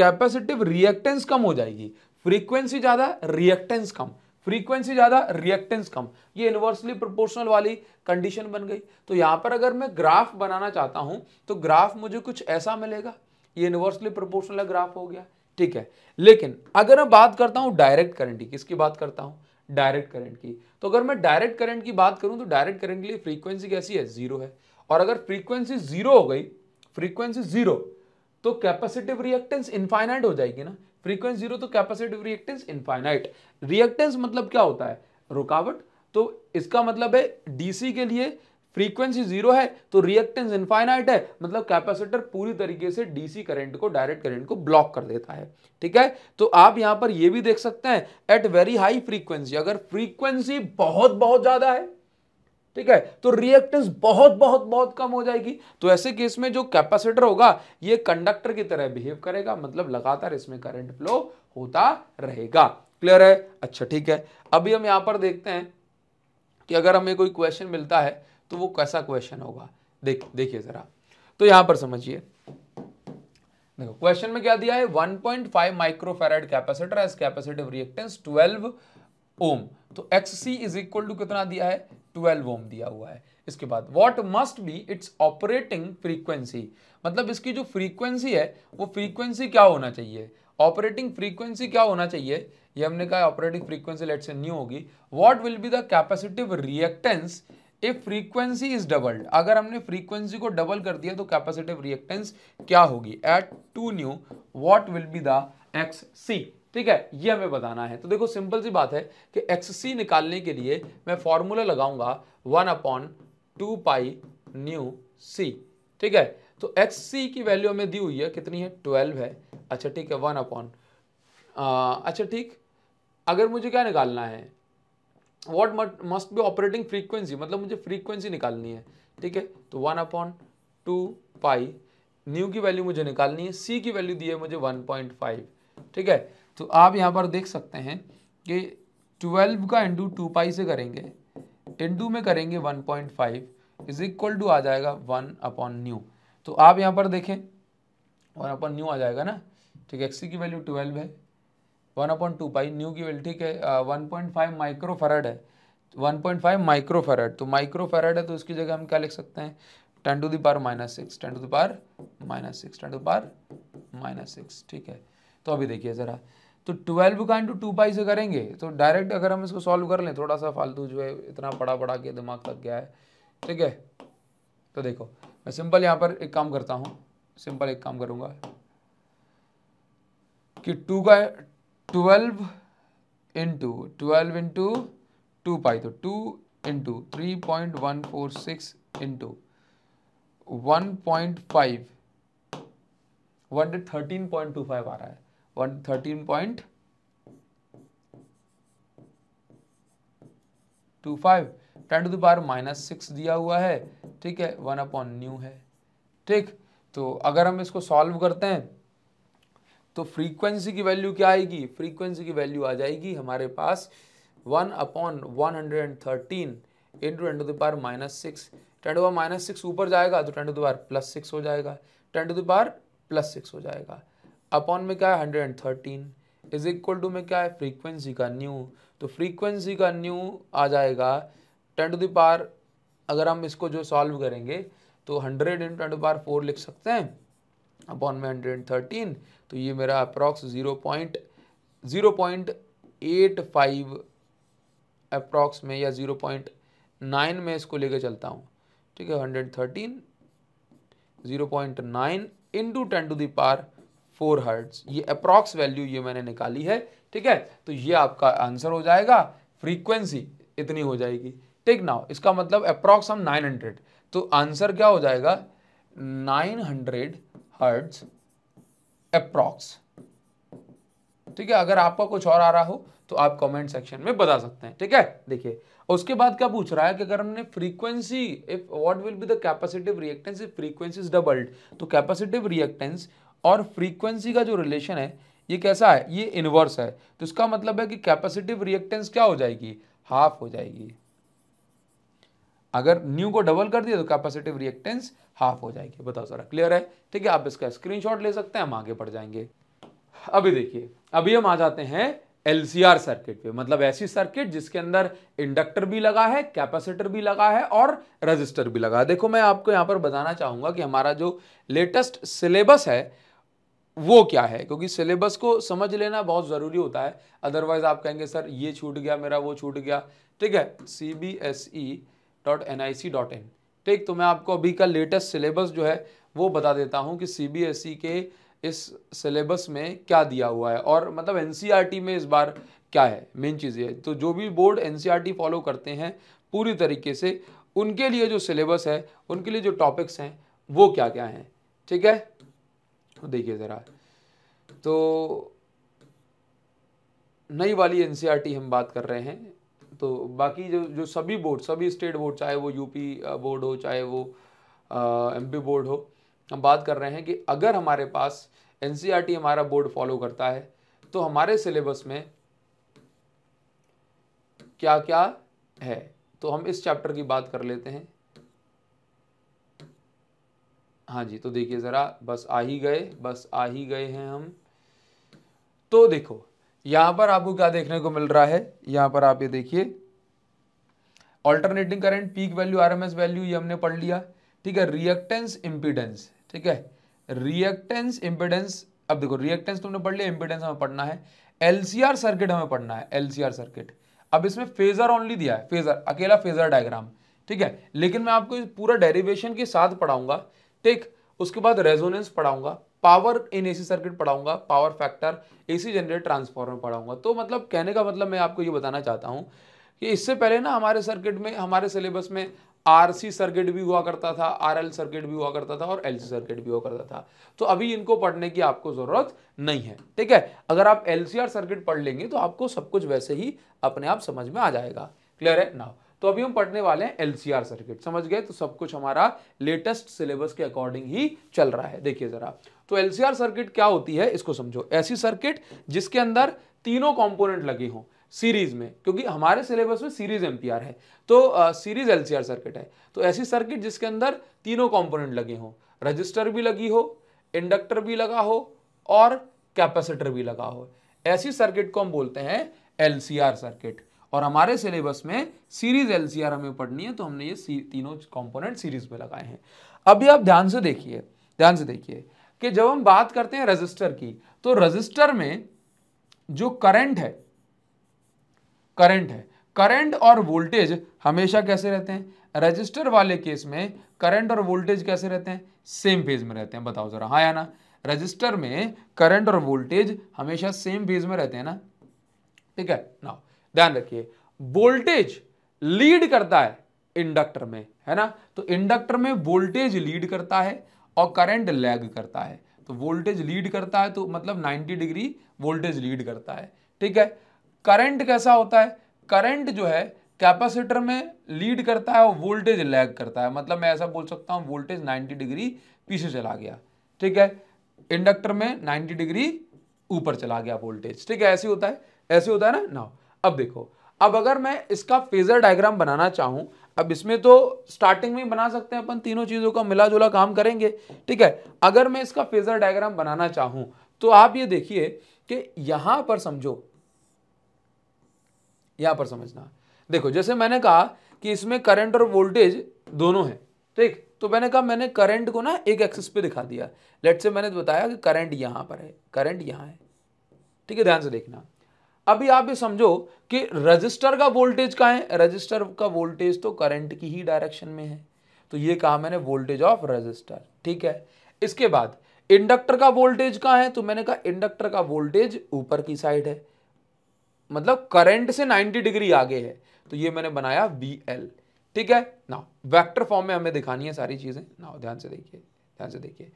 S1: कैपेसिटिव रिएक्टेंस कम हो जाएगी फ्रीक्वेंसी ज़्यादा रिएक्टेंस कम फ्रीक्वेंसी ज़्यादा रिएक्टेंस कम ये इन्वर्सली प्रोपोर्शनल वाली कंडीशन बन गई तो यहां पर अगर मैं ग्राफ बनाना चाहता हूं तो ग्राफ मुझे कुछ ऐसा मिलेगा ये इन्वर्सली प्रोपोर्शनल ग्राफ हो गया ठीक है लेकिन अगर मैं बात करता हूं डायरेक्ट करंट की किसकी बात करता हूं डायरेक्ट करंट की तो अगर मैं डायरेक्ट करंट की बात करूं तो डायरेक्ट करंट के लिए फ्रीक्वेंसी कैसी है जीरो है और अगर फ्रीक्वेंसी जीरो हो गई फ्रीक्वेंसी जीरो तो कैपेसिटिव रिएक्टेंस इनफाइनाइट हो जाएगी ना फ्रीक्वेंस जीरो तो कैपेसिटिव रिएक्टेंस इनफाइनाइट रिएक्टेंस मतलब क्या होता है रुकावट तो इसका मतलब है डीसी के लिए फ्रीक्वेंसी जीरो है तो रिएक्टेंस इनफाइनाइट है मतलब कैपेसिटर पूरी तरीके से डीसी करंट को डायरेक्ट करंट को ब्लॉक कर देता है ठीक है तो आप यहां पर यह भी देख सकते हैं एट वेरी हाई फ्रीक्वेंसी अगर फ्रीक्वेंसी बहुत बहुत ज्यादा है ठीक है तो रिएक्टेंस बहुत बहुत बहुत कम हो जाएगी तो ऐसे केस में जो कैपेसिटर होगा ये कंडक्टर की तरह बिहेव करेगा मतलब लगातार इसमें करंट फ्लो होता रहेगा क्लियर है अच्छा ठीक है अभी हम यहां पर देखते हैं कि अगर हमें कोई क्वेश्चन मिलता है तो वो कैसा क्वेश्चन होगा देख देखिए जरा तो यहां पर समझिए देखो क्वेश्चन में क्या दिया है 1.5 microfarad capacitor as capacitive reactance 12 ohm तो X C is equal to कितना दिया है ट्वेल्व ओम दिया हुआ है इसके बाद what must be its operating frequency मतलब इसकी जो फ्रीक्वेंसी है वो फ्रीक्वेंसी क्या होना चाहिए ऑपरेटिंग फ्रीक्वेंसी क्या होना चाहिए ये हमने कहा operating frequency let say nu होगी what will be the capacitive reactance if frequency is doubled अगर हमने फ्रीक्वेंसी को डबल कर दिया तो कैपेसिटिव रिएक्टेंस क्या होगी at two nu what will be the X C ठीक है ये हमें बताना है तो देखो सिंपल सी बात है कि एक्स सी निकालने के लिए मैं फॉर्मूला लगाऊंगा one upon two pi nu C ठीक है तो एक्स सी की वैल्यू हमें दी हुई है कितनी है ट्वेल्व है अच्छा ठीक है वन अपॉन अच्छा ठीक अगर मुझे क्या निकालना है what must be operating frequency मतलब मुझे फ्रीक्वेंसी निकालनी है ठीक है तो one upon two pi nu की वैल्यू मुझे निकालनी है सी की वैल्यू दी है मुझे वन पॉइंट फाइव ठीक है तो आप यहाँ पर देख सकते हैं कि ट्वेल्व का इंटू टू पाई से करेंगे इंटू में करेंगे one point five is equal to आ जाएगा वन अपॉन न्यू तो आप यहाँ पर देखें वन अपॉन न्यू आ जाएगा ना ठीक है एक्सी की वैल्यू ट्वेल्व है one upon two pi nu की वैल्यू ठीक है one point five micro farad है one point five micro farad तो माइक्रो फरड है तो उसकी जगह हम क्या लिख सकते हैं ten to par minus six ten to power minus six ten to par minus six ठीक है तो अभी देखिए ज़रा तो ट्वेल्व का इंटू टू पाई से करेंगे तो डायरेक्ट अगर हम इसको सॉल्व कर लें थोड़ा सा फालतू जो है इतना पढ़ा पढ़ा के दिमाग तक गया है ठीक है तो देखो मैं सिंपल यहाँ पर एक काम करता हूँ सिंपल एक काम करूँगा कि टू का twelve into twelve into two pi तो two into three point one four six into one point five one thirteen point two five आ रहा है thirteen point two five ten to the power minus six दिया हुआ है ठीक है one upon new है ठीक तो अगर हम इसको सॉल्व करते हैं तो फ्रीक्वेंसी की वैल्यू क्या आएगी फ्रीक्वेंसी की वैल्यू आ जाएगी हमारे पास one upon one hundred and thirteen into ten to power minus six ten to power minus six ऊपर जाएगा तो ten to power plus six हो जाएगा ten to power plus six हो जाएगा अपॉन में क्या है hundred and thirteen is equal to में क्या है फ्रीक्वेंसी का न्यू तो फ्रीक्वेंसी का न्यू आ जाएगा टेन टू दार अगर हम इसको जो सॉल्व करेंगे तो hundred in ten to power four लिख सकते हैं अपॉन में हंड्रेड एंड थर्टीन तो ये मेरा approx zero point zero point eight five approx में या ज़ीरो पॉइंट नाइन में इसको लेकर चलता हूँ ठीक है hundred thirteen zero point nine into ten to power four hertz ये अप्रॉक्स वैल्यू ये मैंने निकाली है ठीक है तो ये आपका आंसर हो जाएगा फ्रीक्वेंसी इतनी हो जाएगी ठीक नाउ इसका मतलब अप्रॉक्स हम 900 तो आंसर क्या हो जाएगा 900 हंड्रेड हर्ट्स अप्रॉक्स ठीक है अगर आपका कुछ और आ रहा हो तो आप कमेंट सेक्शन में बता सकते हैं ठीक है देखिए उसके बाद क्या पूछ रहा है कि अगर हमने frequency if what will be the capacitive reactance if frequency is doubled तो कैपेसिटिव रिएक्टेंस और फ्रीक्वेंसी का जो रिलेशन है ये कैसा है ये इन्वर्स है तो इसका मतलब है कि कैपेसिटिव रिएक्टेंस क्या हो जाएगी हाफ हो जाएगी अगर न्यू को डबल कर दिया तो कैपेसिटिव रिएक्टेंस हाफ हो जाएगी बताओ सर क्लियर है ठीक है आप इसका स्क्रीनशॉट ले सकते हैं हम आगे बढ़ जाएंगे अभी देखिए अभी हम आ जाते हैं एल सर्किट पे मतलब ऐसी सर्किट जिसके अंदर इंडक्टर भी लगा है कैपेसिटर भी लगा है और रजिस्टर भी लगा है देखो मैं आपको यहाँ पर बताना चाहूँगा कि हमारा जो लेटेस्ट सिलेबस है वो क्या है क्योंकि सिलेबस को समझ लेना बहुत ज़रूरी होता है अदरवाइज आप कहेंगे सर ये छूट गया मेरा वो छूट गया ठीक है C B S E dot N I C dot in ठीक तो मैं आपको अभी का लेटेस्ट सिलेबस जो है वो बता देता हूँ कि सी बी एस ई के इस सिलेबस में क्या दिया हुआ है और मतलब एन सी आर टी में इस बार क्या है मेन चीज़ ये तो जो भी board N C R T follow करते हैं पूरी तरीके से उनके लिए जो सिलेबस है उनके लिए जो टॉपिक्स हैं वो क्या क्या हैं ठीक है तो देखिए ज़रा तो नई वाली एन e हम बात कर रहे हैं तो बाकी जो जो सभी बोर्ड सभी स्टेट बोर्ड चाहे वो यूपी बोर्ड हो चाहे वो एम बोर्ड हो हम बात कर रहे हैं कि अगर हमारे पास एन e हमारा बोर्ड फॉलो करता है तो हमारे सिलेबस में क्या क्या है तो हम इस चैप्टर की बात कर लेते हैं हाँ जी तो देखिए ज़रा बस आ ही गए बस आ ही गए हैं हम तो देखो यहाँ पर आपको क्या देखने को मिल रहा है यहाँ पर आप ये देखिए alternating current peak value RMS value ये हमने पढ़ लिया ठीक है रिएक्टेंस इम्पीडेंस ठीक है रिएक्टेंस इम्पीडेंस अब देखो रिएक्टेंस तुमने पढ़ लिया इम्पीडेंस हमें पढ़ना है एलसीआर सर्किट हमें पढ़ना है एलसीआर सर्किट अब इसमें फेजर ओनली दिया है फेजर अकेला फेजर डायग्राम ठीक है लेकिन मैं आपको पूरा डेरिवेशन के साथ पढ़ाऊंगा ठीक उसके बाद रेजोनेंस पढ़ाऊंगा पावर इन एसी सर्किट पढ़ाऊंगा power factor AC generate transformer पढ़ाऊंगा तो मतलब कहने का मतलब मैं आपको ये बताना चाहता हूँ कि इससे पहले ना हमारे सर्किट में हमारे सिलेबस में आरसी सर्किट भी हुआ करता था आरएल सर्किट भी हुआ करता था और एलसी सर्किट भी हुआ करता था तो अभी इनको पढ़ने की आपको ज़रूरत नहीं है ठीक है अगर आप एलसीआर सर्किट पढ़ लेंगे तो आपको सब कुछ वैसे ही अपने आप समझ में आ जाएगा क्लियर है ना तो अभी हम पढ़ने वाले हैं एलसीआर सर्किट समझ गए तो सब कुछ हमारा लेटेस्ट सिलेबस के अकॉर्डिंग ही चल रहा है देखिए जरा तो एलसीआर सर्किट क्या होती है इसको समझो ऐसी सर्किट जिसके अंदर तीनों कॉम्पोनेंट लगे हों सीरीज में क्योंकि हमारे सिलेबस में सीरीज एमपीआर है तो आ, सीरीज एलसीआर सर्किट है तो ऐसी सर्किट जिसके अंदर तीनों कॉम्पोनेंट लगे हों रजिस्टर भी लगी हो इंडक्टर भी लगा हो और कैपेसिटर भी लगा हो ऐसी सर्किट को हम बोलते हैं एलसीआर सर्किट और हमारे सिलेबस में सीरीज एलसीआर हमें पढ़नी है तो हमने ये तीनों कंपोनेंट सीरीज में लगाए हैं अभी आप ध्यान से देखिए ध्यान से देखिए कि जब हम बात करते हैं रजिस्टर की तो रजिस्टर में जो करंट है करंट है करंट और वोल्टेज हमेशा कैसे रहते हैं रजिस्टर वाले केस में करंट और वोल्टेज कैसे रहते हैं सेम फेज में रहते हैं बताओ जरा हाँ या ना रजिस्टर में करंट और वोल्टेज हमेशा सेम फेज में रहते हैं ना ठीक है ना ध्यान रखिए वोल्टेज लीड करता है इंडक्टर में है ना तो इंडक्टर में वोल्टेज लीड करता है और करंट लैग करता है तो वोल्टेज लीड करता है तो मतलब 90 डिग्री वोल्टेज लीड करता है ठीक है करंट कैसा होता है करंट जो है कैपेसिटर में लीड करता है और वोल्टेज लैग करता है मतलब मैं ऐसा बोल सकता हूँ वोल्टेज 90 डिग्री पीछे चला गया ठीक है इंडक्टर में 90 डिग्री ऊपर चला गया वोल्टेज ठीक है ऐसे होता है ऐसे होता है ना ना अब देखो अब अगर मैं इसका फेजर डायग्राम बनाना चाहूं अब इसमें तो स्टार्टिंग में बना सकते हैं अपन तीनों चीज़ों का मिला जुला काम करेंगे ठीक है अगर मैं इसका फेजर डायग्राम बनाना चाहूं तो आप ये देखिए कि यहां पर समझो यहां पर समझना देखो जैसे मैंने कहा कि इसमें करंट और वोल्टेज दोनों है ठीक तो मैंने कहा मैंने करंट को ना एक एक्सिस पे दिखा दिया लेट से मैंने बताया कि करंट यहां पर है करंट यहां है ठीक है ध्यान से देखना अभी आप ये समझो कि रजिस्टर का वोल्टेज का है रजिस्टर का वोल्टेज तो करंट की ही डायरेक्शन में है तो ये कहा मैंने वोल्टेज ऑफ रजिस्टर ठीक है इसके बाद इंडक्टर का वोल्टेज कहा है तो मैंने कहा इंडक्टर का वोल्टेज ऊपर की साइड है मतलब करंट से 90 डिग्री आगे है तो ये मैंने बनाया बी एल ठीक है ना वैक्टर फॉर्म में हमें दिखानी है सारी चीजें ना ध्यान से देखिए ध्यान से देखिए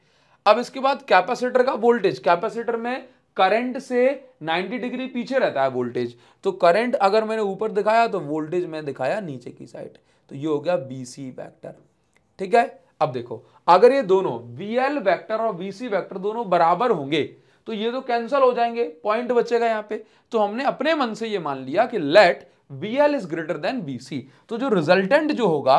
S1: अब इसके बाद कैपेसिटर का वोल्टेज कैपेसिटर में करंट से 90 डिग्री पीछे रहता है वोल्टेज तो करंट अगर मैंने ऊपर दिखाया तो वोल्टेज मैंने दिखाया नीचे की साइड तो ये हो गया बी सी वैक्टर ठीक है अब देखो अगर ये दोनों बी एल वैक्टर और बी सी वैक्टर दोनों बराबर होंगे तो ये तो कैंसिल हो जाएंगे पॉइंट बचेगा यहाँ पे तो हमने अपने मन से ये मान लिया कि let B L is greater than B C तो जो रिजल्टेंट जो होगा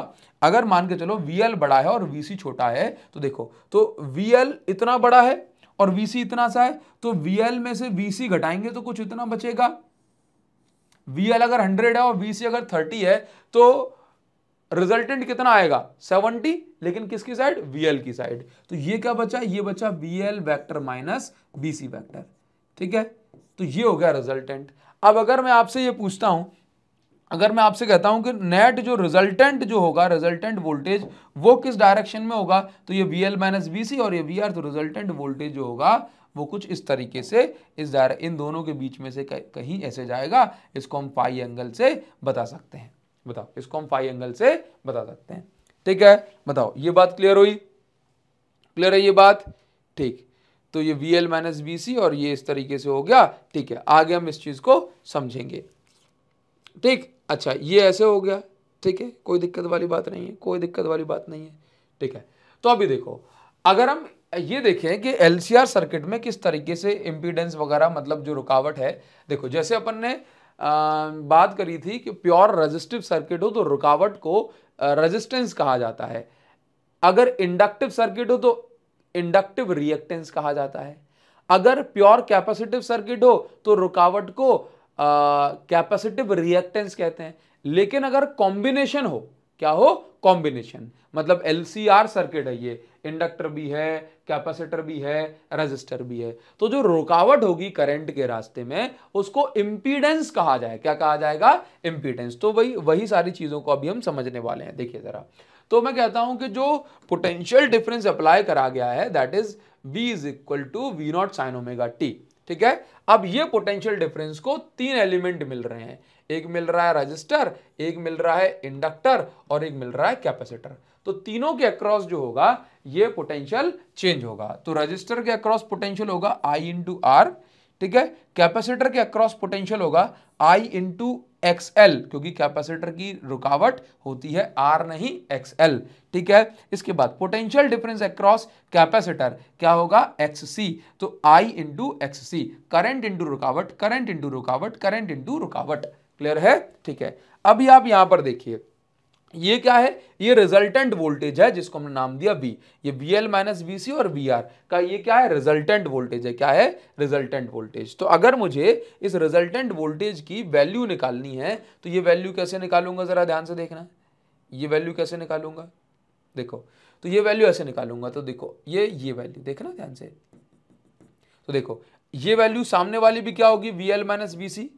S1: अगर मान के चलो वी एल बड़ा है और बीसी छोटा है तो देखो तो वी एल इतना बड़ा है और VC इतना सा है तो VL में से VC घटाएंगे तो कुछ इतना बचेगा VL अगर 100 है और VC अगर 30 है तो रिजल्टेंट कितना आएगा 70 लेकिन किसकी साइड VL की साइड तो ये क्या बचा ये बचा VL vector minus BC vector ठीक है तो ये हो गया रिजल्टेंट अब अगर मैं आपसे ये पूछता हूं अगर मैं आपसे कहता हूं कि नेट जो रिजल्टेंट जो होगा रिजल्टेंट वोल्टेज वो किस डायरेक्शन में होगा तो ये V L minus B C और ये वी आर तो रिजल्टेंट वोल्टेज जो होगा वो कुछ इस तरीके से इस डायरेक्ट इन दोनों के बीच में से कहीं ऐसे जाएगा इसको हम फाइव एंगल से बता सकते हैं बताओ इसको हम फाइव एंगल से बता सकते हैं ठीक है बताओ ये बात क्लियर हुई क्लियर है ये बात ठीक तो ये V L minus B C और ये इस तरीके से हो गया ठीक है आगे हम इस चीज़ को समझेंगे ठीक अच्छा ये ऐसे हो गया ठीक है कोई दिक्कत वाली बात नहीं है कोई दिक्कत वाली बात नहीं है ठीक है तो अभी देखो अगर हम ये देखें कि एल सर्किट में किस तरीके से इम्पीडेंस वगैरह मतलब जो रुकावट है देखो जैसे अपन ने आ, बात करी थी कि प्योर रजिस्टिव सर्किट हो तो रुकावट को रजिस्टेंस कहा जाता है अगर इंडक्टिव सर्किट हो तो इंडक्टिव रिएक्टेंस कहा जाता है अगर प्योर कैपेसिटिव सर्किट हो तो रुकावट को कैपेसिटिव रिएक्टेंस कहते हैं लेकिन अगर कॉम्बिनेशन हो क्या हो कॉम्बिनेशन मतलब एल सर्किट है ये इंडक्टर भी है कैपेसिटर भी है रेजिस्टर भी है तो जो रुकावट होगी करंट के रास्ते में उसको इम्पीडेंस कहा जाए क्या कहा जाएगा इम्पीडेंस तो वही वही सारी चीज़ों को अभी हम समझने वाले हैं देखिए ज़रा तो मैं कहता हूं कि जो पोटेंशियल डिफरेंस अप्लाई करा गया है that is V is equal to V not sine omega T ठीक है अब ये पोटेंशियल डिफरेंस को तीन एलिमेंट मिल रहे हैं एक मिल रहा है रजिस्टर एक मिल रहा है इंडक्टर और एक मिल रहा है कैपेसिटर तो तीनों के अक्रॉस जो होगा ये पोटेंशियल चेंज होगा तो रजिस्टर के अक्रॉस पोटेंशियल होगा आई इंटू आर ठीक है कैपेसिटर के अक्रॉस पोटेंशियल होगा आई इंटू एक्सएल क्योंकि कैपेसिटर की रुकावट होती है आर नहीं एल ठीक है इसके बाद पोटेंशियल डिफरेंस अक्रॉस कैपेसिटर क्या होगा एक्स सी तो I into X C current into रुकावट करेंट इंटू रुकावट करेंट इंटू रुकावट क्लियर है ठीक है अभी आप यहां पर देखिए ये क्या है ये रिजल्टेंट वोल्टेज है जिसको हमने नाम दिया वी ये V L minus V C और वी आर का ये क्या है रिजल्टेंट वोल्टेज है क्या है रिजल्टेंट वोल्टेज तो अगर मुझे इस रिजल्टेंट वोल्टेज की वैल्यू निकालनी है तो ये वैल्यू कैसे निकालूंगा ज़रा ध्यान से देखना ये वैल्यू कैसे निकालूंगा देखो तो ये वैल्यू ऐसे निकालूंगा तो देखो ये ये वैल्यू देखना ध्यान से तो देखो ये वैल्यू सामने वाली भी क्या होगी V L minus B C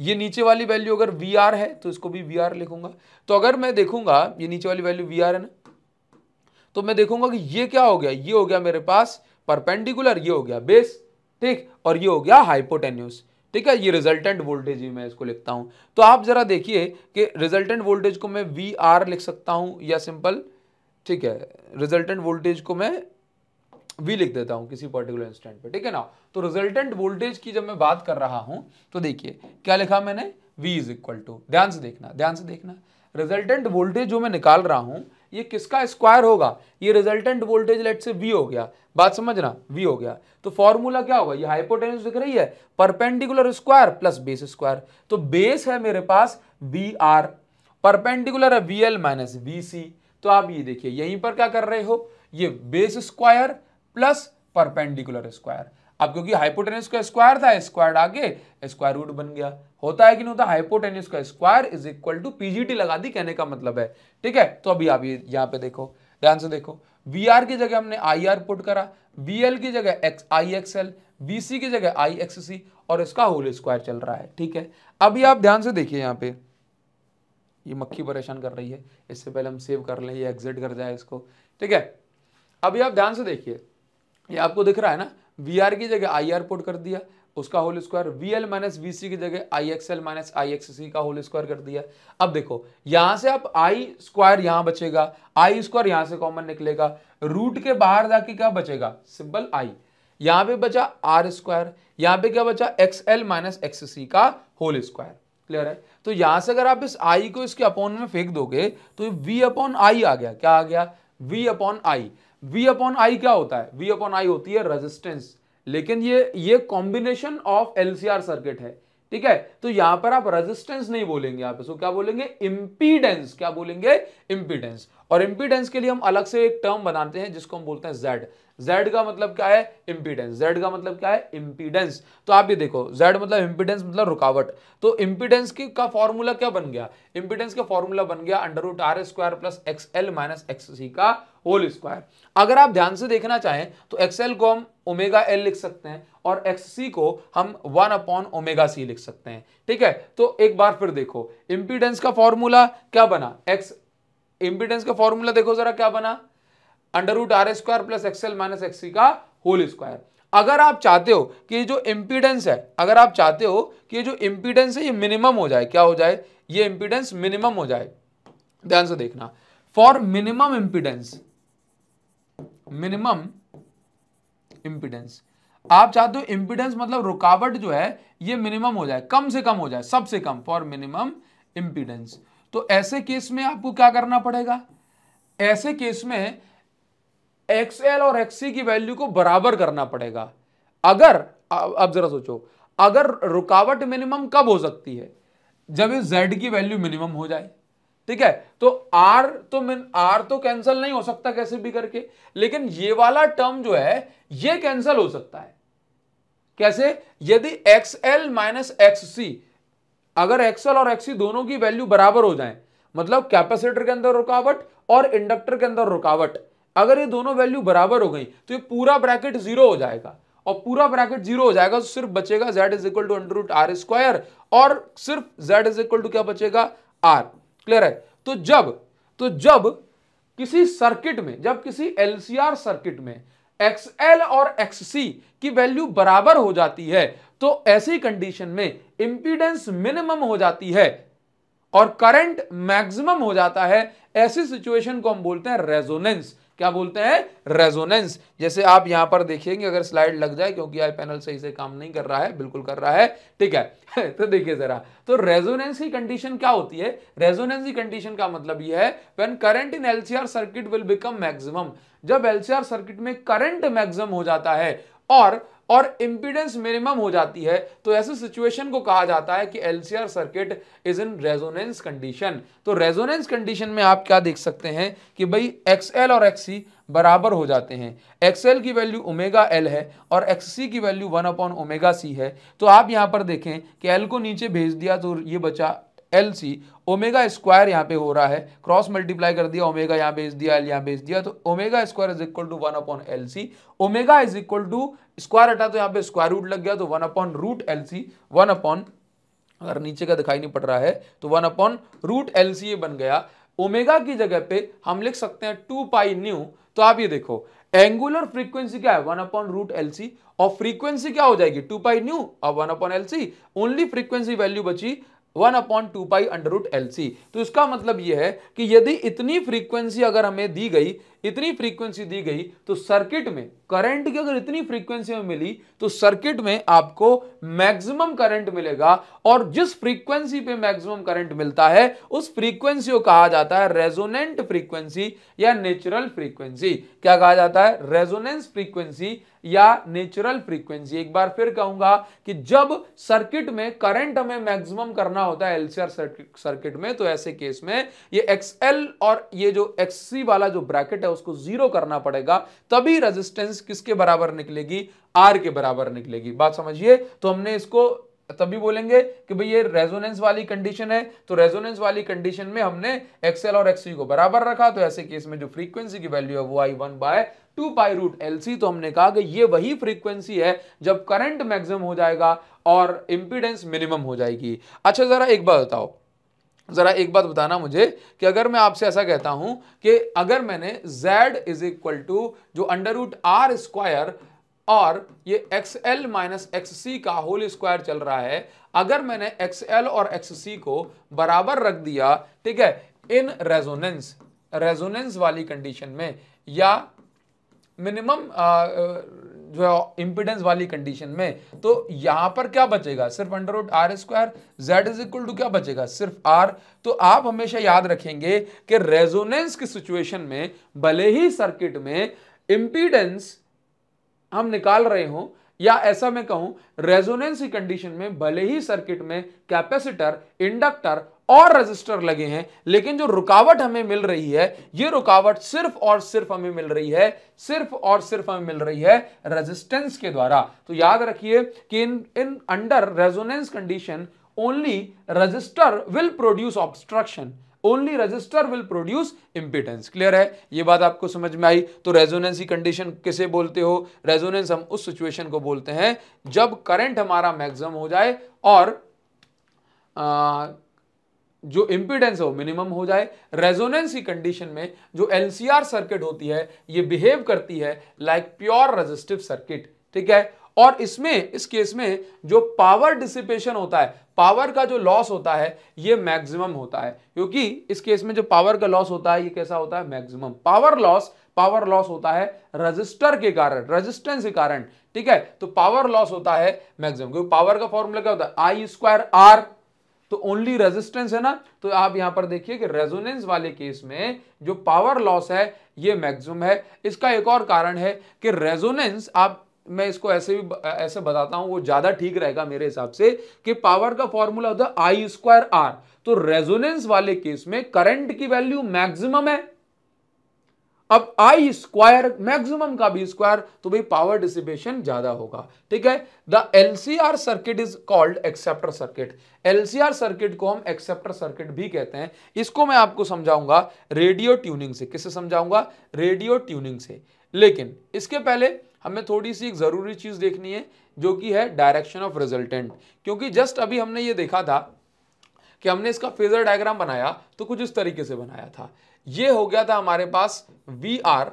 S1: ये नीचे वाली वैल्यू अगर वी आर है तो इसको भी वी आर लिखूंगा तो अगर मैं देखूंगा ये नीचे वाली वैल्यू वी आर है ना तो मैं देखूंगा कि ये क्या हो गया ये हो गया मेरे पास परपेंडिकुलर ये हो गया बेस ठीक और ये हो गया हाइपोटेन्यूस ठीक है ये रिजल्टेंट वोल्टेज भी मैं इसको लिखता हूं तो आप जरा देखिए कि रिजल्टेंट वोल्टेज को मैं वी आर लिख सकता हूं या सिंपल ठीक है रिजल्टेंट वोल्टेज को मैं वी लिख देता हूं किसी पर्टिकुलर इंस्टेंट पे ठीक है ना तो रिजल्टेंट वोल्टेज की जब मैं बात कर रहा हूं तो देखिए क्या लिखा मैंने V इज इक्वल टू ध्यान से देखना ध्यान से देखना रिजल्टेंट वोल्टेज जो मैं निकाल रहा हूं ये किसका स्क्वायर होगा ये रिजल्टेंट वोल्टेज लेट से V हो गया बात समझना V हो गया तो फॉर्मूला क्या होगा ये हाइपोटेन्यूज दिख रही है perpendicular square plus base square तो बेस है मेरे पास वी आर परपेंडिकुलर है V L minus V C तो आप ये देखिए यहीं पर क्या कर रहे हो ये base square plus perpendicular square अब क्योंकि हाइपोटेन्यूस का स्क्वायर था स्क्वायर आगे स्क्वायर रूट बन गया होता है कि नहीं होता हाइपोटेन्यूस का square is equal to PGT लगा दी कहने का मतलब है ठीक है तो अभी आप यहाँ पे देखो ध्यान से देखो वी आर की जगह हमने आई आर पुट करा वी एल की जगह X I X L B C की जगह आई एक्स सी और इसका होल स्क्वायर चल रहा है ठीक है अभी आप ध्यान से देखिए यहाँ पे ये मक्खी परेशान कर रही है इससे पहले हम सेव कर लें ये एग्जिट कर जाए इसको ठीक है अभी आप ध्यान से देखिए ये आपको दिख रहा है ना वी आर की जगह आई आर पुट कर दिया उसका whole square V L minus V C की जगह I X L minus I X C का होल स्क्वायर कर दिया अब देखो यहां से आप आई स्क्वायर यहां बचेगा आई स्क्वायर यहां से कॉमन निकलेगा रूट के बाहर जाके क्या बचेगा सिंपल आई यहां पे बचा आर स्क्वायर यहां पे क्या बचा X L minus X C का होल स्क्वायर क्लियर है तो यहां से अगर आप इस आई को इसके अपॉन में फेंक दोगे तो वी अपॉन आई आ गया क्या आ गया V upon I V upon I क्या होता है V अपॉन I होती है रेजिस्टेंस लेकिन ये ये कॉम्बिनेशन ऑफ एलसीआर सर्किट है ठीक है तो यहां पर आप रेजिस्टेंस नहीं बोलेंगे आप इसको क्या बोलेंगे इंपीडेंस क्या बोलेंगे इंपीडेंस और इंपीडेंस के लिए हम अलग से एक टर्म बनाते हैं जिसको हम बोलते हैं जेड जेड का मतलब क्या है इंपीडेंस जेड का मतलब क्या है इंपीडेंस तो आप ये देखो जेड मतलब इंपीडेंस मतलब रुकावट तो इंपीडेंस की का फॉर्मूला क्या बन गया इंपीडेंस का फॉर्मूला बन गया under root R square plus X L minus X C का होल स्क्वायर अगर आप ध्यान से देखना चाहें तो एक्सएल को हम ओमेगा एल लिख सकते हैं और एक्स सी को हम वन अपॉन ओमेगा सी लिख सकते हैं ठीक है तो एक बार फिर देखो इंपीडेंस का फॉर्मूला क्या बना एक्स इंपीडेंस का फॉर्मूला देखो जरा क्या बना under root R square plus XL minus X C का होल स्क्वायर अगर आप चाहते हो कि जो इंपीडेंस है अगर आप चाहते हो कि जो इंपीडेंस है ये मिनिमम हो जाए क्या हो जाए ये इंपीडेंस मिनिमम हो जाए ध्यान से देखना for minimum impedance minimum impedance आप चाहते हो इंपिडेंस मतलब रुकावट जो है ये मिनिमम हो जाए कम से कम हो जाए सबसे कम फॉर मिनिमम इंपिडेंस तो ऐसे केस में आपको क्या करना पड़ेगा ऐसे केस में एक्सएल और एक्ससी की वैल्यू को बराबर करना पड़ेगा अगर अब जरा सोचो अगर रुकावट मिनिमम कब हो सकती है जब इस जेड की वैल्यू मिनिमम हो जाए ठीक है तो आर तो मीन आर तो कैंसिल नहीं हो सकता कैसे भी करके लेकिन ये वाला टर्म जो है ये कैंसिल हो सकता है कैसे यदि X L minus X C अगर एक्सएल और एक्सी दोनों की वैल्यू बराबर हो जाए मतलब कैपेसिटर के अंदर रुकावट और इंडक्टर के अंदर रुकावट अगर ये दोनों वैल्यू बराबर हो गई तो ये पूरा ब्रैकेट जीरो हो जाएगा और पूरा ब्रैकेट जीरो हो जाएगा तो सिर्फ बचेगा z is equal to under root R square और सिर्फ z इज इक्वल टू क्या बचेगा आर क्लियर है तो जब तो जब किसी सर्किट में जब किसी एलसीआर सर्किट में एक्सएल और एक्ससी की वैल्यू बराबर हो जाती है तो ऐसी कंडीशन में इंपीडेंस मिनिमम हो जाती है और करंट मैक्सिमम हो जाता है ऐसी सिचुएशन को हम बोलते हैं रेजोनेंस क्या बोलते हैं रेजोनेंस जैसे आप यहां पर देखेंगे अगर स्लाइड लग जाए क्योंकि आई पैनल सही से काम नहीं कर रहा है बिल्कुल कर रहा है ठीक है तो देखिए ज़रा तो रेजोनेंस की कंडीशन क्या होती है रेजोनेंस की कंडीशन का मतलब यह है when current in LCR circuit will become maximum जब एलसीआर सर्किट में करंट मैक्सिमम हो जाता है और और इंपीडेंस मिनिमम हो जाती है तो ऐसे सिचुएशन को कहा जाता है कि LCR circuit is in resonance condition तो रेजोनेंस कंडीशन में आप क्या देख सकते हैं कि भाई एक्सएल और एक्ससी बराबर हो जाते हैं एक्सएल की वैल्यू ओमेगा एल है और एक्ससी की value one upon omega C है तो आप यहां पर देखें कि एल को नीचे भेज दिया तो ये बचा एल सी ओमेगा स्क्वायर यहाँ पे हो रहा है क्रॉस मल्टीप्लाई कर दिया ओमेगा यहाँ भेज दिया एल यहाँ भेज दिया तो omega square is equal to one upon L C omega is equal to square हटा तो यहाँ पे स्क्वायर रूट लग गया तो one upon root L C one upon अगर नीचे का दिखाई नहीं पड़ रहा है तो one upon root L C ये बन गया ओमेगा की जगह पे हम लिख सकते हैं टू पाई न्यू तो आप ये देखो एंगुलर फ्रीक्वेंसी क्या है one upon root L C और फ्रीक्वेंसी क्या हो जाएगी टू पाई न्यू और one upon L C only frequency value बची one upon two pi under root L C तो इसका मतलब यह है कि यदि इतनी फ्रीक्वेंसी अगर हमें दी गई इतनी फ्रीक्वेंसी दी गई तो सर्किट में करंट की अगर इतनी फ्रीक्वेंसी में मिली तो सर्किट में आपको मैक्सिमम करंट मिलेगा और जिस फ्रीक्वेंसी पे मैक्सिमम करंट मिलता है उस फ्रीक्वेंसी को कहा जाता है रेजोनेंट फ्रीक्वेंसी या नेचुरल फ्रीक्वेंसी क्या कहा जाता है रेजोनेंस फ्रीक्वेंसी या नेचुरल फ्रीक्वेंसी एक बार फिर कहूंगा कि जब सर्किट में करंट हमें मैक्सिमम करना होता है एलसीआर सर्किट में तो ऐसे केस में ये एक्सएल और ये जो एक्ससी वाला जो ब्रैकेट है उसको जीरो करना पड़ेगा तभी रेजिस्टेंस किसके बराबर निकलेगी आर के बराबर निकलेगी बात समझिए तो हमने इसको तभी बोलेंगे कि भाई ये रेजोनेंस वाली कंडीशन है तो रेजोनेंस वाली कंडीशन में हमने एक्सएल और एक्सयू को बराबर रखा तो ऐसे केस में जो फ्रीक्वेंसी की वैल्यू है वो I one by two pi root L तो हमने कहा कि ये वही फ्रीक्वेंसी है जब करंट मैक्सिमम हो जाएगा और इंपीडेंस मिनिमम हो जाएगी अच्छा जरा एक बार बताओ ज़रा एक बात बताना मुझे कि अगर मैं आपसे ऐसा कहता हूं कि अगर मैंने z इज इक्वल टू जो अंडर रूट आर स्क्वायर और ये X L minus X C का होल स्क्वायर चल रहा है अगर मैंने एक्स एल और एक्स सी को बराबर रख दिया ठीक है इन रेजोनेंस रेजोनेंस वाली कंडीशन में या मिनिमम जो है इम्पिडेंस वाली कंडीशन में तो यहां पर क्या बचेगा सिर्फ under root R square Z is equal to क्या बचेगा सिर्फ आर तो आप हमेशा याद रखेंगे कि रेजोनेंस की सिचुएशन में भले ही सर्किट में इम्पीडेंस हम निकाल रहे हो या ऐसा मैं कहूं रेजोनेंस की कंडीशन में भले ही सर्किट में कैपेसिटर इंडक्टर और रजिस्टर लगे हैं लेकिन जो रुकावट हमें मिल रही है ये रुकावट सिर्फ और सिर्फ हमें मिल रही है सिर्फ और सिर्फ हमें मिल रही है रेजिस्टेंस के द्वारा तो याद रखिए कि in in under resonance condition only resistor will produce obstruction only resistor will produce impedance clear है ये बात आपको समझ में आई तो रेजोनेंस की कंडीशन किसे बोलते हो रेजोनेंस हम उस सिचुएशन को बोलते हैं जब करंट हमारा मैक्सिमम हो जाए और आ, जो इंपीडेंस है वो मिनिमम हो जाए रेजोनेंस की कंडीशन में जो एलसीआर सर्किट होती है ये बिहेव करती है लाइक प्योर रेजिस्टिव सर्किट ठीक है और इसमें इस केस में जो पावर डिसिपेशन होता है पावर का जो लॉस होता है ये मैक्सिमम होता है क्योंकि इस केस में जो पावर का लॉस होता है ये कैसा होता है maximum power loss power loss होता है रजिस्टर के कारण रजिस्टेंस के कारण ठीक है तो पावर लॉस होता है मैक्सिमम क्योंकि पावर का फॉर्मूला क्या होता है आई स्क्वायर आर तो ओनली रेजिस्टेंस है ना तो आप यहां पर देखिए कि रेजोनेंस वाले केस में जो पावर लॉस है ये मैक्सिमम है इसका एक और कारण है कि रेजोनेंस आप मैं इसको ऐसे भी ऐसे बताता हूं वो ज्यादा ठीक रहेगा मेरे हिसाब से कि पावर का फॉर्मूला होता है आई स्क्वायर आर तो रेजोनेंस वाले केस में करंट की वैल्यू मैक्सिमम है अब आई स्क्वायर मैक्सिमम का भी स्क्वायर तो भाई पावर डिसिपेशन ज्यादा होगा ठीक है the LCR circuit is called acceptor circuit LCR circuit को हम एक्सेप्टर सर्किट भी कहते हैं इसको मैं आपको समझाऊंगा रेडियो ट्यूनिंग से किससे समझाऊंगा रेडियो ट्यूनिंग से लेकिन इसके पहले हमें थोड़ी सी एक ज़रूरी चीज़ देखनी है जो कि है डायरेक्शन ऑफ रिजल्टेंट क्योंकि जस्ट अभी हमने ये देखा था कि हमने इसका फेजर डायग्राम बनाया तो कुछ इस तरीके से बनाया था ये हो गया था हमारे पास वी आर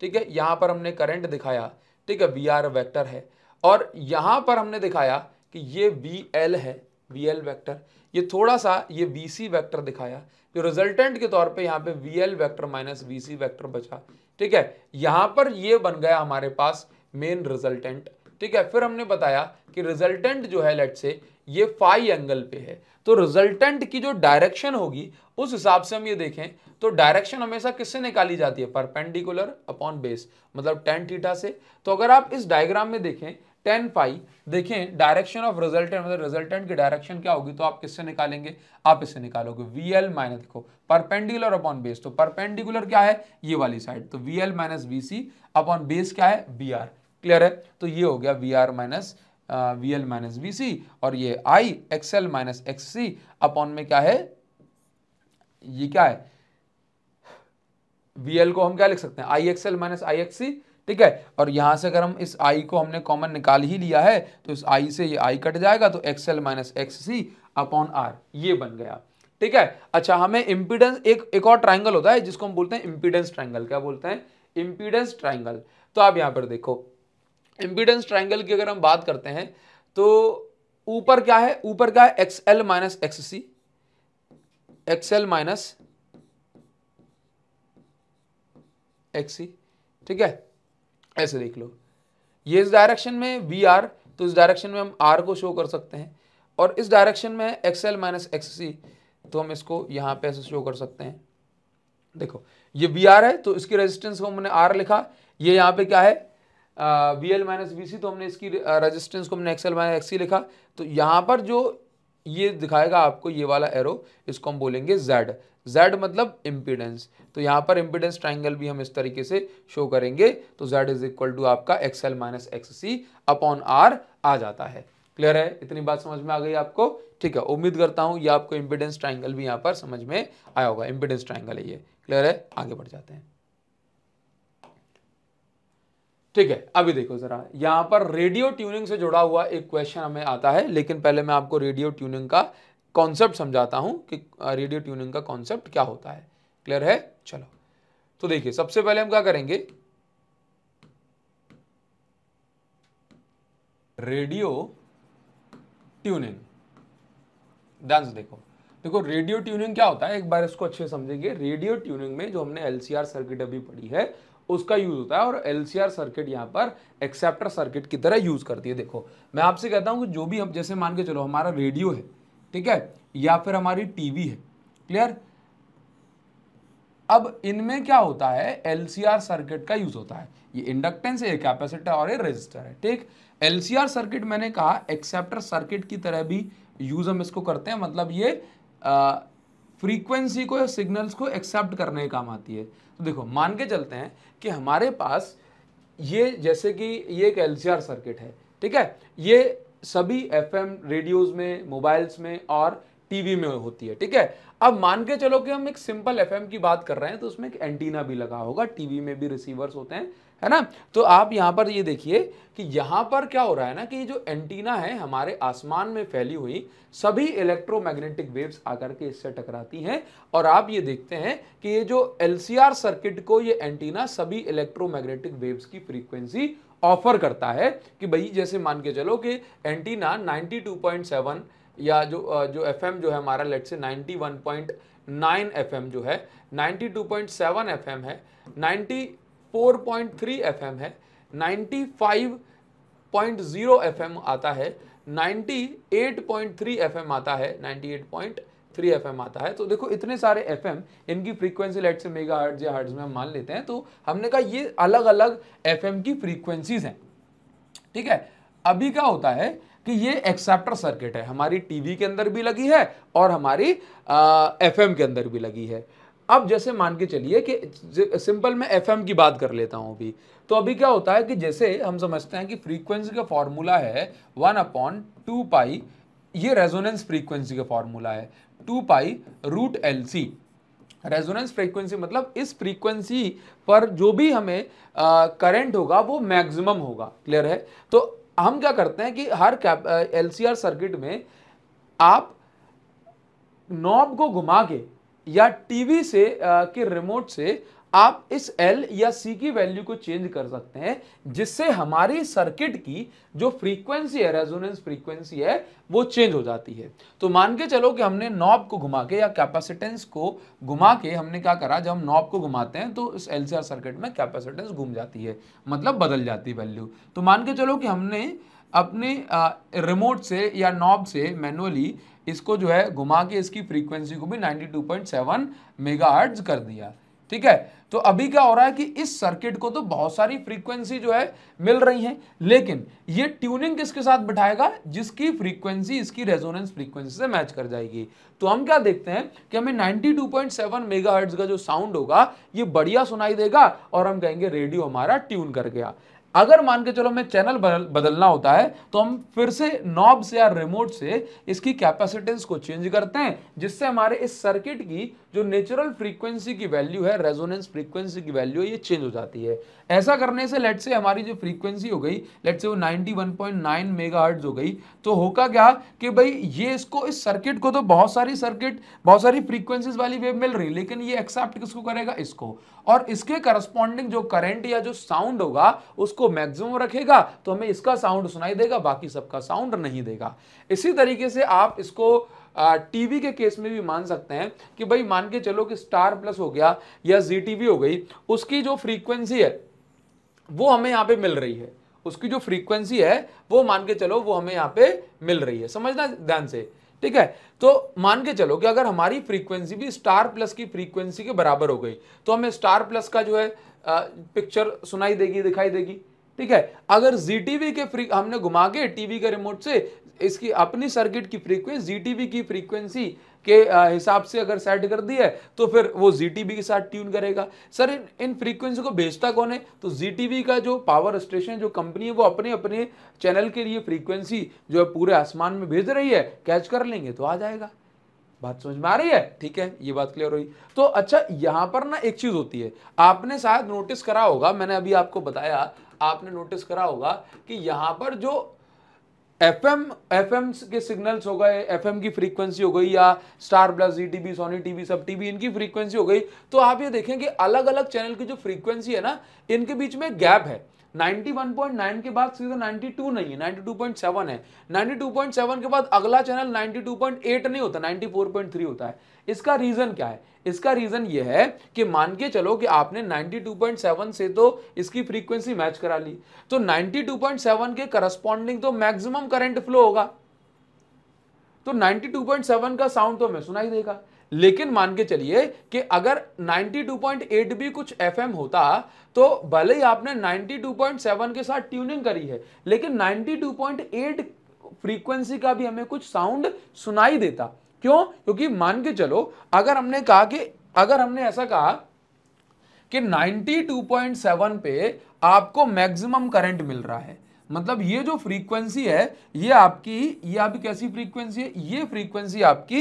S1: ठीक है यहां पर हमने करंट दिखाया ठीक है वी आर वैक्टर है और यहां पर हमने दिखाया कि ये वी एल है वी एल वैक्टर ये थोड़ा सा ये वी सी वैक्टर दिखाया जो तो रिजल्टेंट के तौर पे यहाँ पे V L vector minus V C vector बचा ठीक है यहाँ पर ये बन गया हमारे पास मेन रिजल्टेंट ठीक है फिर हमने बताया कि रिजल्टेंट जो है लेट से ये फाइव एंगल पे है तो रिजल्टेंट की जो डायरेक्शन होगी उस हिसाब से हम ये देखें तो डायरेक्शन हमेशा किससे निकाली जाती है परपेंडिकुलर अपॉन बेस मतलब टेन थीटा से तो अगर आप इस डायग्राम में देखें टेन पाई देखें डायरेक्शन ऑफ रिजल्टेंट मतलब रिजल्टेंट की डायरेक्शन क्या होगी तो आप किससे निकालेंगे आप इससे निकालोगे वी एल माइनस देखो परपेंडिकुलर अपॉन बेस तो परपेंडिकुलर क्या है ये वाली साइड तो V L minus V C upon base क्या है वी आर क्लियर है तो ये हो गया V R minus V L minus V C और ये I X L minus X C upon में क्या है ये क्या है वी को हम क्या लिख सकते हैं I X L minus I X C ठीक है और यहां से अगर हम इस आई को हमने कॉमन निकाल ही लिया है तो इस आई से ये आई कट जाएगा तो X L minus X C upon R ये बन गया ठीक है अच्छा हमें इम्पीडेंस एक एक और ट्राइंगल होता है जिसको हम बोलते हैं इम्पीडेंस ट्राइंगल क्या बोलते हैं इम्पीडेंस ट्राइंगल तो आप यहाँ पर देखो इम्पीडेंस ट्राइंगल की अगर हम बात करते हैं तो ऊपर क्या है ऊपर क्या है X L minus X C X L minus X C ठीक है ऐसे देख लो ये इस डायरेक्शन में वी आर तो इस डायरेक्शन में हम आर को शो कर सकते हैं और इस डायरेक्शन में X L minus X C तो हम इसको यहाँ पे ऐसे शो कर सकते हैं देखो ये वी आर है तो इसकी रेजिस्टेंस को हमने आर लिखा ये यहाँ पे क्या है V L minus B C तो हमने इसकी रेजिस्टेंस को हमने X L minus X C लिखा तो यहाँ पर जो ये दिखाएगा आपको ये वाला एरो इसको हम बोलेंगे जेड जेड मतलब इम्पिडेंस तो यहाँ पर इम्पिडेंस ट्राइंगल भी हम इस तरीके से शो करेंगे तो जेड इज इक्वल टू आपका X L minus X C upon R आ जाता है क्लियर है इतनी बात समझ में आ गई आपको ठीक है उम्मीद करता हूँ ये आपको इम्पिडेंस ट्राइंगल भी यहाँ पर समझ में आया होगा इम्पिडेंस ट्राइंगल है ये क्लियर है आगे बढ़ जाते हैं ठीक है अभी देखो जरा यहां पर रेडियो ट्यूनिंग से जुड़ा हुआ एक क्वेश्चन हमें आता है लेकिन पहले मैं आपको रेडियो ट्यूनिंग का कॉन्सेप्ट समझाता हूं कि रेडियो ट्यूनिंग का कॉन्सेप्ट क्या होता है क्लियर है चलो तो देखिए सबसे पहले हम क्या करेंगे रेडियो ट्यूनिंग डांस देखो देखो रेडियो ट्यूनिंग क्या होता है एक बार इसको अच्छे समझेंगे रेडियो ट्यूनिंग में जो हमने एलसीआर सर्किट अभी पढ़ी है उसका यूज़ होता है और एल सर्किट यहाँ पर एक्सेप्टर सर्किट की तरह यूज़ करती है देखो मैं आपसे कहता हूँ कि जो भी हम जैसे मान के चलो हमारा रेडियो है ठीक है या फिर हमारी टीवी है क्लियर अब इनमें क्या होता है एल सर्किट का यूज़ होता है ये इंडक्टेंस है कैपेसिटर और ये रेजिस्टर है ठीक एल सर्किट मैंने कहा एक्सेप्टर सर्किट की तरह भी यूज़ हम इसको करते हैं मतलब ये फ्रीक्वेंसी को या सिग्नल्स को एक्सेप्ट करने के काम आती है तो देखो मान के चलते हैं कि हमारे पास ये जैसे कि ये एक एल सर्किट है ठीक है ये सभी एफ रेडियोज में मोबाइल्स में और टीवी में होती है ठीक है अब मान के चलो कि हम एक सिंपल एफएम की बात कर रहे हैं तो उसमें एक एंटीना भी लगा होगा टीवी में भी रिसीवर्स होते हैं है ना तो आप यहाँ पर ये देखिए कि यहाँ पर क्या हो रहा है ना कि ये जो एंटीना है हमारे आसमान में फैली हुई सभी इलेक्ट्रोमैग्नेटिक वेव्स आकर के इससे टकराती हैं और आप ये देखते हैं कि ये जो एल सर्किट को ये एंटीना सभी इलेक्ट्रोमैग्नेटिक वेव्स की फ्रीक्वेंसी ऑफर करता है कि भाई जैसे मान के चलो कि एंटीना नाइन्टी या जो जो एफ जो है हमारा लेट से नाइन्टी 9 FM जो है 92.7 FM है 4.3 FM है 95.0 FM आता है 98.3 FM आता है 98.3 एफएम आता है तो देखो इतने सारे एफएम इनकी फ्रीक्वेंसी लेट से मेगा हर्ट्ज या हर्ट्ज में हम मान लेते हैं तो हमने कहा ये अलग अलग एफएम की फ्रीक्वेंसीज हैं ठीक है अभी क्या होता है कि ये एक्सेप्टर सर्किट है हमारी टीवी के अंदर भी लगी है और हमारी एफएम के अंदर भी लगी है अब जैसे मान के चलिए कि सिंपल मैं एफ की बात कर लेता हूँ अभी तो अभी क्या होता है कि जैसे हम समझते हैं कि फ्रीक्वेंसी का फॉर्मूला है वन अपॉन टू पाई ये रेजोनेंस फ्रीक्वेंसी का फॉर्मूला है two pi root L C resonance frequency मतलब इस फ्रीक्वेंसी पर जो भी हमें करंट होगा वो मैक्सिमम होगा क्लियर है तो हम क्या करते हैं कि हर कैप एल सर्किट में आप नॉब को घुमा के या टीवी से के रिमोट से आप इस एल या सी की वैल्यू को चेंज कर सकते हैं जिससे हमारी सर्किट की जो फ्रीक्वेंसी है रेजोनेंस फ्रीक्वेंसी है वो चेंज हो जाती है तो मान के चलो कि हमने नॉब को घुमा के या कैपेसिटेंस को घुमा के हमने क्या करा जब हम नॉब को घुमाते हैं तो इस एल सर्किट में कैपेसिटेंस घूम जाती है मतलब बदल जाती है वैल्यू तो मान के चलो कि हमने अपने रिमोट से या नॉब से मैनुअली इसको जो है घुमा के इसकी फ्रीक्वेंसी को भी 92.7 मेगाहर्ट्ज कर दिया ठीक है तो अभी क्या हो रहा है कि इस सर्किट को तो बहुत सारी फ्रीक्वेंसी जो है मिल रही है लेकिन ये ट्यूनिंग किसके साथ बिठाएगा जिसकी फ्रीक्वेंसी इसकी रेजोनेंस फ्रीक्वेंसी से मैच कर जाएगी तो हम क्या देखते हैं कि हमें 92.7 मेगाहर्ट्ज का जो साउंड होगा ये बढ़िया सुनाई देगा और हम कहेंगे रेडियो हमारा ट्यून कर गया अगर मान के चलो हमें चैनल बदल, बदलना होता है तो हम फिर से नॉब से या रिमोट से इसकी कैपेसिटेंस को चेंज करते हैं जिससे हमारे इस सर्किट की जो नेचुरल फ्रीक्वेंसी की वैल्यू है रेजोनेंस फ्रीक्वेंसी की वैल्यू ये चेंज हो जाती है ऐसा करने से लेट से हमारी जो फ्रीक्वेंसी हो गई लेट से वो 91.9 मेगाहर्ट्ज हो गई तो होगा क्या कि भाई ये इसको इस सर्किट को तो बहुत सारी सर्किट बहुत सारी फ्रीक्वेंसीज वाली वेव मिल रही लेकिन ये एक्सेप्ट किसको करेगा इसको और इसके करस्पॉन्डिंग जो करेंट या जो साउंड होगा उसको मैक्सिमम रखेगा तो हमें इसका साउंड सुनाई देगा बाकी सबका साउंड नहीं देगा इसी तरीके से आप इसको टीवी के केस में भी मान सकते हैं कि भाई मान के चलो कि स्टार प्लस हो गया या जी टीवी हो गई उसकी जो फ्रीक्वेंसी है वो हमें यहाँ पे मिल रही है उसकी जो फ्रीक्वेंसी है वो मान के चलो वो हमें यहाँ पे मिल रही है समझना ध्यान से ठीक है तो मान के चलो कि अगर हमारी फ्रीक्वेंसी भी स्टार प्लस की फ्रीक्वेंसी के बराबर हो गई तो हमें स्टार प्लस का जो है पिक्चर सुनाई देगी दिखाई देगी ठीक है अगर जी के फ्री हमने घुमा के टीवी के रिमोट से इसकी अपनी सर्किट की फ्रीक्वेंसी जी की फ्रीक्वेंसी के हिसाब से अगर सेट कर दिया है तो फिर वो जी के साथ ट्यून करेगा सर इन इन फ्रीक्वेंसी को भेजता कौन है तो जी का जो पावर स्टेशन जो कंपनी है वो अपने अपने चैनल के लिए फ्रीक्वेंसी जो है पूरे आसमान में भेज रही है कैच कर लेंगे तो आ जाएगा बात समझ में आ रही है ठीक है ये बात क्लियर हुई तो अच्छा यहाँ पर ना एक चीज़ होती है आपने शायद नोटिस करा होगा मैंने अभी आपको बताया आपने नोटिस करा होगा कि यहाँ पर जो एफ एम एफ एम के सिग्नल्स हो गए एफ एम की फ्रीक्वेंसी हो गई या Star Plus Zee TV Sony TV Sab TV इनकी फ्रीक्वेंसी हो गई तो आप ये देखें कि अलग अलग चैनल की जो फ्रीक्वेंसी है ना इनके बीच में गैप है 91.9 के बाद सीधा 92 नहीं है 92.7 है 92.7 के बाद अगला चैनल 92.8 नहीं होता 94.3 होता है इसका रीजन क्या है इसका रीज़न ये है कि मान के चलो कि आपने 92.7 से तो इसकी फ्रीक्वेंसी मैच करा ली तो 92.7 के करस्पॉन्डिंग तो मैक्सिमम करंट फ्लो होगा तो 92.7 का साउंड तो हमें सुनाई देगा लेकिन मान के चलिए कि अगर 92.8 भी कुछ एफएम होता तो भले ही आपने 92.7 के साथ ट्यूनिंग करी है लेकिन 92.8 फ्रीक्वेंसी का भी हमें कुछ साउंड सुनाई देता क्यों क्योंकि मान के चलो अगर हमने कहा कि अगर हमने ऐसा कहा कि 92.7 पे आपको मैक्सिमम करंट मिल रहा है मतलब ये जो फ्रीक्वेंसी है ये आपकी ये आपकी कैसी फ्रीक्वेंसी है ये फ्रीक्वेंसी आपकी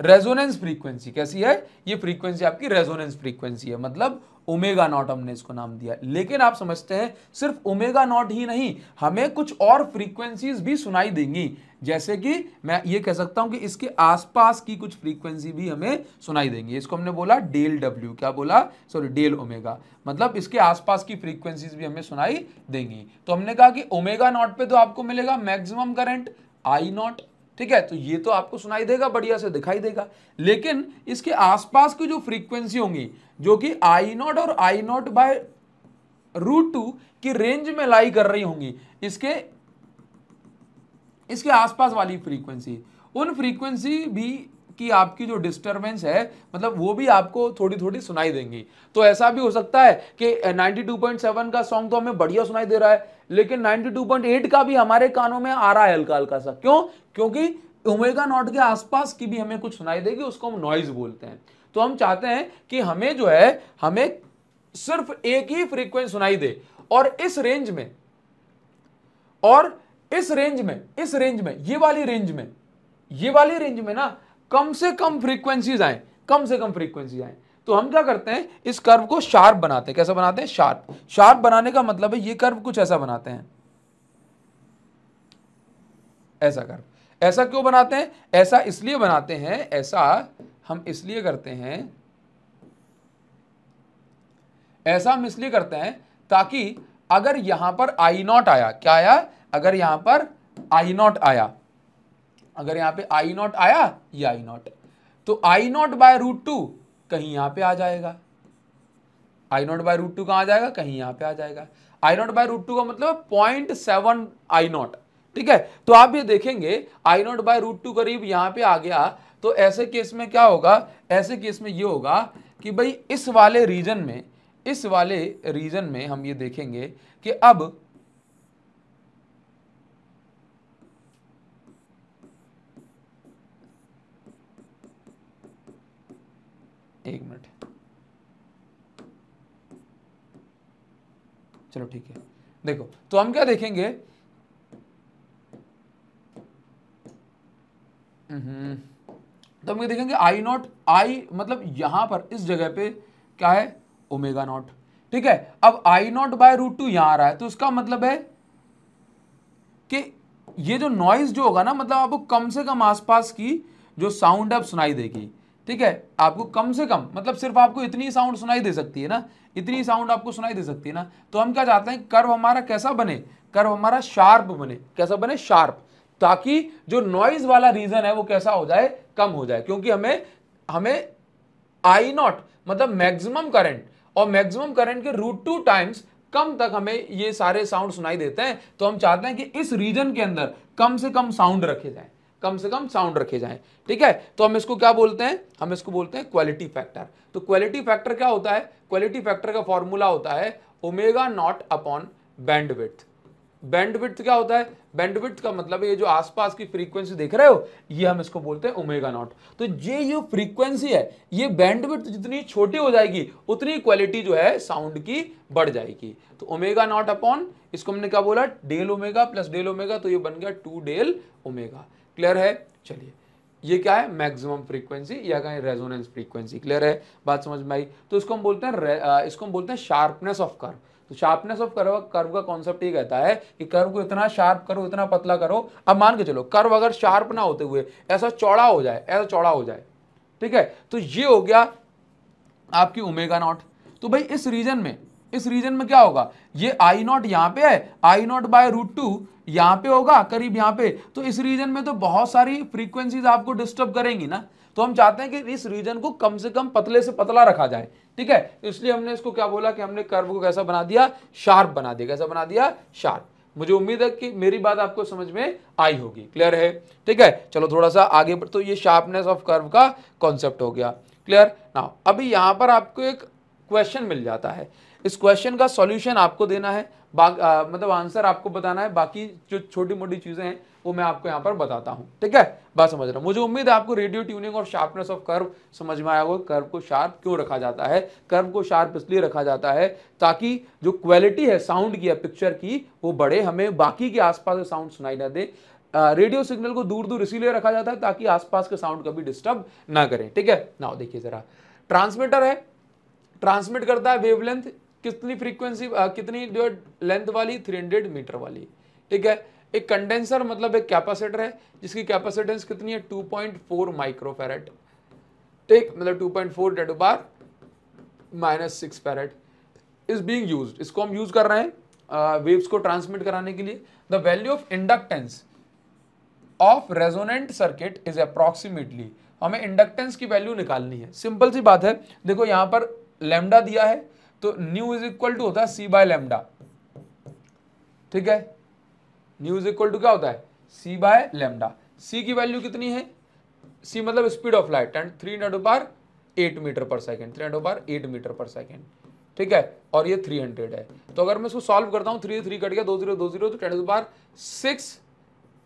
S1: रेजोनेंस फ्रीक्वेंसी कैसी है ये फ्रीक्वेंसी आपकी रेजोनेंस फ्रीक्वेंसी है मतलब ओमेगा नॉट हमने इसको नाम दिया लेकिन आप समझते हैं सिर्फ ओमेगा नॉट ही नहीं हमें कुछ और फ्रीक्वेंसीज भी सुनाई देंगी जैसे कि मैं ये कह सकता हूं कि इसके आसपास की कुछ फ्रीक्वेंसी भी हमें सुनाई देंगी इसको हमने बोला डेल डब्ल्यू क्या बोला सॉरी डेल ओमेगा मतलब इसके आसपास की फ्रीक्वेंसीज भी हमें सुनाई देंगी तो हमने कहा कि ओमेगा नॉट पे तो आपको मिलेगा मैक्सिमम करंट आई नॉट ठीक है तो ये तो आपको सुनाई देगा बढ़िया से दिखाई देगा लेकिन इसके आसपास की जो फ्रीक्वेंसी होंगी जो कि आई नॉट और I not by root two की रेंज में लाई कर रही होंगी इसके इसके आसपास वाली फ्रीक्वेंसी उन फ्रीक्वेंसी भी की आपकी जो डिस्टर्बेंस है मतलब वो भी आपको थोड़ी थोड़ी सुनाई देंगी तो ऐसा भी हो सकता है कि 92.7 का सॉन्ग तो हमें बढ़िया सुनाई दे रहा है लेकिन 92.8 का भी हमारे कानों में आ रहा है हल्का हल्का सा क्यों क्योंकि उमेगा नॉट के आसपास की भी हमें कुछ सुनाई देगी उसको हम नॉइज बोलते हैं तो हम चाहते हैं कि हमें जो है हमें सिर्फ एक ही फ्रीक्वेंस सुनाई दे और इस रेंज में और इस रेंज में इस रेंज में ये वाली रेंज में ये वाली रेंज में ना कम से कम फ्रीक्वेंसीज आए कम से कम फ्रीक्वेंसी आए तो हम क्या करते हैं इस कर्व को शार्प बनाते हैं कैसा बनाते हैं शार्प शार्प बनाने का मतलब है ये कर्व कुछ ऐसा बनाते हैं ऐसा कर्व ऐसा क्यों बनाते हैं ऐसा इसलिए बनाते हैं ऐसा हम इसलिए करते हैं ऐसा हम इसलिए करते हैं ताकि अगर यहां पर आई नॉट आया क्या आया अगर यहां पर आई नॉट आया अगर यहाँ पे आई नॉट आया ये आई नॉट तो I not by root two कहीं यहाँ पे आ जाएगा I not by root two कहाँ आ जाएगा कहीं यहाँ पे आ जाएगा I not by root two का मतलब पॉइंट सेवन आई नॉट ठीक है तो आप ये देखेंगे I not by root two करीब यहाँ पे आ गया तो ऐसे केस में क्या होगा ऐसे केस में ये होगा कि भाई इस वाले रीजन में इस वाले रीजन में हम ये देखेंगे कि अब एक मिनट चलो ठीक है देखो तो हम क्या देखेंगे हम्म। तो हम ये देखेंगे आई नॉट आई मतलब यहां पर इस जगह पे क्या है ओमेगा नॉट ठीक है अब I not by root two यहां आ रहा है तो इसका मतलब है कि ये जो नॉइज जो होगा ना मतलब आपको कम से कम आसपास की जो साउंड आप सुनाई देगी ठीक है आपको कम से कम मतलब सिर्फ आपको इतनी साउंड सुनाई दे सकती है ना इतनी साउंड आपको सुनाई दे सकती है ना तो हम क्या चाहते हैं कर्व हमारा कैसा बने कर्व हमारा शार्प बने कैसा बने शार्प ताकि जो नॉइज वाला रीजन है वो कैसा हो जाए कम हो जाए क्योंकि हमें हमें आई नॉट मतलब मैक्सिमम करंट और मैक्सिमम करंट के रूट टू टाइम्स कम तक हमें ये सारे साउंड सुनाई देते हैं तो हम चाहते हैं कि इस रीजन के अंदर कम से कम साउंड रखे जाए कम से कम साउंड रखे जाएं ठीक है तो हम इसको क्या बोलते हैं हम इसको बोलते हैं क्वालिटी फैक्टर तो क्वालिटी फैक्टर क्या होता है क्वालिटी फैक्टर का फॉर्मूला होता है omega naught upon bandwidth bandwidth क्या होता है बैंडविथ का मतलब ये जो आसपास की फ्रीक्वेंसी देख रहे हो ये हम इसको बोलते हैं ओमेगा नॉट तो ये जो फ्रीक्वेंसी है ये बैंडविथ जितनी छोटी हो जाएगी उतनी क्वालिटी जो है साउंड की बढ़ जाएगी तो ओमेगा नॉट अपॉन इसको हमने क्या बोला del omega plus del omega तो ये बन गया टू डेल ओमेगा क्लियर है चलिए ये क्या है मैक्सिमम फ्रीक्वेंसी या कहें रेजोनेंस फ्रीक्वेंसी क्लियर है बात समझ में आई तो इसको हम बोलते हैं इसको हम बोलते हैं शार्पनेस ऑफ कर्व तो शार्पनेस ऑफ कर्व कर्व का कॉन्सेप्ट ये कहता है कि कर्व को इतना शार्प करो इतना पतला करो अब मान के चलो कर्व अगर शार्प ना होते हुए ऐसा चौड़ा हो जाए ऐसा चौड़ा हो जाए ठीक है तो ये हो गया आपकी उमेगा नॉट तो भाई इस रीजन में इस रीजन में क्या होगा ये आई नॉट यहां पे है I not by root two यहां पे होगा करीब यहां पे तो इस रीजन में तो बहुत सारी फ्रीक्वेंसीज आपको डिस्टर्ब करेंगी ना तो हम चाहते हैं कि इस रीजन को कम से कम पतले से पतला रखा जाए ठीक है तो इसलिए हमने इसको क्या बोला कि हमने कर्व को कैसा बना दिया शार्प बना दिया कैसा बना दिया शार्प मुझे उम्मीद है कि मेरी बात आपको समझ में आई होगी क्लियर है ठीक है चलो थोड़ा सा आगे तो ये शार्पनेस ऑफ कर्व का कॉन्सेप्ट हो गया क्लियर ना अभी यहां पर आपको एक क्वेश्चन मिल जाता है इस क्वेश्चन का सॉल्यूशन आपको देना है आ, मतलब आंसर आपको बताना है बाकी जो छोटी मोटी चीज़ें हैं वो मैं आपको यहाँ पर बताता हूँ ठीक है बात समझ रहा हूँ मुझे उम्मीद है आपको रेडियो ट्यूनिंग और शार्पनेस ऑफ कर्व समझ में आया होगा कर्व को शार्प क्यों रखा जाता है कर्व को शार्प इसलिए रखा जाता है ताकि जो क्वालिटी है साउंड की या पिक्चर की वो बढ़े हमें बाकी के आसपास साउंड सुनाई ना दे रेडियो सिग्नल को दूर दूर इसीलिए रखा जाता है ताकि आसपास के साउंड कभी डिस्टर्ब ना करें ठीक है ना देखिए ज़रा ट्रांसमीटर है ट्रांसमिट करता है वेवलेंथ कितनी फ्रीक्वेंसी कितनी जो लेंथ वाली 300 मीटर वाली ठीक है एक कंडेंसर मतलब एक कैपेसिटर है जिसकी कैपेसिटेंस कितनी है 2.4 पॉइंट माइक्रोफेरेट ठीक मतलब 2.4 पॉइंट फोर डेटो बार minus six farad is being use इसको हम यूज कर रहे हैं वेव्स को ट्रांसमिट कराने के लिए the value of inductance of resonant circuit is approximately हमें इंडक्टेंस की वैल्यू निकालनी है सिंपल सी बात है देखो यहां पर लेमडा दिया है तो न्यू इज इक्वल टू होता है सी बाय लेमडा ठीक है न्यू इज इक्वल टू क्या होता है सी बाय लेमडा सी की वैल्यू कितनी है सी मतलब speed of light and three hundred बार eight metre per second three hundred बार एट मीटर पर सेकेंड ठीक है और ये थ्री हंड्रेड है तो अगर मैं इसको सॉल्व करता हूँ थ्री थ्री कट गया दो जीरो दो जीरो तो टेन बार सिक्स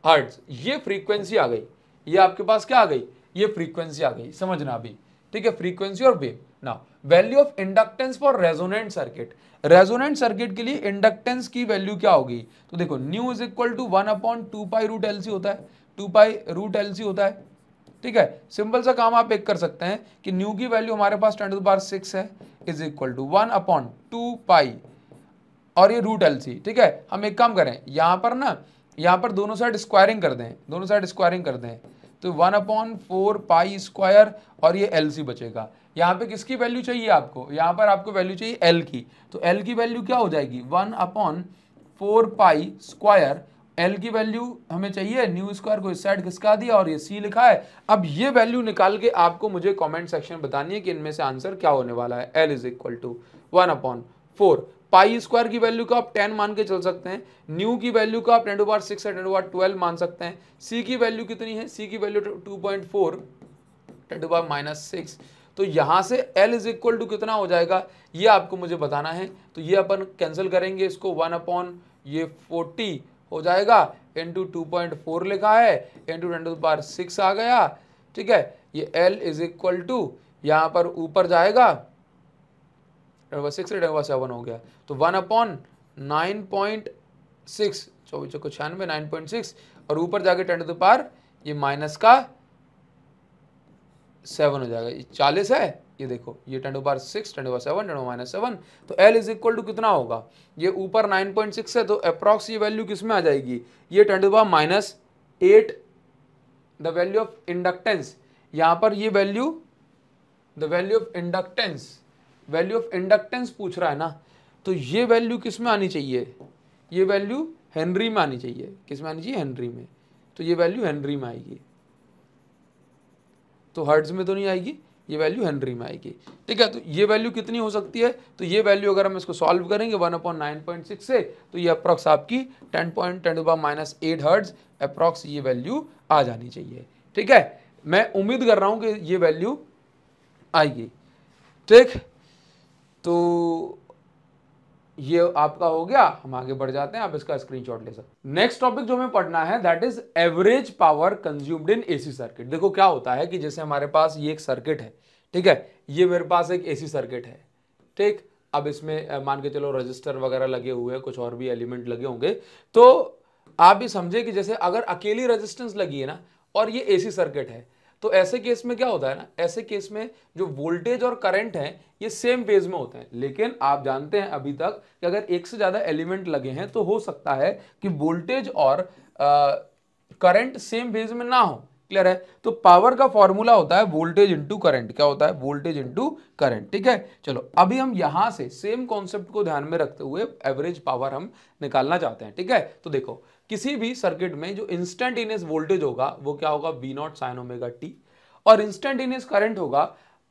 S1: हर्ट्ज ये फ्रीक्वेंसी आ गई ये आपके पास क्या आ गई ये फ्रीक्वेंसी आ गई समझना अभी ठीक है फ्रीक्वेंसी और wave now value of inductance for resonant circuit resonant circuit के लिए इंडक्टेंस की वैल्यू क्या होगी तो देखो nu is equal to one upon two pi root L होता है टू पाई रूट एल होता है ठीक है सिंपल सा काम आप एक कर सकते हैं कि न्यू की वैल्यू हमारे पास टेंट बार सिक्स है is equal to one upon two pi और ये रूट एल ठीक है हम एक काम करें यहाँ पर ना यहाँ पर दोनों साइड स्क्वायरिंग कर दें दोनों साइड स्क्वायरिंग कर दें तो one upon four pi square और ये एल सी बचेगा यहाँ पे किसकी वैल्यू चाहिए आपको यहाँ पर आपको वैल्यू चाहिए एल की तो एल की वैल्यू क्या हो जाएगी one upon four pi square L की वैल्यू हमें चाहिए न्यू स्क्वायर को इस साइड खिसका दिया और ये सी लिखा है अब ये वैल्यू निकाल के आपको मुझे कॉमेंट सेक्शन बतानी है कि इनमें से आंसर क्या होने वाला है L is equal to one upon four pi square की वैल्यू को आप टेन मान के चल सकते हैं न्यू की वैल्यू को आप टेन टू बार सिक्स या टेन टू बार ट्वेल्व मान सकते हैं सी की वैल्यू कितनी है सी की value two point four ten to बार माइनस सिक्स तो यहाँ से एल इज इक्वल टू कितना हो जाएगा ये आपको मुझे बताना है तो ये अपन कैंसिल करेंगे इसको वन अपॉन ये फोर्टी हो जाएगा इंटू टू पॉइंट फोर लिखा है into ten to bar six आ गया ठीक है ये एल इज इक्वल टू यहाँ पर ऊपर जाएगा डेढ़ by six divide by seven हो गया तो one upon nine point six चौबीस चौको छियानवे नाइन पॉइंट सिक्स और ऊपर जाके टेन टू पार ये माइनस का सेवन हो जाएगा ये चालीस है ये देखो ये टेन टू पार सिक्स टेन टू पार सेवन टेन माइनस सेवन तो एल इज इक्वल टू कितना होगा ये ऊपर नाइन पॉइंट सिक्स है तो अप्रॉक्स ये वैल्यू किस में आ जाएगी ये ten to par minus eight the value of inductance यहाँ पर ये value the value of inductance value of inductance पूछ रहा है ना तो ये वैल्यू किस में आनी चाहिए ये वैल्यू हेनरी में आनी चाहिए किस में आनी चाहिए हेनरी में तो ये वैल्यू हेनरी में आएगी तो हर्ड्स में तो नहीं आएगी ये वैल्यू हेनरी में आएगी ठीक है तो ये वैल्यू कितनी हो सकती है तो ये वैल्यू अगर हम इसको सॉल्व करेंगे one upon nine point six से तो ये अप्रॉक्स आपकी टेन पॉइंट टेन बार माइनस एट हर्ड्स अप्रॉक्स ये वैल्यू आ जानी चाहिए ठीक है मैं उम्मीद कर रहा हूँ कि ये वैल्यू आएगी ठीक तो ये आपका हो गया हम आगे बढ़ जाते हैं आप इसका स्क्रीनशॉट ले सकते नेक्स्ट टॉपिक जो हमें पढ़ना है that is average power consumed in AC circuit देखो क्या होता है कि जैसे हमारे पास ये एक सर्किट है ठीक है ये मेरे पास एक एसी सर्किट है ठीक अब इसमें मान के चलो रजिस्टर वगैरह लगे हुए हैं कुछ और भी एलिमेंट लगे होंगे तो आप भी समझे कि जैसे अगर अकेली रजिस्टेंस लगी है ना और ये एसी सर्किट है तो ऐसे केस में क्या होता है ना ऐसे केस में जो वोल्टेज और करंट है ये सेम फेज में होते हैं लेकिन आप जानते हैं अभी तक कि अगर एक से ज़्यादा एलिमेंट लगे हैं तो हो सकता है कि वोल्टेज और करंट सेम फेज में ना हो क्लियर है तो पावर का फॉर्मूला होता है वोल्टेज इंटू करंट क्या होता है वोल्टेज इंटू करंट ठीक है चलो अभी हम यहां से सेम कॉन्सेप्ट को ध्यान में रखते हुए एवरेज पावर हम निकालना चाहते हैं ठीक है तो देखो किसी भी सर्किट में जो इंस्टेंटेनियस वोल्टेज होगा वो क्या होगा V not sine omega T और इंस्टेंटेनियस करंट होगा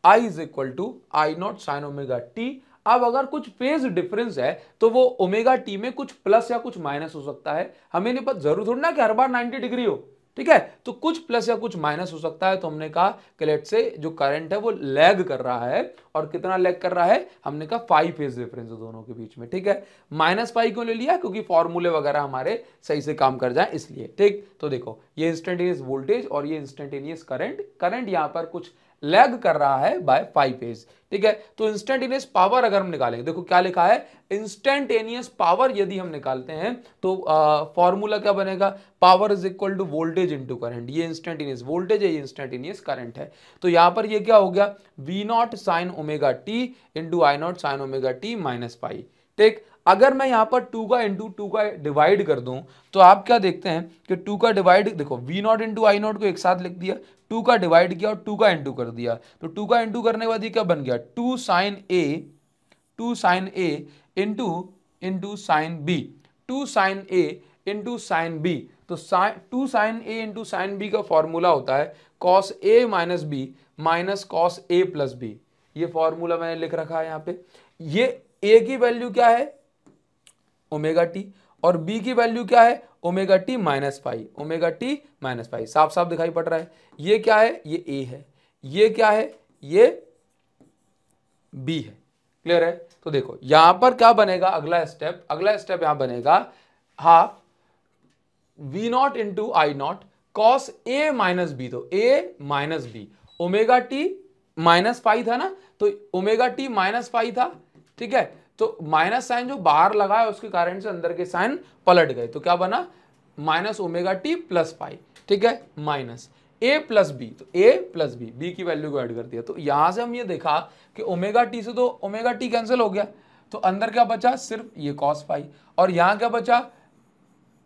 S1: I is equal to I not sine omega T अब अगर कुछ फेज डिफरेंस है तो वो ओमेगा टी में कुछ प्लस या कुछ माइनस हो सकता है हमें नहीं पता जरूर थोड़ी ना कि हर बार 90 डिग्री हो ठीक है तो कुछ प्लस या कुछ माइनस हो सकता है तो हमने कहा कि लेट से जो करंट है वो लैग कर रहा है और कितना लैग कर रहा है हमने कहा फाइव फेज डिफरेंस है दोनों के बीच में ठीक है माइनस फाइव क्यों ले लिया क्योंकि फॉर्मूले वगैरह हमारे सही से काम कर जाए इसलिए ठीक तो देखो ये इंस्टेंटेनियस वोल्टेज और ये इंस्टेंटेनियस करंट करंट यहां पर कुछ लैग कर रहा है बाय फाइव एज ठीक है तो इंस्टेंटेनियस पावर अगर हम निकालेंगे देखो क्या लिखा है इंस्टेंटेनियस पावर यदि हम निकालते हैं तो फॉर्मूला क्या बनेगा power is equal to voltage into current ये इंस्टेंटेनियस वोल्टेज है ये इंस्टेंटेनियस करंट है तो यहां पर ये क्या हो गया V not sine omega T into I not sine omega T minus phi ठीक अगर मैं यहाँ पर टू का इंटू टू का डिवाइड कर दूँ तो आप क्या देखते हैं कि टू का डिवाइड देखो V naught into I naught को एक साथ लिख दिया टू का डिवाइड किया और टू का इंटू कर दिया तो टू का इंटू करने के बाद ये क्या बन गया two sine A two sine A into into sine B two sine A into sine B तो sine two sine A into sine B का फॉर्मूला होता है cos A minus B minus cos A plus B ये formula मैंने लिख रखा है यहाँ पे ये ए की वैल्यू क्या है ओमेगा टी और बी की वैल्यू क्या है omega T minus phi omega T minus phi साफ साफ दिखाई पड़ रहा है ये क्या है ये ए है ये क्या है ये बी है क्लियर है तो देखो यहां पर क्या बनेगा अगला स्टेप अगला स्टेप यहां बनेगा half V naught into I not cos A minus B तो A minus B omega T minus phi था ना तो ओमेगा टी माइनस फाइव था ठीक है तो माइनस साइन जो बाहर लगा है उसके कारण से अंदर के साइन पलट गए तो क्या बना minus omega T plus pi ठीक है माइनस ए प्लस बी तो ए प्लस बी बी की वैल्यू को ऐड कर दिया तो यहां से हम ये देखा कि ओमेगा टी से तो ओमेगा टी कैंसिल हो गया तो अंदर क्या बचा सिर्फ ये कॉस पाई और यहां क्या बचा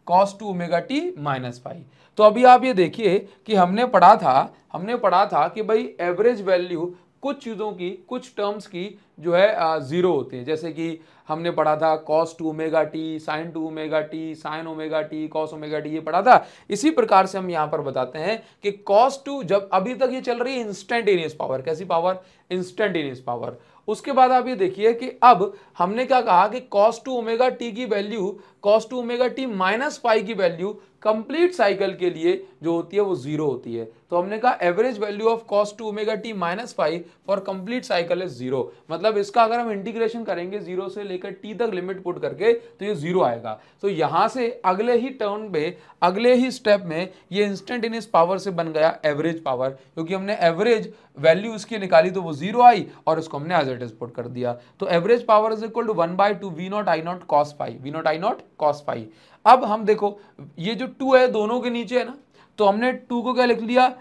S1: cos two omega T minus pi तो अभी आप ये देखिए कि हमने पढ़ा था हमने पढ़ा था कि भाई एवरेज वैल्यू कुछ चीज़ों की कुछ टर्म्स की जो है ज़ीरो होती हैं जैसे कि हमने पढ़ा था cos two omega T sine two omega T sine omega T cos omega T ये पढ़ा था इसी प्रकार से हम यहाँ पर बताते हैं कि कॉस टू जब अभी तक ये चल रही है इंस्टेंटेनियस पावर कैसी पावर इंस्टेंटेनियस पावर उसके बाद आप ये देखिए कि अब हमने क्या कहा कि कॉस टू ओमेगा टी की value cos two omega T minus pi की वैल्यू कंप्लीट साइकिल के लिए जो होती है वो जीरो होती है तो हमने कहा average value of cos two omega T minus phi for complete cycle is zero मतलब इसका अगर हम इंटीग्रेशन करेंगे जीरो से लेकर टी तक लिमिट पुट करके तो ये जीरो आएगा तो यहां से अगले ही टर्न पे अगले ही स्टेप में ये इंस्टेंट इन इस पावर से बन गया एवरेज पावर क्योंकि हमने एवरेज वैल्यू इसकी निकाली तो वो जीरो आई और इसको हमने एज एट इज पुट कर दिया तो average power is equal to one by two V naught I not cos phi V naught I not cos phi अब हम देखो ये जो टू है दोनों के नीचे है ना तो हमने टू को क्या लिख लिया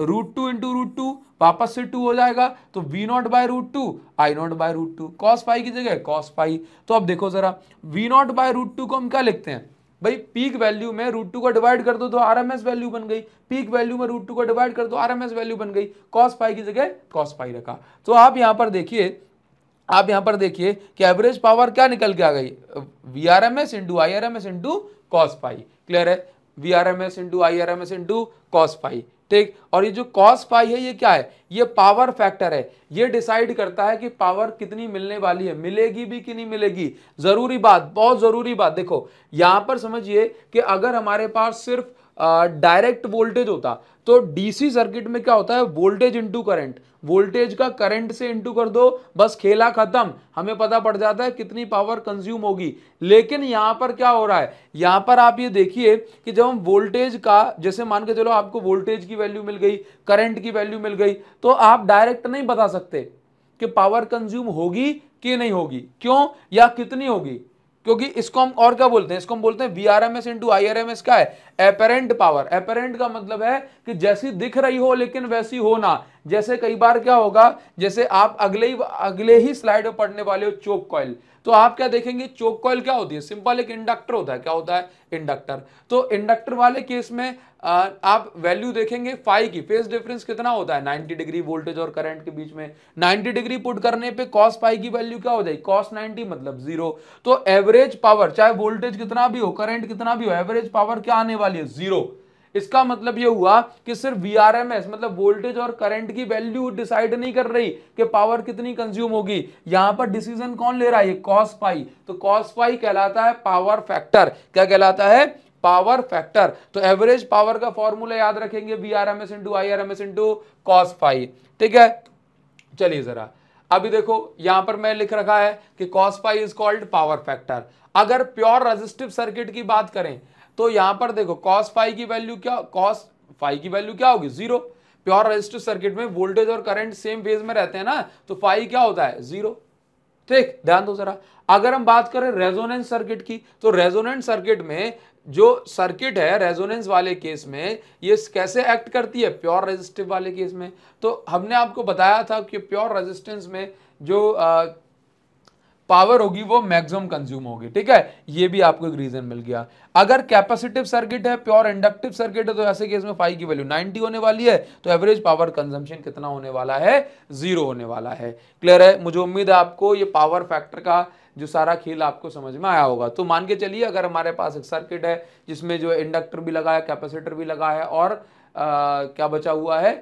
S1: root two into root two वापस से टू हो जाएगा तो V naught by root two I not by root two cos pi की जगह कॉस पाई तो अब देखो जरा V naught by root two को हम क्या लिखते हैं भाई पीक वैल्यू में रूट टू का डिवाइड कर दो तो आर एम एस वैल्यू बन गई पीक वैल्यू में रूट टू का डिवाइड कर दो आर एम एस वैल्यू बन गई कॉस पाई की जगह कॉस पाई रखा तो आप यहां पर देखिए आप यहां पर देखिए कि एवरेज पावर क्या निकल के आ गई V R M S into I R M S into cos pi clear है V R M S into I R M S into cos pi ठीक और ये जो कॉस पाई है ये क्या है ये पावर फैक्टर है ये डिसाइड करता है कि पावर कितनी मिलने वाली है मिलेगी भी कि नहीं मिलेगी जरूरी बात बहुत जरूरी बात देखो यहां पर समझिए कि अगर हमारे पास सिर्फ डायरेक्ट वोल्टेज होता तो डीसी सर्किट में क्या होता है वोल्टेज इंटू करंट वोल्टेज का करंट से इंटू कर दो बस खेला खत्म हमें पता पड़ जाता है कितनी पावर कंज्यूम होगी लेकिन यहाँ पर क्या हो रहा है यहाँ पर आप ये देखिए कि जब हम वोल्टेज का जैसे मान के चलो आपको वोल्टेज की वैल्यू मिल गई करंट की वैल्यू मिल गई तो आप डायरेक्ट नहीं बता सकते कि पावर कंज्यूम होगी कि नहीं होगी क्यों या कितनी होगी क्योंकि इसको हम और क्या बोलते हैं इसको हम बोलते हैं V R M S into I R M S क्या है एपेरेंट पावर एपेरेंट का मतलब है कि जैसी दिख रही हो लेकिन वैसी हो ना जैसे कई बार क्या होगा जैसे आप अगले ही अगले ही स्लाइड में पढ़ने वाले हो चोक कॉइल तो आप क्या देखेंगे चोक कॉइल क्या होती है सिंपल एक इंडक्टर होता है क्या होता है इंडक्टर तो इंडक्टर वाले केस में आप वैल्यू देखेंगे फाइव की फेस डिफरेंस कितना होता है 90 डिग्री वोल्टेज और करंट के बीच में 90 डिग्री पुट करने पे कॉस फाइव की वैल्यू क्या हो जाएगी कॉस 90 मतलब जीरो तो एवरेज पावर चाहे वोल्टेज कितना भी हो करंट कितना भी हो एवरेज पावर क्या आने वाली है जीरो इसका मतलब यह हुआ कि सिर्फ वी मतलब वोल्टेज और करंट की वैल्यू डिसाइड नहीं कर रही कि पावर कितनी कंज्यूम होगी यहां पर डिसीजन कौन ले रहा है कॉस पाई तो कॉस पाई कहलाता है पावर फैक्टर क्या कहलाता है पावर फैक्टर तो एवरेज पावर का फॉर्मूला याद रखेंगे V R M S into I R M S into cos phi ठीक है चलिए जरा अभी देखो यहां पर मैं लिख रखा है कि cos phi is called power factor अगर प्योर रजिस्टिव सर्किट की बात करें तो यहां पर देखो कॉस फाइव की वैल्यू क्या कॉस फाइव की वैल्यू क्या होगी जीरो प्योर रजिस्टिव सर्किट में वोल्टेज और करंट सेम फेज में रहते हैं ना तो फाइव क्या होता है जीरो ठीक ध्यान दो जरा अगर हम बात करें रेजोनेंस सर्किट की तो रेजोनेंट सर्किट में जो सर्किट है रेजोनेंस वाले केस में ये कैसे एक्ट करती है प्योर रेजिस्टिव वाले केस में तो हमने आपको बताया था कि प्योर रेजिस्टेंस में जो आ, पावर होगी वो मैक्सिमम कंज्यूम होगी ठीक है ये भी आपको एक रीजन मिल गया अगर कैपेसिटिव सर्किट है प्योर इंडक्टिव सर्किट है तो ऐसे केस में फाइव की वैल्यू 90 होने वाली है तो एवरेज पावर कंजम्पशन कितना होने वाला है जीरो होने वाला है क्लियर है मुझे उम्मीद है आपको ये पावर फैक्टर का जो सारा खेल आपको समझ में आया होगा तो मान के चलिए अगर हमारे पास एक सर्किट है जिसमें जो इंडक्टर भी लगा है कैपेसिटर भी लगा है और आ, क्या बचा हुआ है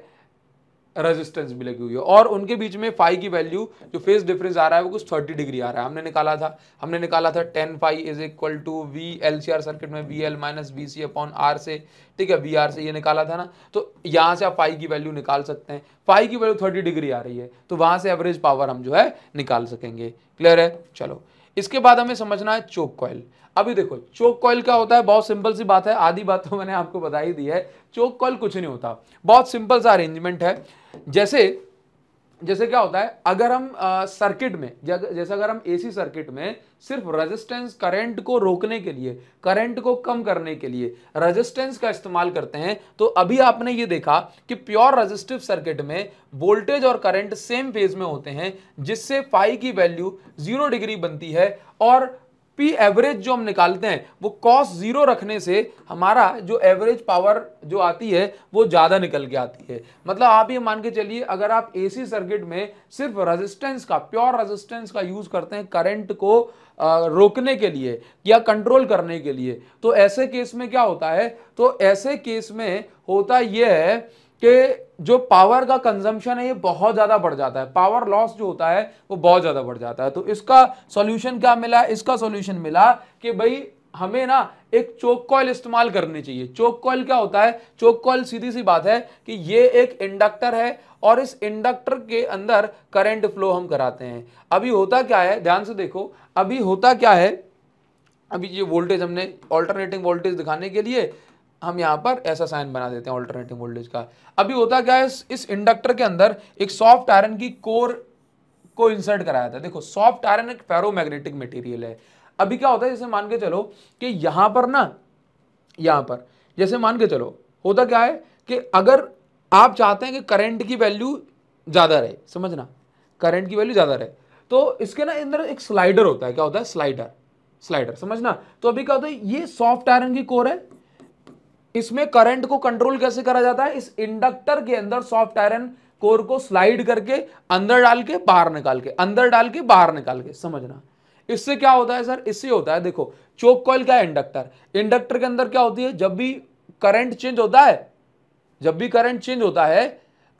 S1: रेजिस्टेंस भी लगी हुई है और उनके बीच में फाइव की वैल्यू जो फेस डिफरेंस आ रहा है वो कुछ 30 डिग्री आ रहा है हमने निकाला था हमने निकाला था tan phi is equal to V L C R circuit में V L minus B C upon R से ठीक है वी आर से ये निकाला था ना तो यहाँ से आप फाइव की वैल्यू निकाल सकते हैं फाइव की वैल्यू थर्टी डिग्री आ रही है तो वहाँ से एवरेज पावर हम जो है निकाल सकेंगे क्लियर है चलो इसके बाद हमें समझना है चोक कॉयल अभी देखो चोक कॉयल क्या होता है बहुत सिंपल सी बात है आधी बात तो मैंने आपको बता ही दी है चोक कॉयल कुछ नहीं होता बहुत सिंपल सा अरेंजमेंट है जैसे जैसे क्या होता है अगर हम सर्किट में जैसे अगर हम एसी सर्किट में सिर्फ रेजिस्टेंस करंट को रोकने के लिए करंट को कम करने के लिए रेजिस्टेंस का इस्तेमाल करते हैं तो अभी आपने ये देखा कि प्योर रेजिस्टिव सर्किट में वोल्टेज और करंट सेम फेज में होते हैं जिससे फाई की वैल्यू जीरो डिग्री बनती है और पी एवरेज जो हम निकालते हैं वो कॉस जीरो रखने से हमारा जो एवरेज पावर जो आती है वो ज़्यादा निकल के आती है मतलब आप ये मान के चलिए अगर आप एसी सर्किट में सिर्फ रेजिस्टेंस का प्योर रेजिस्टेंस का यूज़ करते हैं करंट को रोकने के लिए या कंट्रोल करने के लिए तो ऐसे केस में क्या होता है तो ऐसे केस में होता यह है कि जो पावर का कंजम्पशन है ये बहुत ज़्यादा बढ़ जाता है पावर लॉस जो होता है वो बहुत ज़्यादा बढ़ जाता है तो इसका सॉल्यूशन क्या मिला इसका सॉल्यूशन मिला कि भाई हमें ना एक चोक कॉल इस्तेमाल करनी चाहिए चोक कॉयल क्या होता है चोक कॉल सीधी सी बात है कि ये एक इंडक्टर है और इस इंडक्टर के अंदर करंट फ्लो हम कराते हैं अभी होता क्या है ध्यान से देखो अभी होता क्या है अभी ये वोल्टेज हमने ऑल्टरनेटिंग वोल्टेज दिखाने के लिए हम यहाँ पर ऐसा साइन बना देते हैं ऑल्टरनेटिव वोल्टेज का अभी होता क्या है इस इंडक्टर के अंदर एक सॉफ्ट आयरन की कोर को इंसर्ट कराया था देखो सॉफ्ट आयरन एक फेरोमैग्नेटिक मटेरियल है अभी क्या होता है जैसे मान के चलो कि यहाँ पर ना यहाँ पर जैसे मान के चलो होता क्या है कि अगर आप चाहते हैं कि करंट की वैल्यू ज़्यादा रहे समझना करंट की वैल्यू ज़्यादा रहे तो इसके ना अंदर एक स्लाइडर होता है क्या होता है स्लाइडर स्लाइडर समझना तो अभी क्या होता है ये सॉफ्ट आयरन की कोर है इसमें करंट को कंट्रोल कैसे करा जाता है इस इंडक्टर के अंदर सॉफ्ट आयरन कोर को स्लाइड करके अंदर डाल के बाहर निकाल के अंदर डाल के बाहर निकाल के समझना इससे क्या होता है सर इससे होता है देखो चोक कॉल क्या है इंडक्टर इंडक्टर के अंदर क्या होती है जब भी करंट चेंज होता है जब भी करंट चेंज होता है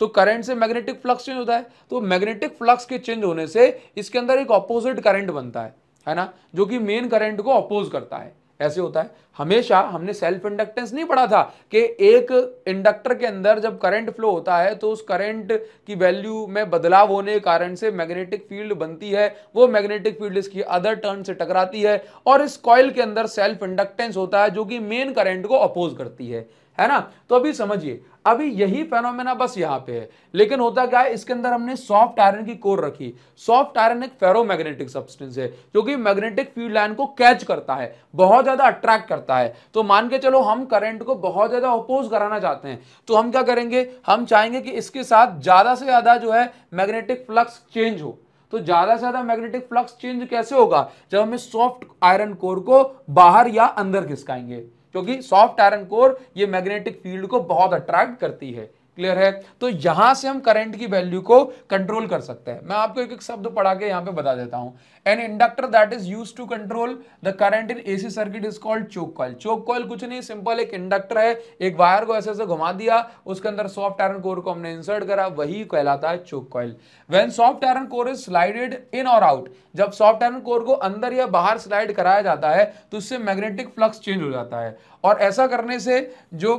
S1: तो करंट से मैग्नेटिक फ्लक्स चेंज होता है तो मैग्नेटिक फ्लक्स के चेंज होने से इसके अंदर एक ऑपोजिट करंट बनता है है ना जो कि मेन करंट को अपोज करता है ऐसे होता है हमेशा हमने सेल्फ इंडक्टेंस नहीं पढ़ा था कि एक इंडक्टर के अंदर जब करंट फ्लो होता है तो उस करंट की वैल्यू में बदलाव होने के कारण से मैग्नेटिक फील्ड बनती है वो मैग्नेटिक फील्ड इसकी अदर टर्न से टकराती है और इस कॉयल के अंदर सेल्फ इंडक्टेंस होता है जो कि मेन करंट को अपोज करती है है ना तो अभी समझिए अभी यही फेनोमेना बस यहां पे है लेकिन होता क्या है इसके अंदर हमने सॉफ्ट आयरन की कोर रखी सॉफ्ट आयरन एक फेरोमैग्नेटिक सब्सटेंस है जो कि मैग्नेटिक फील्ड लाइन को कैच करता है बहुत ज्यादा अट्रैक्ट करता है तो मान के चलो हम करंट को बहुत ज्यादा अपोज कराना चाहते हैं तो हम क्या करेंगे हम चाहेंगे कि इसके साथ ज्यादा से ज्यादा जो है मैग्नेटिक फ्लक्स चेंज हो तो ज्यादा से ज्यादा मैग्नेटिक फ्लक्स चेंज कैसे होगा जब हमें सॉफ्ट आयरन कोर को बाहर या अंदर घिसकाएंगे क्योंकि सॉफ्ट आयरन कोर ये मैग्नेटिक फील्ड को बहुत अट्रैक्ट करती है क्लियर है तो यहां से हम करंट की वैल्यू को कंट्रोल कर सकते हैं मैं आपको एक एक शब्द पढ़ा के यहां पे बता देता हूं an inductor that is use to control the current in AC circuit is called choke coil choke coil कुछ नहीं सिंपल एक इंडक्टर है एक वायर को ऐसे ऐसे घुमा दिया उसके अंदर सॉफ्ट आयरन कोर को हमने इंसर्ट करा वही कहलाता है choke coil when soft iron core is slided in और आउट जब सॉफ्ट आयरन कोर को अंदर या बाहर स्लाइड कराया जाता है तो उससे मैग्नेटिक फ्लक्स चेंज हो जाता है और ऐसा करने से जो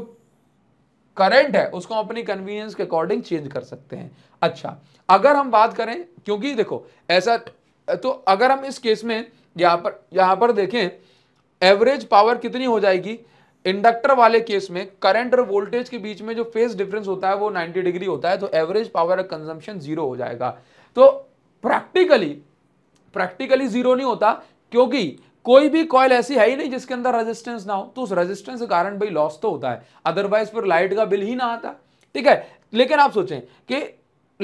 S1: करंट है उसको अपनी कन्वीनियंस के अकॉर्डिंग चेंज कर सकते हैं अच्छा अगर हम बात करें क्योंकि देखो ऐसा तो अगर हम इस केस में यहां पर यहां पर देखें एवरेज पावर कितनी हो जाएगी इंडक्टर वाले केस में करंट और वोल्टेज के बीच में जो फेज डिफरेंस होता है वो 90 डिग्री होता है तो एवरेज पावर कंजम्पशन जीरो हो जाएगा तो प्रैक्टिकली प्रैक्टिकली जीरो नहीं होता क्योंकि कोई भी कॉयल ऐसी है ही नहीं जिसके अंदर रेजिस्टेंस ना हो तो उस रेजिस्टेंस के कारण भाई लॉस तो होता है अदरवाइज फिर लाइट का बिल ही ना आता ठीक है लेकिन आप सोचें कि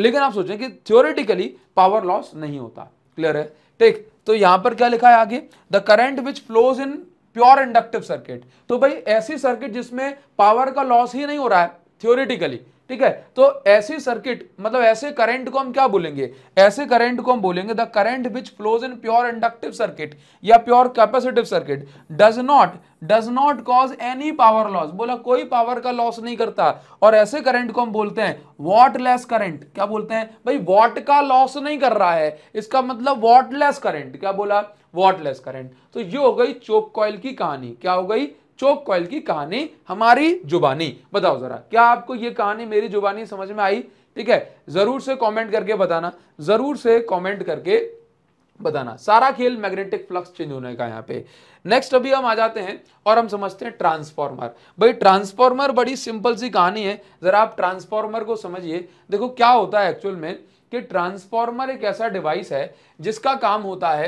S1: लेकिन आप सोचें कि थ्योरेटिकली पावर लॉस नहीं होता क्लियर है ठीक तो यहां पर क्या लिखा है आगे the current which flows in pure inductive circuit तो भाई ऐसी सर्किट जिसमें पावर का लॉस ही नहीं हो रहा है थ्योरेटिकली ठीक है तो ऐसी सर्किट मतलब ऐसे करंट को हम क्या बोलेंगे ऐसे करंट को हम बोलेंगे the current which flows in pure inductive circuit या pure capacitive circuit does not does not cause any power loss बोला कोई पावर का लॉस नहीं करता और ऐसे करंट को हम बोलते हैं वॉट लेस करेंट क्या बोलते हैं भाई वॉट का लॉस नहीं कर रहा है इसका मतलब वॉट लेस करेंट क्या बोला वॉट लेस करेंट तो ये हो गई चोक कॉयल की कहानी क्या हो गई चोक कॉयल की कहानी हमारी जुबानी बताओ जरा क्या आपको ये कहानी मेरी जुबानी समझ में आई ठीक है जरूर से कमेंट करके बताना जरूर से कमेंट करके बताना सारा खेल मैग्नेटिक फ्लक्स चेंज होने का यहाँ पे नेक्स्ट अभी हम आ जाते हैं और हम समझते हैं ट्रांसफॉर्मर भाई ट्रांसफॉर्मर बड़ी सिंपल सी कहानी है जरा आप ट्रांसफॉर्मर को समझिए देखो क्या होता है एक्चुअल में कि ट्रांसफॉर्मर एक ऐसा डिवाइस है जिसका काम होता है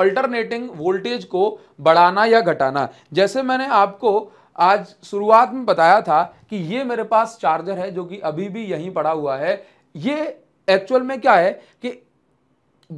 S1: ऑल्टरनेटिंग वोल्टेज को बढ़ाना या घटाना जैसे मैंने आपको आज शुरुआत में बताया था कि ये मेरे पास चार्जर है जो कि अभी भी यहीं पड़ा हुआ है ये एक्चुअल में क्या है कि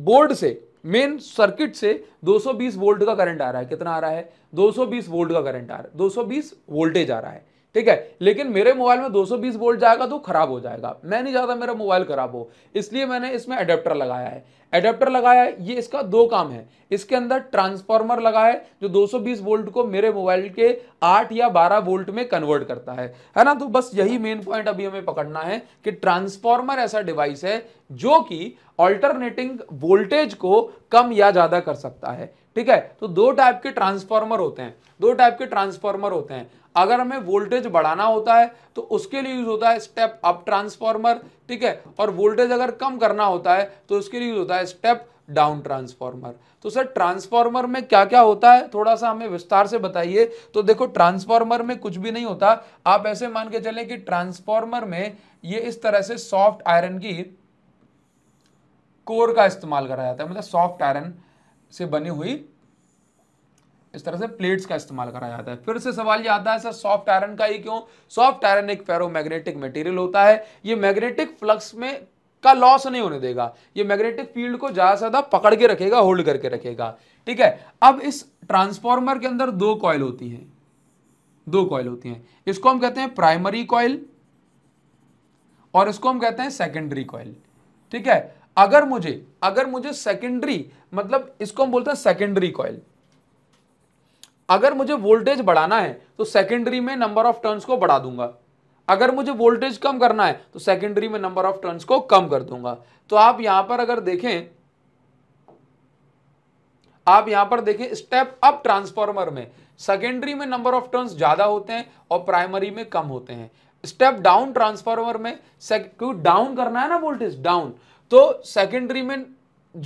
S1: बोर्ड से मेन सर्किट से 220 वोल्ट का करंट आ रहा है कितना आ रहा है 220 वोल्ट का करंट आ रहा है 220 वोल्टेज आ रहा है ठीक है लेकिन मेरे मोबाइल में 220 वोल्ट जाएगा तो खराब हो जाएगा मैं नहीं चाहता मेरा मोबाइल खराब हो इसलिए मैंने इसमें अडेप्टर लगाया है एडेप्टर लगाया है ये इसका दो काम है इसके अंदर ट्रांसफार्मर लगा है जो 220 वोल्ट को मेरे मोबाइल के 8 या 12 वोल्ट में कन्वर्ट करता है है ना तो बस यही मेन पॉइंट अभी हमें पकड़ना है कि ट्रांसफार्मर ऐसा डिवाइस है जो कि ऑल्टरनेटिंग वोल्टेज को कम या ज़्यादा कर सकता है ठीक है तो दो टाइप के ट्रांसफार्मर होते हैं दो टाइप के ट्रांसफार्मर होते हैं अगर हमें वोल्टेज बढ़ाना होता है तो उसके लिए यूज होता है स्टेप अप ट्रांसफार्मर ठीक है और वोल्टेज अगर कम करना होता है तो उसके लिए यूज होता है स्टेप डाउन ट्रांसफार्मर तो सर ट्रांसफार्मर में क्या क्या होता है थोड़ा सा हमें विस्तार से बताइए तो देखो ट्रांसफार्मर में कुछ भी नहीं होता आप ऐसे मान के चलें कि ट्रांसफार्मर में ये इस तरह से सॉफ्ट आयरन की कोर का इस्तेमाल करा जाता है मतलब सॉफ्ट आयरन से बनी हुई इस तरह से प्लेट्स का इस्तेमाल करा जाता है फिर से सवाल ये आता है सर सॉफ्ट आयरन का ही क्यों सॉफ्ट आयरन एक फेरोमैग्नेटिक मटेरियल होता है ये मैग्नेटिक फ्लक्स में का लॉस नहीं होने देगा ये मैग्नेटिक फील्ड को ज़्यादा से ज़्यादा पकड़ के रखेगा होल्ड करके रखेगा ठीक है अब इस ट्रांसफॉर्मर के अंदर दो कॉयल होती है दो कॉयल होती है इसको हम कहते हैं प्राइमरी कॉयल और इसको हम कहते हैं सेकेंडरी कॉयल ठीक है अगर मुझे अगर मुझे सेकेंडरी मतलब इसको हम बोलते हैं सेकेंडरी कॉयल अगर मुझे वोल्टेज बढ़ाना है तो सेकेंडरी में नंबर ऑफ टर्न्स को बढ़ा दूंगा अगर मुझे वोल्टेज कम करना है तो सेकेंडरी में नंबर ऑफ टर्न्स को कम कर दूंगा तो आप यहां पर अगर देखें आप यहां पर देखें स्टेप अप ट्रांसफॉर्मर में सेकेंडरी में नंबर ऑफ टर्न्स ज्यादा होते हैं और प्राइमरी में कम होते हैं स्टेप डाउन ट्रांसफार्मर में क्योंकि डाउन करना है ना वोल्टेज डाउन तो सेकेंडरी में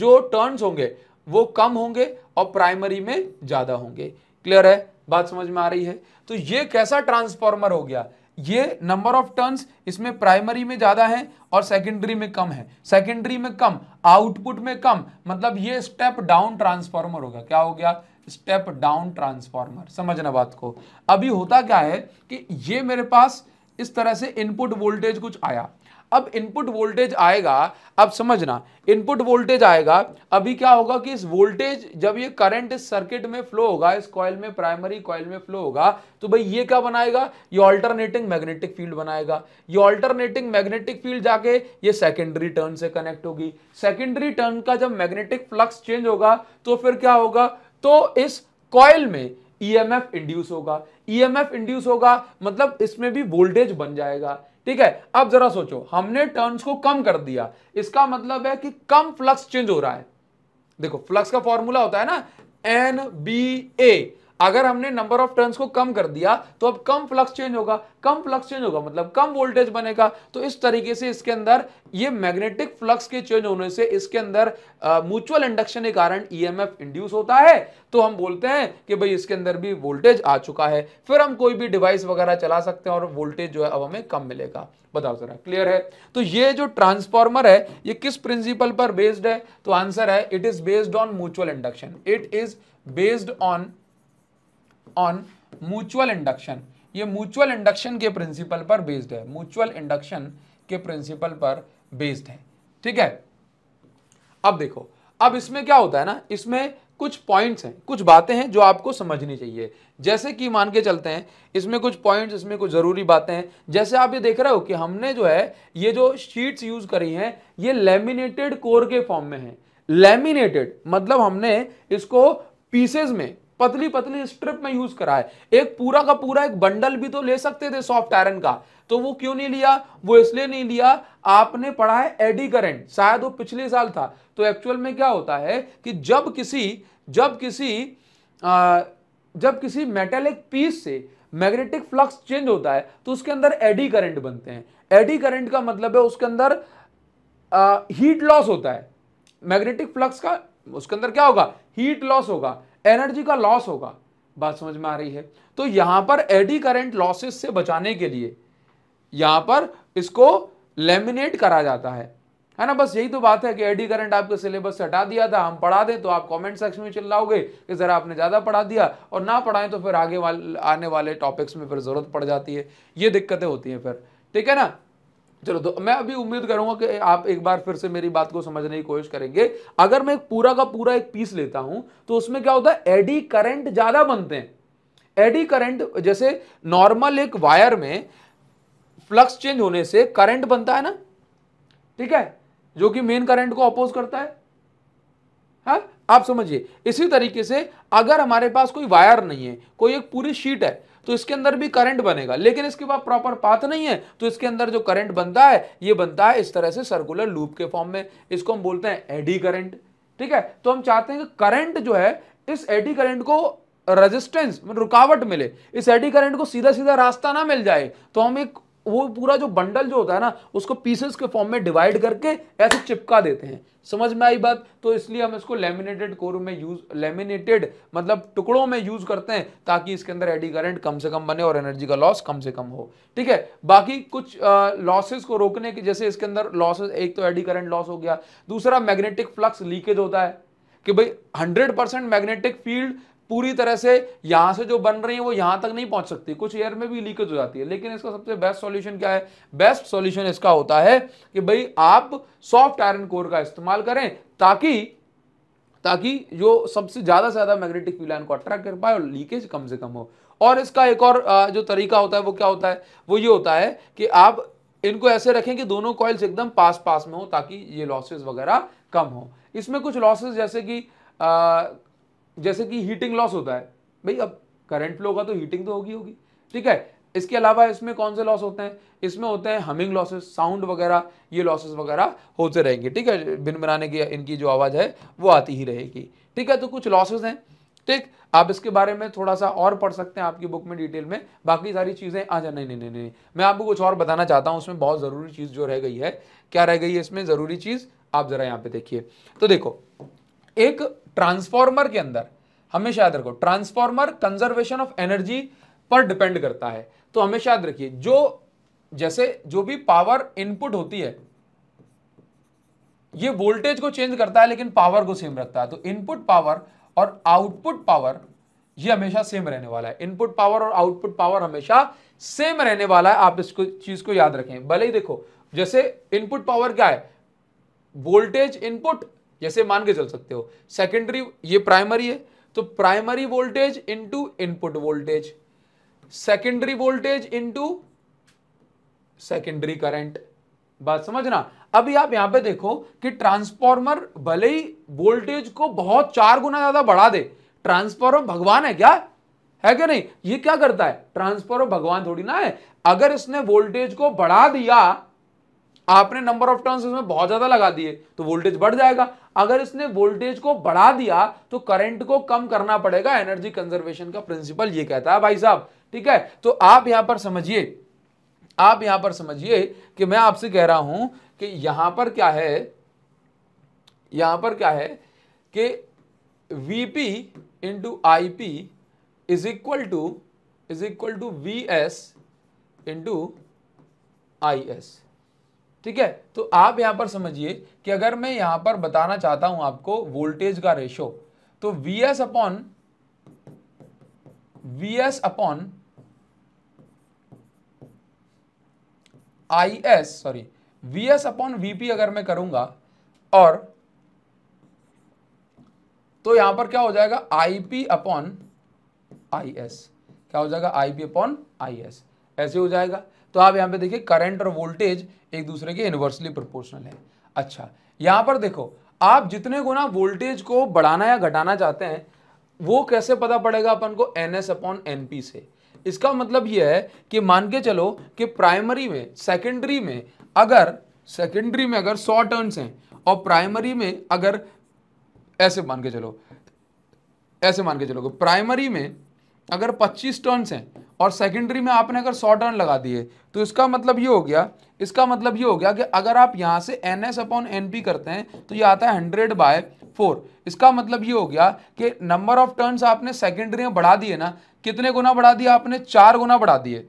S1: जो टर्न्स होंगे वो कम होंगे और प्राइमरी में ज्यादा होंगे क्लियर है बात समझ में आ रही है तो ये कैसा ट्रांसफॉर्मर हो गया ये नंबर ऑफ टर्न्स इसमें प्राइमरी में ज़्यादा है और सेकेंडरी में कम है सेकेंडरी में कम आउटपुट में कम मतलब ये स्टेप डाउन ट्रांसफॉर्मर होगा क्या हो गया स्टेप डाउन ट्रांसफॉर्मर समझना बात को अभी होता क्या है कि ये मेरे पास इस तरह से इनपुट वोल्टेज कुछ आया अब इनपुट वोल्टेज आएगा अब समझना इनपुट वोल्टेज आएगा अभी क्या होगा कि इस वोल्टेज जब ये करंट इस सर्किट में फ्लो होगा इस कॉयल में प्राइमरी कॉयल में फ्लो होगा तो भाई ये क्या बनाएगा ये अल्टरनेटिंग मैग्नेटिक फील्ड बनाएगा ये अल्टरनेटिंग मैग्नेटिक फील्ड जाके ये सेकेंडरी टर्न से कनेक्ट होगी सेकेंडरी टर्न का जब मैग्नेटिक फ्लक्स चेंज होगा तो फिर क्या होगा तो इस कॉयल में ईएमएफ e इंड्यूस होगा ईएमएफ e इंड्यूस होगा मतलब इसमें भी वोल्टेज बन जाएगा ठीक है अब जरा सोचो हमने टर्न्स को कम कर दिया इसका मतलब है कि कम फ्लक्स चेंज हो रहा है देखो फ्लक्स का फॉर्मूला होता है ना एन बी ए अगर हमने नंबर ऑफ टर्न्स को कम कर दिया तो अब कम फ्लक्स चेंज होगा कम फ्लक्स चेंज होगा मतलब कम वोल्टेज बनेगा तो इस तरीके से इसके अंदर ये मैग्नेटिक फ्लक्स के चेंज होने से इसके अंदर म्यूचुअल इंडक्शन के कारण ईएमएफ e इंड्यूस होता है तो हम बोलते हैं कि भाई इसके अंदर भी वोल्टेज आ चुका है फिर हम कोई भी डिवाइस वगैरह चला सकते हैं और वोल्टेज जो है अब हमें कम मिलेगा बताओ जरा क्लियर है तो ये जो ट्रांसफॉर्मर है ये किस प्रिंसिपल पर बेस्ड है तो आंसर है it is based on mutual induction it is based on on mutual induction ये म्यूचुअल इंडक्शन के प्रिंसिपल पर बेस्ड है म्यूचुअल इंडक्शन के प्रिंसिपल पर बेस्ड है ठीक है अब देखो अब इसमें क्या होता है ना इसमें कुछ पॉइंट्स हैं कुछ बातें हैं जो आपको समझनी चाहिए जैसे कि मान के चलते हैं इसमें कुछ पॉइंट्स इसमें कुछ ज़रूरी बातें हैं जैसे आप ये देख रहे हो कि हमने जो है ये जो शीट्स यूज़ करी हैं ये लेमिनेटेड कोर के फॉर्म में है लेमिनेटेड मतलब हमने इसको पीसेज में पतली पतली स्ट्रिप में यूज करा है एक पूरा का पूरा एक बंडल भी तो ले सकते थे सॉफ्ट आयरन का तो वो क्यों नहीं लिया वो इसलिए नहीं लिया आपने पढ़ा है एडी करेंट शायद वो पिछले साल था तो एक्चुअल में क्या होता है कि जब किसी जब किसी आ, जब किसी मेटेलिक पीस से मैग्नेटिक फ्लक्स चेंज होता है तो उसके अंदर एडी करंट बनते हैं एडी करंट का मतलब है उसके अंदर हीट लॉस होता है मैग्नेटिक फ्लक्स का उसके अंदर क्या होगा हीट लॉस होगा एनर्जी का लॉस होगा बात समझ में आ रही है तो यहां पर एडी करंट लॉसेस से बचाने के लिए यहां पर इसको लेमिनेट करा जाता है है ना बस यही तो बात है कि एडी करंट आपके सिलेबस से हटा दिया था हम पढ़ा दें तो आप कमेंट सेक्शन में चिल्लाओगे कि ज़रा आपने ज़्यादा पढ़ा दिया और ना पढ़ाएं तो फिर आगे वाले आने वाले टॉपिक्स में फिर ज़रूरत पड़ जाती है ये दिक्कतें होती हैं फिर ठीक है ना चलो तो मैं अभी उम्मीद करूंगा कि आप एक बार फिर से मेरी बात को समझने की कोशिश करेंगे अगर मैं पूरा का पूरा एक पीस लेता हूं तो उसमें क्या होता है एडी करंट ज्यादा बनते हैं एडी करंट जैसे नॉर्मल एक वायर में फ्लक्स चेंज होने से करंट बनता है ना ठीक है जो कि मेन करंट को अपोज करता है हा? आप समझिए इसी तरीके से अगर हमारे पास कोई वायर नहीं है कोई एक पूरी शीट है तो इसके अंदर भी करंट बनेगा लेकिन इसके बाद प्रॉपर पाथ नहीं है तो इसके अंदर जो करंट बनता है ये बनता है इस तरह से सर्कुलर लूप के फॉर्म में इसको हम बोलते हैं एडी करंट ठीक है तो हम चाहते हैं कि करंट जो है इस एडी करंट को रेजिस्टेंस मतलब रुकावट मिले इस एडी करंट को सीधा सीधा रास्ता ना मिल जाए तो हम एक वो पूरा जो बंडल जो होता है ना उसको पीसेस के फॉर्म में डिवाइड करके ऐसे चिपका देते हैं समझ में आई बात तो इसलिए हम इसको लेमिनेटेड कोर में यूज लेमिनेटेड मतलब टुकड़ों में यूज करते हैं ताकि इसके अंदर एडी करंट कम से कम बने और एनर्जी का लॉस कम से कम हो ठीक है बाकी कुछ लॉसेस को रोकने के जैसे इसके अंदर लॉसेस एक तो एडी करंट लॉस हो गया दूसरा मैग्नेटिक फ्लक्स लीकेज होता है कि भाई 100 मैग्नेटिक फील्ड पूरी तरह से यहां से जो बन रही है वो यहां तक नहीं पहुंच सकती कुछ एयर में भी लीकेज हो जाती है लेकिन इसका सबसे बेस्ट सॉल्यूशन क्या है बेस्ट सॉल्यूशन इसका होता है कि भाई आप सॉफ्ट आयरन कोर का इस्तेमाल करें ताकि ताकि जो सबसे ज़्यादा से ज़्यादा मैग्नेटिक फीलाइन को अट्रैक्ट कर पाए और लीकेज कम से कम हो और इसका एक और जो तरीका होता है वो क्या होता है वो ये होता है कि आप इनको ऐसे रखें कि दोनों कॉइल्स एकदम पास पास में हो ताकि ये लॉसेज वगैरह कम हो इसमें कुछ लॉसेज जैसे कि जैसे कि हीटिंग लॉस होता है भाई अब करंट फ्लो होगा तो हीटिंग तो होगी होगी ठीक है इसके अलावा इसमें कौन से लॉस होते हैं इसमें होते हैं हमिंग लॉसेस साउंड वगैरह ये लॉसेस वगैरह होते रहेंगे ठीक है बिन बनाने की इनकी जो आवाज़ है वो आती ही रहेगी ठीक है तो कुछ लॉसेज हैं ठीक आप इसके बारे में थोड़ा सा और पढ़ सकते हैं आपकी बुक में डिटेल में बाकी सारी चीज़ें आ जाए नहीं नहीं नहीं नहीं मैं आपको कुछ और बताना चाहता हूँ उसमें बहुत ज़रूरी चीज़ जो रह गई है क्या रह गई है इसमें ज़रूरी चीज़ आप ज़रा यहाँ पे देखिए तो देखो एक ट्रांसफॉर्मर के अंदर हमेशा याद रखो ट्रांसफॉर्मर कंजर्वेशन ऑफ एनर्जी पर डिपेंड करता है तो हमेशा याद रखिए जो जैसे जो भी पावर इनपुट होती है ये वोल्टेज को चेंज करता है लेकिन पावर को सेम रखता है तो इनपुट पावर और आउटपुट पावर ये हमेशा सेम रहने वाला है इनपुट पावर और आउटपुट पावर हमेशा सेम रहने वाला है आप इसको चीज को याद रखें भले ही देखो जैसे इनपुट पावर क्या है वोल्टेज इनपुट जैसे मान के चल सकते हो सेकेंडरी ये प्राइमरी है तो primary voltage into input voltage secondary voltage into secondary current बात समझना अभी आप यहां पे देखो कि ट्रांसफॉर्मर भले ही वोल्टेज को बहुत चार गुना ज्यादा बढ़ा दे ट्रांसफॉर्मर भगवान है क्या है क्या नहीं ये क्या करता है ट्रांसफॉर्मर भगवान थोड़ी ना है अगर इसने वोल्टेज को बढ़ा दिया आपने नंबर ऑफ टर्न्स इसमें बहुत ज्यादा लगा दिए तो वोल्टेज बढ़ जाएगा अगर इसने वोल्टेज को बढ़ा दिया तो करंट को कम करना पड़ेगा एनर्जी कंजर्वेशन का प्रिंसिपल ये कहता है भाई साहब ठीक है तो आप यहां पर समझिए आप यहां पर समझिए कि मैं आपसे कह रहा हूं कि यहां पर क्या है यहां पर क्या है कि V P into I P is equal to is equal to V S into I S ठीक है तो आप यहां पर समझिए कि अगर मैं यहां पर बताना चाहता हूं आपको वोल्टेज का रेशो तो V S upon V S upon I S sorry V S upon VP अगर मैं करूंगा और तो यहां पर क्या हो जाएगा आईपी अपॉन आई एस क्या हो जाएगा आईपी अपॉन आई एस ऐसे हो जाएगा तो आप यहाँ पे देखिए करंट और वोल्टेज एक दूसरे के इन्वर्सली प्रोपोर्शनल है अच्छा यहाँ पर देखो आप जितने गुना वोल्टेज को बढ़ाना या घटाना चाहते हैं वो कैसे पता पड़ेगा अपन को N S upon N P से इसका मतलब यह है कि मान के चलो कि प्राइमरी में सेकेंडरी में अगर सेकेंडरी में अगर सौ टर्न्स हैं और प्राइमरी में अगर ऐसे मान के चलो ऐसे मान के चलो प्राइमरी में अगर 25 टर्न्स हैं और सेकेंडरी में आपने अगर सौ टर्न लगा दिए तो इसका मतलब ये हो गया इसका मतलब ये हो गया कि अगर आप यहाँ से N S upon N P करते हैं तो ये आता है हंड्रेड बाय फोर इसका मतलब ये हो गया कि नंबर ऑफ टर्न्स आपने सेकेंडरी में बढ़ा दिए ना कितने गुना बढ़ा दिया आपने चार गुना बढ़ा दिए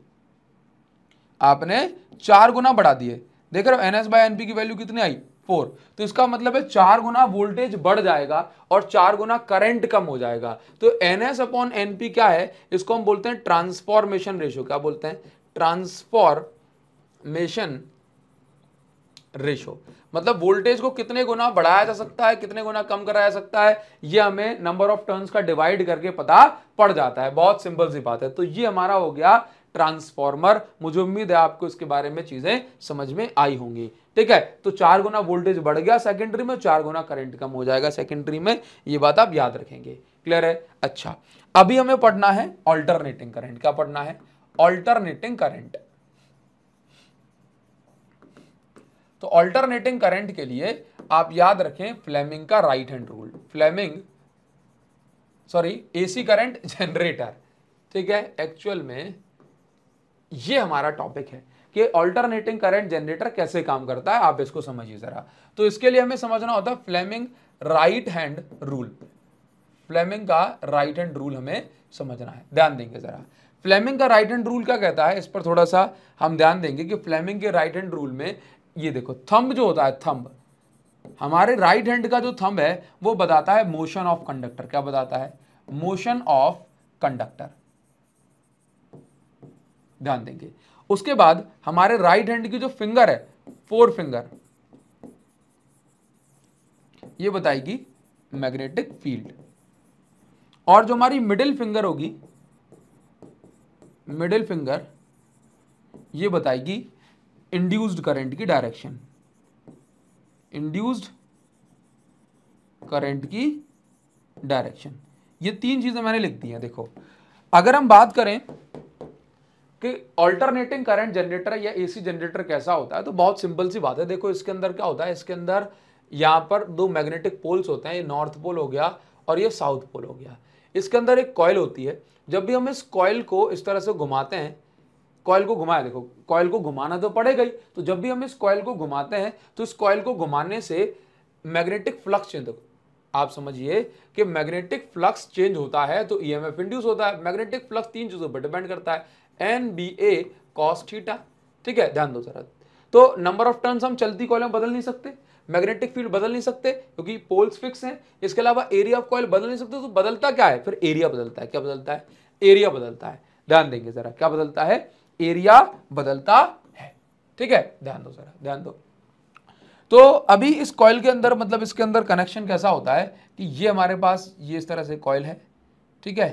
S1: आपने चार गुना बढ़ा दिए देख रहे हो N S by N P की वैल्यू कितनी आई फोर तो इसका मतलब है चार गुना वोल्टेज बढ़ जाएगा और चार गुना करंट कम हो जाएगा तो N S upon N P क्या है इसको हम बोलते हैं ट्रांसफॉर्मेशन रेशो क्या बोलते हैं ट्रांसफॉर्मेशन रेशो मतलब वोल्टेज को कितने गुना बढ़ाया जा सकता है कितने गुना कम कराया जा सकता है ये हमें नंबर ऑफ टर्न्स का डिवाइड करके पता पड़ जाता है बहुत सिंपल सी बात है तो ये हमारा हो गया ट्रांसफॉर्मर मुझे उम्मीद है आपको इसके बारे में चीजें समझ में आई होंगी ठीक है तो चार गुना वोल्टेज बढ़ गया सेकेंडरी में चार गुना करंट कम हो जाएगा सेकेंडरी में ये बात आप याद रखेंगे क्लियर है अच्छा अभी हमें पढ़ना है ऑल्टरनेटिंग करंट क्या पढ़ना है ऑल्टरनेटिंग करंट तो ऑल्टरनेटिंग करंट के लिए आप याद रखें फ्लेमिंग का right hand rule Fleming sorry AC current generator ठीक है एक्चुअल में ये हमारा टॉपिक है कि ऑल्टरनेटिंग करंट जनरेटर कैसे काम करता है आप इसको समझिए जरा तो इसके लिए हमें समझना होता है Fleming right hand rule Fleming का राइट हैंड रूल हमें समझना है ध्यान देंगे जरा फ्लेमिंग का राइट हैंड रूल क्या कहता है इस पर थोड़ा सा हम ध्यान देंगे कि फ्लेमिंग के राइट हैंड रूल में ये देखो थंब जो होता है थंब हमारे राइट हैंड का जो थंब है वो बताता है मोशन ऑफ कंडक्टर क्या बताता है मोशन ऑफ कंडक्टर ध्यान देंगे उसके बाद हमारे राइट हैंड की जो फिंगर है फोर फिंगर ये बताएगी मैग्नेटिक फील्ड और जो हमारी मिडिल फिंगर होगी मिडिल फिंगर ये बताएगी इंड्यूस्ड करंट की डायरेक्शन इंड्यूस्ड करंट की डायरेक्शन ये तीन चीज़ें मैंने लिख दी हैं देखो अगर हम बात करें कि ऑल्टरनेटिंग करंट जनरेटर या एसी जनरेटर कैसा होता है तो बहुत सिंपल सी बात है देखो इसके अंदर क्या होता है इसके अंदर यहाँ पर दो मैग्नेटिक पोल्स होते हैं ये नॉर्थ पोल हो गया और ये साउथ पोल हो गया इसके अंदर एक कॉयल होती है जब भी हम इस कॉयल को इस तरह से घुमाते हैं कॉयल को घुमाया देखो कॉयल को घुमाना तो पड़ेगा ही तो जब भी हम इस कॉयल को घुमाते हैं तो इस कॉयल को घुमाने से मैग्नेटिक फ्लक्स चेंज होगा आप समझिए कि मैग्नेटिक फ्लक्स चेंज होता है तो ईएमएफ इंड्यूस होता है मैग्नेटिक फ्लक्स तीन चीज़ों पर डिपेंड करता है N B A cos theta ठीक है ध्यान दो जरा तो नंबर ऑफ टर्न्स हम चलती कॉल में बदल नहीं सकते मैग्नेटिक फील्ड बदल नहीं सकते क्योंकि पोल्स फिक्स हैं इसके अलावा एरिया ऑफ कॉल बदल नहीं सकते तो बदलता क्या है फिर एरिया बदलता है क्या बदलता है एरिया बदलता है ध्यान देंगे जरा क्या बदलता है एरिया बदलता है ठीक है ध्यान दो जरा ध्यान दो तो अभी इस कॉयल के अंदर मतलब इसके अंदर कनेक्शन कैसा होता है कि ये हमारे पास ये इस तरह से कॉइल है ठीक है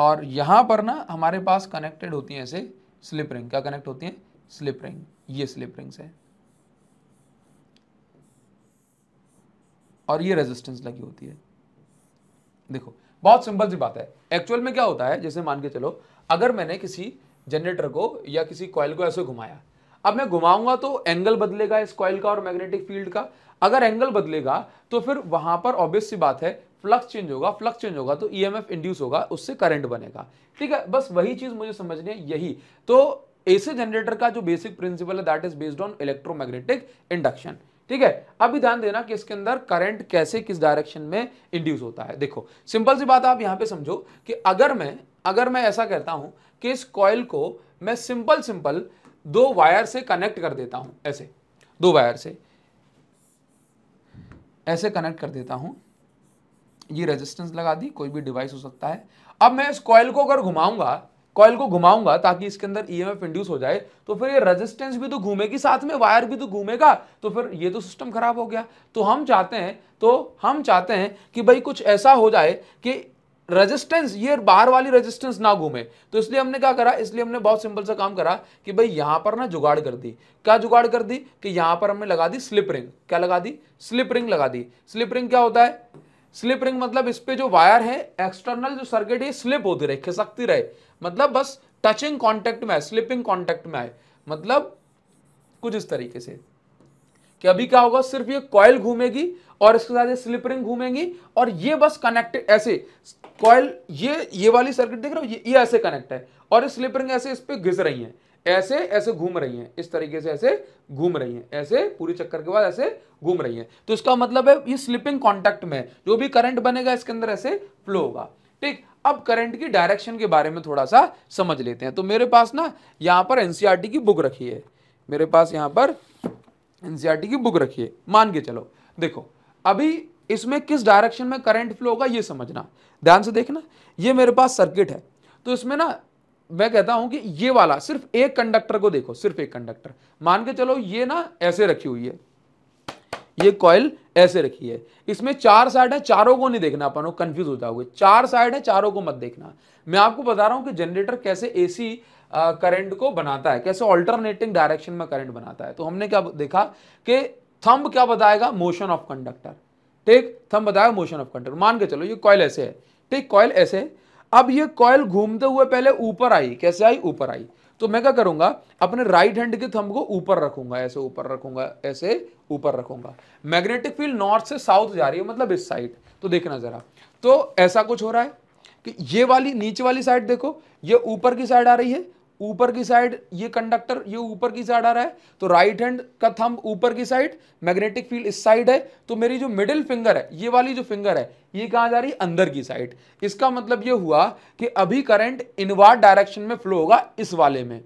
S1: और यहाँ पर ना हमारे पास कनेक्टेड होती हैं ऐसे स्लिप रिंग क्या कनेक्ट होती हैं स्लिप रिंग ये स्लिप रिंग्स है और ये रेजिस्टेंस लगी होती है देखो बहुत सिंपल सी बात है एक्चुअल में क्या होता है जैसे मान के चलो अगर मैंने किसी जनरेटर को या किसी कॉयल को ऐसे घुमाया अब मैं घुमाऊंगा तो एंगल बदलेगा इस कॉयल का और मैग्नेटिक फील्ड का अगर एंगल बदलेगा तो फिर वहां पर ऑब्वियस सी बात है फ्लक्स चेंज होगा फ्लक्स चेंज होगा तो ई e इंड्यूस होगा उससे करंट बनेगा ठीक है बस वही चीज़ मुझे समझनी है यही तो ऐसे जनरेटर का जो बेसिक प्रिंसिपल है that is based on electromagnetic induction ठीक है अभी ध्यान देना कि इसके अंदर करंट कैसे किस डायरेक्शन में इंड्यूस होता है देखो सिंपल सी बात आप यहां पे समझो कि अगर मैं अगर मैं ऐसा कहता हूं कि इस कॉयल को मैं सिंपल सिंपल दो वायर से कनेक्ट कर देता हूं ऐसे दो वायर से ऐसे कनेक्ट कर देता हूं ये रेजिस्टेंस लगा दी कोई भी डिवाइस हो सकता है अब मैं इस कॉयल को अगर घुमाऊंगा कॉयल को घुमाऊंगा ताकि इसके अंदर ईएमएफ इंड्यूस हो जाए तो फिर ये रेजिस्टेंस भी तो घूमेगी साथ में वायर भी तो घूमेगा तो फिर ये तो सिस्टम खराब हो गया तो हम चाहते हैं तो हम चाहते हैं कि भाई कुछ ऐसा हो जाए कि रेजिस्टेंस ये बाहर वाली रेजिस्टेंस ना घूमे तो इसलिए हमने क्या करा इसलिए हमने बहुत सिंपल सा काम करा कि भाई यहाँ पर ना जुगाड़ कर दी क्या जुगाड़ कर दी कि यहाँ पर हमने लगा दी स्लिप रिंग क्या लगा दी स्लिप रिंग लगा दी स्लिप रिंग क्या होता है स्लिप रिंग मतलब इस पे जो वायर है एक्सटर्नल जो सर्किट है स्लिप होती रहे खिसकती रहे मतलब बस टचिंग कांटेक्ट में आए स्लिपिंग कांटेक्ट में आए मतलब कुछ इस तरीके से कि अभी क्या होगा सिर्फ ये कॉयल घूमेगी और इसके साथ ये स्लिप रिंग घूमेगी और ये बस कनेक्टेड ऐसे कॉयल ये ये वाली सर्किट देख रहे हो ये, ये ऐसे कनेक्ट है और ये स्लिप रिंग ऐसे इस पर घिस रही है ऐसे ऐसे घूम रही हैं इस तरीके से ऐसे घूम रही हैं ऐसे पूरी चक्कर के बाद ऐसे घूम रही हैं तो इसका मतलब है ये स्लिपिंग कॉन्टेक्ट में जो भी करंट बनेगा इसके अंदर ऐसे फ्लो होगा ठीक अब करंट की डायरेक्शन के बारे में थोड़ा सा समझ लेते हैं तो मेरे पास ना यहाँ पर एनसीईआरटी e की बुक रखी है मेरे पास यहाँ पर एनसीईआरटी e की बुक रखी है मान के चलो देखो अभी इसमें किस डायरेक्शन में करंट फ्लो होगा ये समझना ध्यान से देखना ये मेरे पास सर्किट है तो इसमें ना मैं कहता हूं कि ये वाला सिर्फ एक कंडक्टर को देखो सिर्फ एक कंडक्टर मान के चलो ये ना ऐसे रखी हुई है ये कॉयल ऐसे रखी है इसमें चार साइड है चारों को नहीं देखना अपन कंफ्यूज हो जाओगे चार साइड है चारों को मत देखना मैं आपको बता रहा हूं कि जनरेटर कैसे एसी करंट को बनाता है कैसे ऑल्टरनेटिंग डायरेक्शन में करंट बनाता है तो हमने क्या देखा कि थंब क्या बताएगा मोशन ऑफ कंडक्टर ठीक थंब बताएगा मोशन ऑफ कंडक्टर मान के चलो ये कॉयल ऐसे है ठीक कॉयल ऐसे है अब ये कॉयल घूमते हुए पहले ऊपर आई कैसे आई ऊपर आई तो मैं क्या करूंगा अपने राइट हैंड के थंब को ऊपर रखूंगा ऐसे ऊपर रखूंगा ऐसे ऊपर रखूंगा मैग्नेटिक फील्ड नॉर्थ से साउथ जा रही है मतलब इस साइड तो देखना जरा तो ऐसा कुछ हो रहा है कि ये वाली नीचे वाली साइड देखो ये ऊपर की साइड आ रही है ऊपर की साइड ये कंडक्टर ये ऊपर की साइड आ रहा है तो राइट हैंड का थंब ऊपर की साइड मैग्नेटिक फील्ड इस साइड है तो मेरी जो मिडिल फिंगर है ये वाली जो फिंगर है ये कहाँ जा रही है अंदर की साइड इसका मतलब ये हुआ कि अभी करंट इनवार्ड डायरेक्शन में फ्लो होगा इस वाले में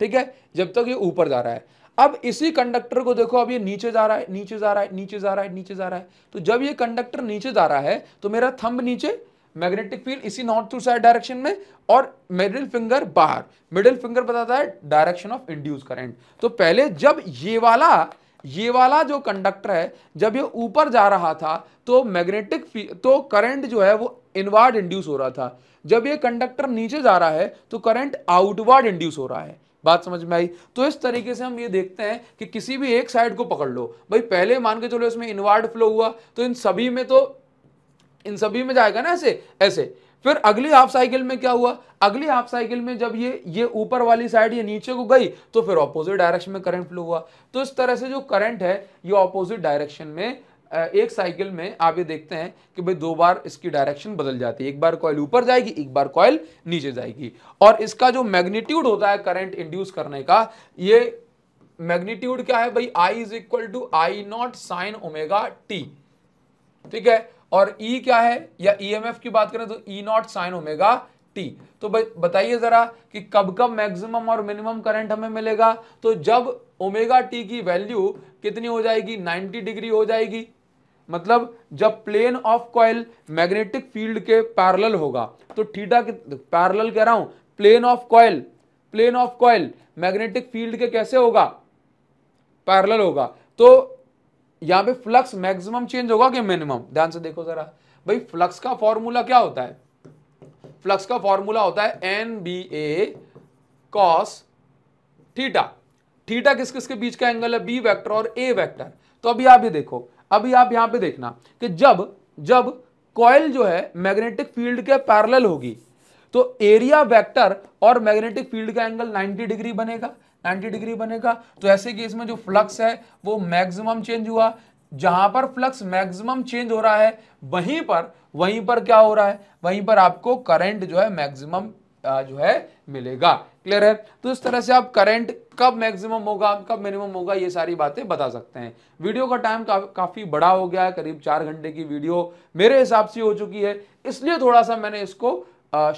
S1: ठीक है जब तक ये ऊपर जा रहा है अब इसी कंडक्टर को देखो अब ये नीचे जा रहा है नीचे जा रहा है नीचे जा रहा है नीचे जा रहा है तो जब ये कंडक्टर नीचे जा रहा है तो मेरा थंब नीचे मैग्नेटिक फील्ड इसी नॉर्थ टू साइड डायरेक्शन में और मिडिल फिंगर बाहर मिडिल फिंगर बताता है डायरेक्शन ऑफ इंड्यूस करेंट तो पहले जब ये वाला ये वाला जो कंडक्टर है जब ये ऊपर जा रहा था तो मैग्नेटिक तो करंट जो है वो इनवर्ड इंड्यूस हो रहा था जब ये कंडक्टर नीचे जा रहा है तो करंट आउटवर्ड इंड्यूस हो रहा है बात समझ में आई तो इस तरीके से हम ये देखते हैं कि किसी भी एक साइड को पकड़ लो भाई पहले मान के चलो इसमें इनवर्ड फ्लो हुआ तो इन सभी में तो इन सभी में जाएगा ना ऐसे ऐसे फिर अगली हाफ साइकिल में क्या हुआ अगली हाफ साइकिल में जब ये ये ऊपर वाली साइड ये नीचे को गई तो फिर ऑपोजिट डायरेक्शन में करंट फ्लो हुआ तो इस तरह से जो करंट है ये ऑपोजिट डायरेक्शन में एक साइकिल में आप ये देखते हैं कि भाई दो बार इसकी डायरेक्शन बदल जाती है एक बार कॉयल ऊपर जाएगी एक बार कॉयल नीचे जाएगी और इसका जो मैग्नीट्यूड होता है करंट इंड्यूस करने का ये मैग्नीट्यूड क्या है भाई I is equal to I not sine omega T ठीक है और ई e क्या है या ईएमएफ e की बात करें तो E not sine omega T तो बताइए जरा कि कब कब मैक्सिमम और मिनिमम करंट हमें मिलेगा तो जब ओमेगा टी की वैल्यू कितनी हो जाएगी 90 डिग्री हो जाएगी मतलब जब plane of coil magnetic field के पैरल होगा तो थीटा के पैरल कह रहा हूं plane of coil plane of coil magnetic field के कैसे होगा पैरल होगा तो यहां पे फ्लक्स मैक्सिमम चेंज होगा कि मिनिमम ध्यान से देखो जरा भाई फ्लक्स का फॉर्मूला क्या होता है फ्लक्स का फॉर्मूला होता है N B A cos theta theta किस किस के बीच का एंगल है बी वेक्टर और ए वेक्टर तो अभी आप ये देखो अभी आप यहां पे देखना कि जब जब कॉयल जो है मैग्नेटिक फील्ड के पैरल होगी तो एरिया वेक्टर और मैग्नेटिक फील्ड का एंगल 90 डिग्री बनेगा 90 डिग्री बनेगा तो ऐसे केस में जो फ्लक्स है वो मैक्सिमम चेंज हुआ जहां पर फ्लक्स मैक्सिमम चेंज हो रहा है वहीं पर वहीं पर क्या हो रहा है वहीं पर आपको करंट जो है मैक्सिमम जो है मिलेगा क्लियर है तो इस तरह से आप करंट कब मैक्सिमम होगा कब मिनिमम होगा ये सारी बातें बता सकते हैं वीडियो का टाइम का, काफ़ी बड़ा हो गया है करीब चार घंटे की वीडियो मेरे हिसाब से हो चुकी है इसलिए थोड़ा सा मैंने इसको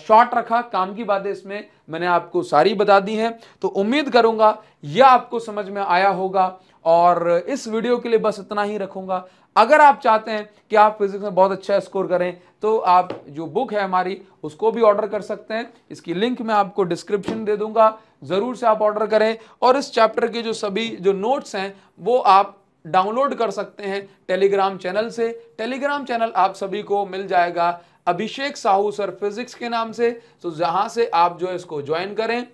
S1: शॉर्ट रखा काम की बातें इसमें मैंने आपको सारी बता दी हैं तो उम्मीद करूंगा यह आपको समझ में आया होगा और इस वीडियो के लिए बस इतना ही रखूंगा अगर आप चाहते हैं कि आप फिजिक्स में बहुत अच्छा स्कोर करें तो आप जो बुक है हमारी उसको भी ऑर्डर कर सकते हैं इसकी लिंक मैं आपको डिस्क्रिप्शन दे दूंगा ज़रूर से आप ऑर्डर करें और इस चैप्टर के जो सभी जो नोट्स हैं वो आप डाउनलोड कर सकते हैं टेलीग्राम चैनल से टेलीग्राम चैनल आप सभी को मिल जाएगा अभिषेक साहू सर फिजिक्स के नाम से तो जहां से आप जो है इसको ज्वाइन करें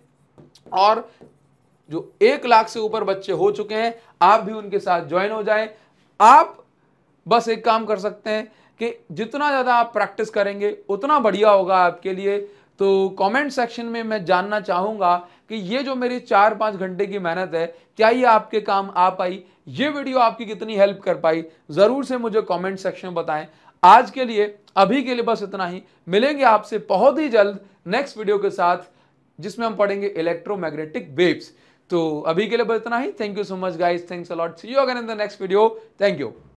S1: और जो एक लाख से ऊपर बच्चे हो चुके हैं आप भी उनके साथ ज्वाइन हो जाएं आप बस एक काम कर सकते हैं कि जितना ज़्यादा आप प्रैक्टिस करेंगे उतना बढ़िया होगा आपके लिए तो कमेंट सेक्शन में मैं जानना चाहूंगा कि ये जो मेरी चार पांच घंटे की मेहनत है क्या ये आपके काम आ पाई ये वीडियो आपकी कितनी हेल्प कर पाई ज़रूर से मुझे कमेंट सेक्शन में बताएं आज के लिए अभी के लिए बस इतना ही मिलेंगे आपसे बहुत ही जल्द नेक्स्ट वीडियो के साथ जिसमें हम पढ़ेंगे इलेक्ट्रोमैग्नेटिक वेव्स तो अभी के लिए बस इतना ही thank you so much guys thanks a lot see you again in the next video thank you